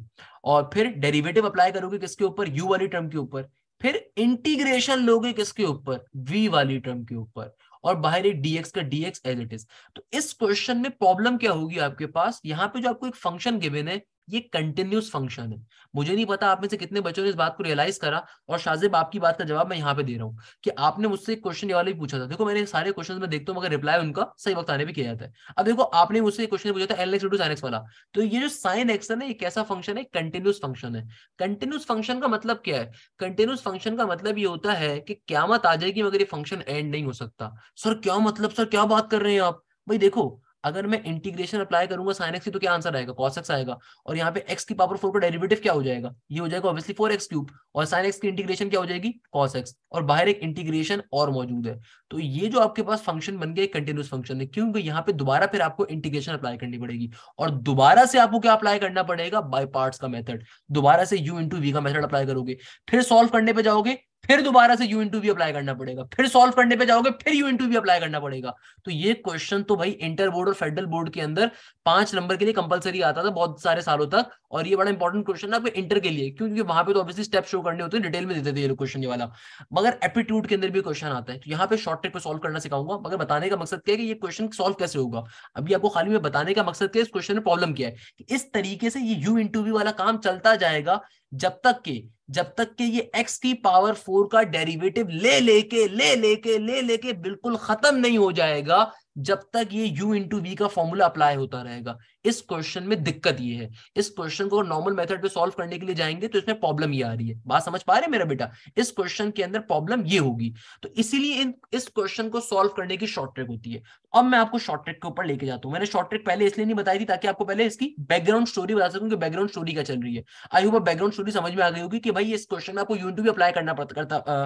और फिर डेरिवेटिव अप्लाई करोगे किसके ऊपर यू वाली टर्म के ऊपर फिर इंटीग्रेशन लोगे किसके ऊपर वी वाली टर्म के ऊपर और बाहर एक डीएक्स का डीएक्स एज इट इज तो इस क्वेश्चन में प्रॉब्लम क्या होगी आपके पास यहाँ पे जो आपको एक फंक्शन गिवेन है ये कंटिन्यूस फंक्शन है मुझे नहीं पता आप में से कितने बच्चों ने इस बात को रियलाइज करा और शाहजेब आपकी बात का जवाब मैं यहाँ पे दे रहा हूँ कि आपने मुझसे एक क्वेश्चन ये वाला भी पूछा था देखो मैंने सारे क्वेश्चन में देखता हूँ मगर रिप्लाई उनका सही वक्त आने भी किया जाता है अब देखो आपने मुझसे एक क्वेश्चन पूछा था l x to sine x वाला तो ये जो साइन एक्स है ना ये कैसा फंक्शन है कंटिन्यूस फंक्शन है कंटिन्यूस फंक्शन का मतलब क्या है कंटिन्यूस फंक्शन का मतलब ये होता है कि क्यामत आ जाएगी मगर ये फंक्शन एंड नहीं हो सकता सर क्या मतलब सर क्या बात कर रहे हैं आप भाई देखो अगर मैं इंटीग्रेशन अप्लाई करूंगा साइन एक्स की तो क्या आंसर आएगा कॉस एक्स आएगा और यहाँ पे एक्स की पावर फोर का डेरिवेटिव क्या हो जाएगा ये हो जाएगा ऑब्वियसली फोर एक्स क्यूब और साइन एक्स की इंटीग्रेशन क्या हो जाएगी कॉस एक्स और बाहर एक इंटीग्रेशन और मौजूद है तो ये जो आपके पास फंक्शन बन गया कंटिन्यूस फंक्शन है क्योंकि यहाँ पे दोबारा फिर आपको इंटीग्रेशन अप्लाई करनी पड़ेगी और दोबारा से आपको क्या अप्लाई करना पड़ेगा बाई पार्ट का मेथड दोबारा से यू इंटू वी का मेथड अप्लाई करोगे फिर सोल्व करने पर जाओगे फिर दोबारा से यू इंटू भी अप्लाई करना पड़ेगा फिर सॉल्व करने पे जाओगे फिर यू इंटू भी अप्लाई करना पड़ेगा तो ये क्वेश्चन तो भाई इंटर बोर्ड और फेडरल बोर्ड के अंदर पांच नंबर के लिए कंपलसरी आता था बहुत सारे सालों तक और ये बड़ा इंपॉर्टेंट क्वेश्चन है इंटर के लिए क्योंकि वहां पे तो ऑब्वियसली स्टेप शो करने होते हैं डिटेल में देते थे ये क्वेश्चन ये वाला मगर एप्टीट्यूड के अंदर भी क्वेश्चन आता है तो यहाँ पे शॉर्ट ट्रिक पे सॉल्व करना सिखाऊंगा मगर बताने का मकसद क्या है कि ये क्वेश्चन सॉल्व कैसे होगा अभी आपको खाली में बताने का मकसद क्या है इस क्वेश्चन में प्रॉब्लम क्या है कि इस तरीके से ये यू इंटू वाला काम चलता जाएगा जब तक के जब तक के ये x की पावर फोर का डेरिवेटिव ले लेके ले लेके ले लेके ले बिल्कुल खत्म नहीं हो जाएगा जब तक ये u इंटू वी का फॉर्मूला अप्लाई होता रहेगा इस क्वेश्चन में दिक्कत ये है इस क्वेश्चन को नॉर्मल मेथड पे सॉल्व करने के लिए जाएंगे तो इसमें प्रॉब्लम ये आ रही है बात समझ पा रहे मेरा बेटा इस क्वेश्चन के अंदर प्रॉब्लम ये होगी तो इसीलिए इन इस क्वेश्चन को सॉल्व करने की शॉर्ट ट्रिक होती है अब मैं आपको शॉर्ट ट्रिक के ऊपर लेके जाता हूँ मैंने शॉर्ट ट्रिक पहले इसलिए नहीं बताई थी ताकि आपको पहले इसकी बैकग्राउंड स्टोरी बता सकूँ कि बैकग्राउंड स्टोरी क्या चल रही है आई होप बैकग्राउंड स्टोरी समझ में आ गई होगी कि भाई इस क्वेश्चन में आपको यूनिट भी अप्लाई करना पड़ता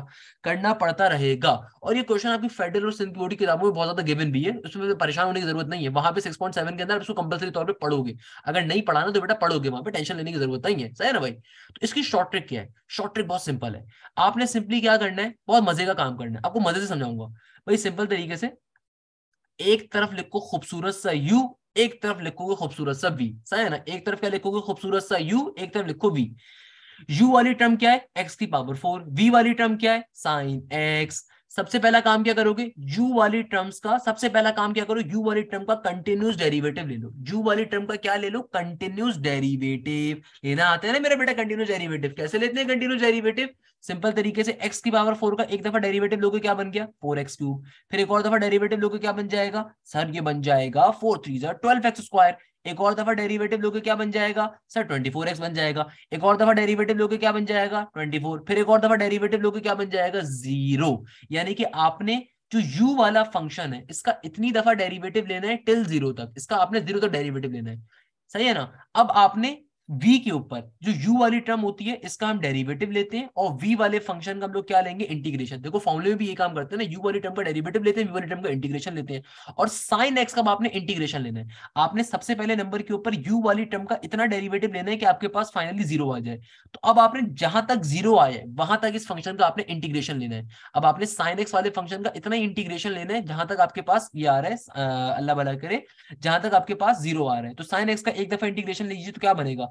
करना पड़ता रहेगा और ये क्वेश्चन आपकी फेडरल और सिंध की किताबों में बहुत ज्यादा गिवन भी है उसमें परेशान होने की जरूरत नहीं है वहां पर सिक्स के अंदर आपको कंपलसरी तौर पे पढ़ोगे अगर नहीं पढ़ाना तो बेटा पढ़ोगे वहां पे टेंशन लेने की जरूरत नहीं है सही है ना भाई तो इसकी शॉर्ट ट्रिक क्या है शॉर्ट ट्रिक बहुत सिंपल है आपने सिंपली क्या करना है बहुत मजे का काम करना है आपको मजे से समझाऊंगा भाई सिंपल तरीके से एक तरफ लिखो खूबसूरत सा यू एक तरफ लिखोगे खूबसूरत सा वी सही है ना एक तरफ क्या लिखोगे खूबसूरत सा यू एक तरफ लिखो वी यू वाली टर्म क्या है एक्स की पावर फोर वी वाली टर्म क्या है साइन एक्स सबसे पहला काम क्या करोगे u वाली टर्म्स का सबसे पहला काम क्या करो यू वाली टर्म का कंटिन्यूस डेरिवेटिव ले लो u वाली टर्म का क्या ले लो कंटिन्यूस डेरिवेटिव लेना आता है ना मेरा बेटा कंटिन्यूस डेरिवेटिव कैसे लेते हैं कंटिन्यूस डेरिवेटिव सिंपल तरीके से एक्स की पावर फोर का एक दफा डेरिवेटिव लोगे क्या बन गया फोर एक्स क्यूब फिर एक और दफा डेरिवेटिव लोगे क्या बन जाएगा सर ये बन जाएगा फोर थ्री जो ट्वेल्व एक्स स्क्वायर एक और दफा डेरिवेटिव लोगे क्या बन जाएगा सर ट्वेंटी फोर एक्स बन जाएगा एक और दफा डेरिवेटिव लोगे क्या बन जाएगा ट्वेंटी फोर फिर एक और दफा डेरिवेटिव लोगे क्या बन जाएगा जीरो यानी कि आपने जो u वाला फंक्शन है इसका इतनी दफा डेरिवेटिव लेना है टिल जीरो तक इसका आपने जीरो तक डेरिवेटिव लेना है सही है ना अब आपने v के ऊपर जो u वाली टर्म होती है इसका हम डेरिवेटिव लेते हैं और v वाले फंक्शन का हम लोग क्या लेंगे इंटीग्रेशन देखो फॉर्मुले में भी ये काम करते हैं ना u वाली टर्म का डेरिवेटिव लेते हैं v वाली टर्म का इंटीग्रेशन लेते हैं और साइन x का आपने इंटीग्रेशन लेना है आपने सबसे पहले नंबर के ऊपर u वाली टर्म का इतना डेरिवेटिव लेना है कि आपके पास फाइनली जीरो आ जाए तो अब आपने जहां तक जीरो आए वहां तक इस फंक्शन का आपने इंटीग्रेशन लेना है अब आपने साइन एक्स वाले फंक्शन का इतना इंटीग्रेशन लेना है जहां तक आपके पास ये आ रहा है अल्लाह भला करे जहां तक आपके पास जीरो आ रहा है तो साइन एक्स का एक दफा इंटीग्रेशन लीजिए तो क्या बनेगा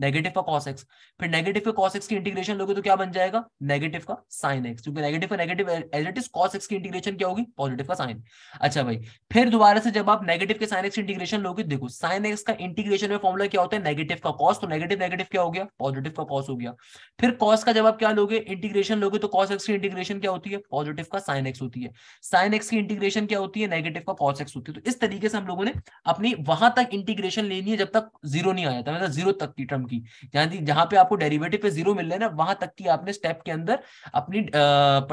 नेगेटिव का कॉस एक्स फिर नेगेटिव का कॉस एक्स की इंटीग्रेशन लोगे तो क्या बन जाएगा नेगेटिव का साइन एक्स क्योंकि नेगेटिव का negative as it is cos x की इंटीग्रेशन क्या होगी पॉजिटिव का साइन अच्छा भाई फिर दोबारा से जब आप नेगेटिव के साइन एक्स इंटीग्रेशन लोगे देखो साइन एक्स का इंटीग्रेशन में फॉर्मुला क्या होता है नेगेटिव का कॉस तो नेगेटिव नेगेटिव क्या हो गया पॉजिटिव का कॉस हो गया फिर कॉस का जब आप क्या लोगे इंटीग्रेशन लोगे तो कॉस एक्स की इंटीग्रेशन क्या होती है पॉजिटिव का साइन एक्स होती है साइन एक्स की इंटीग्रेशन क्या होती है नेगेटिव का कॉस एक्स होती है तो इस तरीके से हम लोगों ने अपनी वहां तक इंटीग्रेशन लेनी है जब तक जीरो नहीं आया था मतलब जीरो तक की टर्म की यानी जहां पे आपको डेरिवेटिव पे जीरो मिल रहे ना वहां तक की आपने स्टेप के अंदर अपनी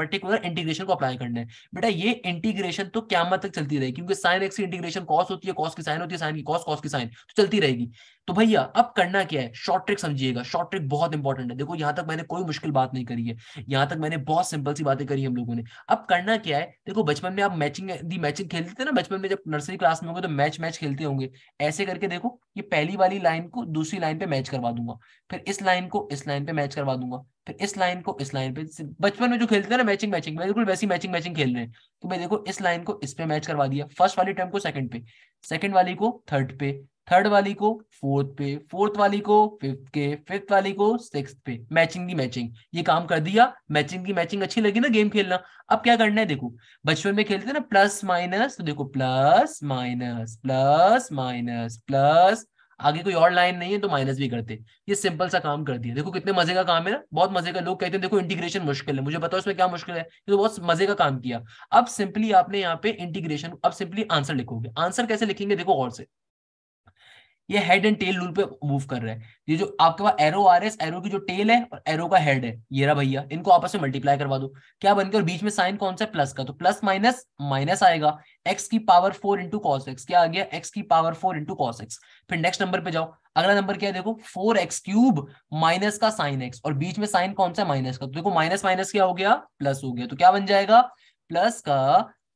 पर्टिकुलर इंटीग्रेशन को अप्लाई करना है बेटा ये इंटीग्रेशन तो क्या तक चलती रहेगी क्योंकि साइन एक्स की इंटीग्रेशन कॉस होती है कॉस की साइन होती है साइन की कॉस कॉस की साइन तो चलती रहेगी तो भैया अब करना क्या है शॉर्ट ट्रिक समझिएगा शॉर्ट ट्रिक बहुत इंपॉर्टेंट है देखो यहाँ तक मैंने कोई मुश्किल बात नहीं करी है यहाँ तक मैंने बहुत सिंपल सी बातें करी हम लोगों ने अब करना क्या है देखो बचपन में आप मैचिंग दी मैचिंग खेलते थे ना बचपन में जब नर्सरी क्लास में होंगे तो मैच मैच खेलते होंगे ऐसे करके देखो ये पहली वाली लाइन को दूसरी लाइन पे मैच करवा दूंगा फिर इस लाइन को इस लाइन पे मैच करवा दूंगा फिर इस लाइन को इस लाइन पे बचपन में जो खेलते हैं ना मैचिंग मैचिंग बिल्कुल वैसी मैचिंग मैचिंग खेल रहे हैं तो भाई देखो इस लाइन को इस पे मैच करवा दिया फर्स्ट वाली टर्म को सेकंड पे सेकंड वाली को थर्ड पे थर्ड वाली को फोर्थ पे फोर्थ वाली को फिफ्थ के फिफ्थ वाली को सिक्स पे मैचिंग की मैचिंग ये काम कर दिया मैचिंग की मैचिंग अच्छी लगी ना गेम खेलना अब क्या करना है देखो बचपन में खेलते ना प्लस माइनस तो देखो plus minus plus minus plus आगे कोई और लाइन नहीं है तो माइनस भी करते ये सिंपल सा काम कर दिया देखो कितने मजे का काम है ना बहुत मजे का लोग कहते हैं देखो इंटीग्रेशन मुश्किल है मुझे बताओ इसमें क्या मुश्किल है ये तो बहुत मजे का काम किया अब सिंपली आपने यहाँ पे इंटीग्रेशन अब सिंपली आंसर लिखोगे आंसर कैसे लिखेंगे देखो और से ये हेड एंड टेल रूल पे मूव कर रहा है ये जो आपके पास एरो आ रहे एरो की जो टेल है और एरो का हेड है ये रहा भैया इनको आपस में मल्टीप्लाई करवा दो क्या बन गया और बीच में साइन कौन सा है प्लस का तो प्लस माइनस माइनस आएगा एक्स की power four into cos x क्या आ गया एक्स की power four into cos x फिर नेक्स्ट नंबर पे जाओ अगला नंबर क्या है देखो फोर एक्स क्यूब माइनस का साइन एक्स और बीच में साइन कौन सा है माइनस का तो देखो माइनस माइनस क्या हो गया प्लस हो गया तो क्या बन जाएगा प्लस का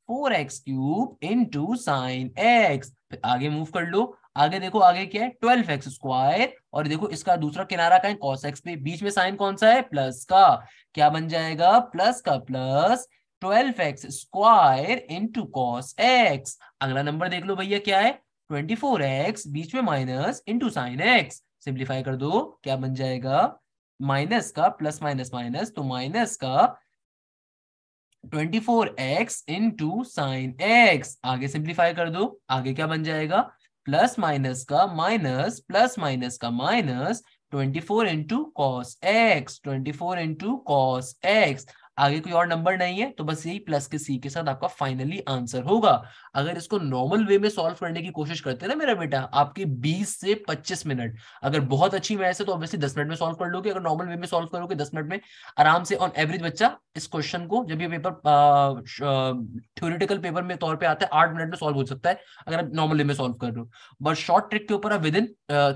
four x cube into sine x आगे मूव कर लो आगे देखो आगे क्या है ट्वेल्व एक्स स्क्वायर और देखो इसका दूसरा किनारा का है कॉस एक्स पे बीच में साइन कौन सा है प्लस का क्या बन जाएगा प्लस का plus twelve x square into cos x अगला नंबर देख लो भैया क्या है ट्वेंटी फोर एक्स बीच में minus into sine x simplify कर दो क्या बन जाएगा माइनस का प्लस माइनस माइनस तो माइनस का twenty four x into sine x आगे सिंप्लीफाई कर दो आगे क्या बन जाएगा प्लस माइनस का माइनस प्लस माइनस का minus 24 four into cos x twenty four into cos x आगे कोई और नंबर नहीं है तो बस यही प्लस के सी के साथ आपका फाइनली आंसर होगा अगर इसको नॉर्मल वे में सॉल्व करने की कोशिश करते हैं ना मेरा बेटा आपके 20 से 25 मिनट अगर बहुत अच्छी मैथ है तो ऑब्वियसली 10 मिनट में सॉल्व कर लोगे अगर नॉर्मल वे में सॉल्व करोगे 10 मिनट में आराम से ऑन एवरेज बच्चा इस क्वेश्चन को जब ये पेपर थ्योरिटिकल पेपर में तौर पर आता है आठ मिनट में सॉल्व हो सकता है अगर आप नॉर्मल वे में सॉल्व कर रहे हो बट शॉर्ट ट्रिक के ऊपर आप within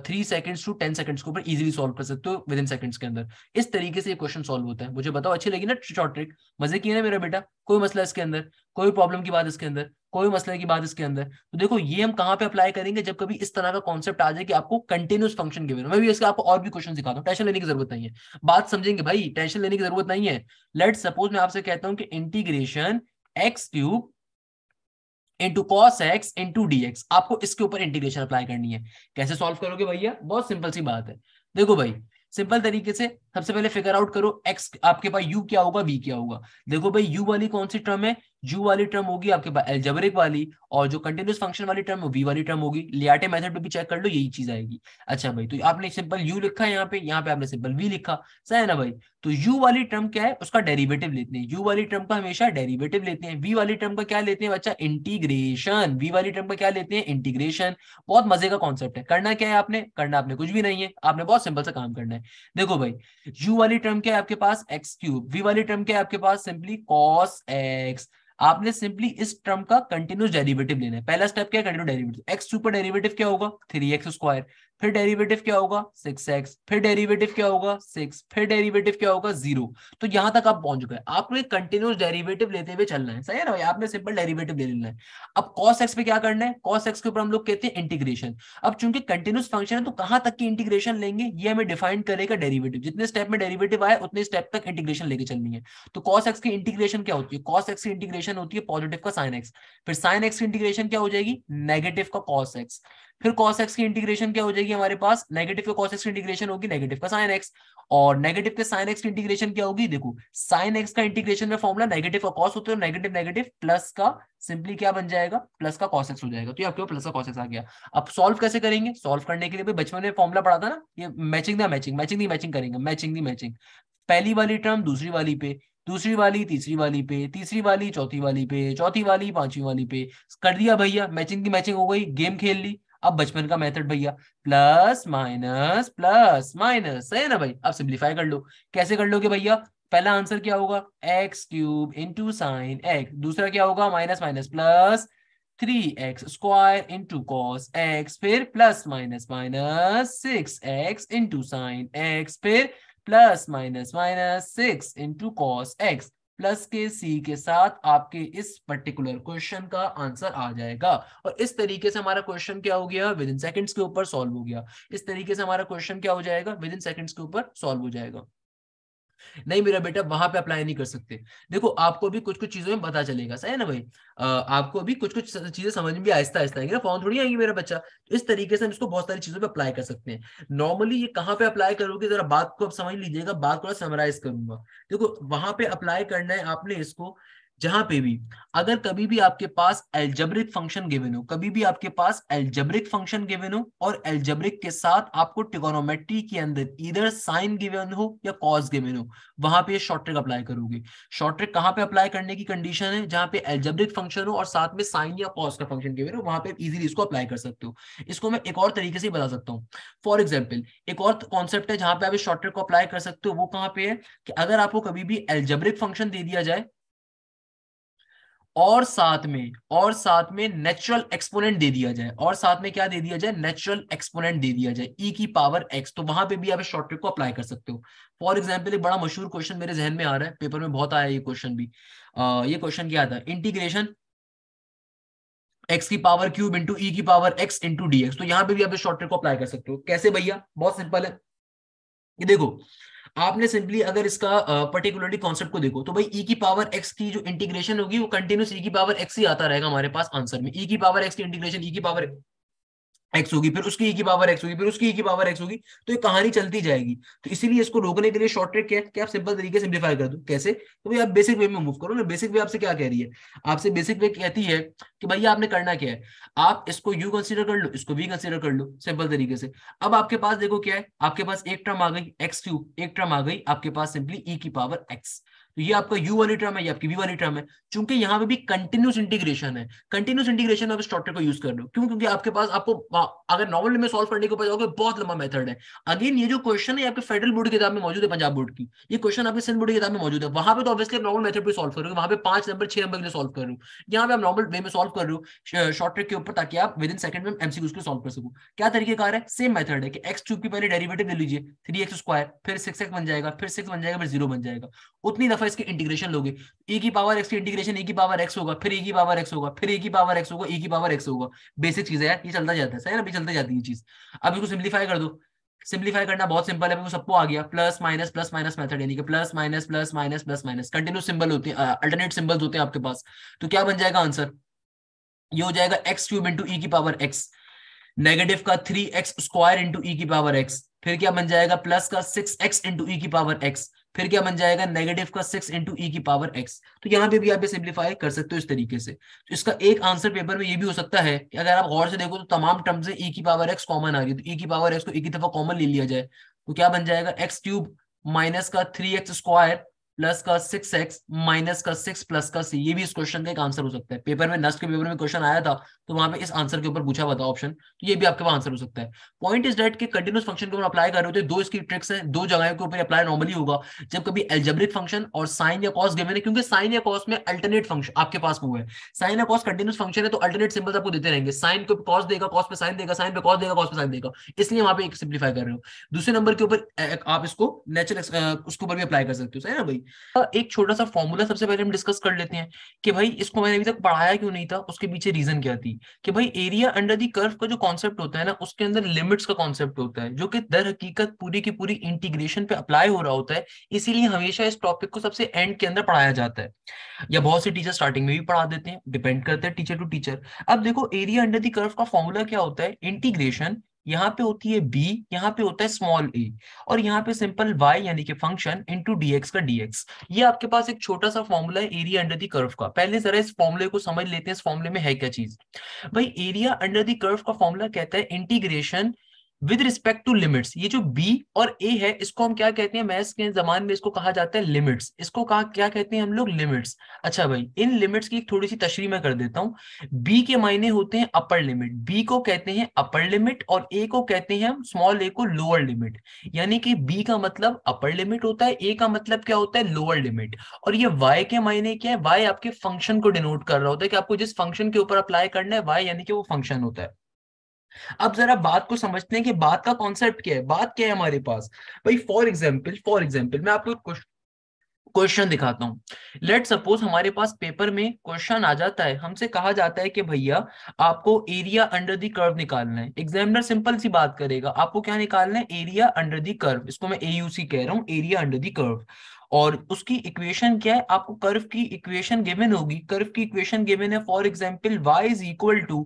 three second to ten second के ऊपर इजिली सॉल्व कर सकते हो विद इन सेकंड के अंदर इस तरीके से क्वेश्चन सॉल्व होता है मुझे बताओ अच्छी लगी ना शॉर्ट ट्रिक मजे किए ना मेरा बेटा कोई मसला इसके अंदर कोई प्रॉब्लम की बात इसके अंदर कोई मसले की बात इसके अंदर तो देखो ये हम कहाँ पे अप्लाई करेंगे जब कभी इस तरह का कॉन्सेप्ट आ जाए कि आपको कंटिन्यूस फंक्शन गिवन मैं भी इसका आपको और भी क्वेश्चन सिखाता हूँ टेंशन लेने की जरूरत नहीं है बात समझेंगे भाई टेंशन लेने की जरूरत नहीं है लेट सपोज मैं आपसे कहता हूँ कि integration x cube into cos x into d आपको इसके ऊपर इंटीग्रेशन अप्लाई करनी है कैसे सॉल्व करोगे भैया बहुत सिंपल सी बात है देखो भाई सिंपल तरीके से सबसे पहले फिगर आउट करो एक्स आपके पास यू क्या होगा वी क्या होगा देखो भाई यू वाली कौन सी टर्म है यू वाली टर्म होगी आपके पास एल्जेबरिक वाली और जो कंटिन्यूस फंक्शन वाली टर्म वी वाली टर्म होगी लियाटे मेथड पे भी चेक कर लो यही चीज आएगी अच्छा भाई तो आपने सिंपल यू लिखा है यहाँ पे यहाँ पे आपने सिंपल वी लिखा सही है ना भाई तो यू वाली टर्म क्या है उसका डेरिवेटिव लेते हैं यू वाली टर्म का हमेशा डेरिवेटिव लेते हैं वी वाली टर्म का क्या लेते हैं बच्चा इंटीग्रेशन वी वाली टर्म का क्या लेते हैं इंटीग्रेशन बहुत मजे का कॉन्सेप्ट है करना क्या है आपने करना आपने कुछ भी नहीं है आपने बहुत सिंपल सा काम करना है देखो भाई यू वाली टर्म क्या है आपके पास एक्स क्यूब वी वाली टर्म क्या है आपके पास सिंपली कॉस एक्स आपने सिंपली इस टर्म का कंटिन्यूस डेरिवेटिव लेना है पहला स्टेप क्या है continue derivative x super derivative क्या होगा थ्री एक्स स्क्वायर फिर डेरिवेटिव क्या होगा सिक्स एक्स फिर डेरिवेटिव क्या होगा सिक्स फिर डेरिवेटिव क्या होगा जीरो तो यहां तक आप पहुंच गए आपको एक कंटिन्यूस डेरिवेटिव लेते हुए चलना है सही है ना भाई आपने सिंपल डेरिवेटिव ले लेना है अब कॉस एक्स पे क्या करना है कॉस एक्स के ऊपर हम लोग कहते हैं इंटीग्रेशन अब चूंकि कंटिन्यूस फंक्शन है तो कहां तक की इंटीग्रेशन लेंगे ये हमें डिफाइन करेगा डेरिवेटिव जितने स्टेप में डेरिवेटिव आए उतने स्टेप तक इंटीग्रेशन लेके चलनी है तो कॉस एक्स की इंटीग्रेशन क्या होती है कॉस एक्स की इंटीग्रेशन होती है पॉजिटिव का साइन एक्स फिर साइन एक्स की इंटीग्रेशन क्या हो जाएगी नेगेटिव का कॉस एक्स फिर कॉस एक्स की इंटीग्रेशन क्या हो जाएगी हमारे पास नेगेटिव का कॉस एक्स की इंटीग्रेशन होगी नेगेटिव का साइन एक्स और नेगेटिव के साइन एक्स की इंटीग्रेशन क्या होगी देखो साइन एक्स का इंटीग्रेशन में फॉर्मुला नेगेटिव का कॉस होता है नेगेटिव नेगेटिव प्लस का सिंपली क्या बन जाएगा प्लस का कॉस एक्स हो जाएगा तो ये आपके प्लस का कॉस एक्स आ गया अब सॉल्व कैसे करेंगे सॉल्व करने के लिए भाई बचपन में फॉर्मुला पढ़ा था ना ये matching the matching matching the matching करेंगे मैचिंग दी मैचिंग पहली वाली टर्म दूसरी वाली पे दूसरी वाली तीसरी वाली पे तीसरी वाली चौथी वाली पे चौथी वाली पांचवी वाली पे कर दिया भैया मैचिंग की मैचिंग हो गई गेम खेल ली अब बचपन का मेथड भैया प्लस माइनस प्लस माइनस है ना भाई अब सिंप्लीफाई कर लो कैसे कर लोगे भैया पहला आंसर क्या होगा x cube into sine x दूसरा क्या होगा minus minus plus three x square into cos x फिर plus minus minus six x into sine x फिर plus minus minus six into cos x plus के C के साथ आपके इस पर्टिकुलर क्वेश्चन का आंसर आ जाएगा और इस तरीके से हमारा क्वेश्चन क्या हो गया विद इन सेकंड्स के ऊपर सॉल्व हो गया इस तरीके से हमारा क्वेश्चन क्या हो जाएगा विद इन सेकंड्स के ऊपर सॉल्व हो जाएगा नहीं मेरा बेटा वहां पे अप्लाई नहीं कर सकते देखो आपको भी कुछ कुछ चीजों में पता चलेगा सही है ना भाई आ, आपको भी कुछ कुछ चीजें समझ में भी आहिस्ता आहिस्ता आएंगे ना फॉर्म थोड़ी आएंगे मेरा बच्चा तो इस तरीके से हम इसको बहुत सारी चीजों पर अप्लाई कर सकते हैं नॉर्मली ये कहाँ पे अप्लाई करोगे जरा बात को आप समझ लीजिएगा बात को समराइज करूंगा देखो वहां पे अप्लाई करना है आपने इसको जहां पे भी अगर कभी भी आपके पास एल्जब्रिक फंक्शन गिवन हो कभी भी आपके पास एल्जब्रिक फंक्शन गिवन हो और एल्जब्रिक के साथ आपको टिकोनोमेट्री के अंदर इधर साइन गिवन हो या कॉज गिवन हो वहां पे शॉर्ट ट्रिक अप्लाई करोगे शॉर्ट ट्रिक कहां पे अप्लाई करने की कंडीशन है जहां पे एल्जब्रिक फंक्शन हो और साथ में साइन या कॉज का फंक्शन गिवन हो वहां पे इजिली इसको अप्लाई कर सकते हो इसको मैं एक और तरीके से बता सकता हूँ फॉर एग्जाम्पल एक और कॉन्सेप्ट है जहां पे आप शॉर्ट ट्रिक को अप्लाई कर सकते हो वो कहां पे है कि अगर आपको कभी भी एल्जब्रिक फंक्शन दे दिया जाए और साथ में और साथ में नेचुरल एक्सपोनेंट दे दिया जाए और साथ में क्या दे दिया जाए नेचुरल एक्सपोनेंट दे दिया जाए ई e की पावर एक्स तो वहां पे भी आप शॉर्ट ट्रिक को अप्लाई कर सकते हो फॉर एग्जाम्पल एक बड़ा मशहूर क्वेश्चन मेरे जहन में आ रहा है पेपर में बहुत आया ये क्वेश्चन भी आ, ये क्वेश्चन क्या था इंटीग्रेशन एक्स की पावर क्यूब इंटू ई की power x into D x तो यहाँ पे भी आप शॉर्ट ट्रिक को अप्लाई कर सकते हो कैसे भैया बहुत सिंपल है ये देखो आपने सिंपली अगर इसका पर्टिकुलरली कॉन्सेप्ट को देखो तो भाई ई e की पावर एक्स की जो इंटीग्रेशन होगी वो कंटिन्यूस ई e की पावर एक्स ही आता रहेगा हमारे पास आंसर में ई e की पावर एक्स की इंटीग्रेशन ई की पावर एक्स होगी फिर उसकी ई e की पावर एक्स होगी फिर उसकी ई e की पावर एक्स होगी तो ये कहानी चलती जाएगी तो इसीलिए इसको रोकने के लिए शॉर्ट ट्रिक क्या है कि आप सिंपल तरीके से सिंप्लीफाई कर दो कैसे तो भाई आप बेसिक वे में मूव करो ना बेसिक वे आपसे क्या कह रही है आपसे बेसिक वे कहती है कि भैया आपने करना क्या है आप इसको यू कंसिडर कर लो इसको वी कंसिडर कर लो सिंपल तरीके से अब आपके पास देखो क्या है आपके पास एक टर्म आ गई एक्स क्यूब एक टर्म आ गई आपके पास सिंपली ई e की पावर एक्स तो ये आपका यू वाली टर्म है ये आपकी वी वाली टर्म है चूंकि यहाँ पे भी कंटिन्यूस इंटीग्रेशन है कंटिन्यूस इंटीग्रेशन आप स्टॉटर को यूज कर लो क्यों क्योंकि आपके पास आपको अगर नॉवल में सॉल्व करने के पता जाओगे बहुत लंबा मेथड है अगेन ये जो क्वेश्चन है आपके फेडरल बोर्ड की किताब में मौजूद है पंजाब बोर्ड की ये क्वेश्चन आपके सिंध बोर्ड की किताब में मौजूद है वहां पर तो ऑब्वियसली आप नॉर्मल मेथड पर सॉल्व करोगे वहां पर पांच नंबर छह नंबर के लिए सॉल्व कर रहे हो यहाँ पे आप नॉर्मल वे में सॉल्व कर रहे हो शॉर्ट के ऊपर ताकि आप विद इन सेकंड में एमसी को सॉल्व कर सको क्या तरीके का है सेम मेथड है कि एक्स क्यूब की पहले डेरिवेटिव ले लीजिए थ्री एक्स स्क्वायर फिर सिक्स एक्स बन जाएगा फिर सिक्स बन जाएगा फिर जीरो बन जाएगा उतनी दफा दफा इसके इंटीग्रेशन लोगे ए e की पावर एक्स की इंटीग्रेशन ए e की पावर एक्स होगा फिर ए e की पावर एक्स होगा फिर ए की पावर एक्स होगा ए की पावर एक्स होगा बेसिक चीज है यार ये चलता जाता है सही अभी चलते जाती है चीज अब इसको सिंप्लीफाई कर दो सिंप्लीफाई करना बहुत सिंपल है सबको आ गया plus minus plus minus method यानी कि plus minus plus minus plus minus continue symbol होते हैं अल्टरनेट सिंबल होते हैं आपके पास तो क्या बन जाएगा आंसर ये हो जाएगा एक्स क्यूब इंटू ई की पावर एक्स नेगेटिव का three x square into e की पावर एक्स फिर क्या बन जाएगा प्लस का सिक्स एक्स इंटू ई की पावर एक्स फिर क्या बन जाएगा नेगेटिव का सिक्स इंटू ई की पावर एक्स तो यहाँ पे भी आप सिंप्लीफाई कर सकते हो इस तरीके से तो इसका एक आंसर पेपर में ये भी हो सकता है कि अगर आप गौर से देखो तो तमाम टर्म से ई e की पावर एक्स कॉमन आ रही है तो ई e की पावर एक्स को एक ही दफा कॉमन ले लिया जाए तो क्या बन जाएगा एक्स क्यूब माइनस का थ्री एक्स स्क्वायर प्लस का सिक्स एक्स माइनस का सिक्स प्लस का सी ये भी इस क्वेश्चन का एक आंसर हो सकता है पेपर में नस्ट के पेपर में क्वेश्चन आया था तो वहां पे इस आंसर के ऊपर पूछा हुआ था ऑप्शन तो ये भी आपके पास आंसर हो सकता है पॉइंट इज डेट के कंटिन्यूस फंक्शन के ऊपर अप्लाई कर रहे हो दो इसकी ट्रिक्स है दो जगह के ऊपर अप्लाई नॉर्मली होगा जब कभी एल्जेब्रिक फंक्शन और साइन या कॉस गिवन है क्योंकि साइन या कॉस में अल्टरनेट फंक्शन आपके पास हुआ है साइन या कॉस कंटिन्यूस फंक्शन है तो अल्टरनेट सिंबल आपको देते रहेंगे साइन को कॉस देगा कॉस पे साइन देगा साइन पे कॉस देगा कॉस पे साइन देगा इसलिए वहां पर सिंप्लीफाई कर रहे हो दूसरे नंबर के ऊपर आप इसको नेचुरल उसके ऊपर भी अप्लाई कर सकते हो सही ना भाई एक छोटा सा फॉर्मूला सबसे पहले हम डिस्कस कर लेते हैं कि भाई इसको मैंने अभी तक पढ़ाया क्यों नहीं था उसके पीछे रीजन क्या थी कि भाई एरिया अंडर दी कर्व का जो कॉन्सेप्ट होता है ना उसके अंदर लिमिट्स का कॉन्सेप्ट होता है जो कि दर हकीकत पूरी की पूरी इंटीग्रेशन पे अप्लाई हो रहा होता है इसीलिए हमेशा इस टॉपिक को सबसे एंड के अंदर पढ़ाया जाता है या बहुत से टीचर स्टार्टिंग में भी पढ़ा देते हैं डिपेंड करते हैं टीचर टू टीचर अब देखो एरिया अंडर दी कर्व का फॉर्मूला क्या होता है इंटीग्रेशन यहाँ पे होती है बी यहाँ पे होता है स्मॉल ए और यहाँ पे सिंपल वाई यानी कि फंक्शन इंटू एक्स का डीएक्स ये आपके पास एक छोटा सा फॉर्मूला है एरिया अंडर दी कर्व का पहले जरा इस फॉर्मूले को समझ लेते हैं इस फॉर्मूले में है क्या चीज भाई एरिया अंडर दी कर्व का फॉर्मूला कहता है integration with respect to limits ये जो बी और ए है इसको हम क्या कहते हैं मैथ्स के जमान में इसको कहा जाता है लिमिट्स इसको कहा क्या कहते हैं हम लोग लिमिट्स अच्छा भाई इन लिमिट्स की थोड़ी सी तशरी मैं कर देता हूँ बी के मायने होते हैं अपर लिमिट बी को कहते हैं अपर लिमिट और ए को कहते हैं हम स्मॉल ए को लोअर लिमिट यानी कि बी का मतलब अपर लिमिट होता है ए का मतलब क्या होता है लोअर लिमिट और ये वाई के मायने क्या है वाई आपके फंक्शन को डिनोट कर रहा होता है कि आपको जिस फंक्शन के ऊपर अप्लाई करना है वाई यानी कि वो फंक्शन होता है अब जरा बात को समझते हैं कि बात का कॉन्सेप्ट क्या है बात क्या है हमारे पास भाई फॉर एग्जाम्पल फॉर एग्जाम्पल मैं आपको क्वेश्चन दिखाता हूँ लेट सपोज हमारे पास पेपर में क्वेश्चन आ जाता है हमसे कहा जाता है कि भैया आपको एरिया अंडर दी कर्व निकालना है एग्जामिनर सिंपल सी बात करेगा आपको क्या निकालना है एरिया अंडर दी कर्व इसको मैं एयूसी कह रहा हूँ एरिया अंडर दी कर्व और उसकी इक्वेशन क्या है आपको कर्व की इक्वेशन गिवन होगी कर्व की इक्वेशन गिवन है for example y is equal to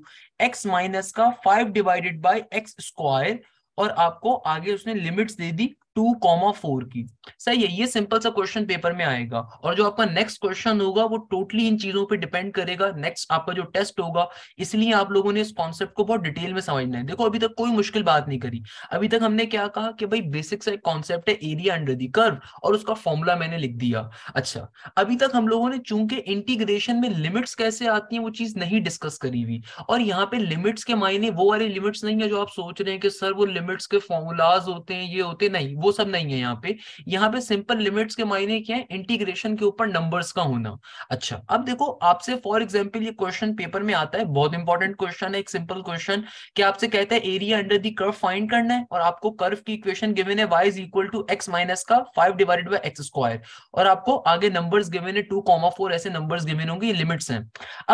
x minus का five divided by x square और आपको आगे उसने लिमिट्स दे दी टू कॉमा फोर की सही है ये सिंपल सा क्वेश्चन पेपर में आएगा और जो आपका नेक्स्ट क्वेश्चन होगा वो टोटली इन चीजों पे डिपेंड करेगा नेक्स्ट आपका जो टेस्ट होगा इसलिए आप लोगों ने इस कॉन्सेप्ट को बहुत डिटेल में समझना है देखो अभी तक कोई मुश्किल बात नहीं करी अभी तक हमने क्या कहा कि भाई बेसिक सा एक कॉन्सेप्ट है एरिया अंडर दी कर्व और उसका फॉर्मूला मैंने लिख दिया अच्छा अभी तक हम लोगों ने चूंकि इंटीग्रेशन में लिमिट्स कैसे आती है वो चीज नहीं डिस्कस करी हुई और यहाँ पे लिमिट्स के मायने वो वाले लिमिट्स नहीं है जो आप सोच रहे हैं कि सर वो लिमिट्स के फॉर्मूलाज होते हैं ये होते नहीं वो सब नहीं है यहाँ पे यहाँ पे सिंपल लिमिट्स के मायने क्या है इंटीग्रेशन के ऊपर नंबर्स का होना अच्छा अब देखो आपसे फॉर एग्जाम्पल ये क्वेश्चन पेपर में आता है बहुत इंपॉर्टेंट क्वेश्चन है एक सिंपल क्वेश्चन कि आपसे कहते हैं area under the curve find करना है और आपको कर्व की इक्वेशन गिवेन है y is equal to x minus का five divided by x square और आपको आगे नंबर गिवेन है टू कॉमा फोर ऐसे नंबर गिवेन होंगे लिमिट्स हैं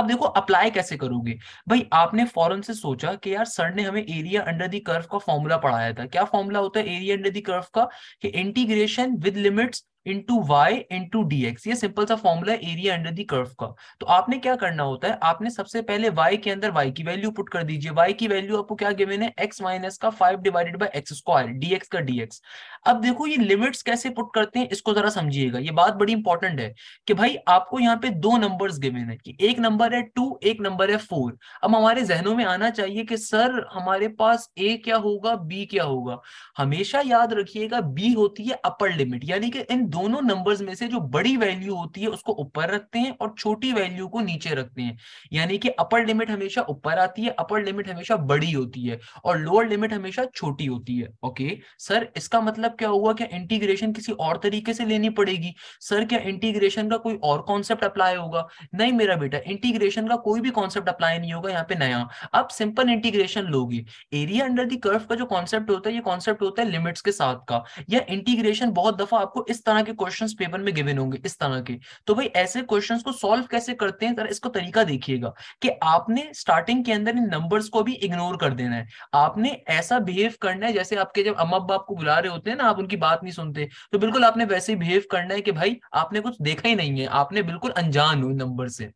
अब देखो अप्लाई कैसे करोगे भाई आपने फॉरन से सोचा कि यार सर ने हमें एरिया अंडर दी कर्व का फॉर्मूला पढ़ाया था क्या फॉर्मूला होता है एरिया अंडर दी कर्व का होगा कि integration with limits into y into D x ये सिंपल सा formula area under the curve का तो आपने क्या करना होता है आपने सबसे पहले y के अंदर y की वैल्यू पुट कर दीजिए y की वैल्यू आपको क्या गिवन है x माइनस का 5 divided by x square dx का dx अब देखो ये लिमिट्स कैसे पुट करते हैं इसको जरा समझिएगा ये बात बड़ी इंपॉर्टेंट है कि भाई आपको यहाँ पे दो नंबर गिवेन है कि एक नंबर है टू एक नंबर है फोर अब हमारे जहनों में आना चाहिए कि सर हमारे पास ए क्या होगा बी क्या होगा हमेशा याद रखिएगा बी होती है अपर लिमिट यानी कि इन दोनों नंबर्स में से जो बड़ी वैल्यू होती है उसको ऊपर रखते हैं और छोटी वैल्यू को नीचे रखते हैं यानी कि अपर लिमिट हमेशा ऊपर आती है अपर लिमिट हमेशा बड़ी होती है और लोअर लिमिट हमेशा छोटी होती है ओके सर इसका मतलब क्या हुआ क्या इंटीग्रेशन किसी और तरीके से लेनी पड़ेगी सर क्या इंटीग्रेशन का कोई और कॉन्सेप्ट अप्लाई होगा नहीं मेरा बेटा इंटीग्रेशन का कोई भी कॉन्सेप्ट अप्लाई नहीं होगा यहाँ पे नया अब सिंपल इंटीग्रेशन लोगे एरिया अंडर दी कर्व का जो कॉन्सेप्ट होता है ये कॉन्सेप्ट होता है लिमिट्स के साथ का या इंटीग्रेशन बहुत दफा आपको इस तरह तरह के क्वेश्चन पेपर में गिवन होंगे इस तरह के तो भाई ऐसे क्वेश्चन को सोल्व कैसे करते हैं इसको तरीका देखिएगा कि आपने स्टार्टिंग के अंदर इन नंबर्स को भी इग्नोर कर देना है आपने ऐसा बिहेव करना है जैसे आपके जब अम्मा बाप को बुला रहे होते हैं ना आप उनकी बात नहीं सुनते तो बिल्कुल आपने वैसे ही बिहेव करना है कि भाई आपने कुछ देखा ही नहीं है आपने बिल्कुल अनजान हो नंबर से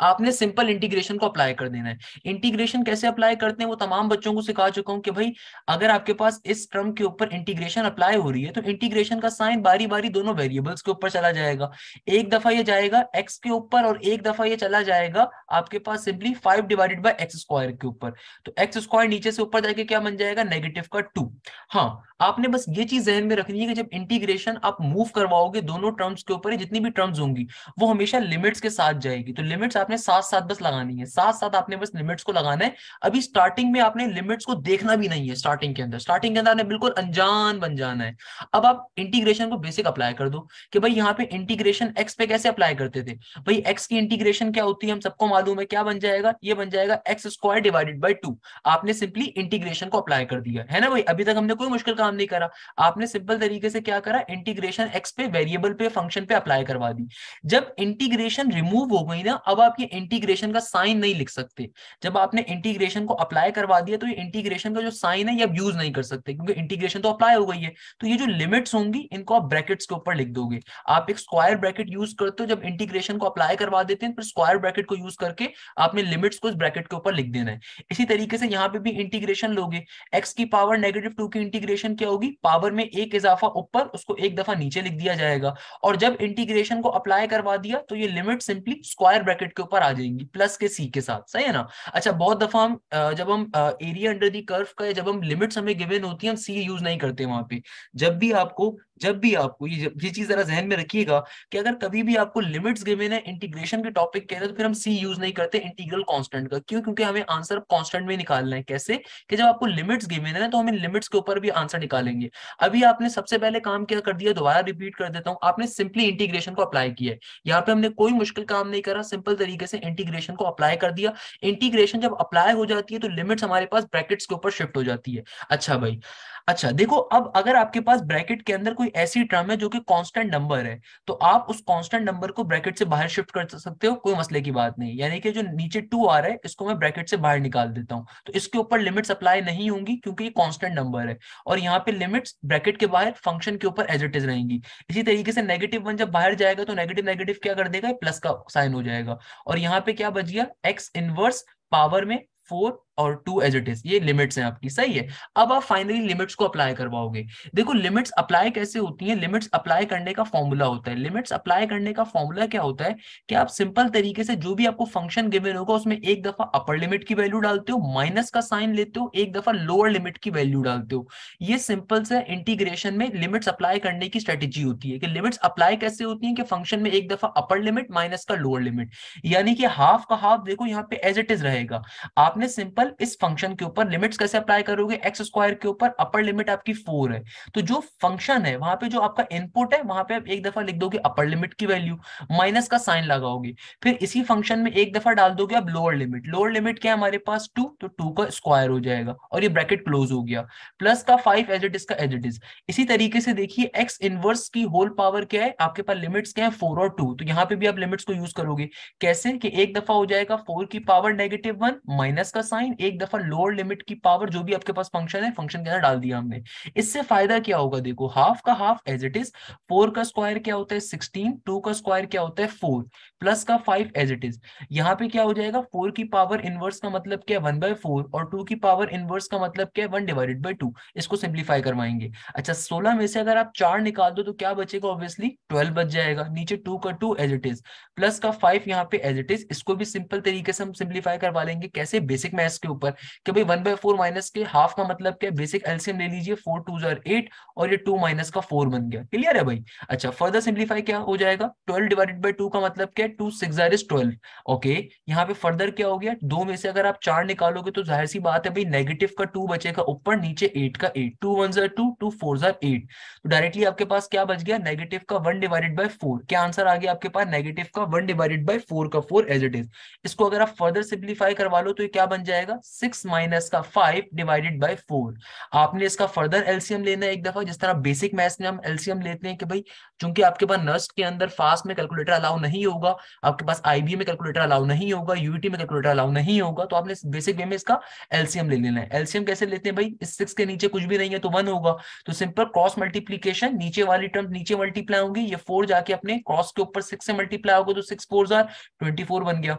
आपने सिंपल इंटीग्रेशन को अप्लाई कर देना है इंटीग्रेशन कैसे अप्लाई करते हैं वो तमाम बच्चों को सिखा चुका हूं कि भाई अगर आपके पास इस टर्म के ऊपर इंटीग्रेशन अप्लाई हो रही है तो इंटीग्रेशन का साइन बारी बारी दोनों वेरिएबल्स के ऊपर चला जाएगा एक दफा ये जाएगा एक्स के ऊपर और एक दफा ये चला जाएगा आपके पास simply five divided by x square के ऊपर तो एक्स स्क्वायर नीचे से ऊपर जाके क्या बन जाएगा नेगेटिव का टू हाँ आपने बस ये चीज जहन में रखनी है कि जब इंटीग्रेशन आप मूव करवाओगे दोनों टर्म्स के ऊपर जितनी भी टर्म्स होंगी वो हमेशा लिमिट्स के साथ जाएगी तो लिमिट्स आपने साथ साथ बस लगानी है साथ साथ आपने बस लिमिट्स को लगाना है अभी स्टार्टिंग में आपने लिमिट्स को देखना भी नहीं है स्टार्टिंग के अंदर स्टार्टिंग के अंदर आपने बिल्कुल अनजान बन जाना है अब आप इंटीग्रेशन को बेसिक अप्लाई कर दो कि भाई यहाँ पे इंटीग्रेशन एक्स पे कैसे अप्लाई करते थे भाई एक्स की इंटीग्रेशन क्या होती है हम सबको मालूम है क्या बन जाएगा ये बन जाएगा x square divided by two आपने सिंपली इंटीग्रेशन को अप्लाई कर दिया है ना भाई अभी तक हमने कोई मुश्किल काम काम नहीं करा आपने सिंपल तरीके से क्या करा इंटीग्रेशन एक्स पे वेरिएबल पे फंक्शन पे अप्लाई करवा दी जब इंटीग्रेशन रिमूव हो गई ना अब आप ये इंटीग्रेशन का साइन नहीं लिख सकते जब आपने इंटीग्रेशन को अप्लाई करवा दिया तो ये इंटीग्रेशन का जो साइन है ये अब यूज नहीं कर सकते क्योंकि इंटीग्रेशन तो अप्लाई हो गई है तो ये जो लिमिट्स होंगी इनको आप ब्रैकेट्स के ऊपर लिख दोगे आप एक स्क्वायर ब्रैकेट यूज करते हो जब इंटीग्रेशन को अप्लाई करवा देते हैं फिर स्क्वायर ब्रैकेट को यूज करके आपने लिमिट्स को इस ब्रैकेट के ऊपर लिख देना है इसी तरीके से यहाँ पे भी इंटीग्रेशन लोगे एक्स की पावर नेगेटिव टू की इंटीग्रेशन क्या होगी पावर में एक इजाफा ऊपर उसको एक दफा नीचे लिख दिया जाएगा और जब इंटीग्रेशन को अप्लाई करवा दिया तो ये लिमिट सिंपली स्क्वायर ब्रैकेट के ऊपर आ जाएंगी प्लस के सी के साथ सही है ना अच्छा बहुत दफा हम जब हम एरिया अंडर दी कर्व का जब हम लिमिट्स हमें गिवेन होती है हम सी यूज नहीं करते वहां पे जब भी आपको जब भी आपको ये ये चीज जरा जहन में रखिएगा कि अगर कभी भी आपको लिमिट्स गिवन है इंटीग्रेशन के टॉपिक के अंदर तो फिर हम सी यूज नहीं करते इंटीग्रल कांस्टेंट का क्यों क्योंकि हमें आंसर कांस्टेंट में निकालना है कैसे कि जब आपको लिमिट्स गिवन है ना तो हम इन लिमिट्स के ऊपर भी आंसर निकालेंगे अभी आपने सबसे पहले काम क्या कर दिया दोबारा रिपीट कर देता हूँ आपने सिंपली इंटीग्रेशन को अप्लाई किया है यहाँ पे हमने कोई मुश्किल काम नहीं करा सिंपल तरीके से इंटीग्रेशन को अप्लाई कर दिया इंटीग्रेशन जब अप्लाई हो जाती है तो लिमिट्स हमारे पास ब्रैकेट्स के ऊपर शिफ्ट हो जाती है अच्छा भाई अच्छा देखो अब अगर आपके पास ब्रैकेट के अंदर कोई ऐसी टर्म है जो कि कांस्टेंट नंबर है तो आप उस कांस्टेंट नंबर को ब्रैकेट से बाहर शिफ्ट कर सकते हो कोई मसले की बात नहीं यानी कि जो नीचे टू आ रहा है इसको मैं ब्रैकेट से बाहर निकाल देता हूँ तो इसके ऊपर लिमिट्स अप्लाई नहीं होंगी क्योंकि ये कॉन्स्टेंट नंबर है और यहाँ पे लिमिट्स ब्रैकेट के बाहर फंक्शन के ऊपर एज इट इज रहेंगी इसी तरीके से नेगेटिव वन जब बाहर जाएगा तो नेगेटिव नेगेटिव क्या कर देगा प्लस का साइन हो जाएगा और यहाँ पे क्या बच गया एक्स इनवर्स पावर में फोर और टू एज इट इज ये लिमिट्स हैं आपकी सही है अब आप फाइनली लिमिट्स को अप्लाई करवाओगे देखो लिमिट्स अप्लाई कैसे होती हैं लिमिट्स अप्लाई करने का फॉर्मूला होता है लिमिट्स अप्लाई करने का फॉर्मूला क्या होता है कि आप सिंपल तरीके से जो भी आपको फंक्शन गिवेन होगा उसमें एक दफा अपर लिमिट की वैल्यू डालते हो माइनस का साइन लेते हो एक दफा लोअर लिमिट की वैल्यू डालते हो ये सिंपल से इंटीग्रेशन में लिमिट्स अप्लाई करने की स्ट्रेटेजी होती है कि लिमिट्स अप्लाई कैसे होती है कि फंक्शन में एक दफा अपर लिमिट माइनस का लोअर लिमिट यानी कि हाफ का हाफ देखो यहाँ पे एज इट इज रहेगा आपने सिंपल इस फंक्शन के ऊपर लिमिट्स कैसे अप्लाई करोगे एक्स स्क्वायर के ऊपर अपर लिमिट आपकी फोर है तो जो फंक्शन है वहां पे जो आपका इनपुट है वहां पे आप एक दफा लिख दोगे अपर लिमिट की वैल्यू माइनस का साइन लगाओगे फिर इसी फंक्शन में एक दफा डाल दोगे आप लोअर लिमिट लोअर लिमिट क्या है हमारे पास टू तो टू का स्क्वायर हो जाएगा और ये ब्रैकेट क्लोज हो गया प्लस का फाइव एज इट इज का एज इट इज इसी तरीके से देखिए एक्स इनवर्स की होल पावर क्या है आपके पास लिमिट्स क्या है फोर और टू तो यहाँ पे भी आप लिमिट्स को यूज करोगे कैसे कि एक दफा हो जाएगा फोर की पावर नेगेटिव वन माइनस का साइन लेकिन एक दफा लोअर लिमिट की पावर जो भी आपके पास फंक्शन है फंक्शन के अंदर डाल दिया हमने इससे फायदा क्या होगा देखो हाफ का half as it is four का स्क्वायर क्या होता है सिक्सटीन टू का स्क्वायर क्या होता है फोर प्लस का फाइव एज इट इज यहाँ पे क्या हो जाएगा फोर की पावर इनवर्स का मतलब क्या है वन बाय फोर और टू की पावर इनवर्स का मतलब क्या है वन डिवाइडेड बाई टू इसको सिंप्लीफाई करवाएंगे अच्छा सोलह में से अगर आप चार निकाल दो तो क्या बचेगा ऑब्वियसली ट्वेल्व बच जाएगा नीचे टू का two as it is plus का फाइव यहाँ पे एज इट इज इसको भी सिंपल तरीके से हम सिंप्लीफाई करवा लेंगे कैसे बेसिक मैथ्स के ऊपर कि भाई वन बाय फोर माइनस के हाफ का मतलब क्या बेसिक एल्सियम ले लीजिए फोर टू जार एट और ये टू माइनस का फोर बन गया क्लियर है भाई अच्छा फर्दर सिंप्लीफाई क्या हो जाएगा ट्वेल्व डिवाइडेड बाई टू का मतलब क्या टू सिक्स जार इज ट्वेल्व ओके यहाँ पे फर्दर क्या हो गया दो में से अगर आप चार निकालोगे तो जाहिर सी बात है भाई नेगेटिव का टू बचेगा ऊपर नीचे एट का एट टू वन जार टू टू फोर जार एट तो डायरेक्टली आपके पास क्या बच गया नेगेटिव का वन डिवाइडेड बाई फोर क्या आंसर आ गया आपके पास नेगेटिव का वन डिवाइडेड बाई फोर का फोर एज इट इज इसको अगर आप फर्दर सिंप्लीफाई करवा लो तो ये क्या बन जाएगा जाएगा सिक्स माइनस का फाइव डिवाइडेड बाई फोर आपने इसका फर्दर एल्सियम लेना है एक दफा जिस तरह बेसिक मैथ्स में हम एल्सियम लेते हैं कि भाई चूंकि आपके पास नर्स्ट के अंदर फास्ट में कैलकुलेटर अलाउ नहीं होगा आपके पास आईबी में कैलकुलेटर अलाउ नहीं होगा यूटी में कैलकुलेटर अलाउ नहीं होगा तो आपने बेसिक वे में इसका एल्सियम ले लेना है एल्सियम कैसे लेते हैं भाई इस सिक्स के नीचे कुछ भी नहीं है तो वन होगा तो सिंपल क्रॉस मल्टीप्लीकेशन नीचे वाली टर्म नीचे मल्टीप्लाई होगी ये फोर जाके अपने क्रॉस के ऊपर सिक्स से मल्टीप्लाई होगा तो सिक्स फोर जार ट्वेंटी फोर बन गया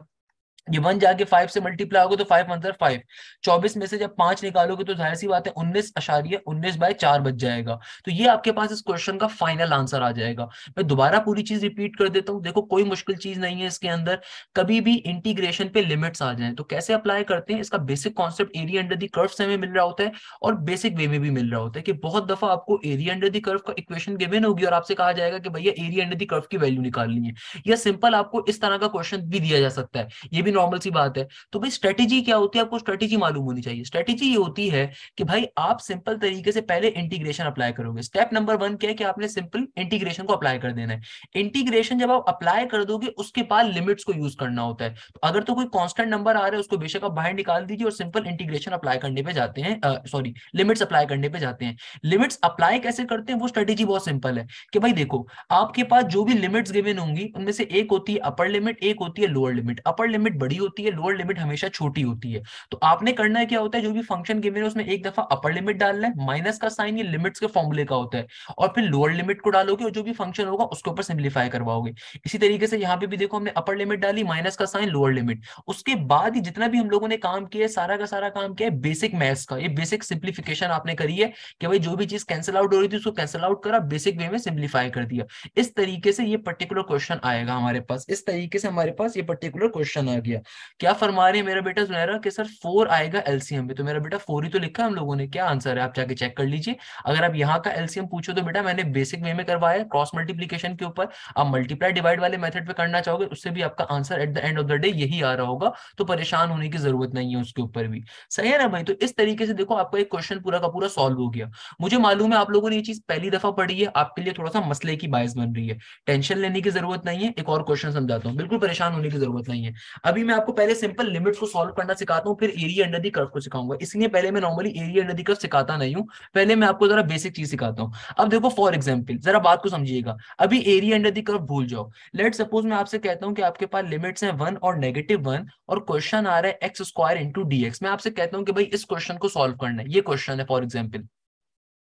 ये वन जाके फाइव से मल्टीप्लाई होगा तो फाइव मतलब फाइव चौबीस में से जब पांच निकालोगे तो जाहिर सी बात है उन्नीस अशारिय उन्नीस बाय चार बच जाएगा तो ये आपके पास इस क्वेश्चन का फाइनल आंसर आ जाएगा मैं दोबारा पूरी चीज रिपीट कर देता हूँ देखो कोई मुश्किल चीज नहीं है इसके अंदर कभी भी इंटीग्रेशन पे लिमिट्स आ जाए तो कैसे अप्लाई करते हैं इसका basic concept area under the curve से हमें मिल रहा होता है और बेसिक वे में भी मिल रहा होता है कि बहुत दफा आपको एरिया अंडर दी कर्व का इक्वेशन गिवेन होगी और आपसे कहा जाएगा कि भैया एरिया अंडर दी कर्व की वैल्यू निकालनी है या सिंपल आपको इस तरह का क्वेश्चन भी दिया जा सकता है ये भी भी नॉर्मल सी बात है तो भाई स्ट्रेटेजी क्या होती है आपको स्ट्रेटेजी मालूम होनी चाहिए स्ट्रेटेजी ये होती है कि भाई आप सिंपल तरीके से पहले इंटीग्रेशन अप्लाई करोगे स्टेप नंबर वन क्या है कि आपने सिंपल इंटीग्रेशन को अप्लाई कर देना है इंटीग्रेशन जब आप अप्लाई कर दोगे उसके बाद लिमिट्स को यूज करना होता है तो अगर तो कोई कॉन्स्टेंट नंबर आ रहा है उसको बेशक आप बाहर निकाल दीजिए और सिंपल इंटीग्रेशन अप्लाई करने पे जाते हैं सॉरी लिमिट्स अप्लाई करने पे जाते हैं लिमिट्स अप्लाई कैसे करते हैं वो स्ट्रेटेजी बहुत सिंपल है कि भाई देखो आपके पास जो भी लिमिट्स गिवेन होंगी उनमें से एक होती है अपर लिमिट एक होती है लोअर लिमिट अपर लिमिट बड़ी होती है लोअर लिमिट हमेशा छोटी होती है तो आपने करना है क्या होता है जो भी फंक्शन गिवन है उसमें एक दफा अपर लिमिट डालना है माइनस का साइन ये लिमिट्स के फॉर्मूले का होता है और फिर लोअर लिमिट को डालोगे और जो भी फंक्शन होगा उसके ऊपर सिंप्लीफाई करवाओगे इसी तरीके से यहाँ पे भी देखो हमने अपर लिमिट डाली माइनस का साइन लोअर लिमिट उसके बाद ही जितना भी हम लोगों ने काम किया है सारा का सारा काम किया है बेसिक मैथ्स का ये बेसिक सिंप्लीफिकेशन आपने करी है कि भाई जो भी चीज कैंसिल आउट हो रही थी उसको कैंसिल आउट करा बेसिक वे में सिंप्लीफाई कर दिया इस तरीके से ये पर्टिकुलर क्वेश्चन आएगा हमारे पास इस तरीके से हमारे पास ये पर्टिकुलर क्वेश्चन आ गया दिया क्या फरमा रही है मेरा बेटा सुनहरा कि सर फोर आएगा एलसीएम में तो मेरा बेटा फोर ही तो लिखा हम लोगों ने क्या आंसर है आप जाके चेक कर लीजिए अगर आप यहाँ का एलसीएम पूछो तो बेटा मैंने बेसिक वे में करवाया क्रॉस मल्टीप्लीकेशन के ऊपर आप मल्टीप्लाई डिवाइड वाले मेथड पे करना चाहोगे उससे भी आपका answer at the end of the day यही आ रहा होगा तो परेशान होने की जरूरत नहीं है उसके ऊपर भी सही है ना भाई तो इस तरीके से देखो आपका एक क्वेश्चन पूरा का पूरा सॉल्व हो गया मुझे मालूम है आप लोगों ने ये चीज पहली दफा पढ़ी है आपके लिए थोड़ा सा मसले की बायस बन रही है टेंशन लेने की जरूरत नहीं है एक और क्वेश्चन समझाता हूँ बिल्कुल परेशान होने की जरूरत नहीं है अभी अभी मैं आपको पहले सिंपल लिमिट को सॉल्व करना सिखाता हूँ फिर एरिया अंडर दी कर्व को सिखाऊंगा इसलिए पहले मैं normally area under the curve सिखाता नहीं हूँ पहले मैं आपको जरा बेसिक चीज सिखाता हूँ अब देखो फॉर एग्जाम्पल जरा बात को समझिएगा अभी एरिया अंडर दी कर्व भूल जाओ लेट सपोज मैं आपसे कहता हूँ कि आपके पास लिमिट्स है वन और नेगेटिव वन और क्वेश्चन आ रहा है x square into D x मैं आपसे कहता हूँ कि भाई इस क्वेश्चन को सोल्व करना है ये क्वेश्चन है फॉर एग्जाम्पल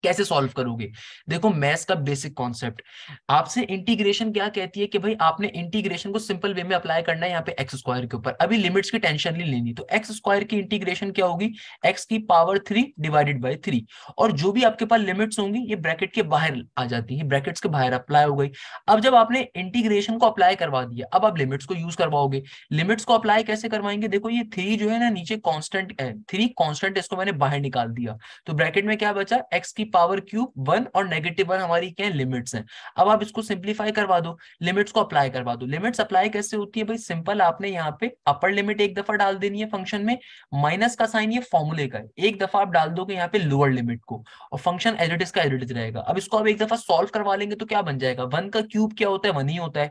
कैसे सॉल्व करोगे देखो मैथ्स का बेसिक कॉन्सेप्ट आपसे इंटीग्रेशन क्या कहती है कि भाई आपने इंटीग्रेशन को सिंपल वे में अप्लाई करना है यहाँ पे एक्स स्क्वायर के ऊपर अभी लिमिट्स की टेंशन नहीं लेनी तो एक्स स्क्वायर की इंटीग्रेशन क्या होगी एक्स की power three divided by three और जो भी आपके पास लिमिट्स होंगी ये ब्रैकेट के बाहर आ जाती है ब्रैकेट के बाहर अप्लाई हो गई अब जब आपने इंटीग्रेशन को अप्लाई करवा दिया अब आप लिमिट्स को यूज करवाओगे लिमिट्स को अप्लाई कैसे करवाएंगे देखो ये थ्री जो है ना नीचे कॉन्स्टेंट है थ्री कॉन्स्टेंट इसको मैंने बाहर निकाल दिया तो ब्रैकेट में क्या बचा एक्स की पावर क्यूब वन और नेगेटिव वन हमारी क्या है लिमिट्स हैं अब आप इसको सिंप्लीफाई करवा दो लिमिट्स को अप्लाई करवा दो लिमिट्स अप्लाई कैसे होती है भाई सिंपल आपने यहाँ पे अपर लिमिट एक दफा डाल देनी है फंक्शन में माइनस का साइन ये फॉर्मुले का है एक दफा आप डाल दोगे यहाँ पे लोअर लिमिट को और फंक्शन एजिटिस का एजिटिस रहेगा अब इसको आप एक दफा सोल्व करवा लेंगे तो क्या बन जाएगा वन का क्यूब क्या होता है वन ही होता है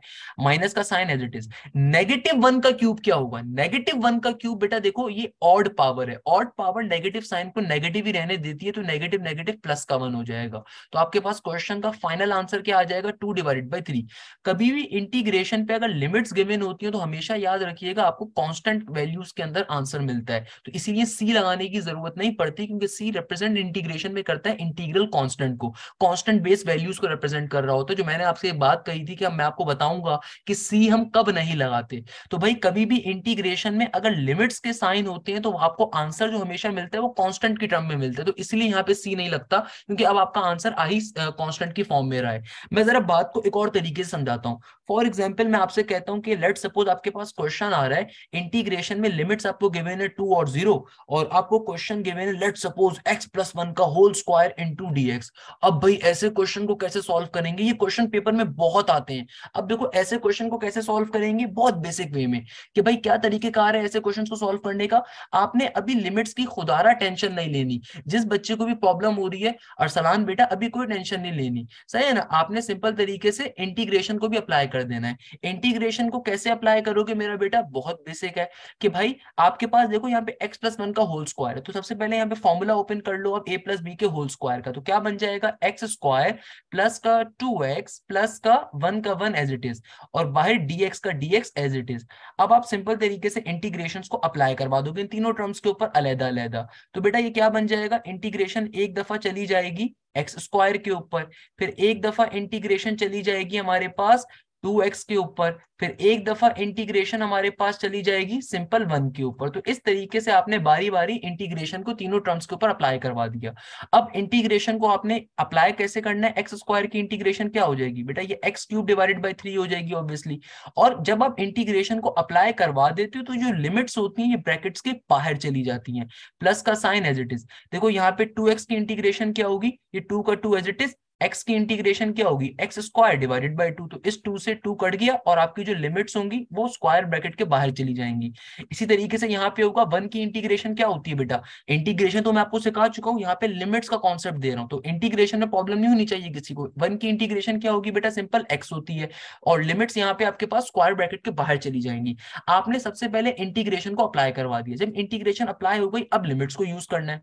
माइनस का साइन एजिटिस नेगेटिव वन का क्यूब क्या होगा नेगेटिव वन का क्यूब बेटा देखो ये ऑड पावर है ऑड पावर नेगेटिव साइन को नेगेटिव ही रहने देती है तो नेगेटिव नेगेटिव प्लस कॉमन हो जाएगा तो आपके पास क्वेश्चन का फाइनल आंसर क्या आ जाएगा टू डिवाइडेड बाई थ्री कभी भी इंटीग्रेशन पे अगर लिमिट्स गिवेन होती है तो हमेशा याद रखिएगा आपको कॉन्स्टेंट वैल्यूज के अंदर आंसर मिलता है तो इसीलिए सी लगाने की जरूरत नहीं पड़ती क्योंकि सी रिप्रेजेंट इंटीग्रेशन में करता है इंटीग्रल कॉन्स्टेंट को कॉन्स्टेंट बेस वैल्यूज को रिप्रेजेंट कर रहा होता है जो मैंने आपसे बात कही थी कि मैं आपको बताऊंगा कि सी हम कब नहीं लगाते तो भाई कभी भी इंटीग्रेशन में अगर लिमिट्स के साइन होते हैं तो आपको आंसर जो हमेशा मिलता है वो कॉन्स्टेंट की टर्म में मिलता है तो इसलिए यहाँ पे सी नहीं लगता क्योंकि अब आपका आंसर आई कॉन्स्टेंट की फॉर्म में रहा है मैं जरा बात को एक और तरीके से समझाता हूँ फॉर एग्जाम्पल मैं आपसे कहता हूँ कि लेट सपोज आपके पास क्वेश्चन आ रहा है इंटीग्रेशन में लिमिट्स आपको गिवेन है टू और जीरो और आपको क्वेश्चन गिवेन है let suppose x plus one का whole square into D x अब भाई ऐसे क्वेश्चन को कैसे सॉल्व करेंगे ये क्वेश्चन पेपर में बहुत आते हैं अब देखो ऐसे क्वेश्चन को कैसे सॉल्व करेंगे बहुत बेसिक वे में कि भाई क्या तरीके का आ है ऐसे क्वेश्चन को सॉल्व करने का आपने अभी लिमिट्स की खुदारा टेंशन नहीं लेनी जिस बच्चे को भी प्रॉब्लम हो रही है अरसलान बेटा अभी कोई टेंशन नहीं लेनी सही है ना आपने सिंपल तरीके से इंटीग्रेशन को भी अप्लाई कर देना है इंटीग्रेशन को कैसे अप्लाई करोगे मेरा बेटा बहुत बेसिक है कि भाई आपके पास देखो यहाँ पे एक्स प्लस का होल स्क्वायर है तो सबसे पहले यहाँ पे फॉर्मूला ओपन कर लो आप ए प्लस के होल स्क्वायर का तो क्या बन जाएगा एक्स स्क्वायर प्लस का टू एक्स प्लस का वन का वन एज इट इज और बाहर डीएक्स का डीएक्स एज इट इज अब आप सिंपल तरीके से इंटीग्रेशन को अप्लाई करवा दोगे इन तीनों टर्म्स के ऊपर अलहदा अलहदा तो बेटा ये क्या बन जाएगा इंटीग्रेशन एक दफा चली जाएगी जाएगी एक्स स्क्वायर के ऊपर फिर एक दफा इंटीग्रेशन चली जाएगी हमारे पास टू एक्स के ऊपर फिर एक दफा इंटीग्रेशन हमारे पास चली जाएगी सिंपल वन के ऊपर तो इस तरीके से आपने बारी बारी इंटीग्रेशन को तीनों टर्म्स के ऊपर अप्लाई करवा दिया अब इंटीग्रेशन को आपने अप्लाई कैसे करना है एक्स स्क्वायर की इंटीग्रेशन क्या हो जाएगी बेटा ये x cube divided by three हो जाएगी ऑब्वियसली और जब आप इंटीग्रेशन को अप्लाई करवा देते हो तो जो लिमिट्स होती है ये ब्रैकेट्स के बाहर चली जाती है प्लस का साइन एज इट इज देखो यहाँ पे टू की इंटीग्रेशन क्या होगी ये टू का two as it is x की इंटीग्रेशन क्या होगी x square divided by two तो इस टू से टू कट गया और आपकी जो लिमिट्स होंगी वो स्क्वायर ब्रैकेट के बाहर चली जाएंगी इसी तरीके से यहाँ पे होगा वन की इंटीग्रेशन क्या होती है बेटा इंटीग्रेशन तो मैं आपको सिखा चुका हूँ यहाँ पे लिमिट्स का कॉन्सेप्ट दे रहा हूँ तो इंटीग्रेशन में प्रॉब्लम नहीं होनी चाहिए किसी को वन की इंटीग्रेशन क्या होगी बेटा सिंपल एक्स होती है और लिमिट्स यहाँ पे आपके पास स्क्वायर ब्रैकेट के बाहर चली जाएंगी आपने सबसे पहले इंटीग्रेशन को अप्लाई करवा दिया जब इंटीग्रेशन अप्लाई हो गई अब लिमिट्स को यूज करना है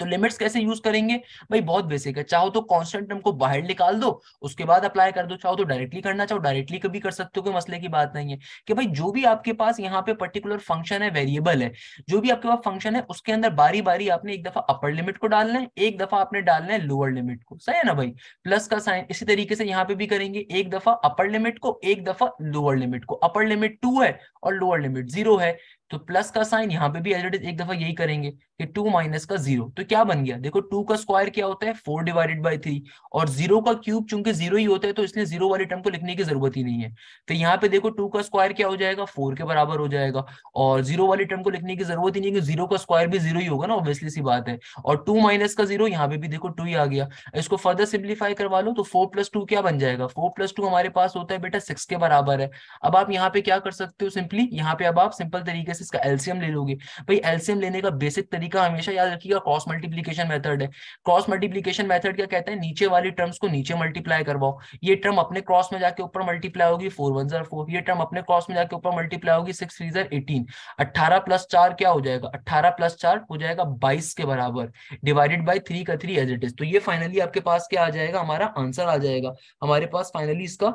तो लिमिट्स कैसे यूज करेंगे भाई बहुत बेसिक है चाहो तो कॉन्स्टेंट टर्म को बाहर निकाल दो उसके बाद अप्लाई कर दो चाहो तो डायरेक्टली करना चाहो डायरेक्टली कभी कर सकते हो कोई मसले की बात नहीं है कि भाई जो भी आपके पास यहाँ पे पर्टिकुलर फंक्शन है वेरिएबल है जो भी आपके पास फंक्शन है उसके अंदर बारी बारी आपने एक दफा अपर लिमिट को डालना है एक दफा आपने डालना है लोअर लिमिट को सही है ना भाई प्लस का साइन इसी तरीके से यहाँ पे भी करेंगे एक दफा अपर लिमिट को एक दफा लोअर लिमिट को अपर लिमिट टू है और लोअर लिमिट जीरो है तो प्लस का साइन यहाँ पे भी एज एक दफा यही करेंगे कि टू माइनस का जीरो तो क्या बन गया देखो टू का स्क्वायर क्या होता है फोर डिवाइडेड बाई थ्री और जीरो का क्यूब चूंकि जीरो ही होता है तो इसलिए जीरो वाले टर्म को लिखने की जरूरत ही नहीं है तो यहाँ पे देखो टू का स्क्वायर क्या हो जाएगा फोर के बराबर हो जाएगा और जीरो वाले टर्म को लिखने की जरूरत ही नहीं है जीरो का स्क्वायर भी जीरो ही होगा ना ऑब्वियसली सी बात है और टू माइनस का जीरो यहाँ पे भी देखो टू ही आ गया इसको फर्दर सिंप्लीफाई करवा लो तो फोर प्लस टू क्या बन जाएगा फोर प्लस टू हमारे पास होता है बेटा सिक्स के बराबर है अब आप यहाँ पे क्या कर सकते हो सिंपली यहाँ पे अब आप सिंपल तरीके प्लस इसका एल्सियम ले लोगे भाई एल्सियम लेने का बेसिक तरीका हमेशा याद रखिएगा क्रॉस मल्टीप्लीकेशन मेथड है क्रॉस मल्टीप्लीकेशन मेथड क्या कहते हैं नीचे वाली टर्म्स को नीचे मल्टीप्लाई करवाओ ये टर्म अपने क्रॉस में जाकर ऊपर मल्टीप्लाई होगी फोर वन जर फोर ये टर्म अपने क्रॉस में जाकर ऊपर मल्टीप्लाई होगी सिक्स थ्री जर एटीन अट्ठारह प्लस चार क्या हो जाएगा अट्ठारह प्लस चार हो जाएगा बाईस के बराबर डिवाइडेड बाई थ्री का थ्री एज इट इज तो ये फाइनली आपके पास क्या आ जाएगा हमारा आंसर आ जाएगा हमारे पास फाइनली इसका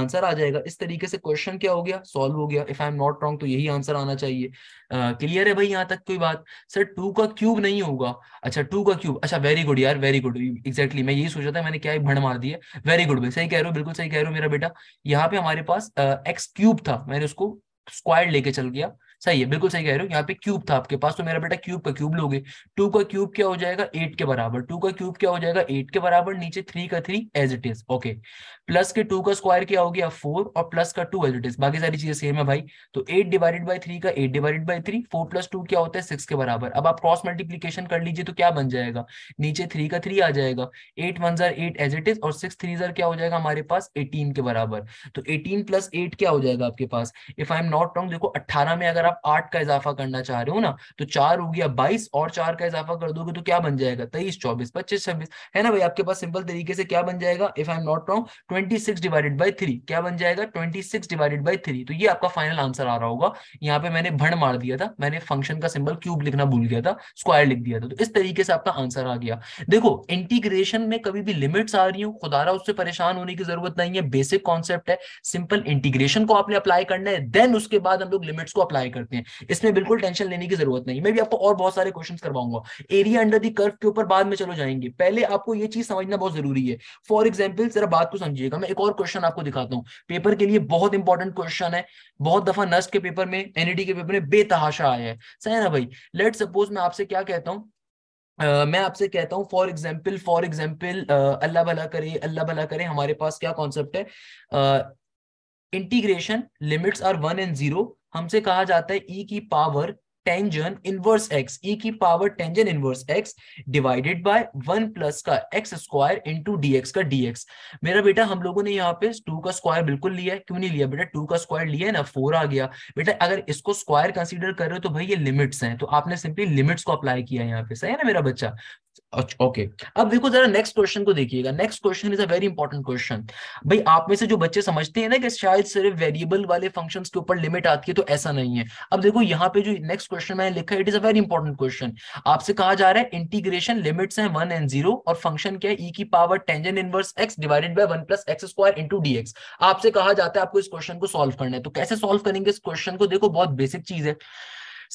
आंसर आ जाएगा इस तरीके से क्वेश्चन क्या हो गया सॉल्व हो गया if I am not wrong तो यही आंसर आना चाहिए चाहिए क्लियर है भाई यहाँ तक कोई बात सर टू का क्यूब नहीं होगा अच्छा टू का क्यूब अच्छा वेरी गुड यार वेरी गुड एग्जैक्टली मैं यही सोचा था मैंने क्या भंड मार दिया वेरी गुड भाई सही कह रहे हो बिल्कुल सही कह रहे हो मेरा बेटा यहाँ पे हमारे पास एक्स क्यूब था मैंने उसको स्क्वायर लेके चल गया सही है बिल्कुल सही कह रहे हो यहाँ पे क्यूब था आपके पास तो मेरा बेटा क्यूब का क्यूब लोगे टू का क्यूब क्या हो जाएगा एट के बराबर टू का क्यूब क्या हो जाएगा एट के बराबर नीचे थ्री का three as it is okay plus के टू का स्क्वायर क्या हो गया फोर और प्लस का टू एज इट इज बाकी सारी चीजें सेम है भाई तो एट डिवाइडेड बाई थ्री का eight divided by three four plus two क्या होता है सिक्स के बराबर अब आप क्रॉस मल्टीप्लीकेशन कर लीजिए तो क्या बन जाएगा नीचे थ्री का थ्री आ जाएगा एट वन जार एट एज इट इज और सिक्स थ्री जार क्या हो जाएगा हमारे पास एटीन के बराबर तो एटीन प्लस एट क्या हो जाएगा आपके पास if I am not wrong देखो अट्ठारह में अगर आप आठ का इजाफा करना चाह रहे हो ना तो चार हो गया बाईस और चार का इजाफा कर दोगे तो क्या बन जाएगा तेईस चौबीस पच्चीस छब्बीस है ना भाई आपके पास सिंपल तरीके से क्या बन जाएगा if I am not wrong twenty six divided by three क्या बन जाएगा twenty six divided by three तो ये आपका फाइनल आंसर आ रहा होगा यहाँ पे मैंने भंड मार दिया था मैंने फंक्शन का सिंबल क्यूब लिखना भूल गया था स्क्वायर लिख दिया था तो इस तरीके से आपका आंसर आ गया देखो इंटीग्रेशन में कभी भी लिमिट्स आ रही हो खुदारा उससे परेशान होने की जरूरत नहीं है बेसिक कॉन्सेप्ट है सिंपल इंटीग्रेशन को आपने अप्लाई करना है देन उसके बाद हम लोग लिमिट्स को अप्लाई करना करते हैं इसमें बिल्कुल टेंशन लेने की जरूरत नहीं मैं भी आपको और बहुत सारे क्वेश्चन करवाऊंगा एरिया अंडर दी कर्व के ऊपर बाद में चलो जाएंगे पहले आपको ये चीज समझना बहुत जरूरी है फॉर एग्जाम्पल जरा बात को समझिएगा मैं एक और क्वेश्चन आपको दिखाता हूँ पेपर के लिए बहुत इंपॉर्टेंट क्वेश्चन है बहुत दफा नस्ट के पेपर में एनईडी के पेपर में बेतहाशा आया है सही ना भाई लेट सपोज मैं आपसे क्या कहता हूँ Uh, मैं आपसे कहता हूँ for example for example Allah भला करे अल्लाह भला करे हमारे पास क्या कॉन्सेप्ट है integration limits are one and zero हमसे कहा जाता है ई e की power tangent inverse x e की power tangent inverse x divided by one plus का एक्स स्क्वायर इंटू डीएक्स का डीएक्स मेरा बेटा हम लोगों ने यहाँ पे टू का स्क्वायर बिल्कुल लिया है क्यों नहीं लिया बेटा टू का स्क्वायर लिया है ना फोर आ गया बेटा अगर इसको स्क्वायर कंसिडर कर रहे हो तो भाई ये लिमिट्स हैं तो आपने सिंपली लिमिट्स को अप्लाई किया यहाँ पे सही है ना मेरा बच्चा ओके अच्छा, अब देखो जरा नेक्स्ट क्वेश्चन को देखिएगा next question is a very important question भाई आप में से जो बच्चे समझते हैं ना कि शायद सिर्फ वेरिएबल वाले फंक्शंस के ऊपर लिमिट आती है तो ऐसा नहीं है अब देखो यहाँ पे जो नेक्स्ट क्वेश्चन मैंने लिखा है it is a very important question आपसे कहा जा रहा है इंटीग्रेशन लिमिट्स है वन एंड जीरो और फंक्शन क्या है ई e की power tangent inverse x divided by one plus x square into D x आपसे कहा जाता है आपको इस क्वेश्चन को सोल्व करना है तो कैसे सोल्व करेंगे इस क्वेश्चन को देखो बहुत बेसिक चीज है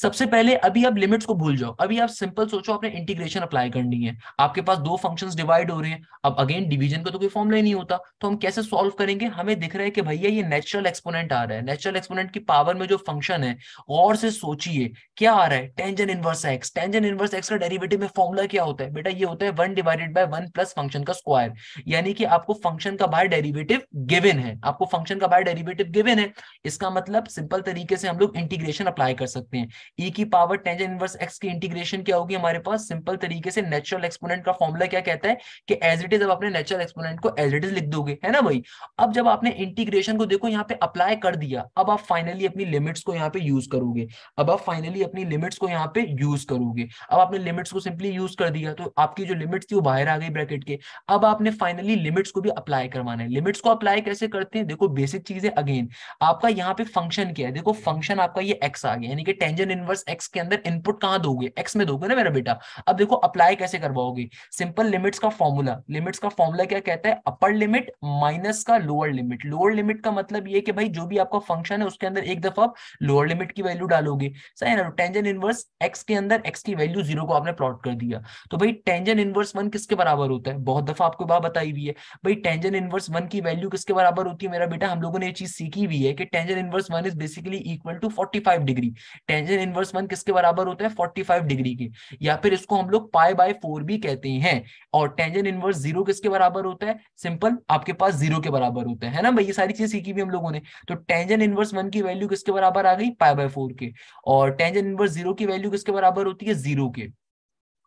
सबसे पहले अभी आप लिमिट्स को भूल जाओ अभी आप सिंपल सोचो आपने इंटीग्रेशन अप्लाई करनी है आपके पास दो फंक्शंस डिवाइड हो रहे हैं अब अगेन डिवीजन का तो कोई फॉर्मला ही नहीं होता तो हम कैसे सॉल्व करेंगे हमें दिख रहा है कि भैया ये नेचुरल एक्सपोनेंट आ रहा है नेचुरल एक्सपोनेंट की पावर में जो फंक्शन है और से सोचिए क्या आ रहा है tangent inverse x tangent inverse x का डेरिवेटिव में फॉर्मुला क्या होता है बेटा ये होता है one divided by one plus function का स्क्वायर यानी कि आपको फंक्शन का बाहर डेरिवेटिव गिवन है आपको फंक्शन का बाहर डेरिवेटिव गिवन है इसका मतलब सिंपल तरीके से हम लोग इंटीग्रेशन अप्लाई कर सकते हैं ई e की पावर टेंजेंट इनवर्स एक्स की इंटीग्रेशन क्या होगी हमारे पास सिंपल तरीके से नेचुरल एक्सपोनेंट का फॉर्मूला क्या कहता है कि एज इट इज अब अपने नेचुरल एक्सपोनेंट को एज इट इज लिख दोगे है ना भाई अब जब आपने इंटीग्रेशन को देखो यहाँ पे अप्लाई कर दिया अब आप फाइनली अपनी लिमिट्स को यहाँ पे यूज करोगे अब आप फाइनली अपनी लिमिट्स को यहाँ पे यूज करोगे अब आपने लिमिट्स को सिंपली यूज कर दिया तो आपकी जो लिमिट्स थी वो बाहर आ गई ब्रैकेट के अब आपने फाइनली लिमिट्स को भी अप्लाई करवाना है लिमिट्स को अप्लाई कैसे करते हैं देखो बेसिक चीज है अगेन आपका यहाँ पे फंक्शन क्या है देखो फंक्शन आपका ये एक्स आ गया यानी कि टेंजन इनवर्स एक्स के अंदर इनपुट कहां दोगे एक्स में दोगे ना मेरा बेटा अब देखो अप्लाई कैसे करवाओगे सिंपल लिमिट्स का फॉर्मूला लिमिट्स का फॉर्मूला क्या कहता है अपर लिमिट माइनस का लोअर लिमिट लोअर लिमिट का मतलब ये कि भाई जो भी आपका फंक्शन है उसके अंदर एक दफा आप लोअर लिमिट की वैल्यू डालोगे सही है ना टेंजन इनवर्स एक्स के अंदर एक्स की वैल्यू जीरो को आपने प्लॉट कर दिया तो भाई टेंजन इनवर्स वन किसके बराबर होता है बहुत दफा आपको बात बताई हुई है भाई टेंजन इनवर्स वन की वैल्यू किसके बराबर होती है मेरा बेटा हम लोगों ने ये चीज सीखी हुई है कि tangent inverse one is basically equal to forty degree tangent inverse one किसके बराबर होता है 45 डिग्री के या फिर इसको हम लोग पाई बाय फोर भी कहते हैं और टेंजन इनवर्स जीरो किसके बराबर होता है सिंपल आपके पास जीरो के बराबर होता है ना भाई ये सारी चीज सीखी भी हम लोगों ने तो टेंजन इनवर्स वन की वैल्यू किसके बराबर आ गई पाई बाय फोर के और टेंजन इनवर्स जीरो की वैल्यू किसके बराबर होती है जीरो के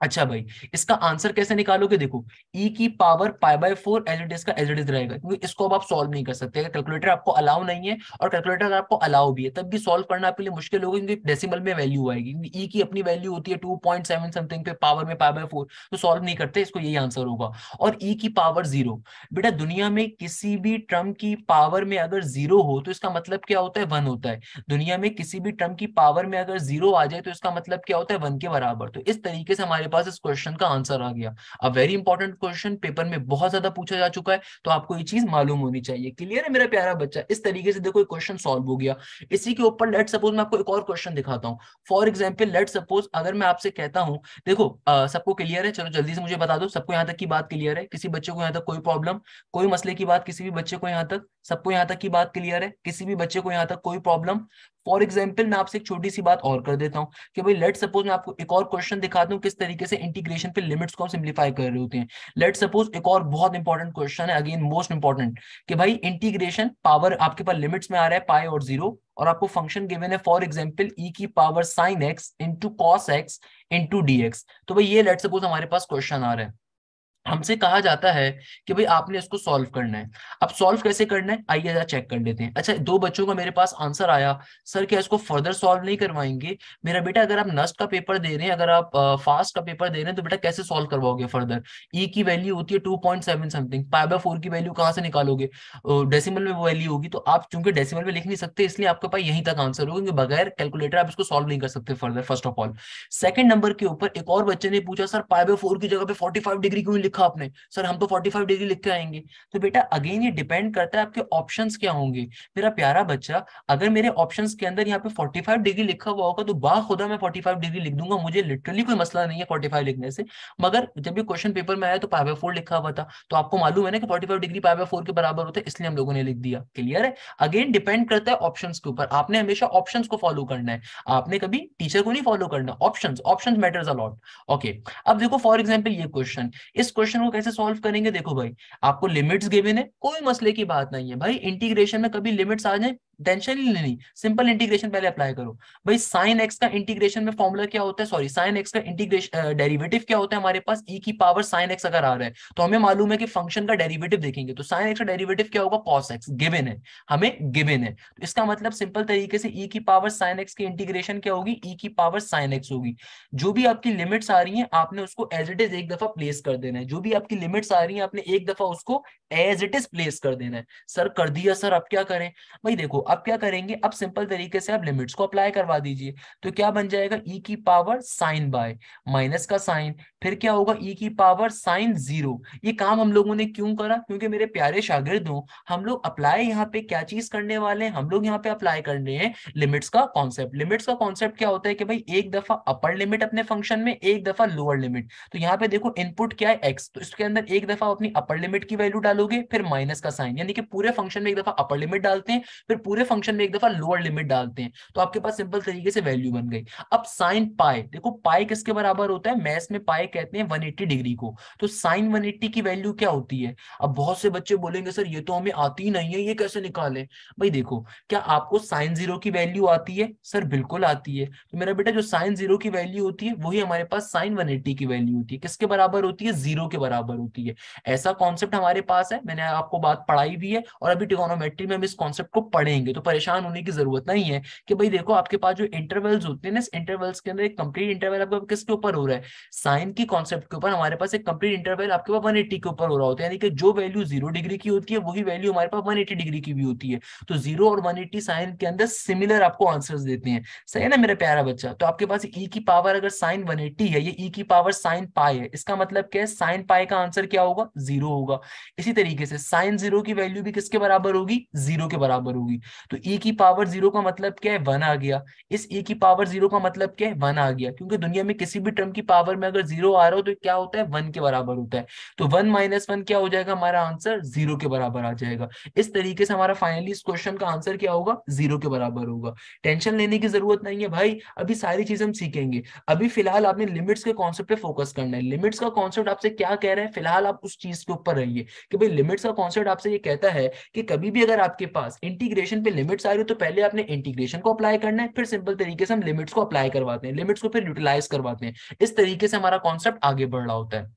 अच्छा भाई इसका आंसर कैसे निकालोगे देखो e की power pi by four as it is का एज इट इज रहेगा क्योंकि इसको अब आप सॉल्व नहीं कर सकते कैलकुलेटर आपको अलाउ नहीं है और कैलकुलेटर आपको अलाउ भी है तब भी सॉल्व करना आपके लिए मुश्किल होगा क्योंकि डेसिमल में वैल्यू आएगी क्योंकि e की अपनी वैल्यू होती है टू पॉइंट सेवन समथिंग पे पावर में पाई बाय फोर तो सॉल्व नहीं करते इसको यही आंसर होगा और ई e की पावर जीरो बेटा दुनिया में किसी भी ट्रम की पावर में अगर जीरो हो तो इसका मतलब क्या होता है वन होता है दुनिया में किसी भी ट्रम की पावर में अगर जीरो आ जाए तो इसका मतलब क्या होता है वन के बराबर तो इस तरीके से हमारे हमारे पास इस क्वेश्चन का आंसर आ गया a very important question paper में बहुत ज्यादा पूछा जा चुका है तो आपको ये चीज मालूम होनी चाहिए क्लियर है मेरा प्यारा बच्चा इस तरीके से देखो क्वेश्चन सोल्व हो गया इसी के ऊपर लेट सपोज मैं आपको एक और क्वेश्चन दिखाता हूँ फॉर एग्जाम्पल लेट सपोज अगर मैं आपसे कहता हूँ देखो सबको क्लियर है चलो जल्दी से मुझे बता दो सबको यहाँ तक की बात क्लियर है किसी बच्चे को यहाँ तक कोई प्रॉब्लम कोई मसले की बात किसी भी बच्चे को यहाँ तक सबको यहाँ तक की बात क्लियर है किसी भी बच्चे को यहाँ तक कोई प्रॉब्लम फॉर एग्जाम्पल मैं आपसे एक छोटी सी बात और कर देता हूँ कि भाई लेट सपोज मैं आपको एक और क्वेश्चन दिखा दूँ किस तरीके से इंटीग्रेशन पे लिमिट्स को हम सिंप्लीफाई कर रहे होते हैं लेट सपोज एक और बहुत इंपॉर्टेंट क्वेश्चन है अगेन मोस्ट इंपॉर्टेंट कि भाई इंटीग्रेशन पावर आपके पास लिमिट्स में आ रहा है पाए और जीरो और आपको फंक्शन गिवन है फॉर एग्जाम्पल ई की power sine x into cos x into D x तो भाई ये लेट सपोज हमारे पास क्वेश्चन आ रहा है हमसे कहा जाता है कि भाई आपने इसको सॉल्व करना है अब सॉल्व कैसे करना है आइए जरा चेक कर लेते हैं अच्छा दो बच्चों का मेरे पास आंसर आया सर क्या इसको फर्दर सॉल्व नहीं करवाएंगे मेरा बेटा अगर आप नस्ट का पेपर दे रहे हैं अगर आप फास्ट का पेपर दे रहे हैं तो बेटा कैसे सॉल्व करवाओगे फर्दर ई e की वैल्यू होती है two point seven something five by four की वैल्यू कहाँ से निकालोगे डेसिमल में वैल्यू होगी तो आप चूंकि डेसिमल में लिख नहीं सकते इसलिए आपके पास यहीं तक आंसर होगा बगैर कैलकुलेटर आप इसको सॉल्व नहीं कर सकते further first of all second number के ऊपर एक और बच्चे ने पूछा सर फाइव बाई फोर की जगह पे फोर्टी फाइव डिग्री क्यों लिखा लिखा आपने सर हम तो 45 डिग्री लिख के आएंगे तो बेटा अगेन ये डिपेंड करता है आपके ऑप्शंस क्या होंगे मेरा प्यारा बच्चा अगर मेरे ऑप्शंस के अंदर यहाँ पे 45 डिग्री लिखा हुआ होगा तो बा खुदा मैं 45 डिग्री लिख दूंगा मुझे लिटरली कोई मसला नहीं है 45 लिखने से मगर जब भी क्वेश्चन पेपर में आया तो पाई फोर लिखा हुआ था तो आपको मालूम है ना कि फोर्टी डिग्री पाई फोर के बराबर होता है इसलिए हम लोगों ने लिख दिया क्लियर है अगेन डिपेंड करता है ऑप्शन के ऊपर आपने हमेशा ऑप्शन को फॉलो करना है आपने कभी टीचर को नहीं फॉलो करना option option matters a lot okay अब देखो फॉर एग्जाम्पल ये क्वेश्चन इस क्वेश्चन को कैसे सॉल्व करेंगे देखो भाई आपको लिमिट्स गिवन है कोई मसले की बात नहीं है भाई इंटीग्रेशन में कभी लिमिट्स आ जाए टेंशन ही नहीं सिंपल इंटीग्रेशन पहले अप्लाई करो भाई साइन एक्स का इंटीग्रेशन में फॉर्मुला क्या होता है सॉरी साइन एक्स का इंटीग्रेशन डेरिवेटिव क्या होता है हमारे पास ई e की पावर साइन एक्स अगर आ रहा है तो हमें मालूम है कि फंक्शन का डेरिवेटिव देखेंगे तो साइन एक्स का डेरिवेटिव क्या होगा कॉस एक्स गिवेन है हमें गिवेन है तो इसका मतलब सिंपल तरीके से ई e की पावर साइन एक्स की इंटीग्रेशन क्या होगी ई e की पावर साइन एक्स होगी जो भी आपकी लिमिट्स आ रही है आपने उसको एज इट इज एक दफा प्लेस कर देना है जो भी आपकी लिमिट्स आ रही है आपने एक दफा उसको एज इट इज प्लेस कर देना है सर कर दिया सर अब क्या करें भाई देखो अब क्या करेंगे अब सिंपल तरीके से आप लिमिट्स को अप्लाई करवा दीजिए तो क्या बन जाएगा ई e की पावर साइन बाय माइनस का साइन फिर क्या होगा ई e की पावर साइन जीरो ये काम हम लोगों ने क्यों करा क्योंकि मेरे प्यारे शागिर्द हो हम लोग अप्लाई यहाँ पे क्या चीज करने वाले हैं हम लोग यहाँ पे अप्लाई कर रहे हैं लिमिट्स का कॉन्सेप्ट लिमिट्स का कॉन्सेप्ट क्या होता है कि भाई एक दफा अपर लिमिट अपने फंक्शन में एक दफा लोअर लिमिट तो यहाँ पे देखो इनपुट क्या है एक्स तो इसके अंदर एक दफा अपनी अपर लिमिट की वैल्यू डालोगे फिर माइनस का साइन यानी कि पूरे फंक्शन में एक दफा अपर लिमिट डालते हैं फिर पूरे पूरे फंक्शन में एक दफा लोअर लिमिट डालते हैं तो आपके पास सिंपल तरीके से वैल्यू बन गई अब साइन पाए देखो पाए किसके बराबर होता है मैथ में पाए कहते हैं वन डिग्री को तो साइन वन की वैल्यू क्या होती है अब बहुत से बच्चे बोलेंगे सर ये तो हमें आती ही नहीं है ये कैसे निकाले भाई देखो क्या आपको साइन जीरो की वैल्यू आती है सर बिल्कुल आती है तो मेरा बेटा जो साइन जीरो की वैल्यू होती है वही हमारे पास साइन वन की वैल्यू होती है किसके बराबर होती है जीरो के बराबर होती है ऐसा कॉन्सेप्ट हमारे पास है मैंने आपको बात पढ़ाई भी है और अभी टिकोनोमेट्री में हम इस कॉन्सेप्ट को पढ़ेंगे जाएंगे तो परेशान होने की जरूरत नहीं है कि भाई देखो आपके पास जो इंटरवल्स होते हैं ना इस इंटरवल्स के अंदर एक कंप्लीट इंटरवल आपका किसके ऊपर हो रहा है साइन की कॉन्सेप्ट के ऊपर हमारे पास एक कंप्लीट इंटरवल आपके पास वन एट्टी के ऊपर हो रहा होता है यानी कि जो वैल्यू जीरो डिग्री की होती है वही वैल्यू हमारे पास वन एट्टी डिग्री की भी होती है तो जीरो और वन एट्टी साइन के अंदर सिमिलर आपको आंसर देते हैं सही है ना मेरा प्यारा बच्चा तो आपके पास ई e की पावर अगर साइन वन है ये ई e की पावर साइन पाई है इसका मतलब क्या है साइन पाई का आंसर क्या होगा जीरो होगा इसी तरीके से साइन जीरो की वैल्यू भी किसके बराबर होगी जीरो के बराबर होगी तो ई की पावर जीरो का मतलब क्या है वन आ गया इस ई की पावर जीरो का मतलब क्या है वन आ गया क्योंकि दुनिया में किसी भी टर्म की पावर में अगर जीरो आ रहा हो तो क्या होता है वन के बराबर होता है तो वन माइनस वन क्या हो जाएगा हमारा आंसर जीरो के बराबर आ जाएगा इस तरीके से हमारा फाइनली इस क्वेश्चन का आंसर क्या होगा जीरो के बराबर होगा टेंशन लेने की जरूरत नहीं है भाई अभी सारी चीज हम सीखेंगे अभी फिलहाल आपने लिमिट्स के कॉन्सेप्ट पे फोकस करना है लिमिट्स का कॉन्सेप्ट आपसे क्या कह रहे हैं फिलहाल आप उस चीज के ऊपर रहिए कि भाई लिमिट्स का कॉन्सेप्ट आपसे ये कहता है कि कभी भी अगर आपके पास इंटीग्रेशन पे लिमिट्स आ रही है तो पहले आपने इंटीग्रेशन को अप्लाई करना है फिर सिंपल तरीके से हम लिमिट्स को अप्लाई करवाते हैं लिमिट्स को फिर यूटिलाइज करवाते हैं इस तरीके से हमारा कॉन्सेप्ट आगे बढ़ रहा होता है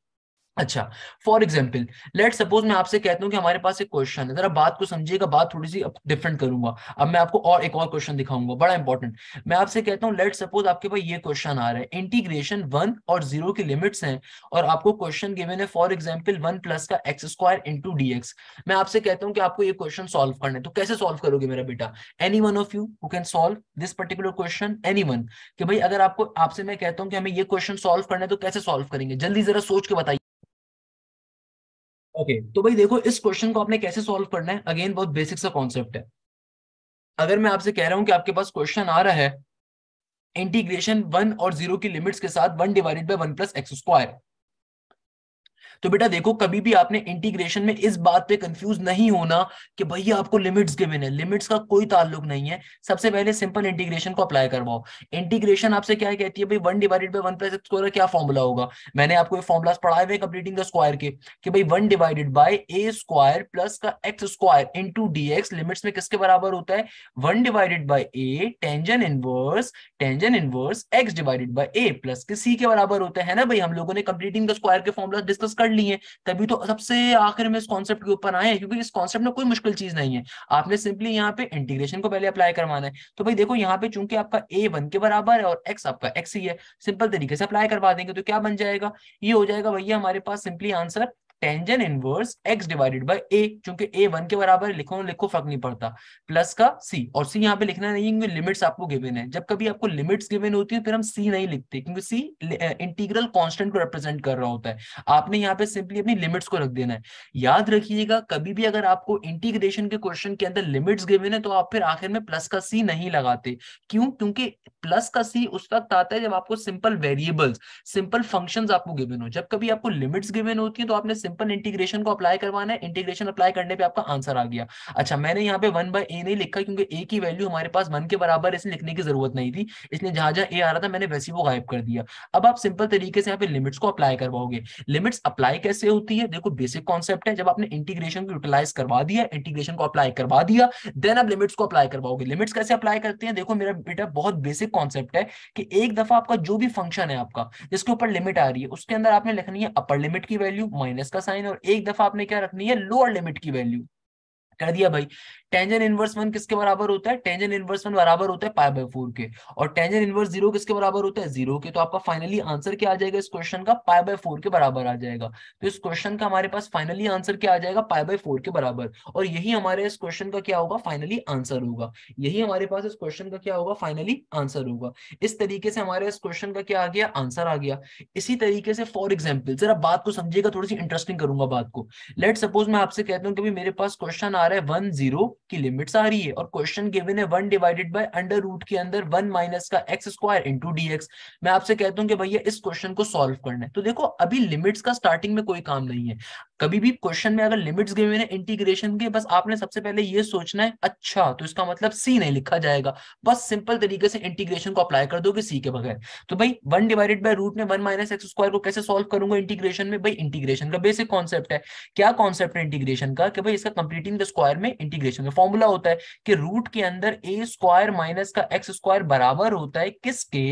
अच्छा फॉर एग्जाम्पल लेट सपोज मैं आपसे कहता हूँ कि हमारे पास एक क्वेश्चन है जरा बात को समझिएगा बात थोड़ी सी डिफरेंट करूंगा अब मैं आपको और एक और क्वेश्चन दिखाऊंगा बड़ा इंपॉर्टेंट मैं आपसे कहता हूँ लेट सपोज आपके पास ये क्वेश्चन आ रहा है इंटीग्रेशन वन और जीरो की लिमिट्स हैं और आपको क्वेश्चन गिवन है फॉर एग्जाम्पल वन प्लस का x square into D x मैं आपसे कहता हूँ कि आपको ये क्वेश्चन सोल्व करना है तो कैसे सोल्व करोगे मेरा बेटा any one of you who can solve this particular question any one की भाई अगर आपको आपसे मैं कहता हूँ कि हमें ये क्वेश्चन सोल्व करना है तो कैसे सोल्व करेंगे जल्दी जरा सोच के बताइए ओके okay, तो भाई देखो इस क्वेश्चन को आपने कैसे सॉल्व करना है अगेन बहुत बेसिक सा कॉन्सेप्ट है अगर मैं आपसे कह रहा हूं कि आपके पास क्वेश्चन आ रहा है इंटीग्रेशन वन और जीरो की लिमिट्स के साथ one divided by one plus x square तो बेटा देखो कभी भी आपने इंटीग्रेशन में इस बात पे कंफ्यूज नहीं होना कि भैया आपको लिमिट्स गिवन है लिमिट्स का कोई ताल्लुक नहीं है सबसे पहले सिंपल इंटीग्रेशन को अप्लाई करवाओ इंटीग्रेशन आपसे क्या कहती है भाई one divided by one plus x square क्या फॉर्मुला होगा मैंने आपको ये पढ़ाए हुए कंप्लीटिंग द स्क्वायर के कि भाई one divided by a square plus का x square into D x limits में किसके बराबर होता है one divided by a tangent inverse tangent inverse x divided by a plus के सी के बराबर होता है ना भाई हम लोगों ने कंप्लीटिंग द स्क्वायर के फॉर्मुला डिस्कस कर पढ़ ली है तभी तो सबसे आखिर में इस कॉन्सेप्ट के ऊपर आए हैं क्योंकि इस कॉन्सेप्ट में कोई मुश्किल चीज नहीं है आपने सिंपली यहाँ पे इंटीग्रेशन को पहले अप्लाई करवाना है तो भाई देखो यहाँ पे चूंकि आपका ए वन के बराबर है और एक्स आपका एक्स ही है सिंपल तरीके से अप्लाई करवा देंगे तो क्या बन जाएगा ये हो जाएगा भैया हमारे पास simply answer tangent inverse x divided by a क्योंकि ए वन के बराबर लिखो लिखो फर्क नहीं पड़ता प्लस का सी और सी यहाँ पे लिखना नहीं क्योंकि लिमिट्स आपको गिवन है जब कभी आपको लिमिट्स गिवन होती है फिर हम सी नहीं लिखते क्योंकि सी इंटीग्रल कांस्टेंट को रिप्रेजेंट कर रहा होता है आपने यहाँ पे सिंपली अपनी लिमिट्स को रख देना है याद रखिएगा कभी भी अगर आपको इंटीग्रेशन के क्वेश्चन के अंदर लिमिट्स गिवेन है तो आप फिर आखिर में प्लस का सी नहीं लगाते क्यों क्योंकि प्लस का सी उस वक्त आता है जब आपको सिंपल वेरिएबल्स सिंपल फंक्शंस आपको गिवन हो जब कभी आपको लिमिट्स गिवन होती है तो आपने सिंपल इंटीग्रेशन को अप्लाई करवाना है इंटीग्रेशन अप्लाई करने पे आपका आंसर आ गया अच्छा मैंने यहाँ पे वन बाय ए नहीं लिखा क्योंकि ए की वैल्यू हमारे पास वन के बराबर इसे लिखने की जरूरत नहीं थी इसलिए जहां जहां ए आ रहा था मैंने वैसे वो गायब कर दिया अब आप सिंपल तरीके से यहाँ पे लिमिट्स को अप्लाई करवाओगे लिमिट्स अप्लाई कैसे होती है देखो बेसिक कॉन्सेप्ट है जब आपने इंटीग्रेशन को यूटिलाइज करवा दिया इंटीग्रेशन को अप्लाई करवा दिया देन आप लिमिट्स को अप्लाई करवाओगे लिमिट्स कैसे अप्लाई करते हैं देखो मेरा बेटा बहुत बेसिक कॉन्सेप्ट है कि एक दफा आपका जो भी फंक्शन है आपका जिसके ऊपर लिमिट आ रही है उसके अंदर आपने लिखनी है अपर लिमिट की वैल्यू माइनस का आसानी और एक दफा आपने क्या रखनी है लोअर लिमिट की वैल्यू कर दिया भाई टेंजन इनवर्स वन किसके बराबर होता है टेंजन इनवर्स वन बराबर होता है पाई बाय फोर के और टेंजन इनवर्स जीरो किसके बराबर होता है जीरो के तो आपका फाइनली आंसर क्या आ जाएगा इस क्वेश्चन का पाई बाय फोर के बराबर आ जाएगा तो इस क्वेश्चन का हमारे पास फाइनली आंसर क्या आ जाएगा पाई बाय फोर के बराबर और यही हमारे इस क्वेश्चन का क्या होगा फाइनली आंसर होगा यही हमारे पास इस क्वेश्चन का क्या होगा फाइनली आंसर होगा इस तरीके से हमारे इस क्वेश्चन का क्या आ गया आंसर आ गया इसी तरीके से फॉर एग्जाम्पल जरा बात को समझिएगा थोड़ी सी इंटरेस्टिंग करूंगा बात को लेट सपोज मैं आपसे कहता हूँ कि मेरे पास क्वेश्चन आ रहा है वन जीरो की लिमिट्स आ रही है और क्वेश्चन गिवन है one divided by under root के अंदर वन माइनस का x square into D x मैं आपसे कहता हूं कि भैया इस क्वेश्चन को सॉल्व करना है तो देखो अभी लिमिट्स का स्टार्टिंग में कोई काम नहीं है कभी भी क्वेश्चन में अगर लिमिट्स गिवन है इंटीग्रेशन के बस आपने सबसे पहले ये सोचना है अच्छा तो इसका मतलब सी नहीं लिखा जाएगा बस सिंपल तरीके से इंटीग्रेशन को अप्लाई कर दोगे सी के बगैर तो भाई वन डिवाइडेड बाय रूट में वन माइनस एक्स स्क्वायर को कैसे सॉल्व करूंगा इंटीग्रेशन में भाई इंटीग्रेशन का बेसिक कॉन्सेप्ट है क्या कॉन्सेप्ट है इंटीग्रेशन का कि भाई इसका कंप्लीटिंग द स्क्वायर में इंटीग्रेशन का फॉर्मूला होता है कि रूट के अंदर ए स्क्वायर माइनस का एक्स स्क्वायर बराबर होता है किसके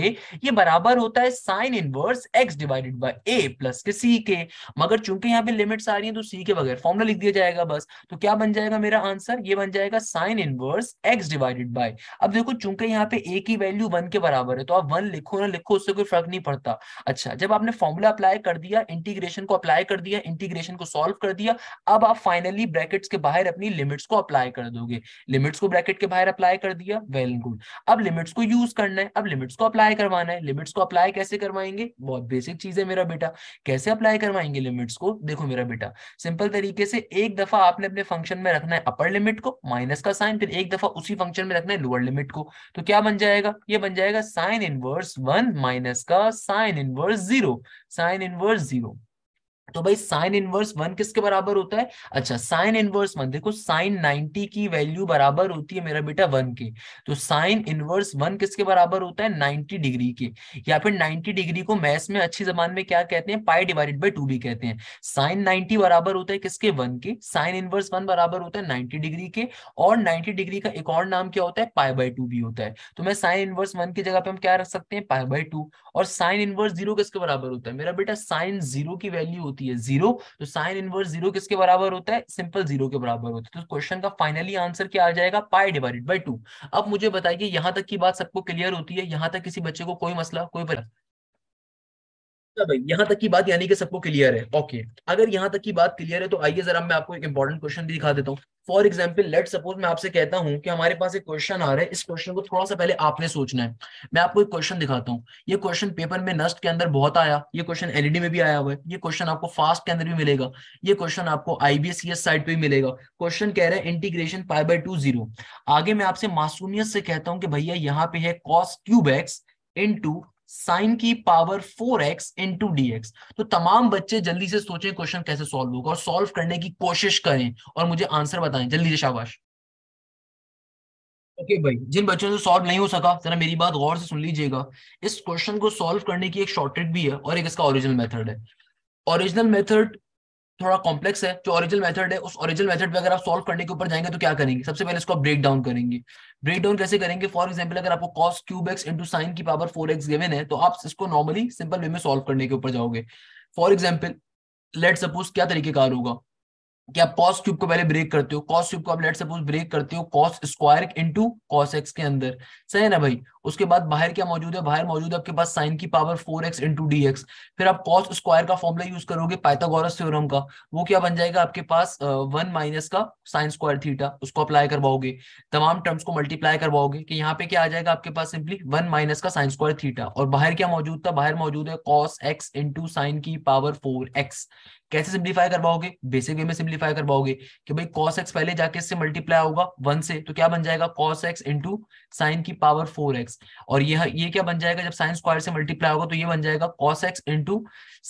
ये बराबर होता है sine inverse x divided by a plus के सी के मगर चूंकि यहाँ पे लिमिट्स आ रही है तो सी के बगैर फॉर्मूला लिख दिया जाएगा बस तो क्या बन जाएगा मेरा आंसर ये बन जाएगा sine inverse x divided by अब देखो चूंकि यहाँ पे ए की वैल्यू वन के बराबर है तो आप वन लिखो ना लिखो उससे कोई फर्क नहीं पड़ता अच्छा जब आपने फॉर्मूला अप्लाई कर दिया इंटीग्रेशन को अप्लाई कर दिया इंटीग्रेशन को सॉल्व कर दिया अब आप फाइनली ब्रैकेट्स के बाहर अपनी अपनी लिमिट्स को अप्लाई कर दोगे लिमिट्स को ब्रैकेट के बाहर अप्लाई कर दिया वेल गुड अब लिमिट्स को यूज करना है अब लिमिट्स को अप्लाई करवाना है लिमिट्स को अप्लाई कैसे करवाएंगे बहुत बेसिक चीज है मेरा बेटा कैसे अप्लाई करवाएंगे लिमिट्स को देखो मेरा बेटा सिंपल तरीके से एक दफा आपने अपने फंक्शन में रखना है अपर लिमिट को माइनस का साइन फिर एक दफा उसी फंक्शन में रखना है लोअर लिमिट को तो क्या बन जाएगा ये बन जाएगा साइन इनवर्स वन माइनस का sine inverse zero sine inverse zero तो भाई साइन इनवर्स वन किसके बराबर होता है अच्छा साइन इनवर्स वन देखो साइन नाइनटी की वैल्यू बराबर होती है मेरा बेटा वन के तो साइन इनवर्स वन किसके बराबर होता है नाइनटी डिग्री के या फिर नाइनटी डिग्री को मैथ्स में अच्छी जबान में क्या कहते हैं पाई डिवाइडेड बाई टू भी कहते हैं साइन नाइनटी बराबर होता है किसके वन के साइन इनवर्स वन बराबर होता है नाइन्टी डिग्री के और नाइन्टी डिग्री का एक और नाम क्या होता है पाई बाई टू भी होता है तो मैं साइन इनवर्स वन की जगह पे हम क्या रख सकते हैं पाई बाई टू और साइन इनवर्स जीरो किसके बराबर होता है मेरा बेटा साइन जीरो की वैल्यू होती है जीरो तो साइन इनवर्स जीरो किसके बराबर होता है सिंपल जीरो के बराबर होता है तो क्वेश्चन का फाइनली आंसर क्या आ जाएगा पाई डिवाइडेड बाई टू अब मुझे बताइए यहां तक की बात सबको क्लियर होती है यहां तक किसी बच्चे को कोई मसला कोई पर अच्छा यहां तक की बात यानी कि सबको क्लियर है ओके अगर यहां तक की बात क्लियर है तो आइए जरा मैं आपको एक इंपॉर्टेंट क्वेश्चन भी दिखा देता हूं फॉर एग्जाम्पल लेट सपोज मैं आपसे कहता हूं कि हमारे पास एक क्वेश्चन आ रहा है इस क्वेश्चन को थोड़ा सा पहले आपने सोचना है मैं आपको एक क्वेश्चन दिखाता हूँ ये क्वेश्चन पेपर में नस्ट के अंदर बहुत आया ये क्वेश्चन एलईडी e में भी आया हुआ है ये क्वेश्चन आपको फास्ट के अंदर भी मिलेगा ये क्वेश्चन आपको आईबीएसएस साइड e पे भी मिलेगा क्वेश्चन कह रहा है integration pi by two zero आगे मैं आपसे मासूमियत से कहता हूँ कि भैया यहाँ पे है cos cube x into sine की power four x to d x तो तमाम बच्चे जल्दी से सोचें क्वेश्चन कैसे सॉल्व होगा और सॉल्व करने की कोशिश करें और मुझे आंसर बताएं जल्दी से शाबाश ओके okay भाई जिन बच्चों से सॉल्व नहीं हो सका जरा मेरी बात गौर से सुन लीजिएगा इस क्वेश्चन को सॉल्व करने की एक शॉर्टकट भी है और एक इसका ओरिजिनल मेथड है ओरिजिनल मेथड थोड़ा कॉम्प्लेक्स है जो ओरिजिनल मेथड है उस ओरिजिनल मेथड में अगर आप सॉल्व करने के ऊपर जाएंगे तो क्या करेंगे सबसे पहले इसको ब्रेक डाउन करेंगे ब्रेक डाउन कैसे करेंगे फॉर एग्जाम्पल अगर आपको cos cube x into sine की पावर फोर एक्स गिवन है तो आप इसको नॉर्मली सिंपल वे में सॉल्व करने के ऊपर जाओगे फॉर एग्जाम्पल लेट सपोज क्या का होगा कि आप कॉस क्यूब को पहले ब्रेक करते हो कॉस क्यूब को आप लेट सपोज ब्रेक करते हो cos square into cos x के अंदर सही है ना भाई उसके बाद बाहर क्या मौजूद है बाहर मौजूद है आपके पास साइन की power four x into D x फिर आप कॉस स्क्वायर का फॉर्मुला यूज करोगे पाइथागोरस थ्योरम का वो क्या बन जाएगा आपके पास वन माइनस का साइन स्क्वायर थीटा उसको अप्लाई करवाओगे तमाम टर्म्स को मल्टीप्लाई करवाओगे कि यहाँ पे क्या आ जाएगा आपके पास सिंपली वन माइनस का साइन स्क्वायर थीटा और बाहर क्या मौजूद था बाहर मौजूद है कॉस एक्स इंटू साइन की पावर फोर एक्स कैसे सिंप्लीफाई करवाओगे बेसिक वे में सिंप्लीफाई करवाओगे कि भाई कॉस एक्स पहले जाके इससे मल्टीप्लाई होगा वन से तो क्या बन जाएगा कॉस एक्स इंटू साइन की पावर फोर एक्स और यह ये क्या बन जाएगा जब साइन स्क्वायर से मल्टीप्लाई होगा तो ये बन जाएगा कॉस एक्स इंटू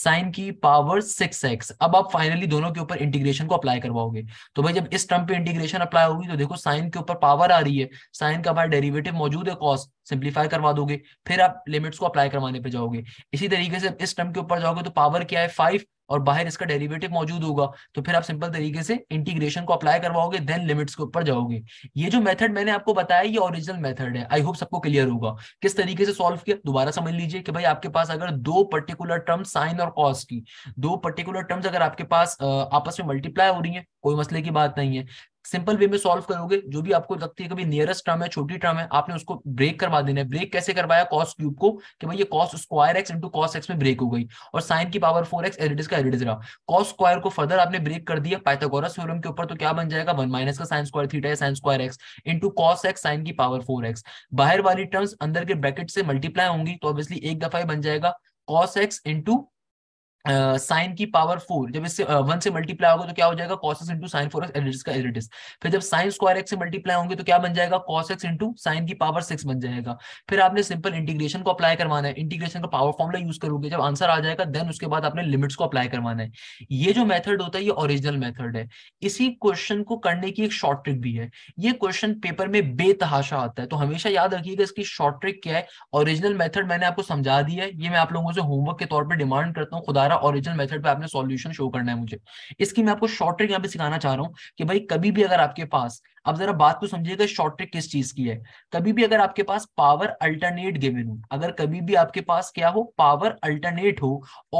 साइन की पावर सिक्स एक्स अब आप फाइनली दोनों के ऊपर इंटीग्रेशन को अप्लाई करवाओगे तो भाई जब इस टर्म पे इंटीग्रेशन अप्लाई होगी तो देखो साइन के ऊपर पावर आ रही है साइन का हमारा डेरिवेटिव मौजूद है कॉस सिंप्लीफाई करवा दोगे फिर आप लिमिट्स को अप्लाई करवाने पे जाओगे इसी तरीके से इस टर्म के ऊपर जाओगे तो पावर क्या है फाइव और बाहर इसका डेरिवेटिव मौजूद होगा तो फिर आप सिंपल तरीके से इंटीग्रेशन को अप्लाई करवाओगे देन लिमिट्स के ऊपर जाओगे ये जो मेथड मैंने आपको बताया ये ओरिजिनल मेथड है आई होप सबको क्लियर होगा किस तरीके से सॉल्व किया दोबारा समझ लीजिए कि भाई आपके पास अगर दो पर्टिकुलर टर्म साइन और कॉस की दो पर्टिकुलर टर्म्स अगर आपके पास आपस में मल्टीप्लाई हो रही है कोई मसले की बात नहीं है सिंपल वे में सॉल्व करोगे जो भी आपको लगती है कभी नियरेस्ट टर्म है छोटी टर्म है आपने उसको ब्रेक करवा देना है ब्रेक कैसे करवाया कॉस क्यूब को कि भाई ये cos square x into cos x में ब्रेक हो गई और साइन की पावर फोर एक्स एडिट का एडिट रहा कॉस स्क्वायर को फर्दर आपने ब्रेक कर दिया पाइथागोरस थ्योरम के ऊपर तो क्या बन जाएगा वन माइनस का साइन स्क्वायर थीटा या sine square x into cos x sine की पावर फोर एक्स बाहर वाली टर्म्स अंदर के ब्रैकेट से मल्टीप्लाई होंगी तो ऑब्वियसली एक दफा ही बन जाएगा कॉस एक्स इंटू साइन की पावर फोर जब इससे वन uh, से मल्टीप्लाई होगा तो क्या हो जाएगा cos x into sine four x एडिट्स का एडिट्स फिर जब साइन स्क्वायर एक्स से मल्टीप्लाई होंगे तो क्या बन जाएगा कॉस एक्स इंटू साइन की पावर सिक्स बन जाएगा फिर आपने सिंपल इंटीग्रेशन को अप्लाई करवाना है इंटीग्रेशन का पावर फॉर्मला यूज करोगे जब आंसर आ जाएगा देन उसके बाद आपने लिमिट्स को अप्लाई करवाना है ये जो मेथड होता है ये ओरिजिनल मेथड है इसी क्वेश्चन को करने की एक शॉर्ट ट्रिक भी है ये क्वेश्चन पेपर में बेतहाशा आता है तो हमेशा याद रखिएगा इसकी शॉर्ट ट्रिक क्या है ओरिजिनल मेथड मैंने आपको समझा दिया है ये मैं आप लोगों से होमवर्क के तौर पर डिमांड करता हूँ खुदा सारा ओरिजिनल मेथड पे आपने सॉल्यूशन शो करना है मुझे इसकी मैं आपको शॉर्ट ट्रिक यहाँ पे सिखाना चाह रहा हूँ कि भाई कभी भी अगर आपके पास अब जरा बात को समझिएगा शॉर्ट ट्रिक किस चीज की है कभी भी अगर आपके पास पावर अल्टरनेट गिवन हो अगर कभी भी आपके पास क्या हो पावर अल्टरनेट हो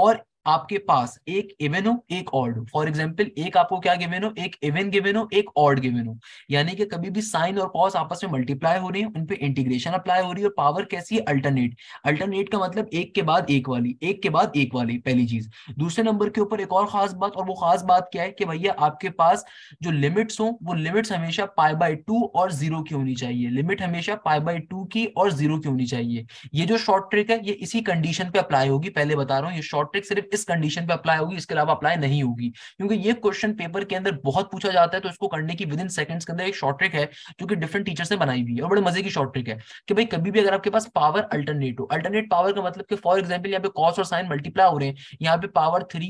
और आपके पास एक इवन हो एक ऑर्ड हो फॉर एग्जाम्पल एक आपको क्या गिवेन हो एक इवन गिवेन हो एक ऑर्ड गिवेन हो यानी कि कभी भी साइन और कॉस आपस में मल्टीप्लाई हो रही है उनपे इंटीग्रेशन अप्लाई हो रही है और पावर कैसी है अल्टरनेट अल्टरनेट का मतलब एक के बाद एक वाली एक के बाद एक वाली पहली चीज दूसरे नंबर के ऊपर एक और खास बात और वो खास बात क्या है कि भैया आपके पास जो लिमिट्स हो वो लिमिट्स हमेशा पाई बाई टू और जीरो की होनी चाहिए लिमिट हमेशा पाई बाई टू की और जीरो की होनी चाहिए ये जो शॉर्ट ट्रिक है ये इसी कंडीशन पे अप्लाई होगी पहले बता रहा हूँ ये शॉर्ट ट्रिक सिर्फ सिर्फ इस कंडीशन पे अप्लाई होगी इसके अलावा अप्लाई नहीं होगी क्योंकि ये क्वेश्चन पेपर के अंदर बहुत पूछा जाता है तो इसको करने की विद इन सेकंड्स के अंदर एक शॉर्ट ट्रिक है जो कि डिफरेंट टीचर्स ने बनाई हुई है और बड़े मजे की शॉर्ट ट्रिक है कि भाई कभी भी अगर आपके पास पावर अल्टरनेट हो अल्टरनेट पावर का मतलब कि फॉर एग्जाम्पल यहाँ पे कॉस और साइन मल्टीप्लाई हो रहे हैं यहाँ पे पावर थ्री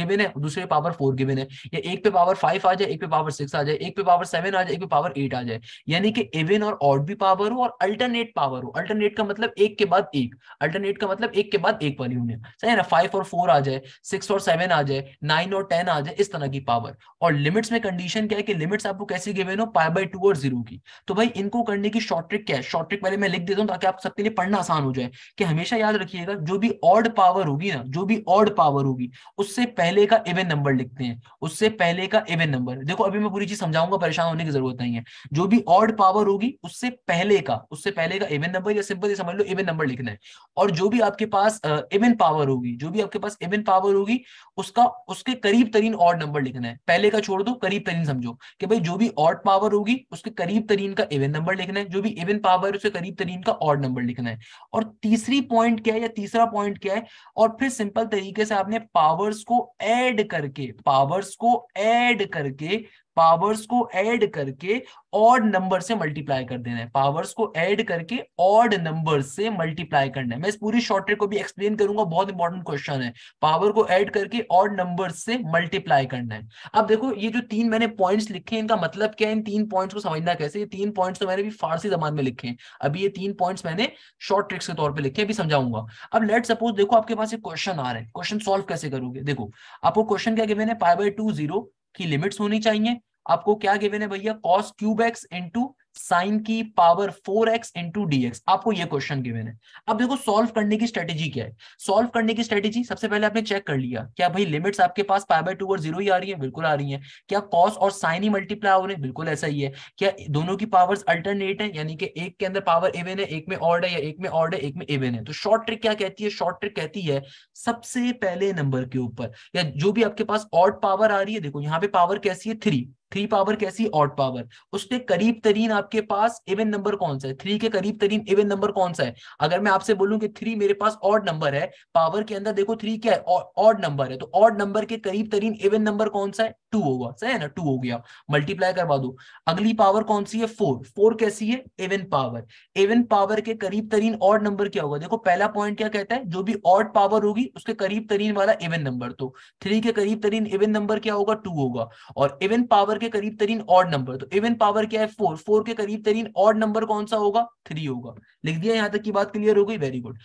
गिवेन है दूसरे पावर फोर गिवेन है या एक पे पावर फाइव आ जाए एक पे पावर सिक्स आ जाए एक पे पावर सेवन आ जाए एक पे पावर एट आ जाए यानी कि इवन और ऑड भी पावर हो और अल्टरनेट पावर हो अल्टरनेट का मतलब एक के बाद एक अल्टरनेट का मतलब एक के बाद एक वाली होने सही ना फाइव और फोर आ आ जाए सिक्स और सेवन आ जाए नाइन और टेन आ जाए इस तरह की पावर और लिमिट्स में कंडीशन क्या है कि लिमिट्स आपको कैसे गिवन हो पाई बाई टू और जीरो की तो भाई इनको करने की शॉर्ट ट्रिक क्या है शॉर्ट ट्रिक पहले मैं लिख देता हूँ ताकि आप सबके लिए पढ़ना आसान हो जाए कि हमेशा याद रखिएगा जो भी ऑड पावर होगी ना जो भी ऑड पावर होगी उससे पहले का इवन नंबर लिखते हैं उससे पहले का इवन नंबर देखो अभी मैं पूरी चीज समझाऊंगा परेशान होने की जरूरत नहीं है जो भी ऑड पावर होगी उससे पहले का उससे पहले का इवन नंबर या सिंपल समझ लो इवन नंबर लिखना है और जो भी आपके पास इवन पावर होगी जो भी आपके पास एडमिन पावर होगी उसका उसके करीब तरीन ऑड नंबर लिखना है पहले का छोड़ दो करीब तरीन समझो कि भाई जो भी ऑड पावर होगी उसके करीब तरीन का इवन नंबर लिखना है जो भी इवन पावर उसके करीब तरीन का ऑड नंबर लिखना है और तीसरी पॉइंट क्या है या तीसरा पॉइंट क्या है और फिर सिंपल तरीके से आपने पावर्स को एड करके पावर्स को एड करके पावर्स को ऐड करके ऑड नंबर से मल्टीप्लाई कर देना है पावर्स को ऐड करके ऑड नंबर से मल्टीप्लाई करना है मैं इस पूरी शॉर्ट ट्रिक को भी एक्सप्लेन करूंगा बहुत इंपॉर्टेंट क्वेश्चन है पावर को ऐड करके ऑड नंबर से मल्टीप्लाई करना है अब देखो ये जो तीन मैंने पॉइंट्स लिखे हैं इनका मतलब क्या है इन तीन पॉइंट्स को समझना कैसे ये तीन पॉइंट्स तो मैंने भी फारसी जबान में लिखे हैं अभी ये तीन पॉइंट्स मैंने शॉर्ट ट्रिक्स के तौर पर लिखे अभी समझाऊंगा अब लेट सपोज देखो आपके पास एक क्वेश्चन आ रहा है क्वेश्चन सोल्व कैसे करोगे देखो आपको क्वेश्चन क्या गिवन है पाई बाई टू जीरो की लिमिट्स होनी चाहिए आपको क्या गिवेन है भैया cos cube x into sine की power four x into D x आपको ये क्वेश्चन गिवेन है अब देखो सॉल्व करने की स्ट्रेटेजी क्या है सॉल्व करने की स्ट्रेटेजी सबसे पहले आपने चेक कर लिया क्या भाई लिमिट्स आपके पास पाई बाय टू और जीरो ही आ रही है बिल्कुल आ रही है क्या कॉस और साइन ही मल्टीप्लाई हो रहे हैं बिल्कुल ऐसा ही है क्या दोनों की पावर्स अल्टरनेट है यानी कि एक के अंदर पावर एवन है एक में ऑर्ड है या एक में ऑर्ड है एक में एवन है तो शॉर्ट ट्रिक क्या कहती है शॉर्ट ट्रिक कहती है सबसे पहले नंबर के ऊपर या जो भी आपके पास ऑर्ड पावर आ रही है देखो यहाँ पे पावर कैसी है थ्री थ्री पावर कैसी ऑट पावर उसके करीब तरीन आपके पास इवन नंबर कौन सा है थ्री के करीब तरीन इवन नंबर कौन सा है अगर मैं आपसे बोलूं कि थ्री मेरे पास ऑड नंबर है पावर के अंदर देखो थ्री क्या है ऑड नंबर है तो ऑड नंबर के करीब तरीन इवन नंबर कौन सा है टू होगा सही है ना टू हो गया मल्टीप्लाई करवा दो अगली पावर कौन सी है फोर फोर कैसी है इवन पावर इवन पावर के करीब तरीन ऑड नंबर क्या होगा देखो पहला पॉइंट क्या कहता है जो भी ऑड पावर होगी उसके करीब तरीन वाला इवन नंबर तो थ्री के करीब तरीन इवन नंबर क्या होगा टू होगा और इवन पावर के करीब तरीन ऑड नंबर तो इवन पावर क्या है फोर फोर के करीब तरीन ऑड नंबर कौन सा होगा थ्री होगा लिख दिया यहां तक की बात क्लियर हो गई वेरी गुड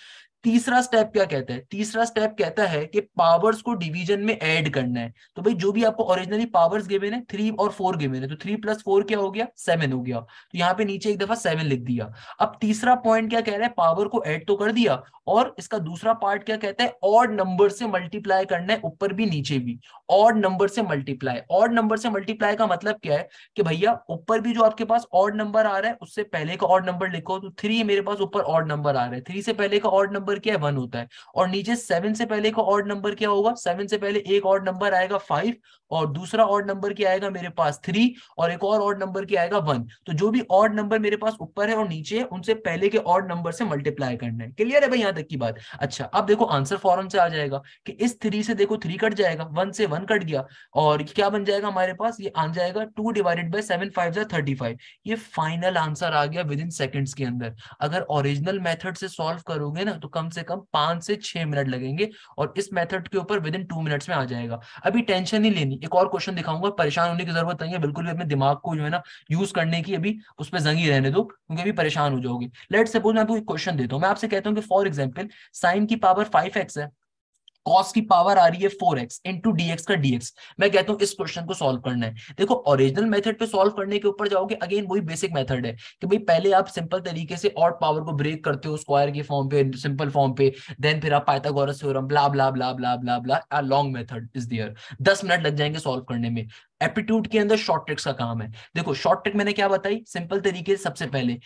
तीसरा स्टेप क्या कहता है तीसरा स्टेप कहता है कि पावर्स को डिवीजन में ऐड करना है तो भाई जो भी आपको ओरिजिनली पावर्स गिवन है थ्री और फोर गिवन है तो थ्री प्लस फोर क्या हो गया सेवन हो गया तो यहाँ पे नीचे एक दफा सेवन लिख दिया अब तीसरा पॉइंट क्या कह रहा है पावर को ऐड तो कर दिया और इसका दूसरा पार्ट क्या कहता है ऑड नंबर से मल्टीप्लाई करना है ऊपर भी नीचे भी ऑड नंबर से मल्टीप्लाई ऑड नंबर से मल्टीप्लाई का मतलब क्या है कि भैया ऊपर भी जो आपके पास ऑड नंबर आ रहा है उससे पहले का ऑड नंबर लिखो तो थ्री मेरे पास ऊपर ऑड नंबर आ रहा है थ्री से पहले का ऑड नंबर नंबर क्या है वन होता है और नीचे सेवन से पहले एक और नंबर क्या होगा सेवन से पहले एक और नंबर आएगा फाइव और दूसरा ऑड नंबर क्या आएगा मेरे पास थ्री और एक और ऑड नंबर क्या आएगा वन तो जो भी ऑड नंबर मेरे पास ऊपर है और नीचे है उनसे पहले के ऑड नंबर से मल्टीप्लाई करना है क्लियर है भाई यहां तक की बात अच्छा अब देखो आंसर फॉरन से आ जाएगा कि इस थ्री से देखो थ्री कट जाएगा वन से वन कट गया और क्या बन जाएगा हमारे पास ये आ जाएगा two divided by seven five thirty five ये फाइनल आंसर आ गया विद इन सेकेंड्स के अंदर अगर ओरिजिनल मेथड से सॉल्व करोगे ना तो कम से कम पांच से छह मिनट लगेंगे और इस मेथड के ऊपर विद इन टू मिनट्स में आ जाएगा अभी टेंशन ही लेनी नहीं एक और क्वेश्चन दिखाऊंगा परेशान होने की जरूरत नहीं है बिल्कुल भी अपने दिमाग को जो है ना यूज करने की अभी उस पर जंगी रहने दो क्योंकि अभी परेशान हो जाओगे लेट सपोज मैं आपको एक क्वेश्चन देता हूँ मैं आपसे कहता हूँ कि फॉर एग्जाम्पल साइन की पावर फाइव एक्स है कॉस की पावर आ रही है फोर एक्स इंटू डीएक्स का डीएक्स मैं कहता हूँ इस क्वेश्चन को सॉल्व करना है देखो ओरिजिनल मेथड पे सॉल्व करने के ऊपर जाओगे अगेन वही बेसिक मेथड है कि भाई पहले आप सिंपल तरीके से और पावर को ब्रेक करते हो स्क्वायर के फॉर्म पे सिंपल फॉर्म पे देन फिर आप Pythagoras theorem blah blah blah blah blah blah long method is there दस मिनट लग जाएंगे सॉल्व करने में एप्टीट्यूड के अंदर शॉर्ट ट्रिक्स का काम है देखो शॉर्ट ट्रिक मैंने क्या बताई सिंपल तरीके से सबसे पहले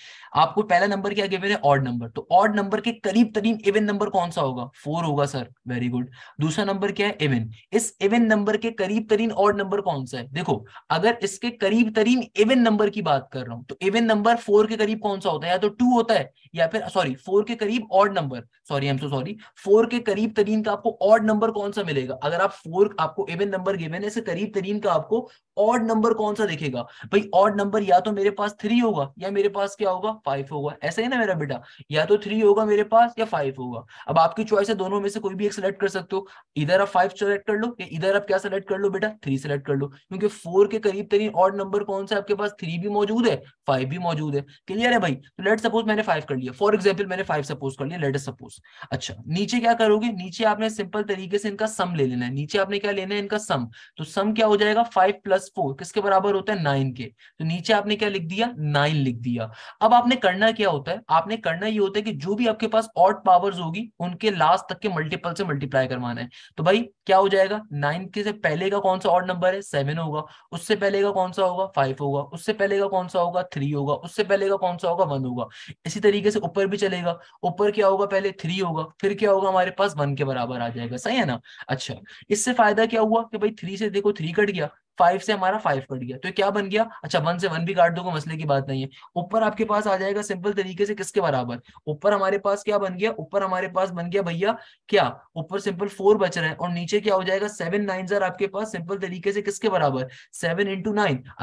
आपको पहला नंबर क्या गिवन है ऑड नंबर तो ऑड नंबर के करीब तरीन इवन नंबर कौन सा होगा फोर होगा सर वेरी गुड दूसरा नंबर क्या है इवन इस इवन नंबर के करीब तरीन ऑड नंबर कौन सा है देखो अगर इसके करीब तरीन इवन नंबर की बात कर रहा हूं तो इवन नंबर फोर के करीब कौन सा होता है या तो टू होता है या फिर सॉरी फोर के करीब odd number sorry I am so sorry four के करीब तरीन का आपको ऑड नंबर कौन सा मिलेगा अगर आप फोर आपको इवन नंबर गिवन है इसके करीब तरीन का आपको ऑड नंबर कौन सा दिखेगा भाई ऑड नंबर या तो मेरे पास थ्री होगा या मेरे पास क्या होगा फाइव होगा ऐसा ही ना मेरा बेटा या तो थ्री होगा मेरे पास या फाइव होगा अब आपकी चॉइस है दोनों में से कोई भी एक सिलेक्ट कर सकते हो इधर आप फाइव सेलेक्ट कर लो या इधर आप क्या सिलेक्ट कर लो बेटा थ्री सेलेक्ट कर लो क्योंकि फोर के करीब तरीन ऑड नंबर कौन सा आपके पास थ्री भी मौजूद है फाइव भी मौजूद है क्लियर है भाई तो लेट सपोज मैंने फाइव कर लिया फॉर एग्जाम्पल मैंने फाइव सपोज कर लिया लेट सपोज अच्छा नीचे क्या करोगे नीचे आपने सिंपल तरीके से इनका सम ले लेना है नीचे आपने क्या लेना है इनका सम तो सम क्या हो जाएगा फाइव फाइव प्लस फोर किसके बराबर होता है नाइन के तो नीचे आपने क्या लिख दिया नाइन लिख दिया अब आपने करना क्या होता है आपने करना ये होता है कि जो भी आपके पास ऑट पावर्स होगी उनके लास्ट तक के मल्टीपल से मल्टीप्लाई करवाना है तो भाई क्या हो जाएगा नाइन के से पहले का कौन सा ऑट नंबर है सेवन होगा उससे पहले का कौन सा होगा फाइव होगा उससे पहले का कौन सा होगा थ्री होगा उससे पहले का कौन सा होगा वन होगा इसी तरीके से ऊपर भी चलेगा ऊपर क्या होगा पहले थ्री होगा फिर क्या होगा हमारे पास वन के बराबर आ जाएगा सही है ना अच्छा इससे फायदा क्या हुआ कि भाई थ्री से देखो थ्री कट गया फाइव से हमारा फाइव कट गया तो क्या बन गया अच्छा वन से वन भी काट दोगे मसले की बात नहीं है ऊपर आपके पास आ जाएगा सिंपल तरीके से किसके बराबर ऊपर हमारे पास क्या बन गया ऊपर हमारे पास बन गया भैया क्या ऊपर सिंपल फोर बच रहे हैं और नीचे क्या हो जाएगा सेवन नाइन सर आपके पास सिंपल तरीके से किसके बराबर सेवन इंटू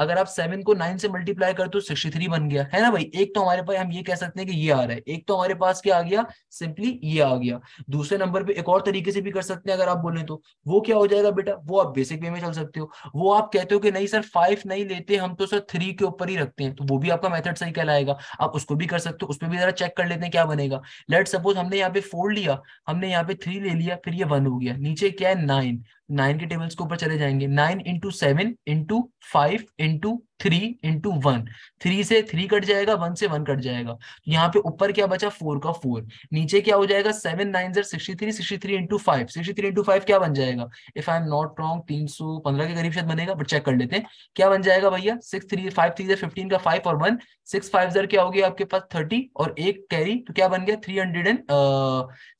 अगर आप सेवन को नाइन से मल्टीप्लाई कर दो सिक्सटी बन गया है ना भाई एक तो हमारे पास हम ये कह सकते हैं कि ये आ रहा है एक तो हमारे पास क्या आ गया सिंपली ये आ गया दूसरे नंबर पर एक और तरीके से भी कर सकते हैं अगर आप बोले तो वो क्या हो जाएगा बेटा वो आप बेसिक वे में चल सकते हो वो आप आप कहते हो कि नहीं सर फाइव नहीं लेते हम तो सर थ्री के ऊपर ही रखते हैं तो वो भी आपका मेथड सही कहलाएगा आप उसको भी कर सकते हो उसमें भी जरा चेक कर लेते हैं क्या बनेगा लेट सपोज हमने यहाँ पे फोर लिया हमने यहाँ पे थ्री ले लिया फिर ये वन हो गया नीचे क्या है नाइन नाइन के टेबल्स के ऊपर चले जाएंगे nine into seven into five into three into one three से थ्री कट जाएगा वन से वन कट जाएगा तो यहाँ पे ऊपर क्या बचा फोर का फोर नीचे क्या हो जाएगा सेवन नाइन जर sixty three sixty three into five sixty three into five क्या बन जाएगा if I am not wrong तीन सौ पंद्रह के करीब शायद बनेगा बट चेक कर लेते हैं क्या बन जाएगा भैया सिक्स थ्री फाइव थ्री जर फिफ्टीन का फाइव और वन सिक्स फाइव जर क्या हो गया आपके पास थर्टी और एक कैरी तो क्या बन गया three hundred and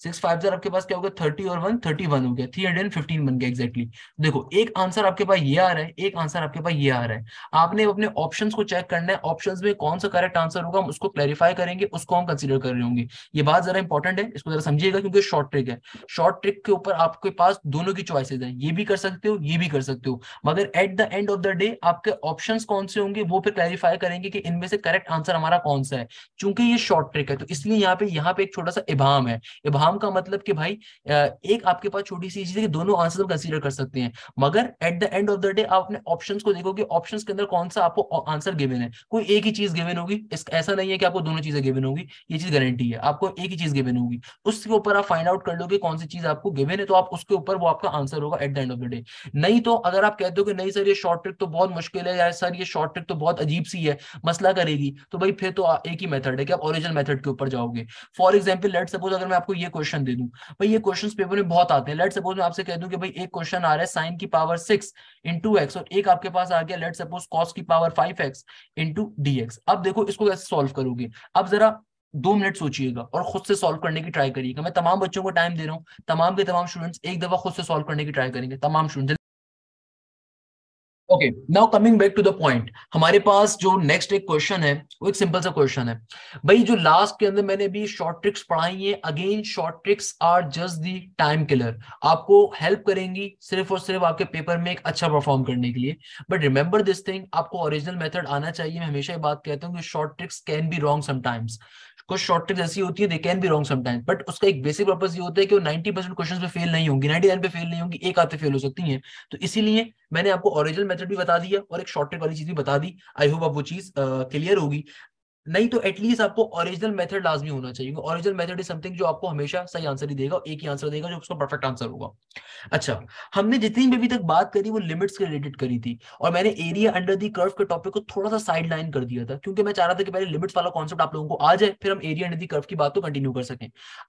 six five जर आपके पास क्या हो गया थर्टी और वन थर्टी वन हो गया थ्री हंड्रेड एंड फिफ्टीन बन गया एग्जैक्टली exactly. देखो एक आंसर आपके पास ये आ रहा है एक आंसर आपके पास ये आ रहा है आपने अपने ऑप्शंस को चेक करना है ऑप्शंस में कौन सा करेक्ट आंसर होगा हम उसको क्लैरिफाई करेंगे उसको हम कंसिडर कर रहे होंगे ये बात जरा इंपॉर्टेंट है इसको जरा समझिएगा क्योंकि शॉर्ट ट्रिक है शॉर्ट ट्रिक के ऊपर आपके पास दोनों की चॉइसेज है ये भी कर सकते हो ये भी कर सकते हो मगर at the end of the day आपके ऑप्शन कौन से होंगे वो फिर क्लैरिफाई करेंगे कि इनमें से करेक्ट आंसर हमारा कौन सा है चूंकि ये शॉर्ट ट्रिक है तो इसलिए यहाँ पे यहाँ पे एक छोटा सा इबाम है इबाम का मतलब कि भाई एक आपके पास छोटी सी चीज है कि दोनों आंसर कंसिडर कर सकते हैं मगर at the end of the day आप अपने ऑप्शन को देखो कि ऑप्शंस के अंदर कौन सा आपको आंसर गिवन है कोई एक ही चीज गिवन होगी ऐसा नहीं है कि आपको दोनों चीजें गिवन होगी ये चीज गारंटी है आपको एक ही चीज गिवन होगी उसके ऊपर आप फाइंड आउट कर लो कि कौन सी चीज आपको गिवन है तो आप उसके ऊपर वो आपका आंसर होगा at the end of the day नहीं तो अगर आप कहते हो कि नहीं सर ये शॉर्ट ट्रिक तो बहुत मुश्किल है या सर ये शॉर्ट ट्रिक तो बहुत अजीब सी है मसला करेगी तो भाई फिर तो एक ही मेथड है कि आप ओरिजिनल मेथड के ऊपर जाओगे फॉर एग्जाम्पल लेट सपोज अगर मैं आपको ये क्वेश्चन दे दूं भाई ये क्वेश्चन पेपर में बहुत आते हैं लेट सपोज मैं आपसे कह दूं कि भाई एक क्वेश्चन आ रहा है साइन की पावर सिक्स इंटू एक्स और एक आपके पास आ गया लेट सपोज कॉस की power five x into D x अब देखो इसको कैसे सॉल्व करोगे अब जरा दो मिनट सोचिएगा और खुद से सॉल्व करने की ट्राई करिएगा मैं तमाम बच्चों को टाइम दे रहा हूँ तमाम के तमाम स्टूडेंट्स एक दफा खुद से सॉल्व करने की ट्राई करेंगे तमाम student okay now coming back to the point हमारे पास जो नेक्स्ट एक क्वेश्चन है वो एक सिंपल सा क्वेश्चन है भाई जो लास्ट के अंदर मैंने भी शॉर्ट ट्रिक्स पढ़ाई है again short tricks are just the time killer आपको हेल्प करेंगी सिर्फ और सिर्फ आपके पेपर में एक अच्छा परफॉर्म करने के लिए बट रिमेंबर दिस थिंग आपको ओरिजिनल मेथड आना चाहिए मैं हमेशा ये बात कहता हूँ कि short tricks can be wrong sometimes कुछ शॉर्ट ट्रिक्स ऐसी होती है they can be wrong sometimes but उसका एक बेसिक पर्पज ये होता है कि वो 90 परसेंट क्वेश्चन पे फेल नहीं होंगी 99 पे फेल नहीं होंगी एक आते फेल हो सकती है तो इसीलिए मैंने आपको ओरिजिनल मेथड भी बता दिया और एक शॉर्ट ट्रिक वाली चीज भी बता दी आई होप आप वो चीज क्लियर होगी नहीं तो एटलीस्ट आपको ओरिजिनल मेथड लाजमी होना चाहिए ओरिजिनल मेथड इज समथिंग जो आपको हमेशा सही आंसर ही देगा एक ही आंसर देगा जो उसका परफेक्ट आंसर होगा अच्छा हमने जितनी भी अभी तक बात करी वो लिमिट्स के रिलेटेड करी थी और मैंने एरिया अंडर दी कर्व के टॉपिक को थोड़ा सा साइड लाइन कर दिया था क्योंकि मैं चाह रहा था कि पहले लिमिट्स वाला कॉन्सेप्ट आप लोगों को आ जाए फिर हम एरिया अंडर दी कर्व की बात को कंटिन्यू कर सकें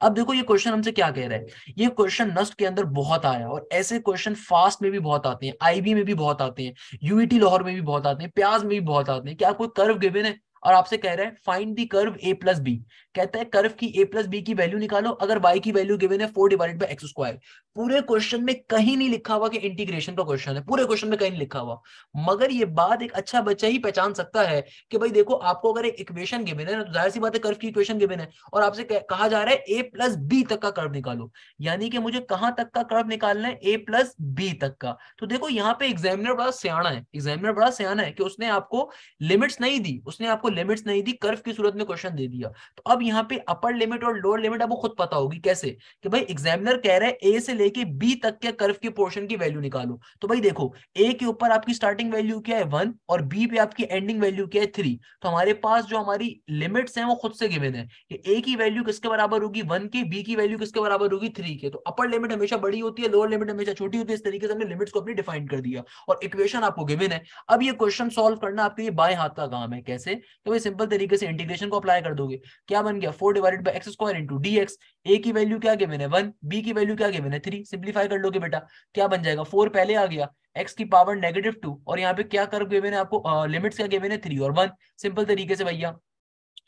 अब देखो ये क्वेश्चन हमसे क्या कह रहा है ये क्वेश्चन नस्ट के अंदर बहुत आया और ऐसे क्वेश्चन फास्ट में भी बहुत आते हैं आईबी में भी बहुत आते हैं यूईटी e लाहौर में भी बहुत आते हैं प्याज में भी बहुत आते हैं क्या कोई कर्व गिवन है और आपसे कह रहे हैं find the curve a plus b कहता है कर्व की ए प्लस बी की वैल्यू निकालो अगर वाई की वैल्यू गिवन है four divided by x square पूरे क्वेश्चन में कहीं नहीं लिखा हुआ कि इंटीग्रेशन का क्वेश्चन है पूरे क्वेश्चन में कहीं नहीं लिखा हुआ मगर ये बात एक अच्छा बच्चा ही पहचान सकता है कि भाई देखो आपको अगर एक इक्वेशन गिवन है तो जाहिर सी बात है कर्व की इक्वेशन गिवन है और आपसे कहा जा रहा है ए प्लस बी तक का कर्व निकालो यानी कि मुझे कहां तक का कर्व निकालना है ए प्लस बी तक का तो देखो यहाँ पे एग्जामिनर बड़ा सियाना है एग्जामिनर बड़ा सियाना है कि उसने आपको लिमिट्स नहीं दी उसने आपको आपको लिमिट्स नहीं दी कर्फ की सूरत में क्वेश्चन दे दिया तो अब यहाँ पे अपर लिमिट और लोअर लिमिट आपको खुद पता होगी कैसे कि भाई एग्जामिनर कह रहे हैं ए से लेके बी तक के कर्फ के पोर्शन की वैल्यू निकालो तो भाई देखो ए के ऊपर आपकी स्टार्टिंग वैल्यू क्या है वन और बी पे आपकी एंडिंग वैल्यू क्या है थ्री तो हमारे पास जो हमारी लिमिट्स है वो खुद से गिवेन है कि ए की वैल्यू किसके बराबर होगी वन के बी की वैल्यू किसके बराबर होगी थ्री के तो अपर लिमिट हमेशा बड़ी होती है लोअर लिमिट हमेशा छोटी होती है इस तरीके से हमने लिमिट्स को अपनी डिफाइन कर दिया और इक्वेशन आपको गिवेन है अब ये क्वेश्चन सॉल्व करना आपके लिए बाएं हाथ का काम है कैसे तो ये सिंपल तरीके से इंटीग्रेशन को अप्लाई कर दोगे क्या बन गया four divided by x square into D x a की वैल्यू क्या गिवन है वन बी की वैल्यू क्या गिवन है थ्री सिंप्लीफाई कर लोगे बेटा क्या बन जाएगा फोर पहले आ गया एक्स की पावर नेगेटिव टू और यहाँ पे क्या कर गिवन है आपको लिमिट्स क्या गिवन है थ्री और वन सिंपल तरीके से भैया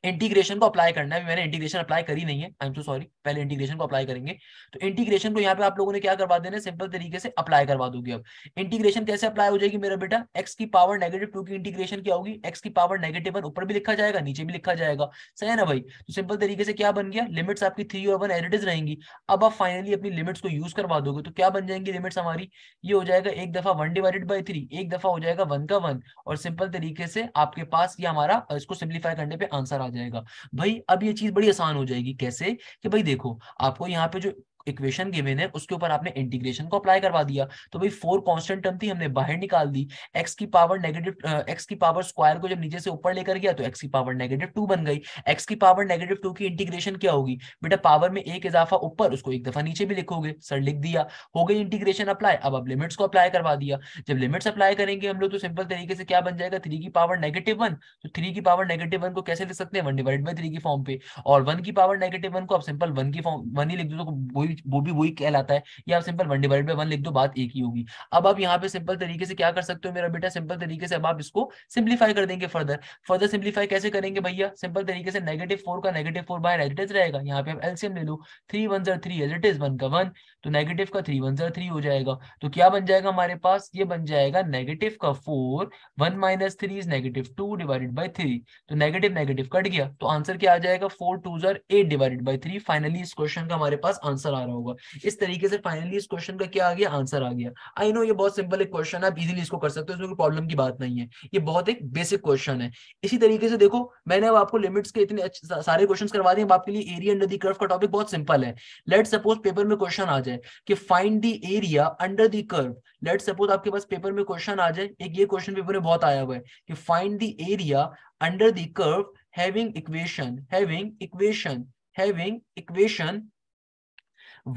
इंटीग्रेशन को अप्लाई करना है मैंने इंटीग्रेशन अप्लाई करी नहीं है आई एम सो सॉरी पहले इंटीग्रेशन को अप्लाई करेंगे तो इंटीग्रेशन को यहाँ पे आप लोगों ने क्या करवा देना है सिंपल तरीके से अप्लाई करवा दूंगी अब इंटीग्रेशन कैसे अप्लाई हो जाएगी मेरा बेटा एक्स की पावर नेगेटिव टू की इंटीग्रेशन क्या होगी एक्स की पावर नेगेटिव वन ऊपर भी लिखा जाएगा नीचे भी लिखा जाएगा सही है ना भाई तो सिंपल तरीके से क्या बन गया लिमिट्स आपकी थ्री और वन एरिटिज रहेंगी अब आप फाइनली अपनी लिमिट्स को यूज करवा दोगे तो क्या बन जाएंगी लिमिट्स हमारी ये हो जाएगा एक दफा वन डिवाइडेड बाई थ्री एक दफा हो जाएगा वन का वन और सिंपल तरीके से आपके पास ये हमारा इसको सिंप्लीफाई करने पर आंसर आ आ जाएगा भाई अब ये चीज बड़ी आसान हो जाएगी कैसे कि भाई देखो आपको यहाँ पे जो इक्वेशन गिवन है उसके ऊपर आपने इंटीग्रेशन को अप्लाई करवा दिया तो भाई फोर कांस्टेंट टर्म थी हमने बाहर निकाल दी एक्स की पावर नेगेटिव एक्स की पावर स्क्वायर को जब नीचे से ऊपर लेकर गया तो एक्स की पावर नेगेटिव टू बन गई एक्स की पावर नेगेटिव टू की इंटीग्रेशन क्या होगी बेटा पावर में एक इजाफा ऊपर उसको एक दफा नीचे भी लिखोगे सर लिख दिया हो गई इंटीग्रेशन अप्लाई अब आप लिमिट्स को अप्लाई करवा दिया जब लिमिट्स अप्लाई करेंगे हम लोग तो सिंपल तरीके से क्या बन जाएगा थ्री की पावर नेगेटिव वन तो थ्री की पावर नेगेटिव वन को कैसे लिख सकते हैं वन डिवाइड बाई थ्री की फॉर्म पे और वन की पावर नेगेटिव वन को आप सिंपल वन की फॉर्म वन ही लिख दो तो कोई भी वो भी वही कहलाता है या आप simple one divide by one लिख दो बात एक ही होगी अब आप यहाँ पे सिंपल तरीके से क्या कर सकते हो मेरा बेटा सिंपल तरीके से अब आप इसको सिंप्लीफाई कर देंगे फर्दर फर्दर सिंप्लीफाई कैसे करेंगे भैया सिंपल तरीके से नेगेटिव फोर का negative four by as is रहेगा यहाँ पे आप एलसीएम ले लो थ्री वन जर three as it is one का वन तो नेगेटिव का थ्री वन जर थ्री हो जाएगा तो क्या बन जाएगा हमारे पास ये बन जाएगा नेगेटिव का four one minus three is negative two divided by three तो नेगेटिव नेगेटिव कट गया तो आंसर क्या आ जाएगा फोर टू जर eight divided by three finally इस क्वेश्चन का हमारे पास आंसर आ आ रहा होगा इस तरीके से फाइनली इस क्वेश्चन का क्या आ गया आंसर आ गया आई नो ये बहुत सिंपल एक क्वेश्चन है आप इजिली इसको कर सकते हो इसमें कोई प्रॉब्लम की बात नहीं है ये बहुत एक बेसिक क्वेश्चन है इसी तरीके से देखो मैंने अब आपको लिमिट्स के इतने सारे क्वेश्चन करवा दिए आपके लिए एरिया अंडर दी कर्व का टॉपिक बहुत सिंपल है लेट सपोज पेपर में क्वेश्चन आ जाए कि find the area under the curve let suppose आपके पास पेपर में क्वेश्चन आ जाए एक ये क्वेश्चन पेपर में बहुत आया हुआ है कि find the area under the curve having equation having equation having equation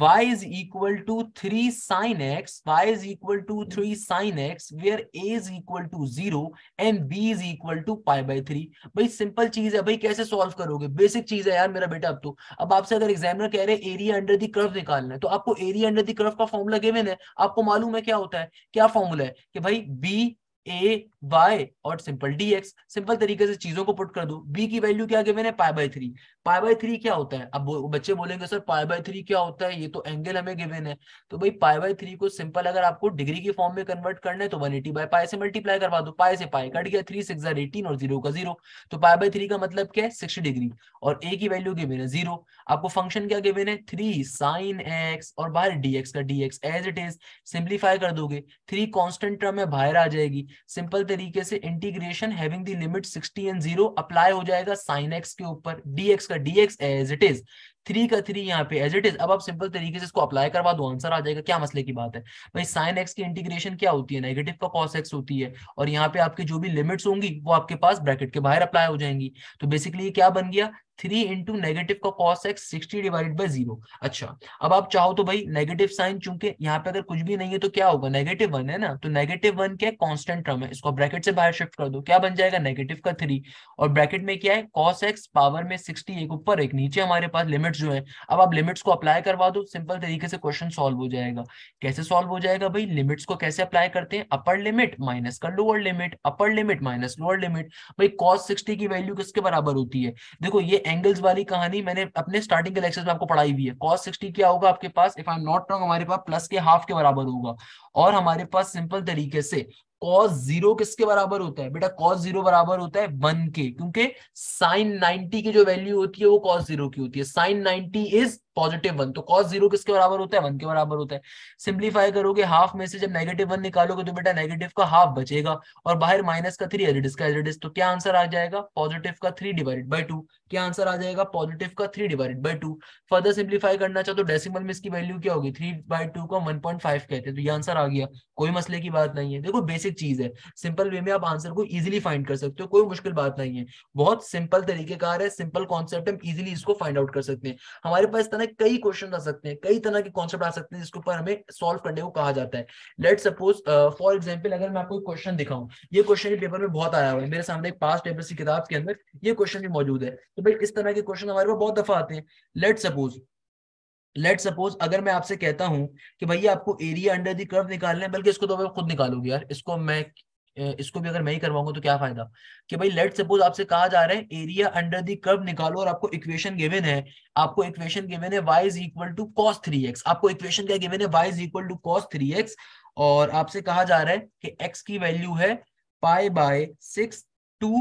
y is equal to 3 sine x, y is equal to 3 sine x, where a is equal to 0 and b is equal to pi by 3. भाई simple चीज है भाई कैसे solve करोगे basic चीज है यार मेरा बेटा अब तो अब आपसे अगर एग्जामिनर कह रहे हैं एरिया अंडर दी कर्व निकालना है तो आपको एरिया अंडर दी कर्व का फॉर्मूला गिवन है आपको मालूम है क्या होता है क्या फॉर्मूला है कि भाई बी ए वाई और सिंपल डी एक्स सिंपल तरीके से चीजों को पुट कर दो बी की वैल्यू क्या गिवन है pi by three pi by three क्या होता है अब बच्चे बोलेंगे सर पाई बाय थ्री क्या होता है ये तो एंगल हमें गिवन है तो भाई पाई बाय थ्री को सिंपल अगर आपको डिग्री के फॉर्म में कन्वर्ट करना है तो वन एटी बाय पाई से मल्टीप्लाई करवा दो पाई से पाई कट गया थ्री सिक्स एटीन और जीरो का जीरो तो पाई बाय थ्री का मतलब क्या है सिक्सटी डिग्री और ए की वैल्यू गिवेन है जीरो आपको फंक्शन क्या गिवेन है थ्री साइन एक्स और बाहर डी एक्स का D x as it is simplify कर दोगे थ्री कॉन्स्टेंट टर्म में बाहर आ जाएगी सिंपल तरीके से integration having the limit sixty and zero apply हो जाएगा साइन एक्स के ऊपर डी एक्स का dx as it is three का थ्री यहाँ पे एज इट इज अब आप सिंपल तरीके से इसको अप्लाई करवा दो आंसर आ जाएगा क्या मसले की बात है भाई साइन एक्स की इंटीग्रेशन क्या होती है नेगेटिव का कॉस एक्स होती है और यहाँ पे आपके जो भी लिमिट्स होंगी वो आपके पास ब्रैकेट के बाहर अप्लाई हो जाएंगी तो बेसिकली ये क्या बन गया थ्री इंटू नेगेटिव का cos x sixty divided by zero अच्छा अब आप चाहो तो भाई नेगेटिव साइन चूंकि यहाँ पे अगर कुछ भी नहीं है तो क्या होगा नेगेटिव वन है ना तो नेगेटिव वन क्या कांस्टेंट टर्म है इसको ब्रैकेट से बाहर शिफ्ट कर दो क्या बन जाएगा नेगेटिव का थ्री और ब्रैकेट में क्या है कॉस एक्स पावर में सिक्सटी एक ऊपर एक नीचे हमारे पास लिमिट जो है अब आप लिमिट्स को अप्लाई करवा दो सिंपल तरीके से क्वेश्चन सोल्व हो जाएगा कैसे सोल्व हो जाएगा भाई लिमिट्स को कैसे अप्लाई करते हैं अपर लिमिट माइनस का lower limit upper limit minus lower limit भाई कॉस सिक्सटी की वैल्यू किसके बराबर होती है देखो ये एंगल्स वाली कहानी मैंने अपने स्टार्टिंग के लेक्चर में आपको पढ़ाई हुई है कॉस सिक्सटी क्या होगा आपके पास if I am not wrong हमारे पास प्लस के हाफ के बराबर होगा और हमारे पास सिंपल तरीके से कॉस जीरो किसके बराबर होता है बेटा कॉस जीरो बराबर होता है वन के क्योंकि साइन नाइनटी की जो वैल्यू होती है वो कॉस जीरो की होती है sine ninety is positive one तो कॉस जीरो किसके बराबर होता है वन के बराबर होता है सिंप्लीफाई करोगे हाफ में से जब नेगेटिव वन निकालोगे तो बेटा नेगेटिव का हाफ बचेगा और बाहर माइनस का थ्री एलडीज का एलडीज तो क्या आंसर आ जाएगा पॉजिटिव का थ्री डिवाइडेड बाई टू क्या आंसर आ जाएगा पॉजिटिव का three divided by two further simplify करना चाहो तो डेसिमल में इसकी वैल्यू क्या होगी थ्री बाई टू को वन पॉइंट फाइव कहते हैं तो ये आंसर आ गया कोई मसले की बात नहीं है देखो बेसिक चीज है सिंपल वे में आप आंसर को इजिली फाइंड कर सकते हो कोई मुश्किल बात नहीं है बहुत सिंपल तरीके का है सिंपल कॉन्सेप्ट हम इजिली इसको फाइंड आउट कर सकते हैं हमारे पास इतना सामने कई क्वेश्चन आ सकते हैं कई तरह के कॉन्सेप्ट आ सकते हैं जिसके ऊपर हमें सॉल्व करने को कहा जाता है लेट सपोज फॉर एग्जाम्पल अगर मैं आपको क्वेश्चन दिखाऊं ये क्वेश्चन पेपर में बहुत आया हुआ है मेरे सामने एक पास्ट पेपर की किताब के अंदर ये क्वेश्चन भी मौजूद है तो भाई इस तरह के क्वेश्चन हमारे पास बहुत दफा आते हैं लेट सपोज लेट सपोज अगर मैं आपसे कहता हूं कि भैया आपको एरिया अंडर दी कर्व निकालना है बल्कि इसको तो खुद निकालोगे यार इसको मैं इसको भी अगर मैं ही करवाऊंगा तो क्या फायदा कि भाई लेट सपोज आपसे कहा जा रहा है एरिया अंडर दी कर्व निकालो और आपको इक्वेशन गिवन है आपको इक्वेशन गिवन है y is equal to cos three x आपको इक्वेशन क्या गिवन है y is equal to cos three x और आपसे कहा जा रहा है कि एक्स की वैल्यू है pi by six to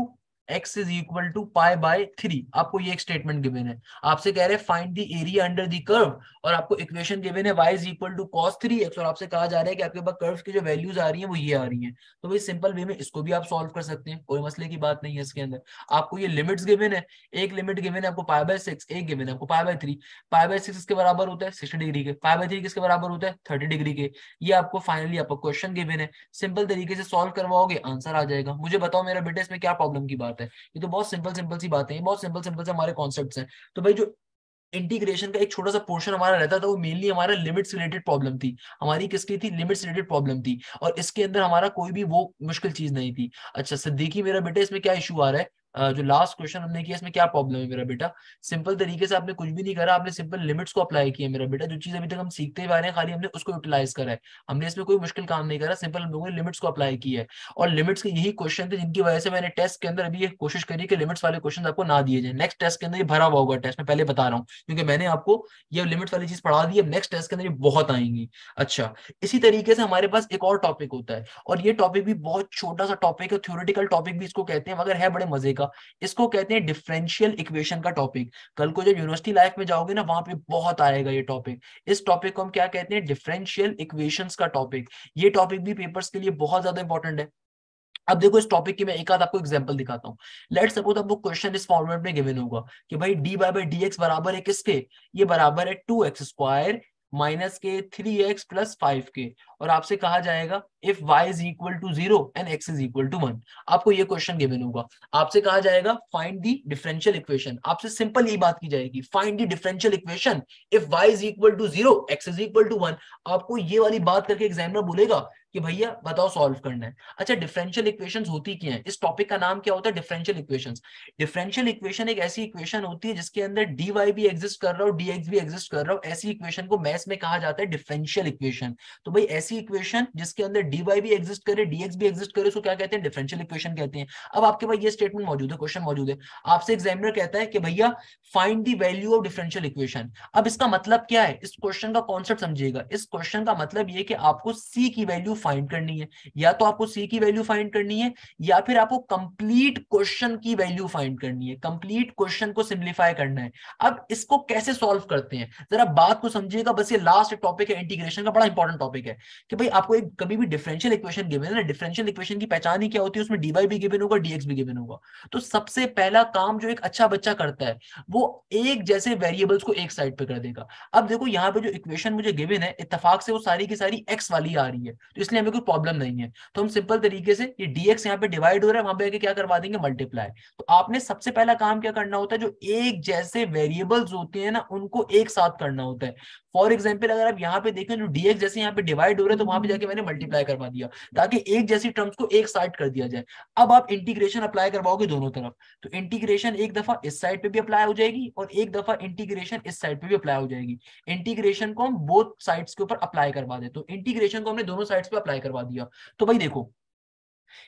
x is equal to pi by three आपको ये एक स्टेटमेंट गिवेन है आपसे कह रहे हैं find the area under the curve और आपको इक्वेशन गिवेन है y is equal to three x और आपसे कहा जा रहा है कि आपके पास कर्व की जो वैल्यूज आ रही है वो ये आ रही है तो भाई सिंपल वे में इसको भी आप सोल्व कर सकते हैं कोई मसले की बात नहीं है इसके अंदर आपको ये लिमिट गिवेन है एक लिमिट गिवेन है आपको पाई बाय सिक्स एक गिवेन है आपको pi by three pi by six इसके बराबर होता है सिक्सटी डिग्री के पाई बाय थ्री किसके बराबर होता है थर्टी डिग्री के ये आपको फाइनली आपको क्वेश्चन गिवेन है सिंपल तरीके से सोल्व करवाओगे आंसर आ जाएगा मुझे बताओ मेरा बेटा इसमें क्या प्रॉब्लम की बात बात है ये तो बहुत सिंपल सिंपल सी बातें हैं बहुत सिंपल सिंपल से हमारे कॉन्सेप्ट हैं तो भाई जो इंटीग्रेशन का एक छोटा सा पोर्शन हमारा रहता था वो मेनली हमारा लिमिट्स रिलेटेड प्रॉब्लम थी हमारी किसकी थी लिमिट्स रिलेटेड प्रॉब्लम थी और इसके अंदर हमारा कोई भी वो मुश्किल चीज नहीं थी अच्छा सिद्दीकी मेरा बेटा इसमें क्या इशू आ रहा है जो लास्ट क्वेश्चन हमने किया इसमें क्या प्रॉब्लम है मेरा बेटा सिंपल तरीके से आपने कुछ भी नहीं करा आपने सिंपल लिमिट्स को अप्लाई किया मेरा बेटा जो चीज अभी तक हम सीखते हुए आ रहे हैं खाली हमने उसको यूटिलाइज करा है हमने इसमें कोई मुश्किल काम नहीं करा सिंपल हम लोगों ने लिमिट्स को अप्लाई किया है और लिमिट्स के यही क्वेश्चन थे जिनकी वजह से मैंने टेस्ट के अंदर अभी ये कोशिश करी कि लिमिट्स वाले क्वेश्चन आपको ना दिए जाए नेक्स्ट टेस्ट के अंदर ये भरा हुआ होगा टेस्ट में पहले बता रहा हूँ क्योंकि मैंने आपको ये लिमिट्स वाली चीज पढ़ा दी है नेक्स्ट टेस्ट के अंदर ये बहुत आएंगी अच्छा इसी तरीके से हमारे पास एक और टॉपिक होता है और ये टॉपिक भी बहुत छोटा सा टॉपिक है थ्योरेटिकल टॉपिक भी इसको कहते हैं मगर है बड़े मजे का का इसको कहते हैं डिफरेंशियल इक्वेशन का टॉपिक कल को जब यूनिवर्सिटी लाइफ में जाओगे ना वहां पे बहुत आएगा ये टॉपिक इस टॉपिक को हम क्या कहते हैं डिफरेंशियल इक्वेशन का टॉपिक ये टॉपिक भी पेपर्स के लिए बहुत ज्यादा इंपॉर्टेंट है अब देखो इस टॉपिक की मैं एक आध आपको एग्जांपल दिखाता हूँ लेट सपोज आपको क्वेश्चन इस फॉर्मेट में गिवन होगा कि भाई d by by d x बराबर है किसके ये बराबर है टू एक्स स्क्वायर माइनस के थ्री एक्स प्लस फाइव के और आपसे कहा जाएगा if y is equal to zero and x is equal to one आपको ये क्वेश्चन गिवन होगा आपसे कहा जाएगा फाइंड दी डिफरेंशियल इक्वेशन आपसे सिंपल ये बात की जाएगी find the differential equation if y is equal to zero x is equal to one आपको ये वाली बात करके एग्जामिनर बोलेगा कि भैया बताओ सॉल्व करना है अच्छा डिफरेंशियल इक्वेशंस होती क्या है इस टॉपिक का नाम क्या होता है डिफरेंशियल इक्वेशंस डिफरेंशियल इक्वेशन एक ऐसी इक्वेशन होती है जिसके अंदर डी वाई भी एग्जिस्ट कर रहा हो डी एक्स भी एग्जिस्ट कर रहा हो ऐसी इक्वेशन को मैथ्स में कहा जाता है डिफरेंशियल इक्वेशन तो भाई ऐसी इक्वेशन जिसके अंदर डी वाई भी एग्जिस्ट करे डीएक्स भी एग्जिस्ट करे उसको क्या कहते हैं डिफरेंशियल इक्वेशन कहते हैं अब आपके पास ये स्टेटमेंट मौजूद है क्वेश्चन मौजूद है आपसे एग्जामिनर कहता है कि भैया find the value of differential equation अब इसका मतलब क्या है इस क्वेश्चन का कॉन्सेप्ट समझिएगा इस क्वेश्चन का मतलब ये कि आपको सी की वैल्यू फाइंड करनी है या तो आपको सी की वैल्यू फाइंड करनी है या फिर आपको कंप्लीट क्वेश्चन की वैल्यू फाइंड करनी है कंप्लीट क्वेश्चन को सिंप्लीफाई करना है अब इसको कैसे सॉल्व करते हैं जरा बात को समझिएगा बस ये लास्ट टॉपिक है इंटीग्रेशन का बड़ा इंपॉर्टेंट टॉपिक है कि भाई आपको एक कभी भी डिफरेंशियल इक्वेशन गिवन है ना डिफरेंशियल इक्वेशन की पहचान ही क्या होती है उसमें डीवाई भी गिवन होगा डीएक्स भी गिवन होगा तो सबसे पहला काम जो एक अच्छा बच्चा करता है वो एक जैसे वेरिएबल्स को एक साइड पे कर देगा अब देखो यहाँ पे जो इक्वेशन मुझे गिवन है इतफाक से वो सारी की सारी एक्स वाली आ रही है तो इसलिए हमें कोई प्रॉब्लम नहीं है तो हम सिंपल तरीके से ये dx यहाँ पे डिवाइड हो रहा है वहां पे आके क्या करवा देंगे मल्टीप्लाई तो आपने सबसे पहला काम क्या करना होता है जो एक जैसे वेरिएबल्स होते हैं ना उनको एक साथ करना होता है फॉर एग्जाम्पल अगर आप यहाँ पे देखें जो डीएक्स जैसे यहाँ पे डिवाइड हो रहा है तो वहां पर जाके मैंने मल्टीप्लाई करवा दिया ताकि एक जैसी टर्म्स को एक साइड कर दिया जाए अब आप इंटीग्रेशन अप्लाई करवाओगे दोनों तरफ तो इंटीग्रेशन एक दफा इस साइड पे भी अप्लाई हो जाएगी और एक दफा इंटीग्रेशन इस साइड पे भी अप्लाई हो जाएगी इंटीग्रेशन को हम बोथ साइड्स के ऊपर अप्लाई करवा दे तो इंटीग्रेशन को हमने दोनों साइड्स पे अप्लाई करवा दिया तो भाई देखो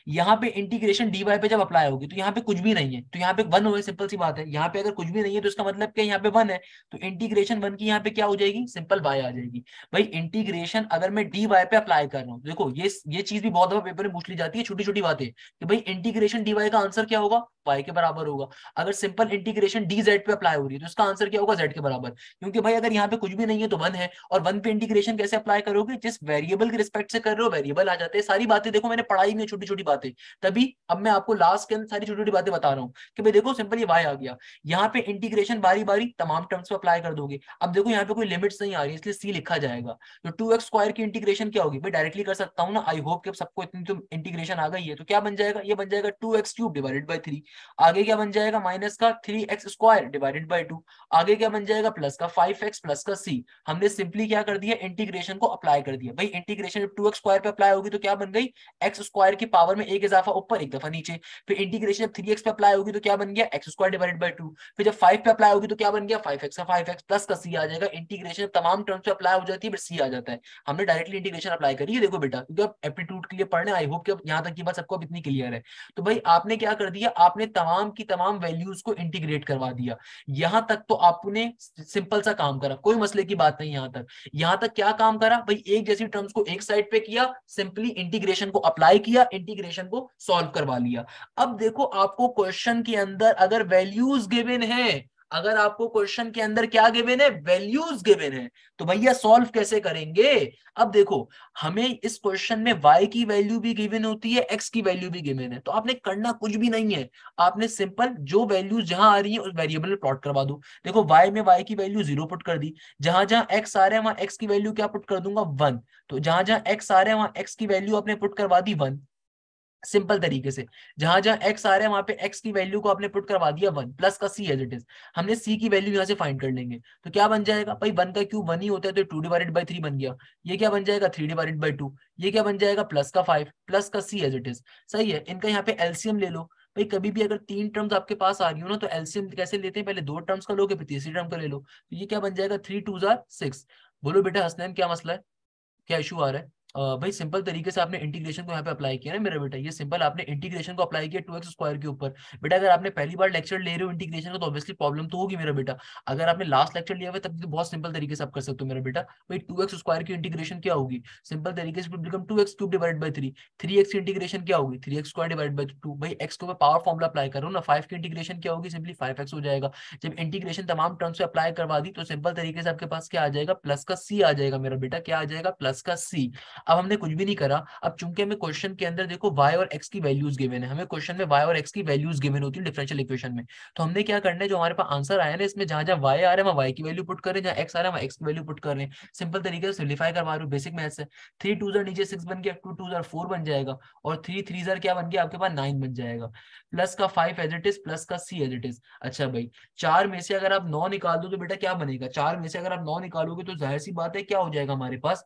यहाँ पे इंटीग्रेशन डी वाई पे जब अप्लाई होगी तो यहाँ पे कुछ भी नहीं है तो यहाँ पे वन हो सिंपल सी बात है यहाँ पे अगर कुछ भी नहीं है तो इसका मतलब क्या यहाँ पे वन है तो इंटीग्रेशन वन की यहाँ पे क्या हो जाएगी सिंपल वाई आ जाएगी भाई इंटीग्रेशन अगर मैं डी वाई पे अप्लाई कर रहा हूँ देखो ये ये चीज भी बहुत दफा पेपर में पूछ ली जाती है छोटी छोटी बातें कि भाई इंटीग्रेशन डी वाई का आंसर क्या होगा वाई के बराबर होगा अगर सिंपल इंटीग्रेशन डी जेड पे अप्लाई हो रही है तो इसका आंसर क्या होगा जेड के बराबर क्योंकि भाई अगर यहाँ पे कुछ भी नहीं है तो वन है और वन पे इंटीग्रेशन कैसे अप्लाई करोगे जिस वेरिएबल के रिस्पेक्ट से कर रहे हो वेरिएबल आ जाते हैं सारी बातें देखो मैंने पढ़ाई में छोटी छोटी बातें तभी अब मैं आपको लास्ट के अंदर सारी छोटी छोटी बातें बता रहा हूँ कि भाई देखो सिंपल ये वाई आ गया यहाँ पे इंटीग्रेशन बारी बारी तमाम टर्म्स पे अप्लाई कर दोगे अब देखो यहाँ पे कोई लिमिट्स नहीं आ रही इसलिए सी लिखा जाएगा तो टू एक्स स्क्वायर की इंटीग्रेशन क्या होगी मैं डायरेक्टली कर सकता हूँ ना आई होप कि सबको इतनी तो इंटीग्रेशन आ गई है तो क्या बन जाएगा ये बन जाएगा two x cube divided by three आगे क्या बन जाएगा माइनस का three x square divided by two आगे क्या बन जाएगा प्लस का फाइव एक्स प्लस का सी हमने सिंपली क्या कर दिया इंटीग्रेशन को अप्लाई कर दिया भाई इंटीग्रेशन टू एक्स स्क्वायर पे अप्लाई होगी तो क्या बन गई एक्स स्क्वायर की पावर में एक इजाफा ऊपर एक दफा नीचे फिर इंटीग्रेशन थ्री एक्स पे अप्लाई होगी तो क्या बन गया x square divide by two फिर जब फाइव पे अप्लाई होगी तो क्या बन गया फाइव एक्स का फाइव एक्स प्लस का सी आ जाएगा इंटीग्रेशन तमाम टर्म्स पे अप्लाई हो जाती है सी आ जाता है हमने डायरेक्टली इंटीग्रेशन अप्लाई करी देखो बेटा क्योंकि आप एप्टीट्यूड के लिए पढ़ने आई होप कि यहाँ तक की बात सबको इतनी क्लियर है तो भाई आपने क्या कर दिया आपने आपने तमाम की तमाम वैल्यूज को इंटीग्रेट करवा दिया यहां तक तो आपने सिंपल सा काम करा कोई मसले की बात नहीं यहां तक यहां तक क्या काम करा भाई एक जैसी टर्म्स को एक साइड पे किया सिंपली इंटीग्रेशन को अप्लाई किया इंटीग्रेशन को सॉल्व करवा लिया अब देखो आपको क्वेश्चन के अंदर अगर वैल्यूज गिवेन है अगर आपको क्वेश्चन के अंदर क्या गिवेन है वैल्यूज गिवेन है तो भैया सॉल्व कैसे करेंगे अब देखो हमें इस क्वेश्चन में वाई की वैल्यू भी गिवेन होती है एक्स की वैल्यू भी गिवेन है तो आपने करना कुछ भी नहीं है आपने सिंपल जो वैल्यू जहां आ रही है उस वेरिएबल में प्लॉट करवा दो देखो वाई में वाई की वैल्यू जीरो पुट कर दी जहां जहां एक्स आ रहे हैं वहां एक्स की वैल्यू क्या पुट कर दूंगा वन तो जहां जहां एक्स आ रहे हैं वहां एक्स की वैल्यू आपने पुट करवा दी वन सिंपल तरीके से जहां जहां x आ रहा है वहां पे x की वैल्यू को आपने पुट करवा दिया वन प्लस का c एज इट इज हमने c की वैल्यू यहाँ से फाइंड कर लेंगे तो क्या बन जाएगा भाई वन का क्यूब वन ही होता है तो टू डिवाइडेड बाई थ्री बन गया ये क्या बन जाएगा थ्री डिवाइडेड बाई टू ये क्या बन जाएगा प्लस का फाइव प्लस का सी एज इट इज सही है इनका यहाँ पे एल्सियम ले लो भाई कभी भी अगर तीन टर्म्स आपके पास आ रही हो ना तो एल्सियम कैसे लेते हैं पहले दो टर्म्स का लो फिर तीसरी टर्म का ले लो तो ये क्या बन जाएगा थ्री टू जार सिक्स बोलो बेटा हसनैन क्या मसला है क्या इशू आ रहा है भाई सिंपल तरीके से आपने इंटीग्रेशन को यहाँ पे अप्लाई किया ना मेरा बेटा ये सिंपल आपने इंटीग्रेशन को अप्लाई किया टू एक्स स्क्वायर के ऊपर बेटा अगर आपने पहली बार लेक्चर ले रहे हो इंटीग्रेशन का तो ऑब्वियसली प्रॉब्लम तो होगी मेरा बेटा अगर आपने लास्ट लेक्चर लिया हुआ तब तो बहुत सिंपल तरीके से आप कर सकते हो मेरा बेटा भाई टू एक्स स्क्वायर की इंटीग्रेशन क्या होगी सिंपल तरीके से become two x cube divide by three three x की इंटीग्रेशन क्या होगी three x square divide by two भाई एक्स को मैं पावर फॉर्मुला अप्लाई कर रहा हूँ ना फाइव की इंटीग्रेशन क्या होगी सिंपली फाइव एक्स हो जाएगा जब इंटीग्रेशन तमाम टर्म्स पे अप्लाई करवा दी तो सिंपल तरीके से आपके पास क्या आ जाएगा प्लस का सी आ जाएगा मेरा बेटा क्या आ जाएगा प्लस का सी अब हमने कुछ भी नहीं करा अब चूंकि हमें क्वेश्चन के अंदर देखो वाई और एक्स की वैल्यूज गिवेन है हमें क्वेश्चन में वाई और एक्स की वैल्यूज गिवेन होती है डिफरेंशियल इक्वेशन में तो हमने क्या करना है जो हमारे पास आंसर आया ना इसमें जहां जहां वाई आ रहा है वहां वाई की वैल्यू पुट करें जहां एक्स आ रहा है वहां एक्स की वैल्यू पुट कर रहे हैं सिंपल तरीके से सिंप्लीफाई करवा रहे बेसिक मैथ से थ्री टू जर नीचे सिक्स बन गया टू टू जर फोर बन जाएगा और थ्री थ्री जर क्या बन गया आपके पास नाइन बन जाएगा प्लस का five as it is plus का सी एज इट इज अच्छा भाई चार में से अगर आप नौ निकाल दो तो बेटा क्या बनेगा चार में से अगर आप नौ निकालोगे तो जाहिर सी बात है क्या हो जाएगा हमारे पास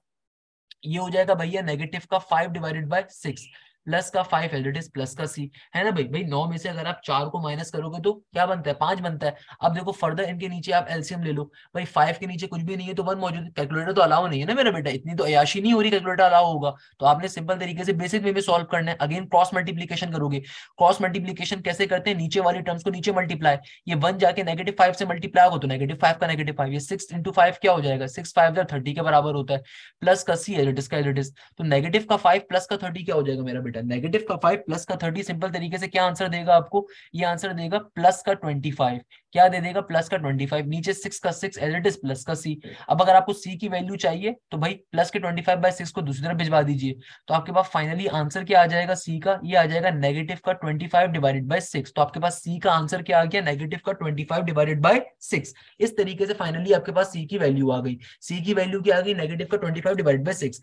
ये हो जाएगा भैया नेगेटिव का five divided by six plus का फाइव है डेट इज प्लस का सी है ना भाई भाई नौ में से अगर आप चार को माइनस करोगे तो क्या बनता है पांच बनता है अब देखो फर्दर इनके नीचे आप एलसीएम ले लो भाई फाइव के नीचे कुछ भी नहीं है तो वन मौजूद कैलकुलेटर तो अलाव नहीं है ना मेरा बेटा इतनी तो अयाशी नहीं हो रही कैलकुलेटर अलाव होगा तो आपने सिंपल तरीके से बेसिक वे में सोल्व करना है अगेन क्रॉस मल्टीप्लीकेशन करोगे क्रॉस मल्टीप्लीकेशन कैसे करते हैं नीचे वाले टर्म्स को नीचे मल्टीप्लाई ये वन जाके नेगेटिव फाइव से मल्टीप्लाई हो तो नेगेटिव फाइव का नेगेटिव फाइव ये सिक्स इंटू फाइव क्या हो जाएगा सिक्स फाइव थर्टी के बराबर होता है प्लस का सी एलिटिस तो का एलिटिस तो नेगेटिव का फाइव प्लस का थर्टी क्या हो जाएगा मेरा बेटा आएगा नेगेटिव का फाइव प्लस का थर्टी सिंपल तरीके से क्या आंसर देगा आपको ये आंसर देगा प्लस का ट्वेंटी फाइव क्या दे देगा प्लस का ट्वेंटी फाइव नीचे सिक्स का six as it is plus का सी अब अगर आपको सी की वैल्यू चाहिए तो भाई प्लस के ट्वेंटी फाइव बाय सिक्स को दूसरी तरफ भिजवा दीजिए तो आपके पास फाइनली आंसर क्या आ जाएगा सी का ये आ जाएगा नेगेटिव का twenty five divided by six तो आपके पास सी का आंसर क्या आ गया नेगेटिव का twenty five divided by six इस तरीके से फाइनली आपके पास सी की वैल्यू आ गई सी की वैल्यू क्या आ गई नेगेटिव का twenty five divided by six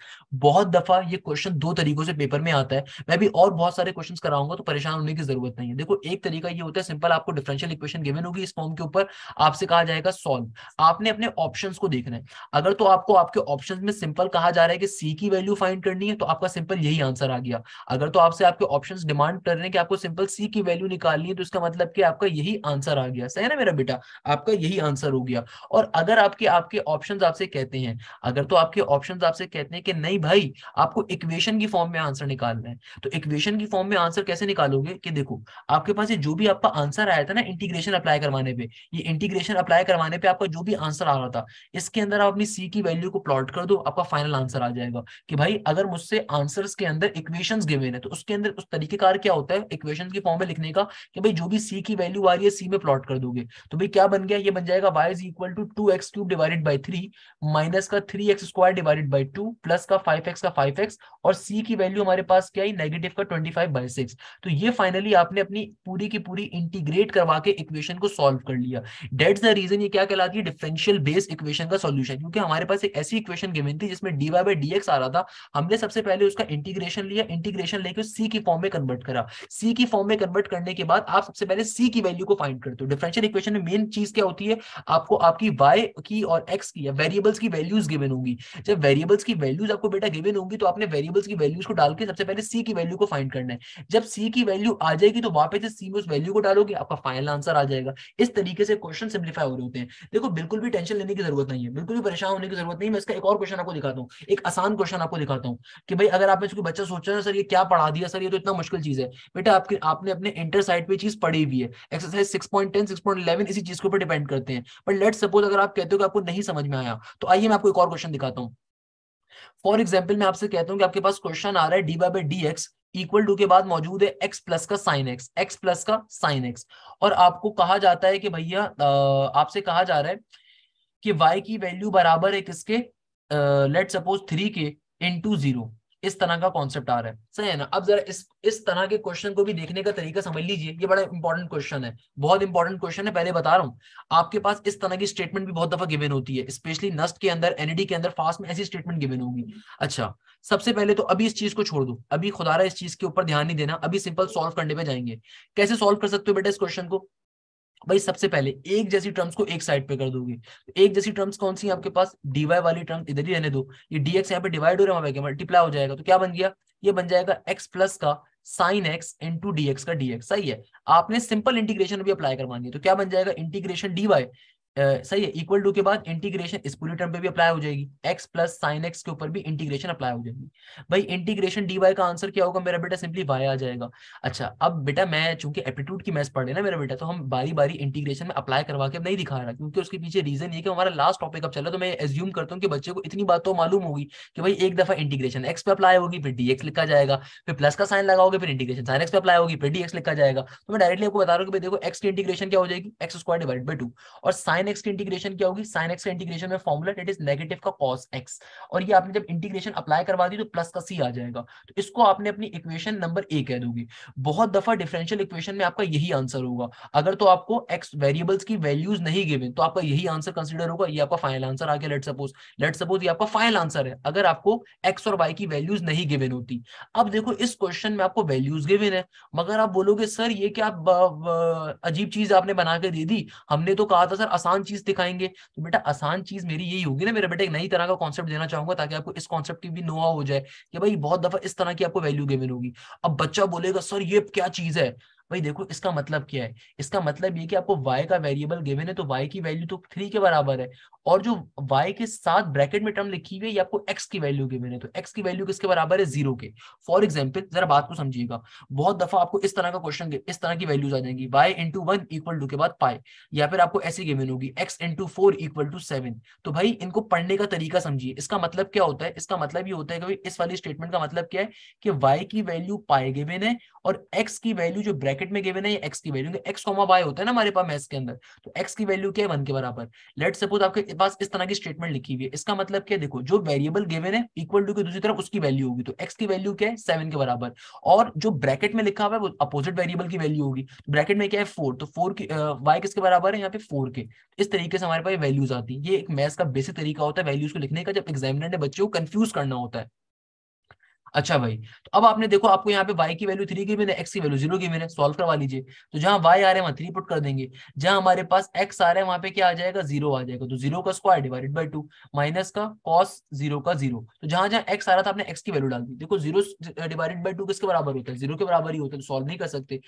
बहुत दफा ये क्वेश्चन दो तरीकों से पेपर में आता है मैं भी और बहुत सारे क्वेश्चन कराऊंगा तो परेशान होने की जरूरत नहीं है देखो एक तरीका ये होता है सिंपल आपको डिफरेंशियल इक्वेशन गिवन होगी फॉर्म के ऊपर आपसे कहा जाएगा सॉल्व आपने अपने ऑप्शन को देखना है अगर तो आपको आपके ऑप्शन में सिंपल कहा जा रहा है कि सी की वैल्यू फाइंड करनी है तो आपका सिंपल यही आंसर आ गया अगर तो आपसे आपके ऑप्शन डिमांड कर रहे हैं कि आपको सिंपल सी की वैल्यू निकालनी है तो इसका मतलब कि आपका यही आंसर आ गया सही है ना मेरा बेटा आपका यही आंसर हो गया और अगर आपके आपके ऑप्शन आपसे कहते हैं अगर तो आपके ऑप्शन आपसे कहते हैं कि नहीं भाई आपको इक्वेशन की फॉर्म में आंसर निकालना है तो इक्वेशन की फॉर्म में आंसर कैसे निकालोगे कि देखो आपके पास ये जो भी आपका आंसर आया था ना इंटीग्रेशन अप्लाई करवाने करवाने पे ये इंटीग्रेशन अप्लाई करवाने पे आपका जो भी आंसर आ रहा था इसके अंदर आप अपनी सी की वैल्यू को प्लॉट कर दो आपका फाइनल आंसर आ जाएगा कि भाई अगर मुझसे आंसर्स के अंदर इक्वेशन गिवेन है तो उसके अंदर उस तरीकेकार क्या होता है इक्वेशन के फॉर्म में लिखने का कि भाई जो भी सी की वैल्यू आ रही है सी में प्लॉट कर दोगे तो भाई क्या बन गया ये बन जाएगा y is equal to two x cube divided by three minus का three x square divided by two plus का फाइव एक्स का फाइव एक्स और सी की वैल्यू हमारे पास क्या है नेगेटिव का ट्वेंटी फाइव बाई सिक्स तो ये फाइनली आपने अपनी पूरी की पूरी इंटीग्रेट करवा के इक्वेशन को सॉल्व सॉल्व कर लिया डेट द रीजन ये क्या कहलाती है डिफरेंशियल बेस इक्वेशन का सोल्यूशन क्योंकि हमारे पास एक ऐसी इक्वेशन गिवन थी जिसमें d y by d x आ रहा था हमने सबसे पहले उसका इंटीग्रेशन लिया इंटीग्रेशन लेकर सी की फॉर्म में कन्वर्ट करा सी की फॉर्म में कन्वर्ट करने के बाद आप सबसे पहले सी की वैल्यू को फाइंड करते हो डिफरेंशियल इक्वेशन में मेन चीज क्या होती है आपको आपकी वाई की और एक्स की वेरिएबल्स की वैल्यूज गिवन होंगी जब वेरिएबल्स की वैल्यूज आपको बेटा गिवन होंगी तो आपने वेरिएबल्स की वैल्यूज को डाल के सबसे पहले सी की वैल्यू को फाइंड करना है जब सी की वैल्यू आ जाएगी तो वापस से सी में उस वैल्यू को डालोगे आपका फाइनल आंसर आ जाएगा इस तरीके से क्वेश्चन सिंप्लीफाई हो रहे होते हैं देखो बिल्कुल भी टेंशन लेने की जरूरत नहीं है बिल्कुल भी परेशान होने की जरूरत नहीं मैं इसका एक और क्वेश्चन आपको दिखाता हूँ एक आसान क्वेश्चन आपको दिखाता हूँ कि भाई अगर आप इसको बच्चा सोच रहे हैं सर ये क्या पढ़ा दिया सर ये तो इतना मुश्किल चीज है बेटा आपके आपने अपने इंटर साइड पर चीज पढ़ी हुई है exercise six point ten six point eleven इसी चीज के ऊपर डिपेंड करते हैं बट लेट सपोज अगर आप कहते हो कि आपको नहीं समझ में आया तो आइए मैं आपको एक और क्वेश्चन दिखाता हूँ फॉर एग्जाम्पल मैं आपसे कहता हूँ कि आपके पास क्वेश्चन आ रहा है d by by d x equal to के बाद मौजूद है एक्स प्लस का साइन एक्स एक्स प्लस का साइन एक्स और आपको कहा जाता है कि भैया आपसे कहा जा रहा है कि वाई की वैल्यू बराबर है किसके लेट सपोज थ्री के इंटू जीरो इस तरह का कॉन्सेप्ट आ रहा है सही है ना अब जरा इस इस तरह के क्वेश्चन को भी देखने का तरीका समझ लीजिए ये बड़ा इंपॉर्टेंट क्वेश्चन है बहुत इंपॉर्टेंट क्वेश्चन है पहले बता रहा हूँ आपके पास इस तरह की स्टेटमेंट भी बहुत दफा गिवन होती है स्पेशली नस्ट के अंदर एनडी के अंदर फास्ट में ऐसी स्टेटमेंट गिवन होगी अच्छा सबसे पहले तो अभी इस चीज को छोड़ दो अभी खुदारा इस चीज के ऊपर ध्यान नहीं देना अभी सिंपल सॉल्व करने पे जाएंगे कैसे सॉल्व कर सकते हो बेटा इस क्वेश्चन को भाई सबसे पहले एक जैसी टर्म्स को एक साइड पे कर दोगे तो एक जैसी टर्म्स कौन सी है आपके पास डीवाई वाली टर्म इधर ही रहने दो ये डीएक्स यहाँ पे डिवाइड हो रहा है वहां मल्टीप्लाई हो जाएगा तो क्या बन गया ये बन जाएगा एक्स प्लस का साइन एक्स डी डीएक्स का डीएक्स सही है आपने सिंपल इंटीग्रेशन भी अप्लाई करवानी है तो क्या बन जाएगा इंटीग्रेशन डीवाई सही है इक्वल टू के बाद इंटीग्रेशन इस पूरे टर्म पे भी अप्लाई हो जाएगी एक्स प्लस साइन एक्स के ऊपर भी इंटीग्रेशन अप्लाई हो जाएगी भाई इंटीग्रेशन डी वाई का आंसर क्या होगा मेरा बेटा सिंपली वाई आ जाएगा अच्छा अब बेटा मैं चूंकि एप्टीट्यूड की मैथ्स पढ़ लेना मेरा बेटा तो हम बारी बारी इंटीग्रेशन में अप्लाई करवा के नहीं दिखा रहा क्योंकि उसके पीछे रीजन ये कि हमारा लास्ट टॉपिक अब चल रहा तो मैं एज्यूम करता हूँ कि बच्चे को इतनी बात तो मालूम होगी कि भाई एक दफा इंटीग्रेशन एक्स पे अप्लाई होगी फिर डी लिखा जाएगा फिर प्लस का साइन लगाओगे फिर इंटीग्रेशन साइन एक्स पे अप्लाई होगी फिर डी लिखा जाएगा तो मैं डायरेक्टली आपको बता रहा हूँ कि देखो एक्स की इंटीग्रेशन क्या हो जाएगी x square divide by two और साइन साइन एक्स की इंटीग्रेशन क्या होगी साइन एक्स का इंटीग्रेशन में फॉर्मुला इट इज नेगेटिव का कॉस एक्स और ये आपने जब इंटीग्रेशन अप्लाई करवा दी तो प्लस का सी आ जाएगा तो इसको आपने अपनी इक्वेशन नंबर ए कह दोगे बहुत दफा डिफरेंशियल इक्वेशन में आपका यही आंसर होगा अगर तो आपको एक्स वेरिएबल्स की वैल्यूज नहीं गिवन तो आपका यही आंसर कंसिडर होगा ये आपका फाइनल आंसर आ गया लेट सपोज लेट सपोज ये आपका फाइनल आंसर है अगर आपको एक्स और वाई की वैल्यूज नहीं गिवेन होती अब देखो इस क्वेश्चन में आपको वैल्यूज गिवेन है मगर आप बोलोगे सर ये क्या अजीब चीज आपने बना के दे दी हमने तो कहा था सर आसान आसान चीज दिखाएंगे तो बेटा आसान चीज मेरी यही होगी ना मेरा बेटा एक नई तरह का कॉन्सेप्ट देना चाहूंगा ताकि आपको इस कॉन्सेप्ट की भी नोआ हो जाए कि भाई बहुत दफा इस तरह की आपको वैल्यू गेमिन होगी अब बच्चा बोलेगा सर ये क्या चीज है भाई देखो इसका मतलब क्या है इसका मतलब ये कि आपको y का वेरिएबल गिवन है तो y की वैल्यू तो थ्री के बराबर है और जो y के साथ ब्रैकेट में टर्म लिखी हुई है आपको x की वैल्यू गिवन है तो x की वैल्यू किसके बराबर है जीरो के फॉर एग्जाम्पल जरा बात को समझिएगा बहुत दफा आपको इस तरह का क्वेश्चन इस तरह की वैल्यूज आ जाएंगी y into one equal to के बाद पाए या फिर आपको ऐसी गिवन होगी x into four equal to seven तो भाई इनको पढ़ने का तरीका समझिए इसका मतलब क्या होता है इसका मतलब ये होता है कि इस वाली स्टेटमेंट का मतलब क्या है कि वाई की वैल्यू पाए गिवेन है और एक्स की वैल्यू जो ब्रैकेट ब्रैकेट में गिवन है एक्स की वैल्यू क्योंकि एक्स कॉमा वाई होता है ना हमारे पास मैथ्स के अंदर तो एक्स की वैल्यू क्या है वन के बराबर लेट सपोज आपके पास इस तरह की स्टेटमेंट लिखी हुई है इसका मतलब क्या देखो जो वेरिएबल गिवन है इक्वल टू की दूसरी तरफ उसकी वैल्यू होगी तो एक्स की वैल्यू क्या है सेवन के बराबर और जो ब्रैकेट में लिखा हुआ है वो अपोजिट वेरिएबल की वैल्यू होगी ब्रैकेट में क्या है फोर तो फोर की वाई किसके बराबर है यहाँ पे फोर के तो इस तरीके से हमारे पास वैल्यूज आती है ये एक मैथ्स का बेसिक तरीका होता है वैल्यूज को लिखने का जब एग्जामिनर ने बच्चे को कंफ्यूज करना होता है अच्छा भाई तो अब आपने देखो आपको यहाँ पे y की वैल्यू थ्री की मैंने x की वैल्यू जीरो की मैंने सॉल्व करवा लीजिए तो जहां y आ रहा है वहां थ्री पुट कर देंगे जहां हमारे पास x आ रहा है वहां पे क्या आ जाएगा जीरो आ जाएगा तो जीरो का square divided by two minus का कॉस जीरो का जीरो तो जहां जहां एक्स आ रहा था आपने एक्स की वैल्यू डाल दी देखो जीरो डिवाइडेड बाई टू किसके बराबर होता है जीरो के बराबर ही होता है तो सॉल्व नहीं कर सकते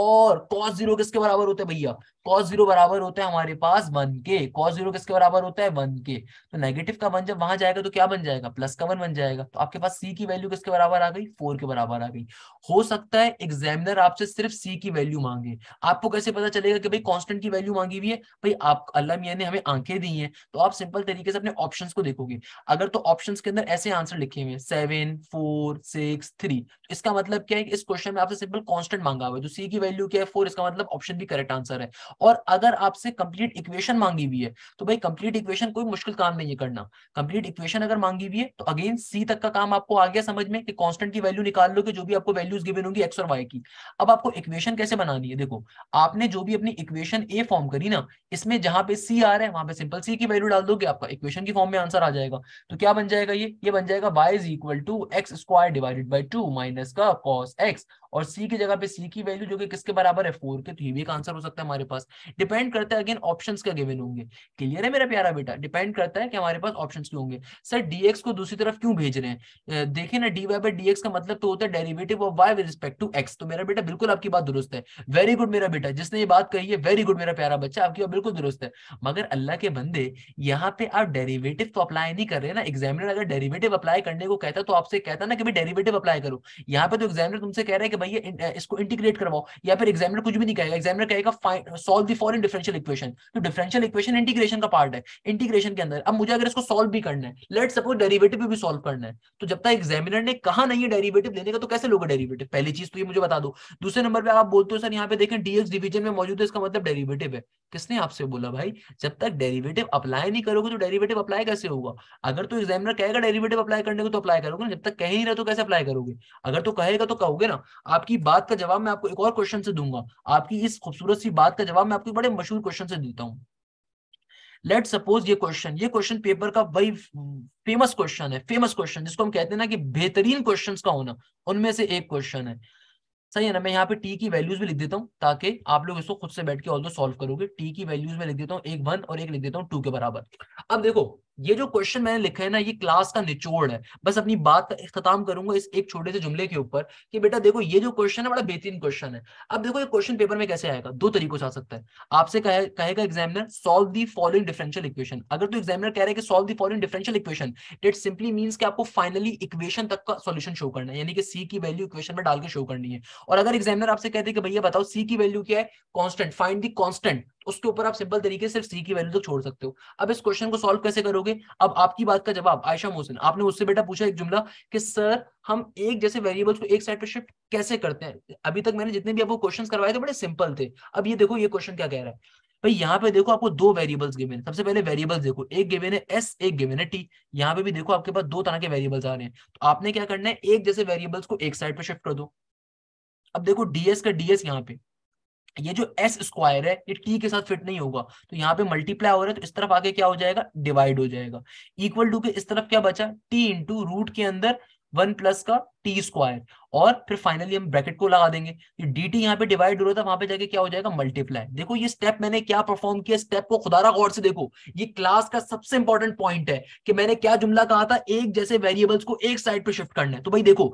और कॉस जीरो किसके बराबर होता है भैया कॉस जीरो बराबर होता है हमारे पास वन के कॉस जीरो किसके बराबर होता है वन के तो नेगेटिव का वन जब वहां जाएगा तो क्या बन जाएगा प्लस का वन बन जाएगा तो आपके पास सी की वैल्यू किसके बराबर आ गई फोर के बराबर आ गई हो सकता है एग्जामिनर आपसे सिर्फ सी की वैल्यू मांगे आपको कैसे पता चलेगा कि भाई कांस्टेंट की वैल्यू मांगी हुई है भाई आप अल्लाह मियाँ ने हमें आंखें दी हैं तो आप सिंपल तरीके से अपने ऑप्शन को देखोगे अगर तो ऑप्शन के अंदर ऐसे आंसर लिखे हुए सेवन फोर सिक्स थ्री इसका मतलब क्या है इस क्वेश्चन में आपसे सिंपल कॉन्स्टेंट मांगा हुआ है तो सी की वैल्यू क्या है फोर इसका मतलब ऑप्शन भी करेक्ट आंसर है और अगर आपसे कंप्लीट इक्वेशन मांगी हुई है तो भाई कंप्लीट इक्वेशन कोई मुश्किल काम नहीं है करना कंप्लीट इक्वेशन अगर मांगी हुई है तो अगेन सी तक का काम आपको आ गया समझ में एक कांस्टेंट की वैल्यू निकाल लो कि जो भी आपको वैल्यूज गिवन होंगी एक्स और वाई की अब आपको इक्वेशन कैसे बनानी है देखो आपने जो भी अपनी इक्वेशन ए फॉर्म करी ना इसमें जहां पे सी आ रहा है वहां पे सिंपल सी की वैल्यू डाल दोगे आपका इक्वेशन की फॉर्म में आंसर आ जाएगा तो क्या बन जाएगा ये ये बन जाएगा y is equal to x square divided by two minus का कॉस एक्स और सी की जगह पे सी की वैल्यू जो कि किसके बराबर है फोर के तो ये भी एक आंसर हो सकता है हमारे पास डिपेंड करता है अगेन ऑप्शंस का गिवन होंगे क्लियर है मेरा प्यारा बेटा डिपेंड करता है कि हमारे पास ऑप्शंस क्यों होंगे सर डीएक्स को दूसरी तरफ क्यों भेज रहे हैं देखिए ना डी गया पर डीएक्स का मतलब तो होता है derivative of y with respect to x तो मेरा बेटा बिल्कुल आपकी बात दुरुस्त है वेरी गुड मेरा बेटा जिसने ये बात कही है वेरी गुड मेरा प्यारा बच्चा आपकी बात बिल्कुल दुरुस्त है मगर अल्लाह के बंदे यहाँ पे आप डेरिवेटिव तो अप्लाई नहीं कर रहे ना एग्जामिनर अगर डेरिवेटिव अप्लाई करने को कहता तो आपसे कहता ना कि डेरिवेटिव अप्लाई करो यहाँ पे तो एग्जामिनर तुमसे कह रहे हैं कि भैया इसको इंटीग्रेट करवाओ या फिर एग्जामिनर कुछ भी नहीं कहेगा एग्जामिनर कहेगा solve the following differential equation तो डिफरेंशियल इक्वेशन इंटीग्रेशन का पार्ट है इंटीग्रेशन के अंदर अब मुझे अगर इसको सॉल्व भी करना है लेट सपोज डेरिवेटिव भी सॉल्व करना है तो जब तक एग्जामिनर ने पे कहा नहीं है डेरिवेटिव लेने का तो कैसे लोगे डेरिवेटिव पहली चीज तो ये मुझे बता दो दूसरे नंबर पे आप बोलते हो सर यहाँ पे देखें डीएक्स डिवीजन में मौजूद है इसका मतलब डेरिवेटिव है किसने आपसे बोला भाई जब तक डेरिवेटिव अप्लाई नहीं करोगे तो डेरिवेटिव अप्लाई कैसे होगा अगर तो एग्जामिनर कहेगा डेरिवेटिव अप्लाई करने को तो अप्लाई करोगे ना जब तक कह ही रहे तो कैसे अप्लाई करोगे अगर तो कहेगा तो कहोगे ना आपकी बात का जवाब मैं आपको एक और क्वेश्चन से दूंगा आपकी इस खूबसूरत सी बात का जवाब मैं आपको बड़े मशहूर क्वेश्चन से देता हूँ लेट सपोज ये क्वेश्चन ये क्वेश्चन पेपर का वही फेमस क्वेश्चन है फेमस क्वेश्चन जिसको हम कहते हैं ना कि बेहतरीन क्वेश्चंस का होना उनमें से एक क्वेश्चन है सही है ना मैं यहाँ पे टी की वैल्यूज भी लिख देता हूँ ताकि आप लोग इसको खुद से बैठ के ऑल दो सॉल्व करोगे टी की वैल्यूज में लिख देता हूँ एक वन और एक लिख देता हूँ टू के बराबर अब देखो ये जो क्वेश्चन मैंने लिखा है ना ये क्लास का निचोड़ है बस अपनी बात का इख्ताम करूंगा इस एक छोटे से जुमले के ऊपर कि बेटा देखो ये जो क्वेश्चन है बड़ा बेहतरीन क्वेश्चन है अब देखो ये क्वेश्चन पेपर में कैसे आएगा दो तरीकों से आ सकता है आपसे कहे, कहेगा examiner solve the following differential equation अगर तो एग्जामिनर कह रहे हैं कि solve the following differential equation it simply means की आपको फाइनली इक्वेशन तक का सोल्यूशन शो करना है यानी कि सी की वैल्यू इक्वेशन में डाल के शो करनी है और अगर एग्जामिनर आपसे कहते हैं कि भैया बताओ सी की वैल्यू क्या है कॉन्स्टेंट फाइंड दी कॉन्स्टेंट उसके ऊपर आप सिंपल तरीके से सिर्फ सी की वैल्यू तक तो छोड़ सकते हो अब इस क्वेश्चन को सॉल्व कैसे करोगे अब आपकी बात का जवाब आयशा मोहसिन आपने उससे बेटा पूछा एक जुमला कि सर हम एक जैसे वेरिएबल्स को एक साइड पर शिफ्ट कैसे करते हैं अभी तक मैंने जितने भी आपको क्वेश्चन करवाए थे बड़े सिंपल थे अब ये देखो ये क्वेश्चन क्या कह रहा है भाई यहाँ पे देखो आपको दो वेरिएबल्स गिवन सबसे पहले वेरिएबल्स देखो एक गिवन है एस एक गिवन है टी यहाँ पे भी देखो आपके पास दो तरह के वेरिएबल्स आ रहे हैं तो आपने क्या करना है एक जैसे वेरिएबल्स को एक साइड पे शिफ्ट कर दो अब देखो डीएस का डीएस यहाँ पे ये जो एस स्क्वायर है ये टी के साथ फिट नहीं होगा तो यहाँ पे मल्टीप्लाई हो रहा है तो इस तरफ आगे क्या हो जाएगा डिवाइड हो जाएगा इक्वल टू के इस तरफ क्या बचा टी इंटू रूट के अंदर वन प्लस का टी स्क्वायर और फिर फाइनली हम ब्रैकेट को लगा देंगे ये डी टी यहाँ पे डिवाइड हो रहा था वहां पे जाके क्या हो जाएगा मल्टीप्लाई देखो ये स्टेप मैंने क्या परफॉर्म किया स्टेप को खुदारा गौर से देखो ये क्लास का सबसे इंपॉर्टेंट पॉइंट है कि मैंने क्या जुमला कहा था एक जैसे वेरिएबल्स को एक साइड पे शिफ्ट करना है तो भाई देखो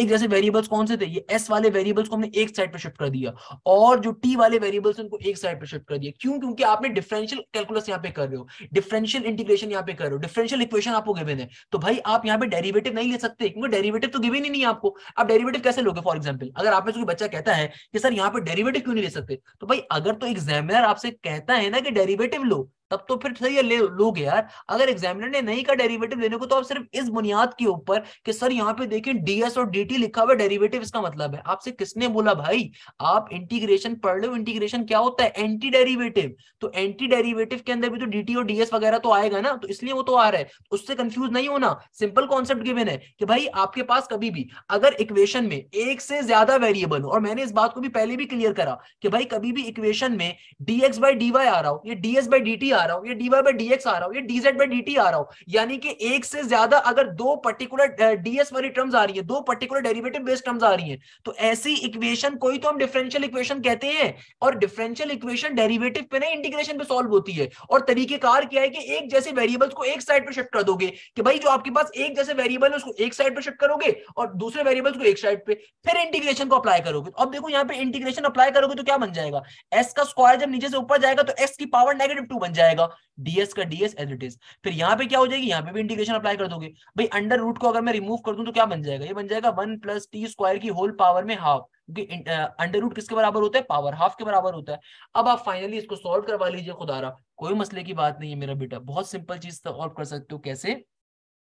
एक जैसे वेरिएबल्स कौन से थे ये एस वाले वेरिएबल्स को हमने एक साइड पर शिफ्ट कर दिया और जो टी वाले वेरिएबल्स उनको एक साइड पर शिफ्ट कर दिया क्यों क्योंकि आपने डिफरेंशियल कैलकुलस यहाँ पे कर रहे हो डिफरेंशियल इंटीग्रेशन यहाँ पे कर रहे हो डिफरेंशियल इक्वेशन आपको गिवेन है तो भाई आप यहाँ पे डेरिवेटिव नहीं ले सकते क्योंकि डेरिवेटिव तो गिवेन ही नहीं नहीं है आपको आप डेरिवेटिव कैसे लोगे फॉर एग्जाम्पल अगर आप में से कोई बच्चा कहता है कि सर यहाँ पे डेरिवेटिव क्यों नहीं ले सकते तो भाई अगर तो एग्जामिनर आपसे कहता है ना कि डेरिवेटिव लो तब तो फिर सही है ले लोगे यार अगर एग्जामिनर ने नहीं का डेरिवेटिव लेने को तो आप सिर्फ इस बुनियाद के ऊपर कि सर यहाँ पे देखें डीएस और डीटी लिखा हुआ डेरिवेटिव इसका मतलब है आपसे किसने बोला भाई आप इंटीग्रेशन पढ़ लो इंटीग्रेशन क्या होता है एंटी डेरिवेटिव तो एंटी डेरिवेटिव के अंदर भी तो डीटी और डीएस वगैरह तो आएगा ना तो इसलिए वो तो आ रहा है उससे कंफ्यूज नहीं होना सिंपल कॉन्सेप्ट गिवेन है कि भाई आपके पास कभी भी अगर इक्वेशन में एक से ज्यादा वेरिएबल हो और मैंने इस बात को भी पहले भी क्लियर करा कि भाई कभी भी इक्वेशन में डीएक्स बाई डीवाई आ रहा हो या डीएस बाई डीटी आ रहा हूँ ये d y by d x आ रहा हूँ ये डीजेड बाई डी आ रहा हूँ यानी कि एक से ज्यादा अगर दो पर्टिकुलर डीएस वाली टर्म्स आ रही है दो पर्टिकुलर डेरिवेटिव बेस्ड टर्म्स आ रही है तो ऐसी इक्वेशन कोई तो हम डिफरेंशियल इक्वेशन कहते हैं और डिफरेंशियल इक्वेशन डेरिवेटिव पे ना इंटीग्रेशन पे सॉल्व होती है और तरीकेकार क्या है कि एक जैसे वेरिएबल्स को एक साइड पर शिफ्ट कर दोगे कि भाई जो आपके पास एक जैसे वेरिएबल है उसको एक साइड पर शिफ्ट करोगे और दूसरे वेरिएबल्स को एक साइड पे फिर इंटीग्रेशन को अप्लाई करोगे तो अब देखो यहाँ पे इंटीग्रेशन अप्लाई करोगे तो क्या बन जाएगा एस का स्क्वायर जब नीचे से ऊपर जाएगा तो एस की पावर नेगेटिव टू बन जाएगा जाएगा डीएस का डीएस एज इट इज फिर यहाँ पे क्या हो जाएगी यहाँ पे भी इंटीग्रेशन अप्लाई कर दोगे भाई अंडर रूट को अगर मैं रिमूव कर दूं तो क्या बन जाएगा ये बन जाएगा वन प्लस टी स्क्वायर की होल पावर में हाफ क्योंकि अंडर रूट uh, किसके बराबर होता है पावर हाफ के बराबर होता है अब आप फाइनली इसको सॉल्व करवा लीजिए खुदारा कोई मसले की बात नहीं है मेरा बेटा बहुत सिंपल चीज सॉल्व कर सकते हो कैसे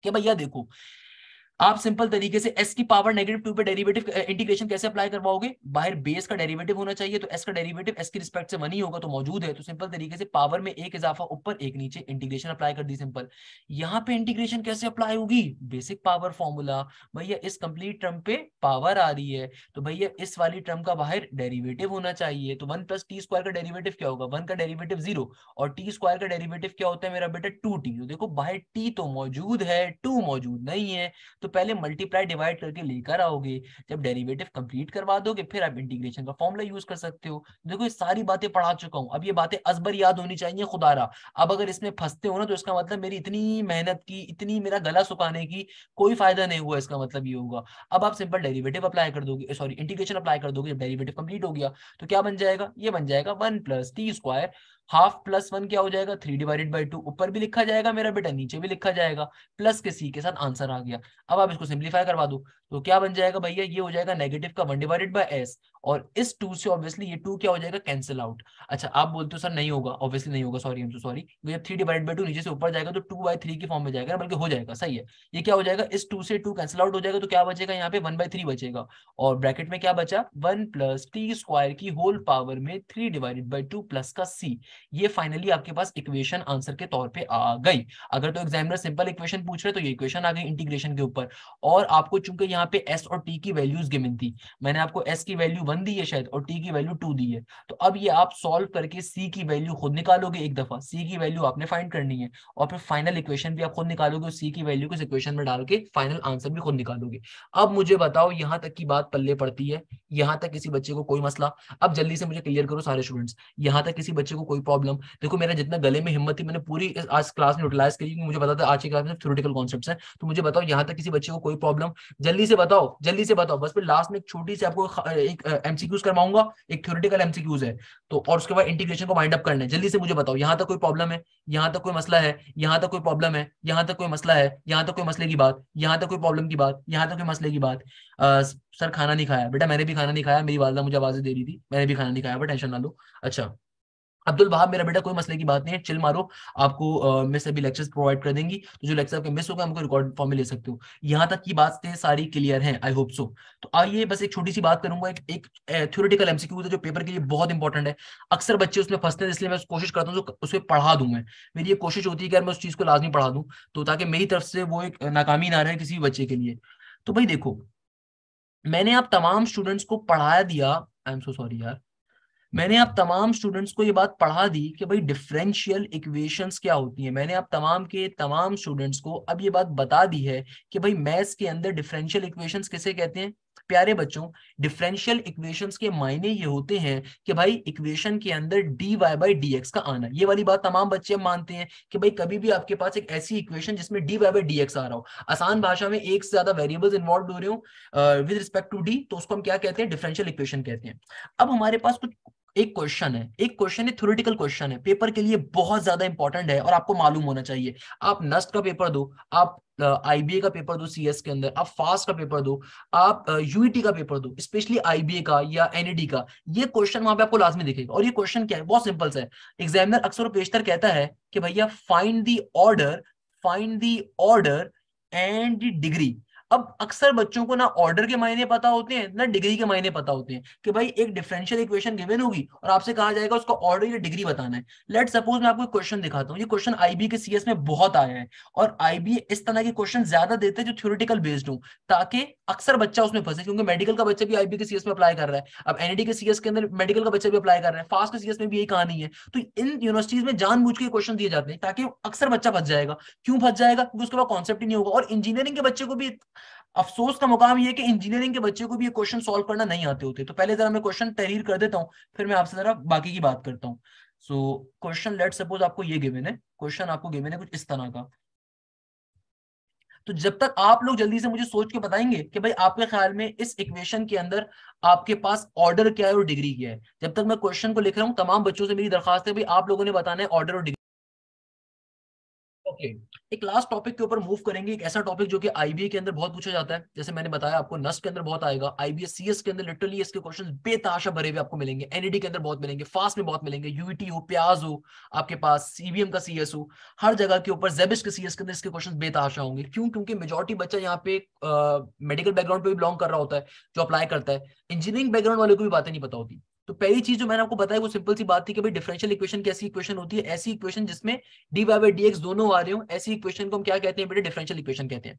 कि भैया देखो आप सिंपल तरीके से एस की पावर नेगेटिव टू पे डेरिवेटिव इंटीग्रेशन uh, कैसे अप्लाई करवाओगे बाहर बेस का डेरिवेटिव होना चाहिए तो एस का डेरिवेटिव एस के रिस्पेक्ट से वन ही होगा तो मौजूद है तो सिंपल तरीके से पावर में एक इजाफा ऊपर एक नीचे इंटीग्रेशन अप्लाई कर दी सिंपल यहाँ पे इंटीग्रेशन कैसे अप्लाई होगी बेसिक पावर फॉर्मूला भैया इस कंप्लीट टर्म पे पावर आ रही है तो भैया इस वाली टर्म का बाहर डेरीवेटिव होना चाहिए तो वन प्लस टी स्क्वायर का डेरीवेटिव क्या होगा वन का डेरीवेटिव जीरो और टी स्क्वायर का डेरीवेटिव क्या होता है मेरा बेटा टू टी तो देखो बाहर टी तो मौजूद है टू मौजूद नहीं है तो पहले मल्टीप्लाई डिवाइड करके लेकर आओगे जब डेरिवेटिव कंप्लीट करवा दोगे फिर आप इंटीग्रेशन का फॉर्मुला यूज कर सकते हो देखो ये सारी बातें पढ़ा चुका हूँ अब ये बातें असबर याद होनी चाहिए खुदारा अब अगर इसमें फंसते हो ना तो इसका मतलब मेरी इतनी मेहनत की इतनी मेरा गला सुखाने की कोई फायदा नहीं हुआ इसका मतलब ये होगा अब आप सिंपल डेरीवेटिव अप्लाई कर दोगे सॉरी इंटीग्रेशन अप्लाई कर दोगे जब डेरीवेटिव कंप्लीट हो गया तो क्या बन जाएगा ये बन जाएगा one plus t square half plus one क्या हो जाएगा थ्री डिवाइडेड बाई टू ऊपर भी लिखा जाएगा मेरा बेटा नीचे भी लिखा जाएगा प्लस के सी के साथ आंसर आ गया अब आप इसको सिंप्लीफाई करवा दो तो क्या बन जाएगा भैया ये हो जाएगा नेगेटिव का वन डिवाइडेड बाय एस और इस टू से ऑब्वियसली ये टू क्या हो जाएगा कैंसिल आउट अच्छा आप बोलते हो सर नहीं होगा ऑब्वियसली नहीं होगा सॉरी सॉरी जब थ्री डिवाइड बाई टू नीचे से ऊपर जाएगा तो टू बाई थ्री की फॉर्म में जाएगा बल्कि हो जाएगा सही है ये क्या हो जाएगा इस टू से टू कैंसिल आउट हो जाएगा तो क्या बचेगा यहाँ पे वन बाई थ्री बचेगा और ब्रैकेट में क्या बचा वन प्लस टी स्क्वायर की होल पावर में three divided by two plus का सी ये फाइनली आपके पास इक्वेशन आंसर के तौर पे आ गई अगर तो एग्जामिनर सिंपल इक्वेशन पूछ रहे तो ये इक्वेशन आ गई इंटीग्रेशन के ऊपर और आपको चूंकि यहाँ पे एस और टी की वैल्यूज गिवन थी मैंने आपको एस की वैल्यू वन दी है शायद और टी की वैल्यू टू दी है तो अब ये आप सोल्व करके सी की वैल्यू खुद निकालोगे एक दफा सी की वैल्यू आपने फाइंड करनी है और फिर फाइनल इक्वेशन भी आप खुद निकालोगे सी की वैल्यू को इक्वेशन में डाल के फाइनल आंसर भी खुद निकालोगे अब मुझे बताओ यहाँ तक की बात पल्ले पड़ती है यहाँ तक किसी बच्चे को कोई मसला अब जल्दी से मुझे क्लियर करो सारे स्टूडेंट्स यहाँ तक किसी बच्चे को कोई प्रॉब्लम देखो मेरा जितना गले में हिम्मत थी मैंने पूरी आज क्लास में यूटिलाइज करी क्योंकि मुझे पता था आज की क्लास में थ्योरेटिकल कॉन्सेप्ट्स हैं तो मुझे बताओ यहाँ तक किसी बच्चे को कोई प्रॉब्लम जल्दी से बताओ जल्दी से बताओ बस फिर लास्ट में एक छोटी सी आपको एक एमसीक्यूज करवाऊंगा एक थ्योरेटिकल एमसीक्यूज है तो और उसके बाद इंटीग्रेशन को वाइंड अप करना है जल्दी से मुझे बताओ यहाँ तक कोई प्रॉब्लम है यहाँ तक कोई मसला है यहाँ तक कोई प्रॉब्लम है यहाँ तक कोई मसला है यहाँ तक कोई मसले की बात यहाँ तक कोई प्रॉब्लम की बात यहाँ तक कोई मसले की बात सर खाना नहीं खाया बेटा मैंने भी खाना नहीं खाया मेरी वालदा मुझे आवाजें दे रही थी मैंने भी खाना नहीं खाया बट टेंशन ना लो अच्छा अब्दुल वहाब मेरा बेटा कोई मसले की बात नहीं है चिल मारो आपको मिस अभी लेक्चर्स प्रोवाइड कर देंगी तो जो लेक्चर आपके मिस होगा हमको रिकॉर्ड फॉर्म में ले सकते हो यहाँ तक की बात सारी क्लियर है आई होप सो तो आइए बस एक छोटी सी बात करूंगा एक एक थ्योरेटिकल एमसीक्यू था जो पेपर के लिए बहुत इंपॉर्टेंट है अक्सर बच्चे उसमें फंसते हैं इसलिए मैं कोशिश करता हूँ उसे पढ़ा दूँ मैं मेरी ये कोशिश होती है कि मैं उस चीज़ को लाजमी पढ़ा दूँ तो ताकि मेरी तरफ से वो एक नाकामी ना रहे किसी बच्चे के लिए तो भाई देखो मैंने आप तमाम स्टूडेंट्स को पढ़ाया दिया आई एम सो सॉरी यार मैंने आप तमाम स्टूडेंट्स को ये बात पढ़ा दी कि भाई डिफरेंशियल इक्वेशंस क्या होती है मैंने आप तमाम के तमाम स्टूडेंट्स को अब ये बात बता दी है कि भाई मैथ्स के अंदर डिफरेंशियल इक्वेशंस किसे कहते हैं प्यारे बच्चों डिफरेंशियल इक्वेशंस के मायने ये होते हैं कि भाई इक्वेशन के अंदर d y by d x का आना ये वाली बात तमाम बच्चे मानते हैं कि भाई कभी भी आपके पास एक ऐसी इक्वेशन जिसमें d y by d x आ रहा हो आसान भाषा में एक से ज्यादा वेरिएबल्स इन्वॉल्व हो रहे हो विद रिस्पेक्ट टू डी तो उसको हम क्या कहते हैं डिफरेंशियल इक्वेशन कहते हैं अब हमारे पास कुछ एक क्वेश्चन है एक क्वेश्चन है थ्योरेटिकल क्वेश्चन है पेपर के लिए बहुत ज्यादा इंपॉर्टेंट है और आपको मालूम होना चाहिए आप नस्ट का पेपर दो आप आईबीए का पेपर दो सीएस के अंदर आप फास्ट का पेपर दो आप यूईटी e का पेपर दो स्पेशली आईबीए का या एनईडी e का ये क्वेश्चन वहां पे आपको लाजमी दिखेगा और ये क्वेश्चन क्या है बहुत सिंपल सा है एग्जामिनर अक्सर पेशतर कहता है कि भैया find the order find the order and degree अब अक्सर बच्चों को ना ऑर्डर के मायने पता होते हैं ना डिग्री के मायने पता होते हैं कि भाई एक डिफरेंशियल इक्वेशन गिवन होगी और आपसे कहा जाएगा उसका ऑर्डर या डिग्री बताना है लेट सपोज मैं आपको क्वेश्चन दिखाता हूँ ये क्वेश्चन आईबी के सीएस में बहुत आया है और आईबी इस तरह के क्वेश्चन ज्यादा देते हैं जो थ्योरिटिकल बेस्ड हो ताकि अक्सर बच्चा उसमें फंसे क्योंकि मेडिकल का बच्चा भी आईबी के सीएस में अप्लाई कर रहा है अब एनईडी e के सीएस के अंदर मेडिकल का बच्चा भी अप्लाई कर रहा है फास्ट के सीएस में भी यही कहानी है तो इन यूनिवर्सिटीज में जानबूझ के क्वेश्चन दिए जाते हैं ताकि अक्सर बच्चा फंस जाएगा क्यों फंस जाएगा क्योंकि उसके बाद कॉन्सेप्ट ही नहीं होगा और इंजीनियरिंग के बच्चे को भी अफसोस का मुकाम ये कि इंजीनियरिंग के बच्चे को भी ये क्वेश्चन सॉल्व करना नहीं आते होते तो पहले जरा मैं क्वेश्चन तहरीर कर देता हूँ फिर मैं आपसे जरा बाकी की बात करता हूँ सो क्वेश्चन लेट सपोज आपको ये गिवन है क्वेश्चन आपको गिवन है कुछ इस तरह का तो जब तक आप लोग जल्दी से मुझे सोच के बताएंगे कि भाई आपके ख्याल में इस इक्वेशन के अंदर आपके पास ऑर्डर क्या है और डिग्री क्या है जब तक मैं क्वेश्चन को लिख रहा हूँ तमाम बच्चों से मेरी दरखास्त है भाई आप लोगों ने बताना है ऑर्डर और डिग्री ओके okay. एक लास्ट टॉपिक के ऊपर मूव करेंगे एक ऐसा टॉपिक जो कि आईबीए के अंदर बहुत पूछा जाता है जैसे मैंने बताया आपको नस्ट के अंदर बहुत आएगा सीएस के अंदर लिटरली इसके क्वेश्चन बेताशा भरे हुए आपको मिलेंगे एनईडी e के अंदर बहुत मिलेंगे फास्ट में बहुत मिलेंगे यूईटी e हो प्याज हो आपके पास सीबीएम का सीएस हो हर जगह के ऊपर जेबिस के सीएस के अंदर इसके क्वेश्चन बेताशा होंगे क्यों क्योंकि मेजोरिटी बच्चा यहाँ पे मेडिकल बैकग्राउंड पे भी बिलोंग कर रहा होता है जो अप्लाई करता है इंजीनियरिंग बैकग्राउंड वाले को भी बातें नहीं पता होती तो पहली चीज जो मैंने आपको बताया वो सिंपल सी बात थी कि भाई डिफरेंशियल इक्वेशन कैसी इक्वेशन होती है ऐसी इक्वेशन जिसमें d y by d x दोनों आ रहे हो ऐसी इक्वेशन को हम क्या कहते हैं बेटे डिफरेंशियल इक्वेशन कहते हैं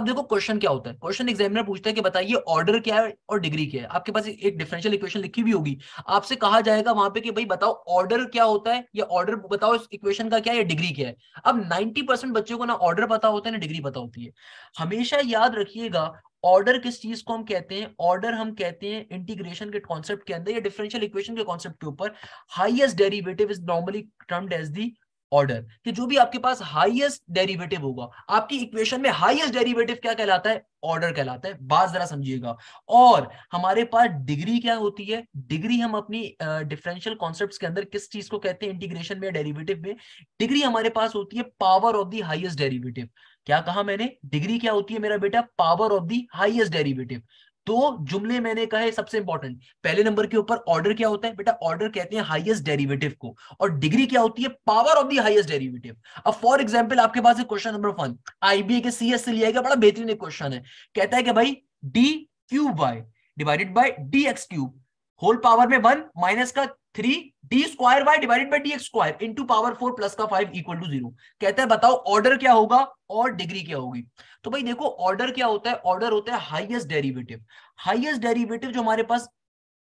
अब देखो क्वेश्चन क्या होता है क्वेश्चन एग्जामिनर पूछता है कि बताइए ऑर्डर क्या है और डिग्री क्या है आपके पास एक डिफरेंशियल इक्वेशन लिखी भी होगी आपसे कहा जाएगा वहां पर भाई बताओ ऑर्डर क्या होता है या ऑर्डर बताओ इस इक्वेशन का क्या है या डिग्री क्या है अब नाइनटी बच्चों को ना ऑर्डर पता होता है ना डिग्री पता होती है हमेशा याद रखिएगा ऑर्डर किस चीज को हम कहते हैं ऑर्डर हम कहते हैं इंटीग्रेशन के कॉन्सेप्ट के अंदर या डिफरेंशियल इक्वेशन के कॉन्सेप्ट के ऊपर highest derivative is normally termed as the order कि जो भी आपके पास हाईएस्ट डेरिवेटिव होगा आपकी इक्वेशन में हाईएस्ट डेरिवेटिव क्या कहलाता है ऑर्डर कहलाता है बात जरा समझिएगा और हमारे पास डिग्री क्या होती है डिग्री हम अपनी डिफरेंशियल uh, कॉन्सेप्ट्स के अंदर किस चीज को कहते हैं इंटीग्रेशन में डेरिवेटिव में डिग्री हमारे पास होती है power of the highest derivative क्या कहा मैंने डिग्री क्या होती है मेरा बेटा power of the highest derivative तो जुमले मैंने कहा सबसे इंपॉर्टेंट पहले नंबर के ऊपर ऑर्डर क्या होता है बेटा ऑर्डर कहते हैं हाईएस्ट डेरिवेटिव को और डिग्री क्या होती है power of the highest derivative अब फॉर एग्जांपल आपके पास एक क्वेश्चन नंबर वन आईबीए के सीएस से लिया गया बड़ा बेहतरीन एक क्वेश्चन है कहता है कि भाई d cube y divided by d x cube whole power में वन माइनस का three d square y divided by d x square two power four plus का फाइव इक्वल टू जीरो कहते हैं बताओ ऑर्डर क्या होगा और डिग्री क्या होगी तो भाई देखो ऑर्डर क्या होता है ऑर्डर होता है हाइएस्ट डेरीवेटिव हाइएस्ट डेरीवेटिव जो हमारे पास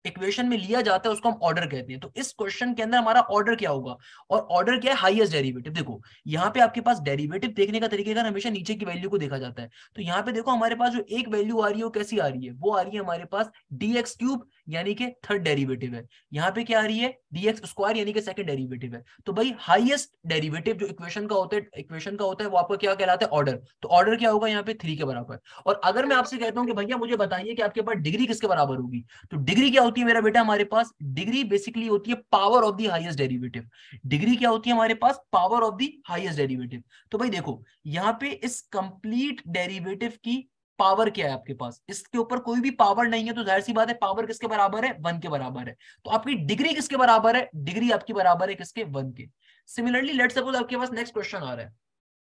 इक्वेशन में लिया जाता है उसको हम ऑर्डर कहते हैं तो इस क्वेश्चन के अंदर हमारा ऑर्डर क्या होगा और ऑर्डर क्या है हाईएस्ट डेरिवेटिव देखो यहाँ पे आपके पास डेरिवेटिव देखने का तरीके का हमेशा नीचे की वैल्यू को देखा जाता है तो यहाँ पे देखो हमारे पास जो एक वैल्यू आ रही है वो कैसी आ रही है वो आ रही है हमारे पास डी एक्स क्यूब यानी कि थर्ड डेरिवेटिव है यहाँ पे क्या आ रही है डी एक्स स्क्वायर यानी कि सेकंड डेरिवेटिव है तो भाई हाईएस्ट डेरिवेटिव जो इक्वेशन का होता है इक्वेशन का होता है वो आपको क्या कहलाता है ऑर्डर तो ऑर्डर क्या होगा यहाँ पे थ्री के बराबर और अगर मैं आपसे कहता हूँ कि भैया मुझे बताइए कि आपके पास डिग्री किसके बराबर होगी तो डिग्री क्या होती है मेरा बेटा हमारे पास डिग्री बेसिकली होती है power of the highest derivative degree क्या होती है हमारे पास power of the highest derivative तो भाई देखो यहाँ पे इस कंप्लीट डेरीवेटिव की पावर क्या है आपके पास इसके ऊपर कोई भी पावर नहीं है तो जाहिर सी बात है पावर किसके बराबर है वन के बराबर है तो आपकी डिग्री किसके बराबर है डिग्री आपकी बराबर है किसके वन के सिमिलरली लेट सपोज आपके पास नेक्स्ट क्वेश्चन आ रहा है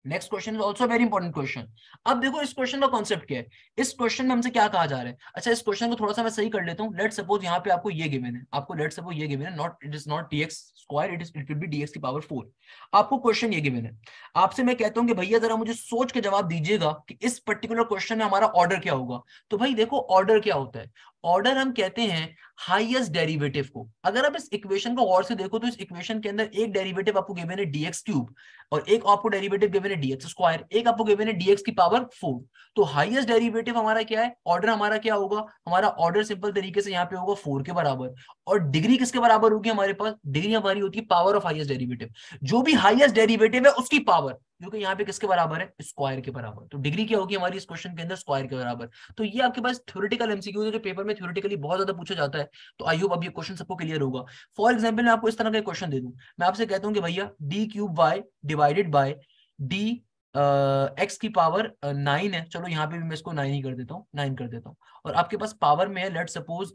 next question is also very important question अब देखो इस क्वेश्चन का कॉन्सेप्ट क्या है इस क्वेश्चन में हमसे क्या कहा जा रहा है अच्छा इस क्वेश्चन को थोड़ा सा मैं सही कर लेता हूँ लेट सपोज यहाँ पे आपको ये गिवन है आपको लेट सपोज ये गिवन है not it is not t square it is it will be dx की पावर फोर आपको क्वेश्चन ये गिवन है आपसे मैं कहता हूँ कि भैया जरा मुझे सोच के जवाब दीजिएगा कि इस पर्टिकुलर क्वेश्चन में हमारा ऑर्डर क्या होगा तो भाई देखो ऑर्डर क्या होता है ऑर्डर हम कहते हैं हाईएस्ट डेरिवेटिव को अगर आप इस इक्वेशन को और से देखो तो इस इक्वेशन के अंदर एक डेरिवेटिव आपको गिवन है डीएक्स क्यूब और एक आपको डेरिवेटिव गिवन है डीएक्स स्क्वायर एक आपको गिवन है डीएक्स की पावर फोर तो हाईएस्ट डेरिवेटिव हमारा क्या है ऑर्डर हमारा क्या होगा हमारा ऑर्डर सिंपल तरीके से यहाँ पे होगा फोर के बराबर और डिग्री किसके बराबर होगी हमारे पास डिग्री हमारी होती है पावर ऑफ हाइएस्ट डेरिवेटिव जो भी हाइएस्ट डेरिवेटिव है उसकी पावर जो कि यहाँ पे किसके बराबर है स्क्वायर के बराबर तो डिग्री क्या होगी हमारी इस क्वेश्चन के अंदर स्क्वायर के बराबर तो ये आपके पास थ्योरेटिकल एमसीक्यू जो पेपर में थ्योरेटिकली बहुत ज्यादा पूछा जाता है तो आई होप अब ये क्वेश्चन सबको क्लियर होगा फॉर एग्जाम्पल मैं आपको इस तरह का क्वेश्चन दे दू मैं आपसे कहता हूँ कि भैया d cube y divided by d x की पावर नाइन है चलो यहाँ पे भी मैं इसको नाइन ही कर देता हूँ नाइन कर देता हूँ और आपके पास पावर में है लेट सपोज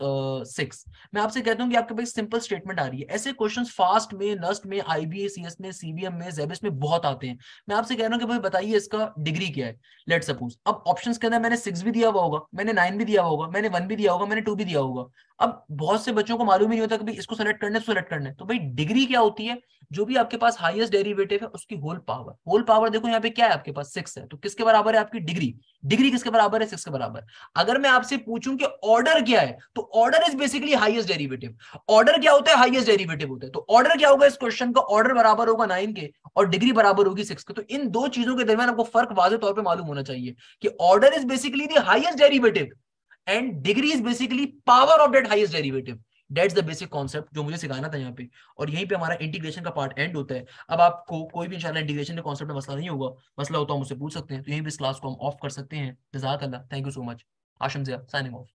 सिक्स मैं आपसे कहता हूँ कि आपके पास सिंपल स्टेटमेंट आ रही है ऐसे क्वेश्चन फास्ट में नस्ट में आईबीए सीएस में सीबीएम में जेबिस में बहुत आते हैं मैं आपसे कह रहा हूँ कि भाई बताइए इसका डिग्री क्या है लेट सपोज अब ऑप्शन के अंदर मैंने सिक्स भी दिया हुआ होगा मैंने नाइन भी दिया हुआ होगा मैंने वन भी दिया होगा मैंने टू भी दिया होगा अब बहुत से बच्चों को मालूम ही नहीं होता कि इसको सेलेक्ट करना है सेलेक्ट करना है तो भाई डिग्री क्या होती है जो भी आपके पास हाईएस्ट डेरिवेटिव है उसकी होल पावर होल पावर देखो यहाँ पे क्या है आपके पास सिक्स है तो किसके बराबर है आपकी डिग्री डिग्री किसके बराबर है सिक्स के बराबर अगर मैं आपसे पूछूं कि ऑर्डर क्या है तो order is basically highest derivative order क्या होता है हाईएस्ट डेरिवेटिव होता है तो ऑर्डर क्या होगा इस क्वेश्चन का ऑर्डर बराबर होगा नाइन के और डिग्री बराबर होगी सिक्स के तो इन दो चीजों के दरमियान आपको फर्क वाजे तौर पर मालूम होना चाहिए कि order is basically the highest derivative and degree is basically power of that highest derivative that's the basic concept जो मुझे सिखाना था यहाँ पे और यहीं पे हमारा इंटीग्रेशन का पार्ट एंड होता है अब आपको कोई भी इंशाल्लाह इंटीग्रेशन के कॉन्सेप्ट में मसला नहीं होगा मसला होता है मुझसे पूछ सकते हैं तो यहीं पे इस क्लास को हम ऑफ कर सकते हैं जजाक अल्लाह thank you so much Asham Zia signing of